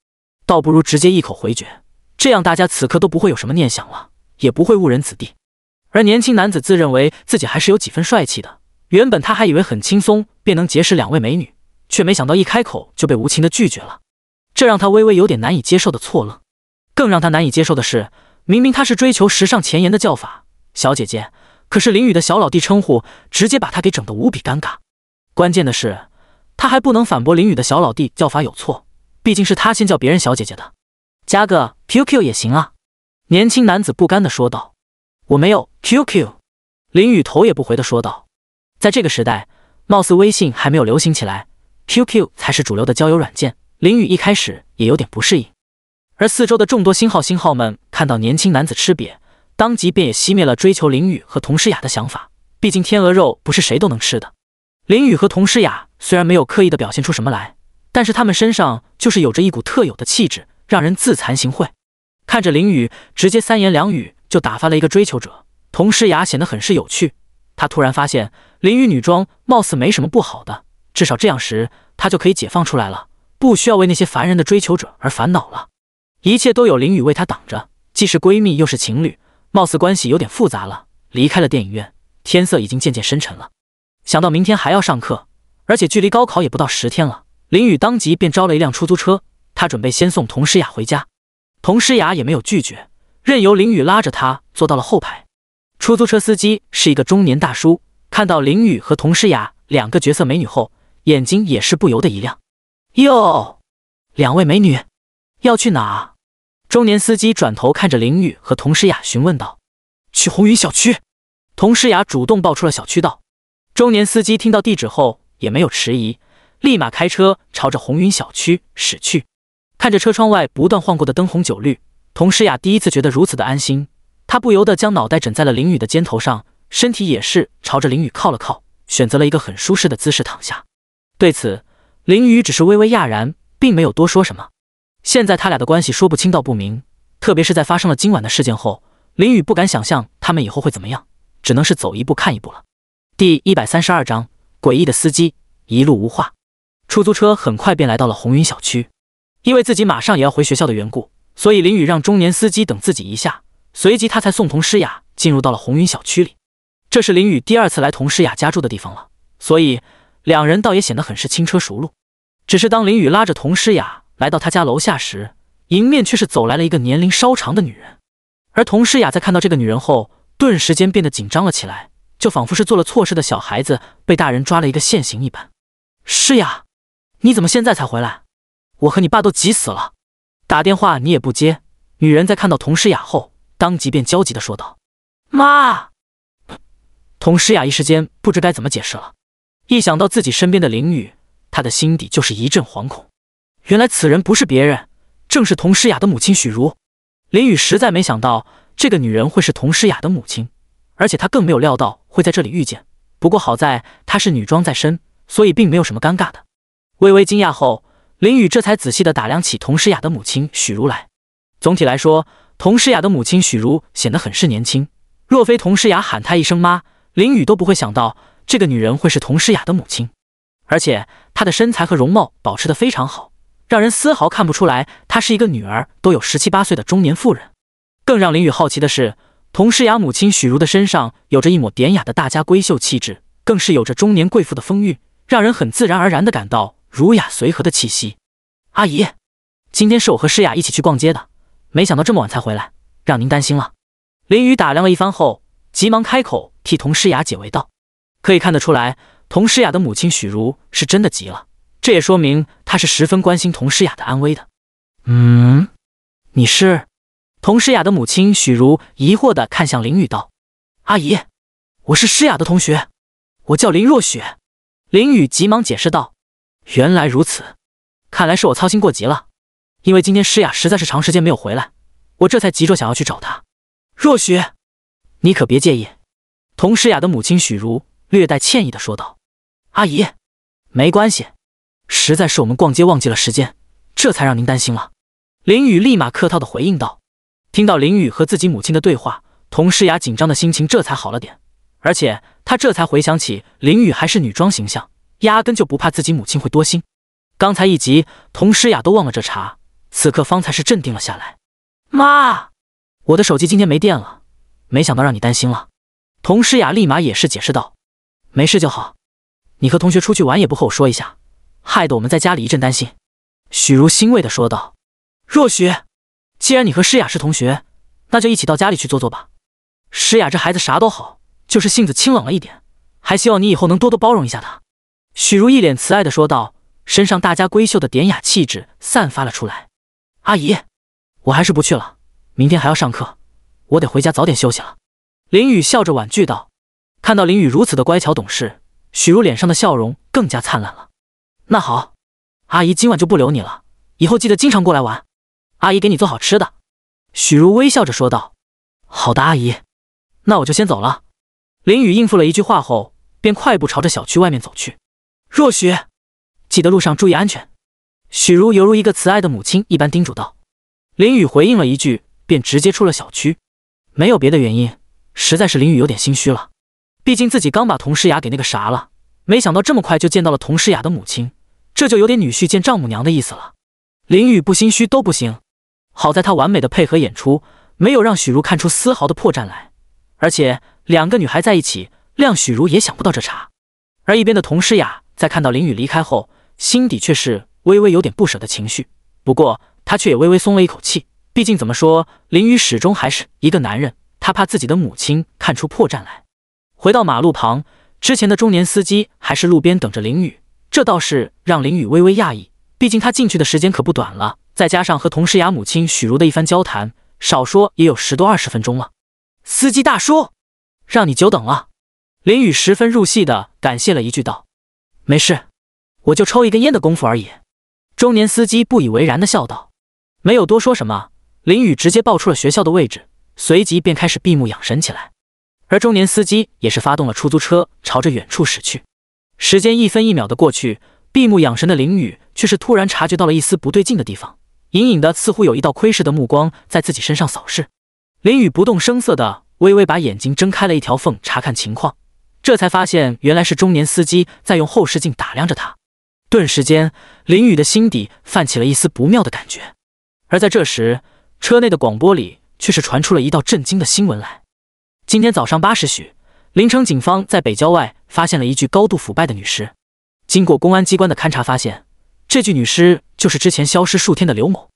倒不如直接一口回绝。这样，大家此刻都不会有什么念想了，也不会误人子弟。而年轻男子自认为自己还是有几分帅气的，原本他还以为很轻松便能结识两位美女，却没想到一开口就被无情的拒绝了，这让他微微有点难以接受的错愕。更让他难以接受的是，明明他是追求时尚前沿的叫法“小姐姐”，可是林雨的小老弟称呼直接把他给整得无比尴尬。关键的是，他还不能反驳林雨的小老弟叫法有错，毕竟是他先叫别人“小姐姐”的，加个。Q Q 也行啊，年轻男子不甘的说道。我没有 Q Q，林雨头也不回的说道。在这个时代，貌似微信还没有流行起来，Q Q 才是主流的交友软件。林雨一开始也有点不适应。而四周的众多新号新号们看到年轻男子吃瘪，当即便也熄灭了追求林雨和童诗雅的想法。毕竟天鹅肉不是谁都能吃的。林雨和童诗雅虽然没有刻意的表现出什么来，但是他们身上就是有着一股特有的气质，让人自惭形秽。看着林雨直接三言两语就打发了一个追求者，童诗雅显得很是有趣。她突然发现，林雨女装貌似没什么不好的，至少这样时她就可以解放出来了，不需要为那些凡人的追求者而烦恼了。一切都有林雨为她挡着，既是闺蜜又是情侣，貌似关系有点复杂了。离开了电影院，天色已经渐渐深沉了。想到明天还要上课，而且距离高考也不到十天了，林雨当即便招了一辆出租车，她准备先送童诗雅回家。童诗雅也没有拒绝，任由林雨拉着他坐到了后排。出租车司机是一个中年大叔，看到林雨和童诗雅两个绝色美女后，眼睛也是不由得一亮。哟，两位美女要去哪？中年司机转头看着林雨和童诗雅询问道：“去红云小区。”童诗雅主动报出了小区道。中年司机听到地址后也没有迟疑，立马开车朝着红云小区驶去。看着车窗外不断晃过的灯红酒绿，童诗雅第一次觉得如此的安心。她不由得将脑袋枕在了林雨的肩头上，身体也是朝着林雨靠了靠，选择了一个很舒适的姿势躺下。对此，林雨只是微微讶然，并没有多说什么。现在他俩的关系说不清道不明，特别是在发生了今晚的事件后，林雨不敢想象他们以后会怎么样，只能是走一步看一步了。第一百三十二章诡异的司机。一路无话，出租车很快便来到了红云小区。因为自己马上也要回学校的缘故，所以林雨让中年司机等自己一下，随即他才送童诗雅进入到了红云小区里。这是林雨第二次来童诗雅家住的地方了，所以两人倒也显得很是轻车熟路。只是当林雨拉着童诗雅来到他家楼下时，迎面却是走来了一个年龄稍长的女人。而童诗雅在看到这个女人后，顿时间变得紧张了起来，就仿佛是做了错事的小孩子被大人抓了一个现行一般。诗雅，你怎么现在才回来？我和你爸都急死了，打电话你也不接。女人在看到童诗雅后，当即便焦急的说道：“妈。”童诗雅一时间不知该怎么解释了，一想到自己身边的林雨，她的心底就是一阵惶恐。原来此人不是别人，正是童诗雅的母亲许茹。林雨实在没想到这个女人会是童诗雅的母亲，而且她更没有料到会在这里遇见。不过好在她是女装在身，所以并没有什么尴尬的。微微惊讶后。林雨这才仔细的打量起童诗雅的母亲许茹来。总体来说，童诗雅的母亲许茹显得很是年轻，若非童诗雅喊她一声妈，林雨都不会想到这个女人会是童诗雅的母亲。而且她的身材和容貌保持得非常好，让人丝毫看不出来她是一个女儿都有十七八岁的中年妇人。更让林雨好奇的是，童诗雅母亲许茹的身上有着一抹典雅的大家闺秀气质，更是有着中年贵妇的风韵，让人很自然而然地感到。儒雅随和的气息，阿姨，今天是我和诗雅一起去逛街的，没想到这么晚才回来，让您担心了。林雨打量了一番后，急忙开口替童诗雅解围道：“可以看得出来，童诗雅的母亲许茹是真的急了，这也说明她是十分关心童诗雅的安危的。”嗯，你是？童诗雅的母亲许茹疑惑的看向林雨道：“阿姨，我是诗雅的同学，我叫林若雪。”林雨急忙解释道。原来如此，看来是我操心过急了。因为今天诗雅实在是长时间没有回来，我这才急着想要去找她。若雪，你可别介意。”童诗雅的母亲许茹略带歉意的说道。“阿姨，没关系，实在是我们逛街忘记了时间，这才让您担心了。”林雨立马客套的回应道。听到林雨和自己母亲的对话，童诗雅紧张的心情这才好了点，而且她这才回想起林雨还是女装形象。压根就不怕自己母亲会多心，刚才一急，童诗雅都忘了这茬，此刻方才是镇定了下来。妈，我的手机今天没电了，没想到让你担心了。童诗雅立马也是解释道：“没事就好，你和同学出去玩也不和我说一下，害得我们在家里一阵担心。”许如欣慰的说道：“若雪，既然你和诗雅是同学，那就一起到家里去坐坐吧。诗雅这孩子啥都好，就是性子清冷了一点，还希望你以后能多多包容一下她。”许茹一脸慈爱的说道，身上大家闺秀的典雅气质散发了出来。阿姨，我还是不去了，明天还要上课，我得回家早点休息了。林雨笑着婉拒道。看到林雨如此的乖巧懂事，许茹脸上的笑容更加灿烂了。那好，阿姨今晚就不留你了，以后记得经常过来玩，阿姨给你做好吃的。许茹微笑着说道。好的，阿姨，那我就先走了。林雨应付了一句话后，便快步朝着小区外面走去。若雪，记得路上注意安全。许如犹如一个慈爱的母亲一般叮嘱道。林雨回应了一句，便直接出了小区。没有别的原因，实在是林雨有点心虚了。毕竟自己刚把童诗雅给那个啥了，没想到这么快就见到了童诗雅的母亲，这就有点女婿见丈母娘的意思了。林雨不心虚都不行。好在他完美的配合演出，没有让许如看出丝毫的破绽来。而且两个女孩在一起，谅许如也想不到这茬。而一边的童诗雅。在看到林雨离开后，心底却是微微有点不舍的情绪。不过他却也微微松了一口气，毕竟怎么说，林雨始终还是一个男人。他怕自己的母亲看出破绽来。回到马路旁，之前的中年司机还是路边等着林雨，这倒是让林雨微微讶异。毕竟他进去的时间可不短了，再加上和童诗雅母亲许茹的一番交谈，少说也有十多二十分钟了。司机大叔，让你久等了。林雨十分入戏的感谢了一句道。没事，我就抽一根烟的功夫而已。”中年司机不以为然的笑道，没有多说什么。林雨直接报出了学校的位置，随即便开始闭目养神起来。而中年司机也是发动了出租车，朝着远处驶去。时间一分一秒的过去，闭目养神的林雨却是突然察觉到了一丝不对劲的地方，隐隐的似乎有一道窥视的目光在自己身上扫视。林雨不动声色的微微把眼睛睁开了一条缝，查看情况。这才发现，原来是中年司机在用后视镜打量着他。顿时间，林雨的心底泛起了一丝不妙的感觉。而在这时，车内的广播里却是传出了一道震惊的新闻来：今天早上八时许，临城警方在北郊外发现了一具高度腐败的女尸。经过公安机关的勘查，发现这具女尸就是之前消失数天的刘某。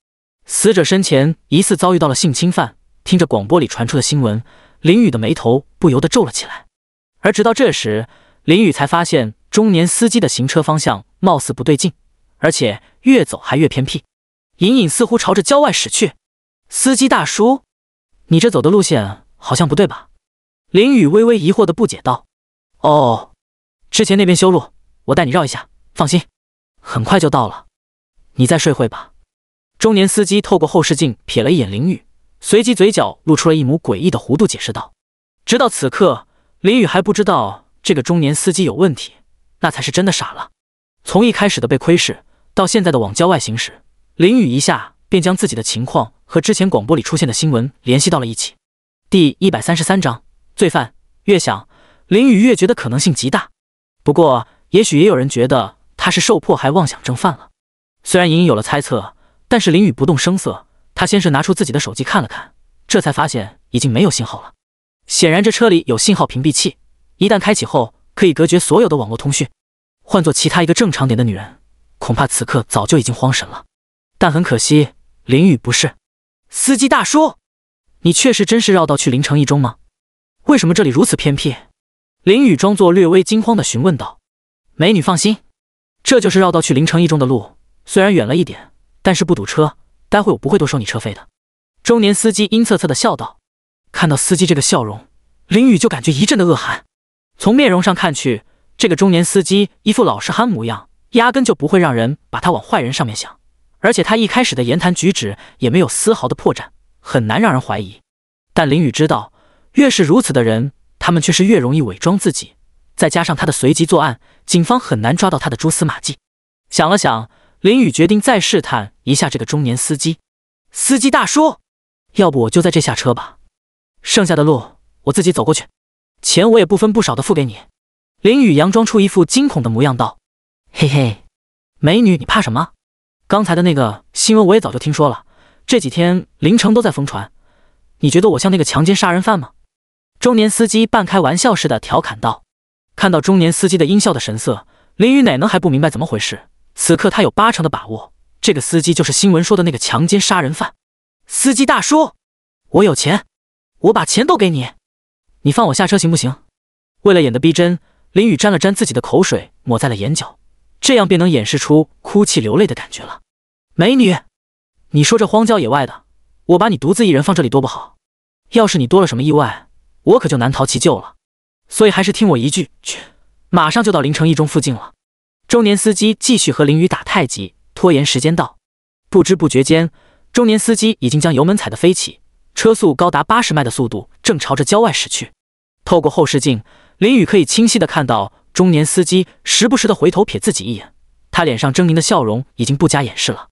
死者生前疑似遭遇到了性侵犯。听着广播里传出的新闻，林雨的眉头不由得皱了起来。而直到这时，林雨才发现中年司机的行车方向貌似不对劲，而且越走还越偏僻，隐隐似乎朝着郊外驶去。司机大叔，你这走的路线好像不对吧？林雨微微疑惑的不解道：“哦，之前那边修路，我带你绕一下，放心，很快就到了。你再睡会吧。”中年司机透过后视镜瞥了一眼林雨，随即嘴角露出了一抹诡异的弧度，解释道：“直到此刻。”林雨还不知道这个中年司机有问题，那才是真的傻了。从一开始的被窥视，到现在的往郊外行驶，林雨一下便将自己的情况和之前广播里出现的新闻联系到了一起。第一百三十三章，罪犯。越想，林雨越觉得可能性极大。不过，也许也有人觉得他是受迫害妄想症犯了。虽然隐隐有了猜测，但是林雨不动声色。他先是拿出自己的手机看了看，这才发现已经没有信号了。显然，这车里有信号屏蔽器，一旦开启后，可以隔绝所有的网络通讯。换做其他一个正常点的女人，恐怕此刻早就已经慌神了。但很可惜，林雨不是。司机大叔，你确实真是绕道去林城一中吗？为什么这里如此偏僻？林雨装作略微惊慌的询问道：“美女，放心，这就是绕道去林城一中的路，虽然远了一点，但是不堵车。待会我不会多收你车费的。”中年司机阴恻恻的笑道。看到司机这个笑容，林宇就感觉一阵的恶寒。从面容上看去，这个中年司机一副老实憨模样，压根就不会让人把他往坏人上面想。而且他一开始的言谈举止也没有丝毫的破绽，很难让人怀疑。但林宇知道，越是如此的人，他们却是越容易伪装自己。再加上他的随机作案，警方很难抓到他的蛛丝马迹。想了想，林宇决定再试探一下这个中年司机。司机大叔，要不我就在这下车吧。剩下的路我自己走过去，钱我也不分不少的付给你。林雨佯装出一副惊恐的模样道：“嘿嘿，美女你怕什么？刚才的那个新闻我也早就听说了，这几天林城都在疯传。你觉得我像那个强奸杀人犯吗？”中年司机半开玩笑似的调侃道。看到中年司机的阴笑的神色，林雨哪能还不明白怎么回事？此刻他有八成的把握，这个司机就是新闻说的那个强奸杀人犯。司机大叔，我有钱。我把钱都给你，你放我下车行不行？为了演的逼真，林雨沾了沾自己的口水，抹在了眼角，这样便能掩饰出哭泣流泪的感觉了。美女，你说这荒郊野外的，我把你独自一人放这里多不好？要是你多了什么意外，我可就难逃其咎了。所以还是听我一句，去，马上就到林城一中附近了。中年司机继续和林雨打太极，拖延时间。到不知不觉间，中年司机已经将油门踩得飞起。车速高达八十迈的速度，正朝着郊外驶去。透过后视镜，林雨可以清晰的看到中年司机时不时的回头瞥自己一眼，他脸上狰狞的笑容已经不加掩饰了。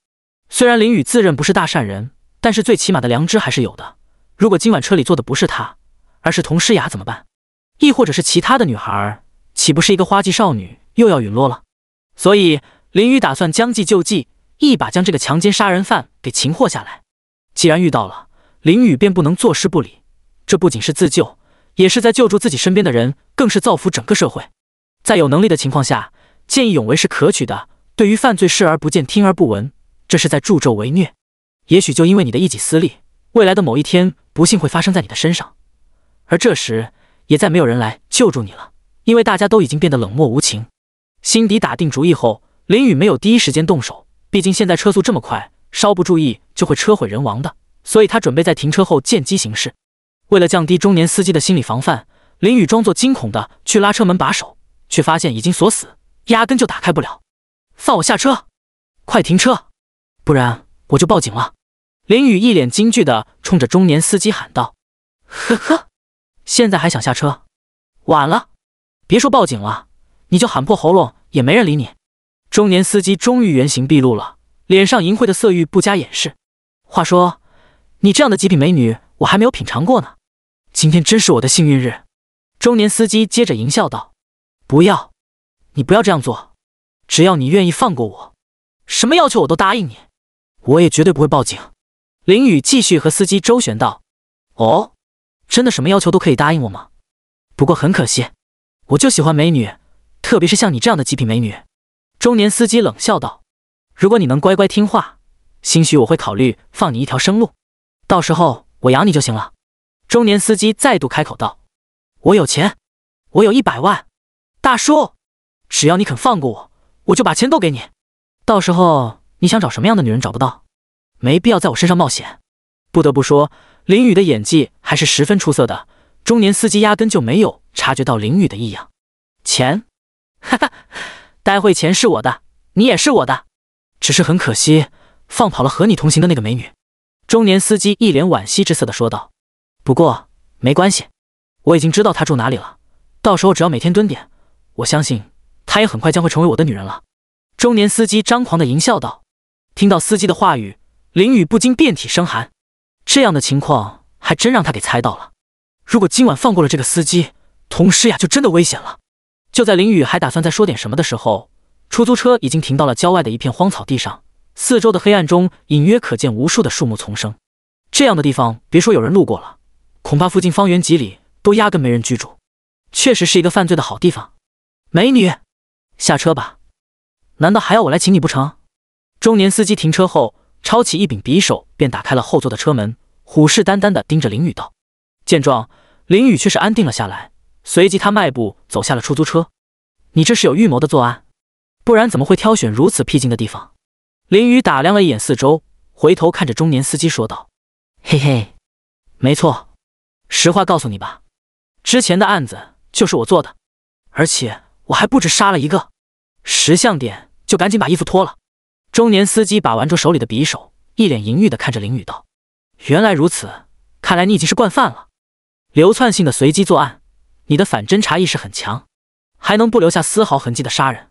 虽然林雨自认不是大善人，但是最起码的良知还是有的。如果今晚车里坐的不是他，而是童诗雅怎么办？亦或者是其他的女孩，岂不是一个花季少女又要陨落了？所以林雨打算将计就计，一把将这个强奸杀人犯给擒获下来。既然遇到了。林雨便不能坐视不理，这不仅是自救，也是在救助自己身边的人，更是造福整个社会。在有能力的情况下，见义勇为是可取的；对于犯罪视而不见、听而不闻，这是在助纣为虐。也许就因为你的一己私利，未来的某一天，不幸会发生在你的身上，而这时也再没有人来救助你了，因为大家都已经变得冷漠无情。心底打定主意后，林雨没有第一时间动手，毕竟现在车速这么快，稍不注意就会车毁人亡的。所以他准备在停车后见机行事。为了降低中年司机的心理防范，林雨装作惊恐的去拉车门把手，却发现已经锁死，压根就打开不了。放我下车！快停车，不然我就报警了！林雨一脸惊惧的冲着中年司机喊道：“呵呵，现在还想下车？晚了！别说报警了，你就喊破喉咙也没人理你。”中年司机终于原形毕露了，脸上淫秽的色欲不加掩饰。话说。你这样的极品美女，我还没有品尝过呢。今天真是我的幸运日。中年司机接着淫笑道：“不要，你不要这样做。只要你愿意放过我，什么要求我都答应你，我也绝对不会报警。”林雨继续和司机周旋道：“哦，真的什么要求都可以答应我吗？不过很可惜，我就喜欢美女，特别是像你这样的极品美女。”中年司机冷笑道：“如果你能乖乖听话，兴许我会考虑放你一条生路。”到时候我养你就行了。”中年司机再度开口道，“我有钱，我有一百万，大叔，只要你肯放过我，我就把钱都给你。到时候你想找什么样的女人找不到，没必要在我身上冒险。”不得不说，林雨的演技还是十分出色的。中年司机压根就没有察觉到林雨的异样。钱，哈哈，待会钱是我的，你也是我的。只是很可惜，放跑了和你同行的那个美女。中年司机一脸惋惜之色的说道：“不过没关系，我已经知道他住哪里了，到时候只要每天蹲点，我相信他也很快将会成为我的女人了。”中年司机张狂的淫笑道。听到司机的话语，林雨不禁遍体生寒，这样的情况还真让他给猜到了。如果今晚放过了这个司机，童诗雅就真的危险了。就在林雨还打算再说点什么的时候，出租车已经停到了郊外的一片荒草地上。四周的黑暗中隐约可见无数的树木丛生，这样的地方别说有人路过了，恐怕附近方圆几里都压根没人居住，确实是一个犯罪的好地方。美女，下车吧，难道还要我来请你不成？中年司机停车后，抄起一柄匕首便打开了后座的车门，虎视眈眈地盯着林雨道。见状，林雨却是安定了下来，随即他迈步走下了出租车。你这是有预谋的作案，不然怎么会挑选如此僻静的地方？林雨打量了一眼四周，回头看着中年司机说道：“嘿嘿，没错，实话告诉你吧，之前的案子就是我做的，而且我还不止杀了一个。识相点，就赶紧把衣服脱了。”中年司机把玩着手里的匕首，一脸淫欲的看着林雨道：“原来如此，看来你已经是惯犯了，流窜性的随机作案，你的反侦查意识很强，还能不留下丝毫痕迹的杀人，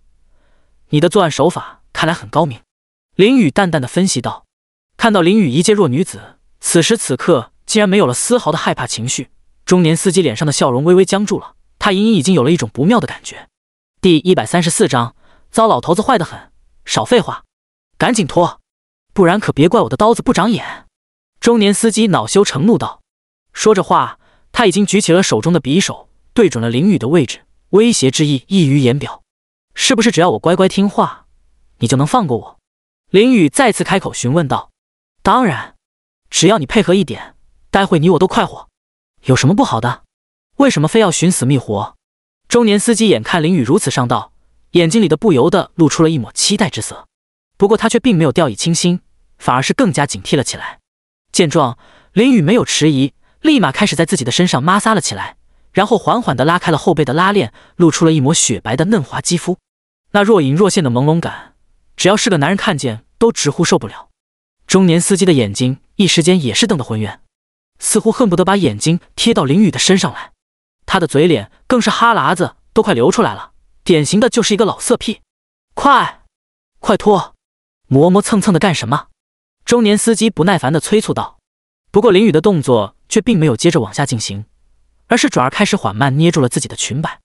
你的作案手法看来很高明。”林雨淡淡的分析道：“看到林雨一介弱女子，此时此刻竟然没有了丝毫的害怕情绪，中年司机脸上的笑容微微僵住了，他隐隐已经有了一种不妙的感觉。”第一百三十四章，糟老头子坏得很，少废话，赶紧脱，不然可别怪我的刀子不长眼！中年司机恼羞成怒道：“说着话，他已经举起了手中的匕首，对准了林雨的位置，威胁之意溢于言表。是不是只要我乖乖听话，你就能放过我？”林雨再次开口询问道：“当然，只要你配合一点，待会你我都快活，有什么不好的？为什么非要寻死觅活？”中年司机眼看林雨如此上道，眼睛里的不由得露出了一抹期待之色。不过他却并没有掉以轻心，反而是更加警惕了起来。见状，林雨没有迟疑，立马开始在自己的身上抹撒了起来，然后缓缓地拉开了后背的拉链，露出了一抹雪白的嫩滑肌肤，那若隐若现的朦胧感。只要是个男人看见，都直呼受不了。中年司机的眼睛一时间也是瞪得浑圆，似乎恨不得把眼睛贴到林雨的身上来。他的嘴脸更是哈喇子都快流出来了，典型的就是一个老色批。快，快脱！磨磨蹭蹭的干什么？中年司机不耐烦地催促道。不过林雨的动作却并没有接着往下进行，而是转而开始缓慢捏住了自己的裙摆。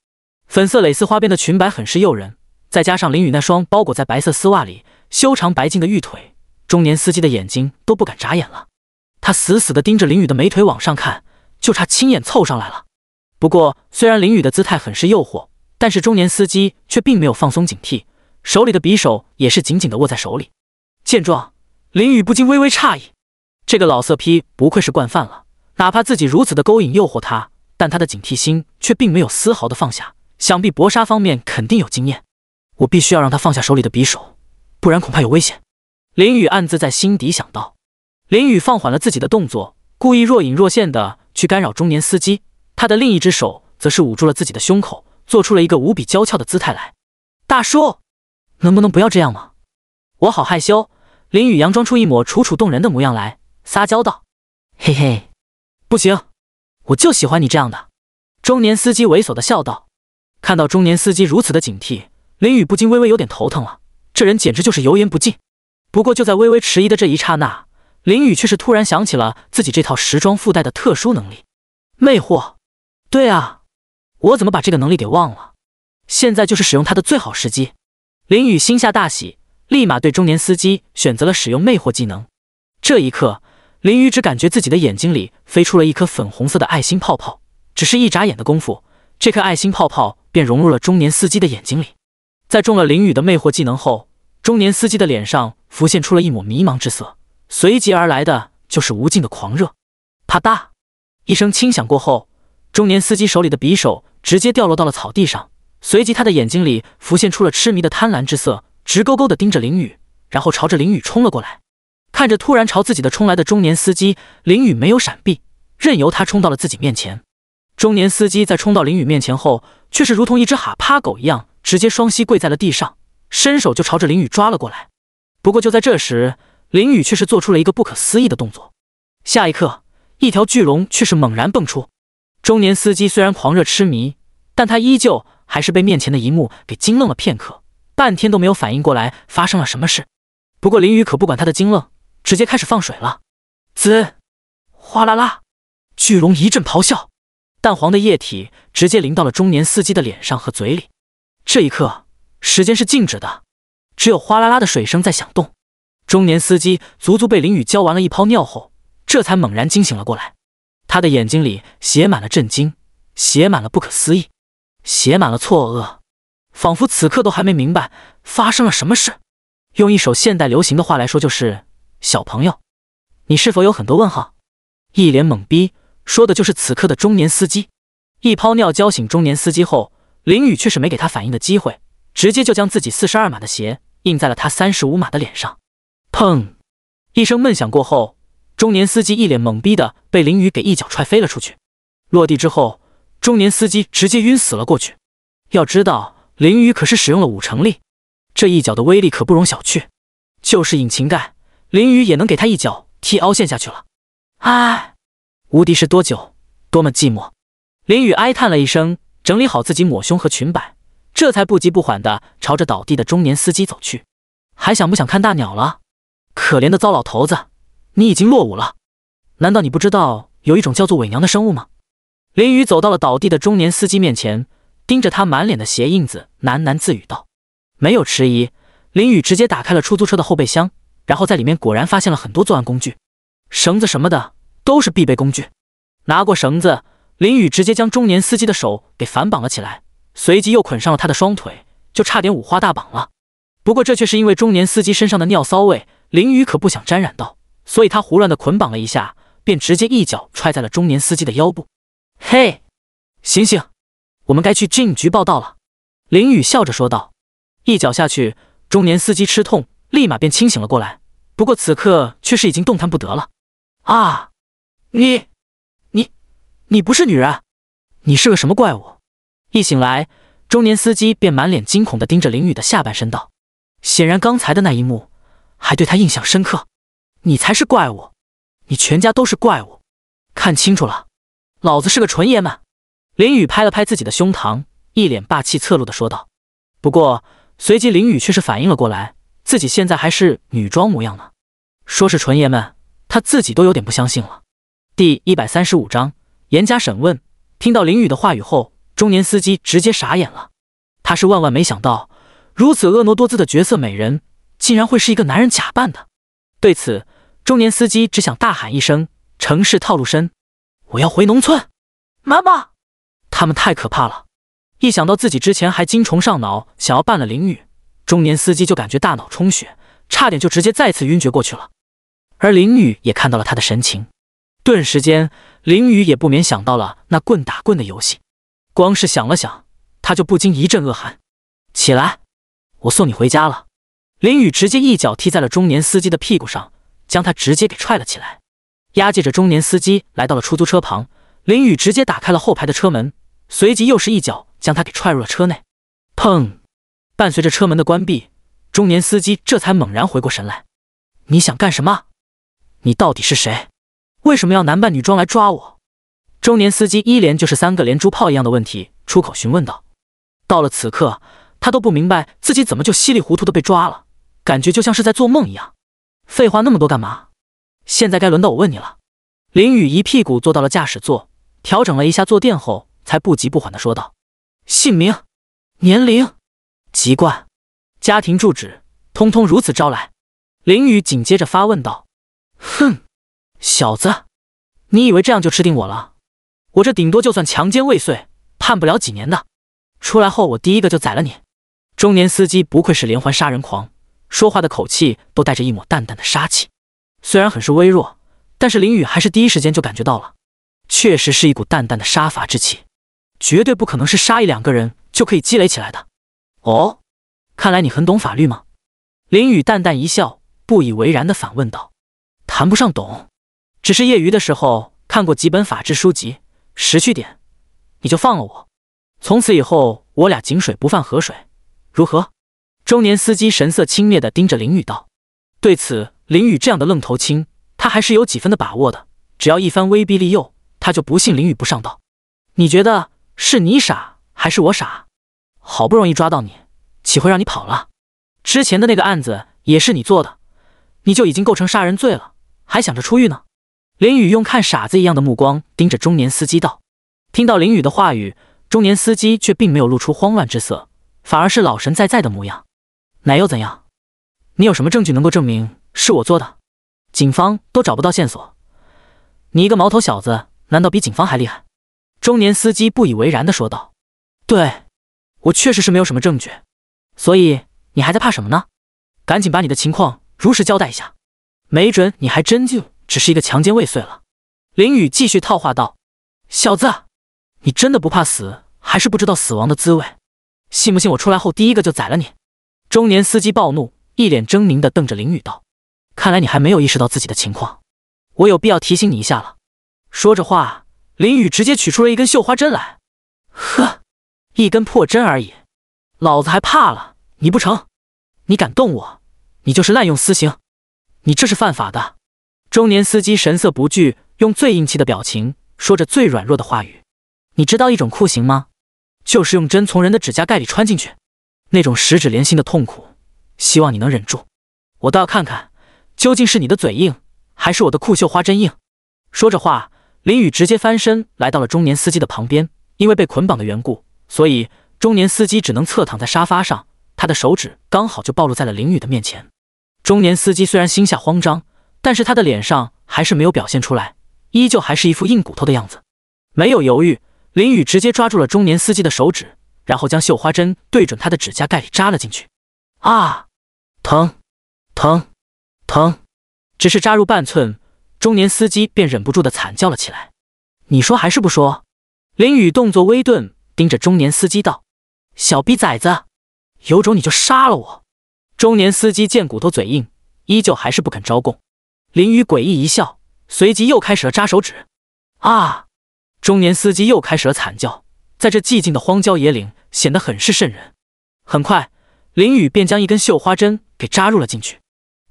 粉色蕾丝花边的裙摆很是诱人。再加上林雨那双包裹在白色丝袜里修长白净的玉腿，中年司机的眼睛都不敢眨眼了。他死死地盯着林雨的美腿往上看，就差亲眼凑上来了。不过，虽然林雨的姿态很是诱惑，但是中年司机却并没有放松警惕，手里的匕首也是紧紧地握在手里。见状，林雨不禁微微诧异：这个老色批不愧是惯犯了，哪怕自己如此的勾引诱惑他，但他的警惕心却并没有丝毫的放下。想必搏杀方面肯定有经验。我必须要让他放下手里的匕首，不然恐怕有危险。林雨暗自在心底想到。林雨放缓了自己的动作，故意若隐若现的去干扰中年司机，他的另一只手则是捂住了自己的胸口，做出了一个无比娇俏的姿态来。大叔，能不能不要这样吗？我好害羞。林雨佯装出一抹楚楚动人的模样来，撒娇道：“嘿嘿，不行，我就喜欢你这样的。”中年司机猥琐的笑道。看到中年司机如此的警惕。林雨不禁微微有点头疼了，这人简直就是油盐不进。不过就在微微迟疑的这一刹那，林雨却是突然想起了自己这套时装附带的特殊能力——魅惑。对啊，我怎么把这个能力给忘了？现在就是使用它的最好时机。林雨心下大喜，立马对中年司机选择了使用魅惑技能。这一刻，林雨只感觉自己的眼睛里飞出了一颗粉红色的爱心泡泡，只是一眨眼的功夫，这颗爱心泡泡便融入了中年司机的眼睛里。在中了林雨的魅惑技能后，中年司机的脸上浮现出了一抹迷茫之色，随即而来的就是无尽的狂热。啪嗒一声轻响过后，中年司机手里的匕首直接掉落到了草地上，随即他的眼睛里浮现出了痴迷的贪婪之色，直勾勾的盯着林雨，然后朝着林雨冲了过来。看着突然朝自己的冲来的中年司机，林雨没有闪避，任由他冲到了自己面前。中年司机在冲到林雨面前后，却是如同一只哈趴狗一样。直接双膝跪在了地上，伸手就朝着林雨抓了过来。不过就在这时，林雨却是做出了一个不可思议的动作。下一刻，一条巨龙却是猛然蹦出。中年司机虽然狂热痴迷，但他依旧还是被面前的一幕给惊愣了片刻，半天都没有反应过来发生了什么事。不过林雨可不管他的惊愣，直接开始放水了。滋，哗啦啦，巨龙一阵咆哮，淡黄的液体直接淋到了中年司机的脸上和嘴里。这一刻，时间是静止的，只有哗啦啦的水声在响动。中年司机足足被淋雨浇完了一泡尿后，这才猛然惊醒了过来。他的眼睛里写满了震惊，写满了不可思议，写满了错愕，仿佛此刻都还没明白发生了什么事。用一首现代流行的话来说，就是“小朋友，你是否有很多问号？”一脸懵逼，说的就是此刻的中年司机。一泡尿浇醒中年司机后。林宇却是没给他反应的机会，直接就将自己四十二码的鞋印在了他三十五码的脸上。砰！一声闷响过后，中年司机一脸懵逼的被林宇给一脚踹飞了出去。落地之后，中年司机直接晕死了过去。要知道，林宇可是使用了五成力，这一脚的威力可不容小觑。就是引擎盖，林宇也能给他一脚踢凹陷下去了。唉，无敌是多久？多么寂寞。林宇哀叹了一声。整理好自己抹胸和裙摆，这才不急不缓地朝着倒地的中年司机走去。还想不想看大鸟了？可怜的糟老头子，你已经落伍了。难道你不知道有一种叫做伪娘的生物吗？林雨走到了倒地的中年司机面前，盯着他满脸的鞋印子，喃喃自语道：“没有迟疑，林雨直接打开了出租车的后备箱，然后在里面果然发现了很多作案工具，绳子什么的都是必备工具。拿过绳子。”林宇直接将中年司机的手给反绑了起来，随即又捆上了他的双腿，就差点五花大绑了。不过这却是因为中年司机身上的尿骚味，林宇可不想沾染到，所以他胡乱的捆绑了一下，便直接一脚踹在了中年司机的腰部。嘿，醒醒，我们该去警局报道了。林宇笑着说道。一脚下去，中年司机吃痛，立马便清醒了过来，不过此刻却是已经动弹不得了。啊，你！你不是女人，你是个什么怪物？一醒来，中年司机便满脸惊恐地盯着林雨的下半身道：“显然刚才的那一幕还对他印象深刻。”“你才是怪物，你全家都是怪物！”看清楚了，老子是个纯爷们！”林雨拍了拍自己的胸膛，一脸霸气侧漏地说道。不过随即，林雨却是反应了过来，自己现在还是女装模样呢。说是纯爷们，他自己都有点不相信了。第一百三十五章。严加审问，听到林雨的话语后，中年司机直接傻眼了。他是万万没想到，如此婀娜多姿的绝色美人，竟然会是一个男人假扮的。对此，中年司机只想大喊一声：“城市套路深，我要回农村！”妈妈，他们太可怕了！一想到自己之前还精虫上脑，想要办了林雨，中年司机就感觉大脑充血，差点就直接再次晕厥过去了。而林雨也看到了他的神情，顿时间。林宇也不免想到了那棍打棍的游戏，光是想了想，他就不禁一阵恶寒。起来，我送你回家了。林宇直接一脚踢在了中年司机的屁股上，将他直接给踹了起来，押解着中年司机来到了出租车旁。林宇直接打开了后排的车门，随即又是一脚将他给踹入了车内。砰！伴随着车门的关闭，中年司机这才猛然回过神来：“你想干什么？你到底是谁？”为什么要男扮女装来抓我？中年司机一连就是三个连珠炮一样的问题出口询问道。到了此刻，他都不明白自己怎么就稀里糊涂的被抓了，感觉就像是在做梦一样。废话那么多干嘛？现在该轮到我问你了。林雨一屁股坐到了驾驶座，调整了一下坐垫后，才不急不缓的说道：“姓名、年龄、籍贯、家庭住址，通通如此招来。”林雨紧接着发问道：“哼。”小子，你以为这样就吃定我了？我这顶多就算强奸未遂，判不了几年的。出来后，我第一个就宰了你。中年司机不愧是连环杀人狂，说话的口气都带着一抹淡淡的杀气，虽然很是微弱，但是林雨还是第一时间就感觉到了，确实是一股淡淡的杀伐之气，绝对不可能是杀一两个人就可以积累起来的。哦，看来你很懂法律吗？林雨淡淡一笑，不以为然地反问道：“谈不上懂。”只是业余的时候看过几本法制书籍，识趣点，你就放了我，从此以后我俩井水不犯河水，如何？中年司机神色轻蔑的盯着林宇道。对此，林宇这样的愣头青，他还是有几分的把握的。只要一番威逼利诱，他就不信林宇不上道。你觉得是你傻还是我傻？好不容易抓到你，岂会让你跑了？之前的那个案子也是你做的，你就已经构成杀人罪了，还想着出狱呢？林宇用看傻子一样的目光盯着中年司机道：“听到林宇的话语，中年司机却并没有露出慌乱之色，反而是老神在在的模样。那又怎样？你有什么证据能够证明是我做的？警方都找不到线索，你一个毛头小子，难道比警方还厉害？”中年司机不以为然的说道：“对我确实是没有什么证据，所以你还在怕什么呢？赶紧把你的情况如实交代一下，没准你还真就……”只是一个强奸未遂了，林雨继续套话道：“小子，你真的不怕死，还是不知道死亡的滋味？信不信我出来后第一个就宰了你？”中年司机暴怒，一脸狰狞的瞪着林雨道：“看来你还没有意识到自己的情况，我有必要提醒你一下了。”说着话，林雨直接取出了一根绣花针来：“呵，一根破针而已，老子还怕了你不成？你敢动我，你就是滥用私刑，你这是犯法的。”中年司机神色不惧，用最硬气的表情说着最软弱的话语：“你知道一种酷刑吗？就是用针从人的指甲盖里穿进去，那种十指连心的痛苦。希望你能忍住，我倒要看看究竟是你的嘴硬，还是我的酷绣花针硬。”说着话，林雨直接翻身来到了中年司机的旁边。因为被捆绑的缘故，所以中年司机只能侧躺在沙发上，他的手指刚好就暴露在了林雨的面前。中年司机虽然心下慌张。但是他的脸上还是没有表现出来，依旧还是一副硬骨头的样子。没有犹豫，林雨直接抓住了中年司机的手指，然后将绣花针对准他的指甲盖里扎了进去。啊！疼！疼！疼！只是扎入半寸，中年司机便忍不住的惨叫了起来。你说还是不说？林雨动作微顿，盯着中年司机道：“小逼崽子，有种你就杀了我！”中年司机见骨头嘴硬，依旧还是不肯招供。林雨诡异一笑，随即又开始了扎手指。啊！中年司机又开始了惨叫，在这寂静的荒郊野岭显得很是瘆人。很快，林雨便将一根绣花针给扎入了进去，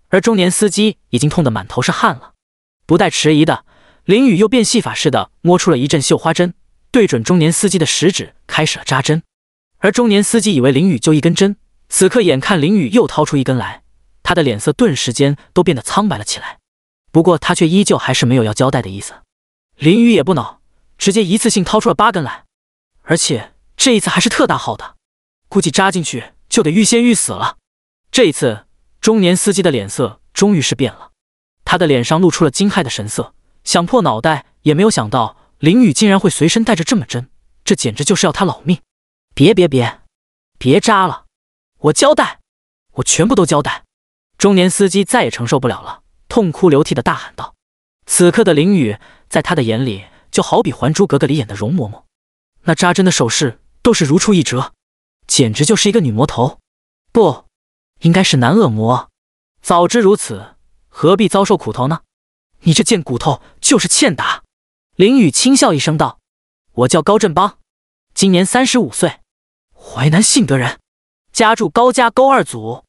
而中年司机已经痛得满头是汗了。不带迟疑的，林雨又变戏法似的摸出了一阵绣花针，对准中年司机的食指开始了扎针。而中年司机以为林雨就一根针，此刻眼看林雨又掏出一根来，他的脸色顿时间都变得苍白了起来。不过他却依旧还是没有要交代的意思，林雨也不恼，直接一次性掏出了八根来，而且这一次还是特大号的，估计扎进去就得欲仙欲死了。这一次，中年司机的脸色终于是变了，他的脸上露出了惊骇的神色，想破脑袋也没有想到林雨竟然会随身带着这么针，这简直就是要他老命！别别别，别扎了，我交代，我全部都交代。中年司机再也承受不了了。痛哭流涕地大喊道：“此刻的林雨，在他的眼里，就好比《还珠格格》里演的容嬷嬷，那扎针的手势都是如出一辙，简直就是一个女魔头，不，应该是男恶魔。早知如此，何必遭受苦头呢？你这贱骨头就是欠打！”林雨轻笑一声道：“我叫高振邦，今年三十五岁，淮南信德人，家住高家沟二组。”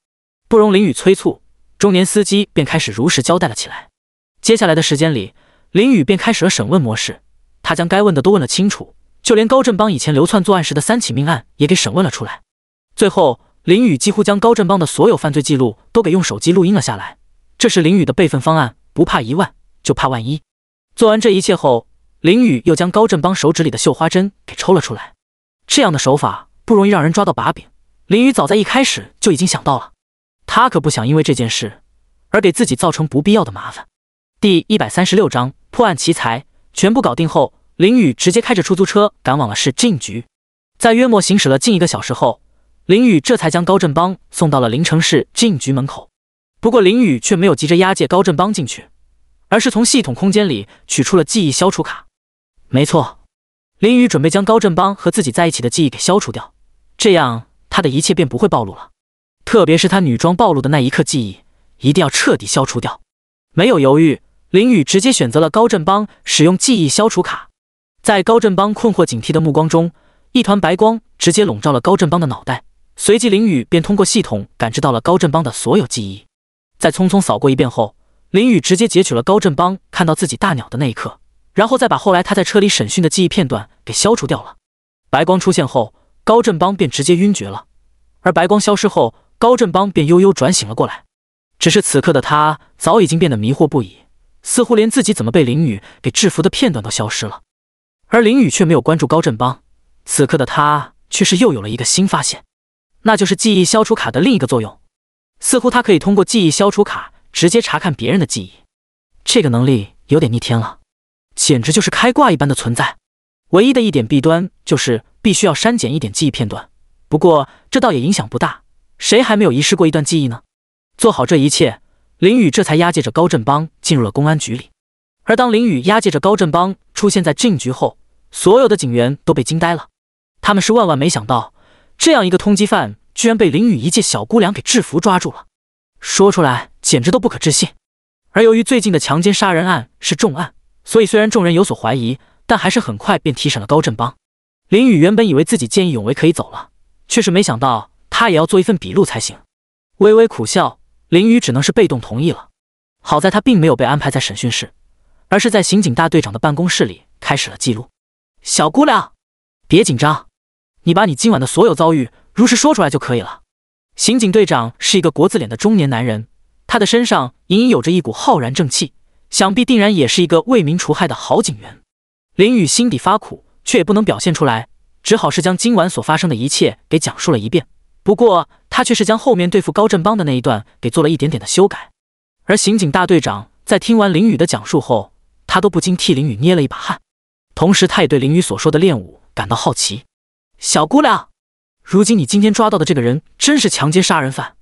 不容林雨催促。中年司机便开始如实交代了起来。接下来的时间里，林雨便开始了审问模式。他将该问的都问了清楚，就连高振邦以前流窜作案时的三起命案也给审问了出来。最后，林雨几乎将高振邦的所有犯罪记录都给用手机录音了下来。这是林雨的备份方案，不怕一万，就怕万一。做完这一切后，林雨又将高振邦手指里的绣花针给抽了出来。这样的手法不容易让人抓到把柄。林雨早在一开始就已经想到了。他可不想因为这件事而给自己造成不必要的麻烦。第一百三十六章破案奇才全部搞定后，林宇直接开着出租车赶往了市警局。在约莫行驶了近一个小时后，林宇这才将高振邦送到了临城市警局门口。不过，林宇却没有急着押解高振邦进去，而是从系统空间里取出了记忆消除卡。没错，林宇准备将高振邦和自己在一起的记忆给消除掉，这样他的一切便不会暴露了。特别是他女装暴露的那一刻，记忆一定要彻底消除掉。没有犹豫，林雨直接选择了高振邦使用记忆消除卡。在高振邦困惑警惕的目光中，一团白光直接笼罩了高振邦的脑袋。随即，林雨便通过系统感知到了高振邦的所有记忆。在匆匆扫过一遍后，林雨直接截取了高振邦看到自己大鸟的那一刻，然后再把后来他在车里审讯的记忆片段给消除掉了。白光出现后，高振邦便直接晕厥了。而白光消失后，高振邦便悠悠转醒了过来，只是此刻的他早已经变得迷惑不已，似乎连自己怎么被林雨给制服的片段都消失了。而林雨却没有关注高振邦，此刻的他却是又有了一个新发现，那就是记忆消除卡的另一个作用，似乎他可以通过记忆消除卡直接查看别人的记忆。这个能力有点逆天了，简直就是开挂一般的存在。唯一的一点弊端就是必须要删减一点记忆片段，不过这倒也影响不大。谁还没有遗失过一段记忆呢？做好这一切，林宇这才押解着高振邦进入了公安局里。而当林宇押解着高振邦出现在警局后，所有的警员都被惊呆了。他们是万万没想到，这样一个通缉犯居然被林宇一介小姑娘给制服抓住了，说出来简直都不可置信。而由于最近的强奸杀人案是重案，所以虽然众人有所怀疑，但还是很快便提审了高振邦。林宇原本以为自己见义勇为可以走了，却是没想到。他也要做一份笔录才行。微微苦笑，林雨只能是被动同意了。好在他并没有被安排在审讯室，而是在刑警大队长的办公室里开始了记录。小姑娘，别紧张，你把你今晚的所有遭遇如实说出来就可以了。刑警队长是一个国字脸的中年男人，他的身上隐隐有着一股浩然正气，想必定然也是一个为民除害的好警员。林雨心底发苦，却也不能表现出来，只好是将今晚所发生的一切给讲述了一遍。不过他却是将后面对付高振邦的那一段给做了一点点的修改，而刑警大队长在听完林雨的讲述后，他都不禁替林雨捏了一把汗，同时他也对林雨所说的练武感到好奇。小姑娘，如今你今天抓到的这个人真是强奸杀人犯，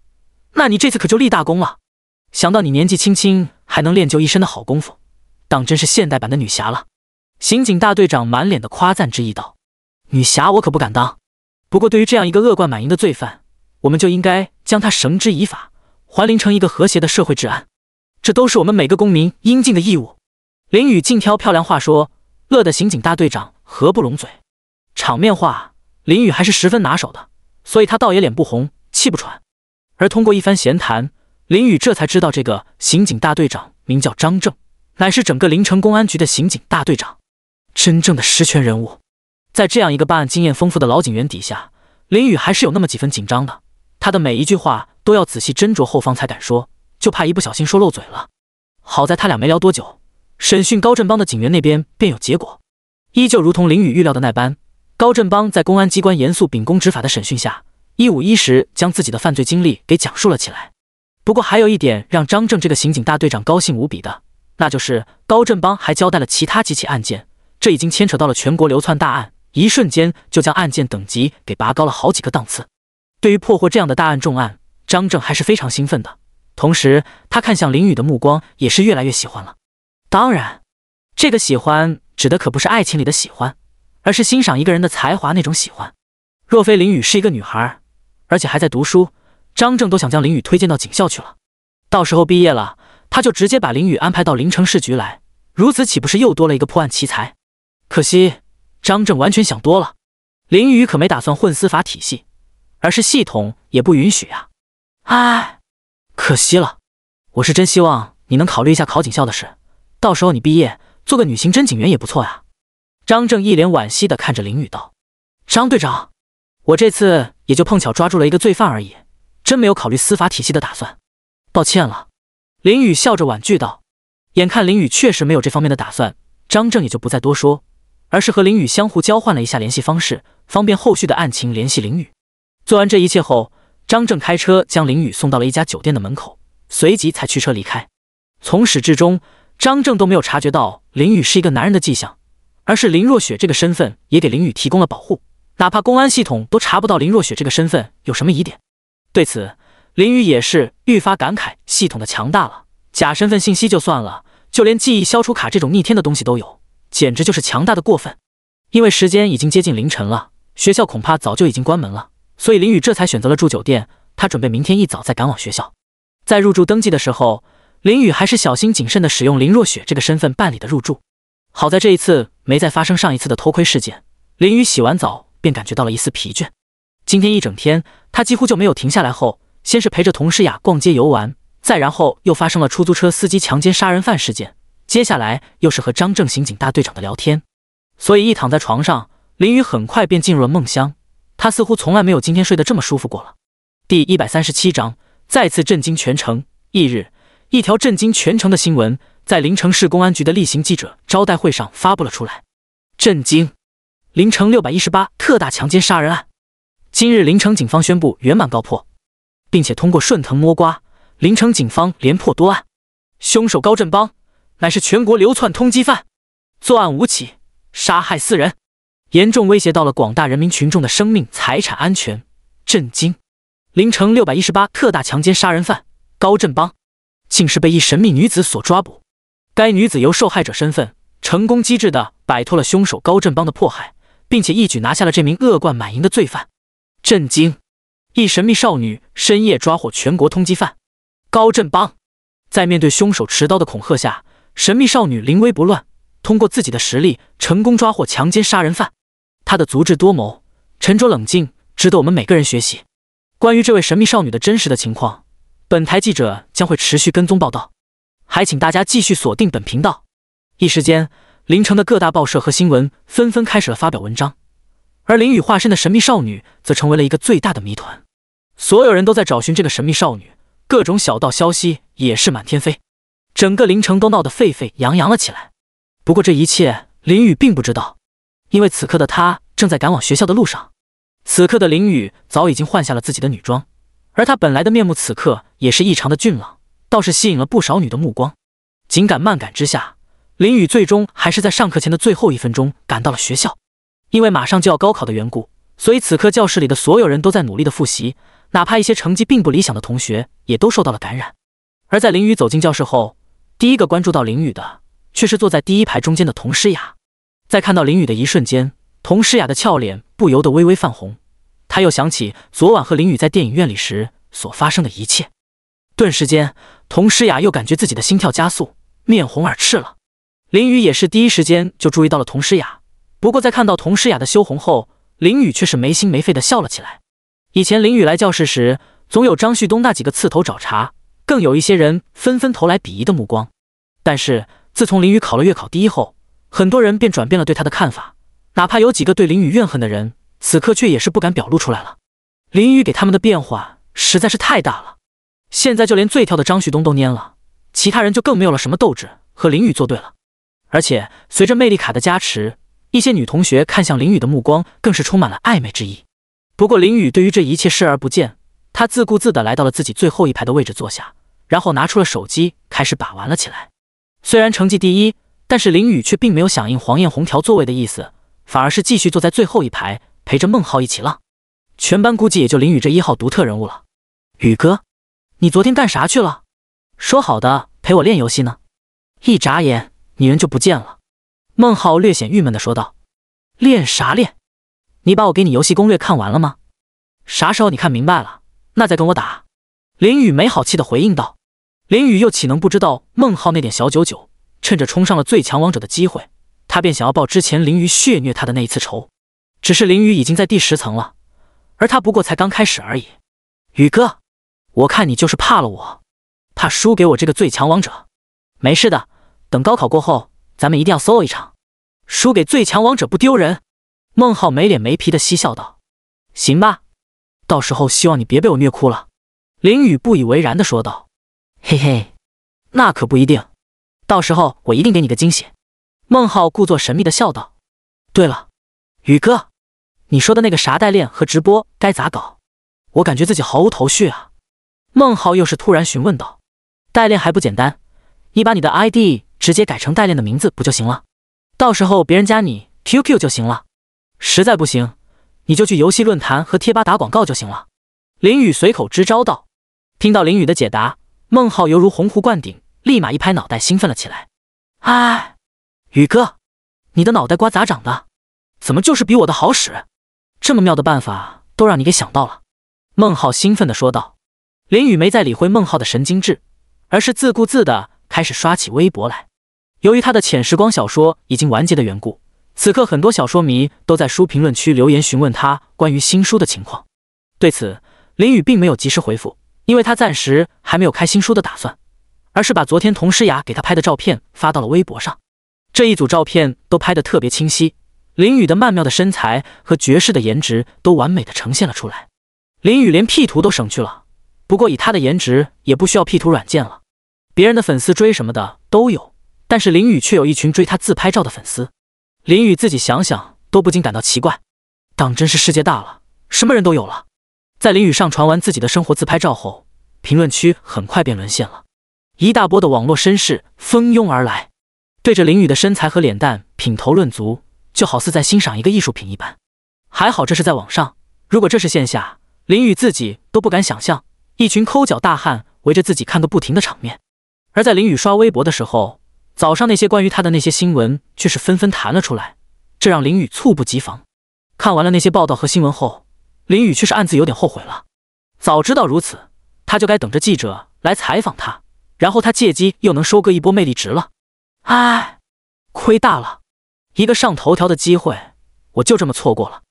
那你这次可就立大功了。想到你年纪轻轻还能练就一身的好功夫，当真是现代版的女侠了。刑警大队长满脸的夸赞之意道：“女侠，我可不敢当。”不过，对于这样一个恶贯满盈的罪犯，我们就应该将他绳之以法，还林城一个和谐的社会治安。这都是我们每个公民应尽的义务。林宇尽挑漂亮话说，乐得刑警大队长合不拢嘴。场面话，林宇还是十分拿手的，所以他倒也脸不红气不喘。而通过一番闲谈，林宇这才知道这个刑警大队长名叫张正，乃是整个林城公安局的刑警大队长，真正的实权人物。在这样一个办案经验丰富的老警员底下，林宇还是有那么几分紧张的。他的每一句话都要仔细斟酌后方才敢说，就怕一不小心说漏嘴了。好在他俩没聊多久，审讯高振邦的警员那边便有结果，依旧如同林宇预料的那般，高振邦在公安机关严肃秉公执法的审讯下，一五一十将自己的犯罪经历给讲述了起来。不过还有一点让张正这个刑警大队长高兴无比的，那就是高振邦还交代了其他几起案件，这已经牵扯到了全国流窜大案。一瞬间就将案件等级给拔高了好几个档次。对于破获这样的大案重案，张正还是非常兴奋的。同时，他看向林雨的目光也是越来越喜欢了。当然，这个喜欢指的可不是爱情里的喜欢，而是欣赏一个人的才华那种喜欢。若非林雨是一个女孩，而且还在读书，张正都想将林雨推荐到警校去了。到时候毕业了，他就直接把林雨安排到临城市局来，如此岂不是又多了一个破案奇才？可惜。张正完全想多了，林雨可没打算混司法体系，而是系统也不允许呀。哎，可惜了，我是真希望你能考虑一下考警校的事，到时候你毕业做个女刑侦警员也不错呀。张正一脸惋惜的看着林雨道：“张队长，我这次也就碰巧抓住了一个罪犯而已，真没有考虑司法体系的打算，抱歉了。”林雨笑着婉拒道。眼看林雨确实没有这方面的打算，张正也就不再多说。而是和林雨相互交换了一下联系方式，方便后续的案情联系林雨。做完这一切后，张正开车将林雨送到了一家酒店的门口，随即才驱车离开。从始至终，张正都没有察觉到林雨是一个男人的迹象，而是林若雪这个身份也给林雨提供了保护，哪怕公安系统都查不到林若雪这个身份有什么疑点。对此，林雨也是愈发感慨系统的强大了。假身份信息就算了，就连记忆消除卡这种逆天的东西都有。简直就是强大的过分，因为时间已经接近凌晨了，学校恐怕早就已经关门了，所以林雨这才选择了住酒店。他准备明天一早再赶往学校。在入住登记的时候，林雨还是小心谨慎的使用林若雪这个身份办理的入住。好在这一次没再发生上一次的偷窥事件。林雨洗完澡便感觉到了一丝疲倦，今天一整天他几乎就没有停下来。后先是陪着佟诗雅逛街游玩，再然后又发生了出租车司机强奸杀人犯事件。接下来又是和张正刑警大队长的聊天，所以一躺在床上，林宇很快便进入了梦乡。他似乎从来没有今天睡得这么舒服过了。第一百三十七章再次震惊全城。翌日，一条震惊全城的新闻在临城市公安局的例行记者招待会上发布了出来。震惊！临城六百一十八特大强奸杀人案，今日临城警方宣布圆满告破，并且通过顺藤摸瓜，临城警方连破多案，凶手高振邦。乃是全国流窜通缉犯，作案五起，杀害四人，严重威胁到了广大人民群众的生命财产安全。震惊！凌晨六百一十八特大强奸杀人犯高振邦，竟是被一神秘女子所抓捕。该女子由受害者身份，成功机智的摆脱了凶手高振邦的迫害，并且一举拿下了这名恶贯满盈的罪犯。震惊！一神秘少女深夜抓获全国通缉犯高振邦，在面对凶手持刀的恐吓下。神秘少女临危不乱，通过自己的实力成功抓获强奸杀人犯。她的足智多谋、沉着冷静，值得我们每个人学习。关于这位神秘少女的真实的情况，本台记者将会持续跟踪报道，还请大家继续锁定本频道。一时间，林城的各大报社和新闻纷纷开始了发表文章，而林雨化身的神秘少女则成为了一个最大的谜团。所有人都在找寻这个神秘少女，各种小道消息也是满天飞。整个凌城都闹得沸沸扬扬了起来，不过这一切林雨并不知道，因为此刻的他正在赶往学校的路上。此刻的林雨早已经换下了自己的女装，而他本来的面目此刻也是异常的俊朗，倒是吸引了不少女的目光。紧赶慢赶之下，林雨最终还是在上课前的最后一分钟赶到了学校。因为马上就要高考的缘故，所以此刻教室里的所有人都在努力的复习，哪怕一些成绩并不理想的同学也都受到了感染。而在林雨走进教室后，第一个关注到林雨的，却是坐在第一排中间的童诗雅。在看到林雨的一瞬间，童诗雅的俏脸不由得微微泛红。她又想起昨晚和林雨在电影院里时所发生的一切，顿时间，童诗雅又感觉自己的心跳加速，面红耳赤了。林雨也是第一时间就注意到了童诗雅，不过在看到童诗雅的羞红后，林雨却是没心没肺的笑了起来。以前林雨来教室时，总有张旭东那几个刺头找茬，更有一些人纷纷投来鄙夷的目光。但是自从林雨考了月考第一后，很多人便转变了对他的看法，哪怕有几个对林雨怨恨的人，此刻却也是不敢表露出来了。林雨给他们的变化实在是太大了，现在就连最跳的张旭东都蔫了，其他人就更没有了什么斗志和林雨作对了。而且随着魅力卡的加持，一些女同学看向林雨的目光更是充满了暧昧之意。不过林雨对于这一切视而不见，他自顾自的来到了自己最后一排的位置坐下，然后拿出了手机开始把玩了起来。虽然成绩第一，但是林雨却并没有响应黄艳红调座位的意思，反而是继续坐在最后一排，陪着孟浩一起浪。全班估计也就林雨这一号独特人物了。宇哥，你昨天干啥去了？说好的陪我练游戏呢，一眨眼你人就不见了。孟浩略显郁闷的说道：“练啥练？你把我给你游戏攻略看完了吗？啥时候你看明白了，那再跟我打。”林雨没好气的回应道。林雨又岂能不知道孟浩那点小九九？趁着冲上了最强王者的机会，他便想要报之前林雨血虐他的那一次仇。只是林雨已经在第十层了，而他不过才刚开始而已。宇哥，我看你就是怕了我，怕输给我这个最强王者。没事的，等高考过后，咱们一定要 solo 一场，输给最强王者不丢人。孟浩没脸没皮的嬉笑道：“行吧，到时候希望你别被我虐哭了。”林雨不以为然的说道。嘿嘿，那可不一定，到时候我一定给你个惊喜。”孟浩故作神秘的笑道。“对了，宇哥，你说的那个啥代练和直播该咋搞？我感觉自己毫无头绪啊。”孟浩又是突然询问道。“代练还不简单，你把你的 ID 直接改成代练的名字不就行了？到时候别人加你 QQ 就行了。实在不行，你就去游戏论坛和贴吧打广告就行了。”林雨随口支招道。听到林雨的解答。孟浩犹如洪湖灌顶，立马一拍脑袋，兴奋了起来。哎，宇哥，你的脑袋瓜咋长的？怎么就是比我的好使？这么妙的办法都让你给想到了！孟浩兴奋地说道。林宇没再理会孟浩的神经质，而是自顾自地开始刷起微博来。由于他的《浅时光》小说已经完结的缘故，此刻很多小说迷都在书评论区留言询问他关于新书的情况。对此，林宇并没有及时回复。因为他暂时还没有开新书的打算，而是把昨天佟诗雅给他拍的照片发到了微博上。这一组照片都拍的特别清晰，林雨的曼妙的身材和绝世的颜值都完美的呈现了出来。林雨连 P 图都省去了，不过以他的颜值也不需要 P 图软件了。别人的粉丝追什么的都有，但是林雨却有一群追他自拍照的粉丝。林雨自己想想都不禁感到奇怪，当真是世界大了，什么人都有了。在林雨上传完自己的生活自拍照后，评论区很快便沦陷了，一大波的网络绅士蜂拥而来，对着林雨的身材和脸蛋品头论足，就好似在欣赏一个艺术品一般。还好这是在网上，如果这是线下，林雨自己都不敢想象，一群抠脚大汉围着自己看个不停的场面。而在林雨刷微博的时候，早上那些关于他的那些新闻却是纷纷弹了出来，这让林雨猝不及防。看完了那些报道和新闻后。林宇却是暗自有点后悔了，早知道如此，他就该等着记者来采访他，然后他借机又能收割一波魅力值了。唉，亏大了，一个上头条的机会，我就这么错过了。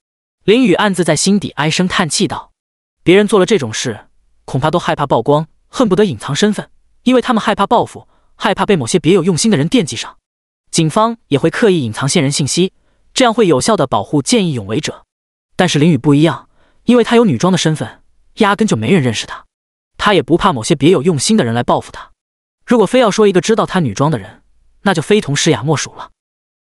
林宇暗自在心底唉声叹气道：“别人做了这种事，恐怕都害怕曝光，恨不得隐藏身份，因为他们害怕报复，害怕被某些别有用心的人惦记上。警方也会刻意隐藏线人信息，这样会有效的保护见义勇为者。但是林宇不一样。”因为他有女装的身份，压根就没人认识他，他也不怕某些别有用心的人来报复他。如果非要说一个知道他女装的人，那就非童诗雅莫属了。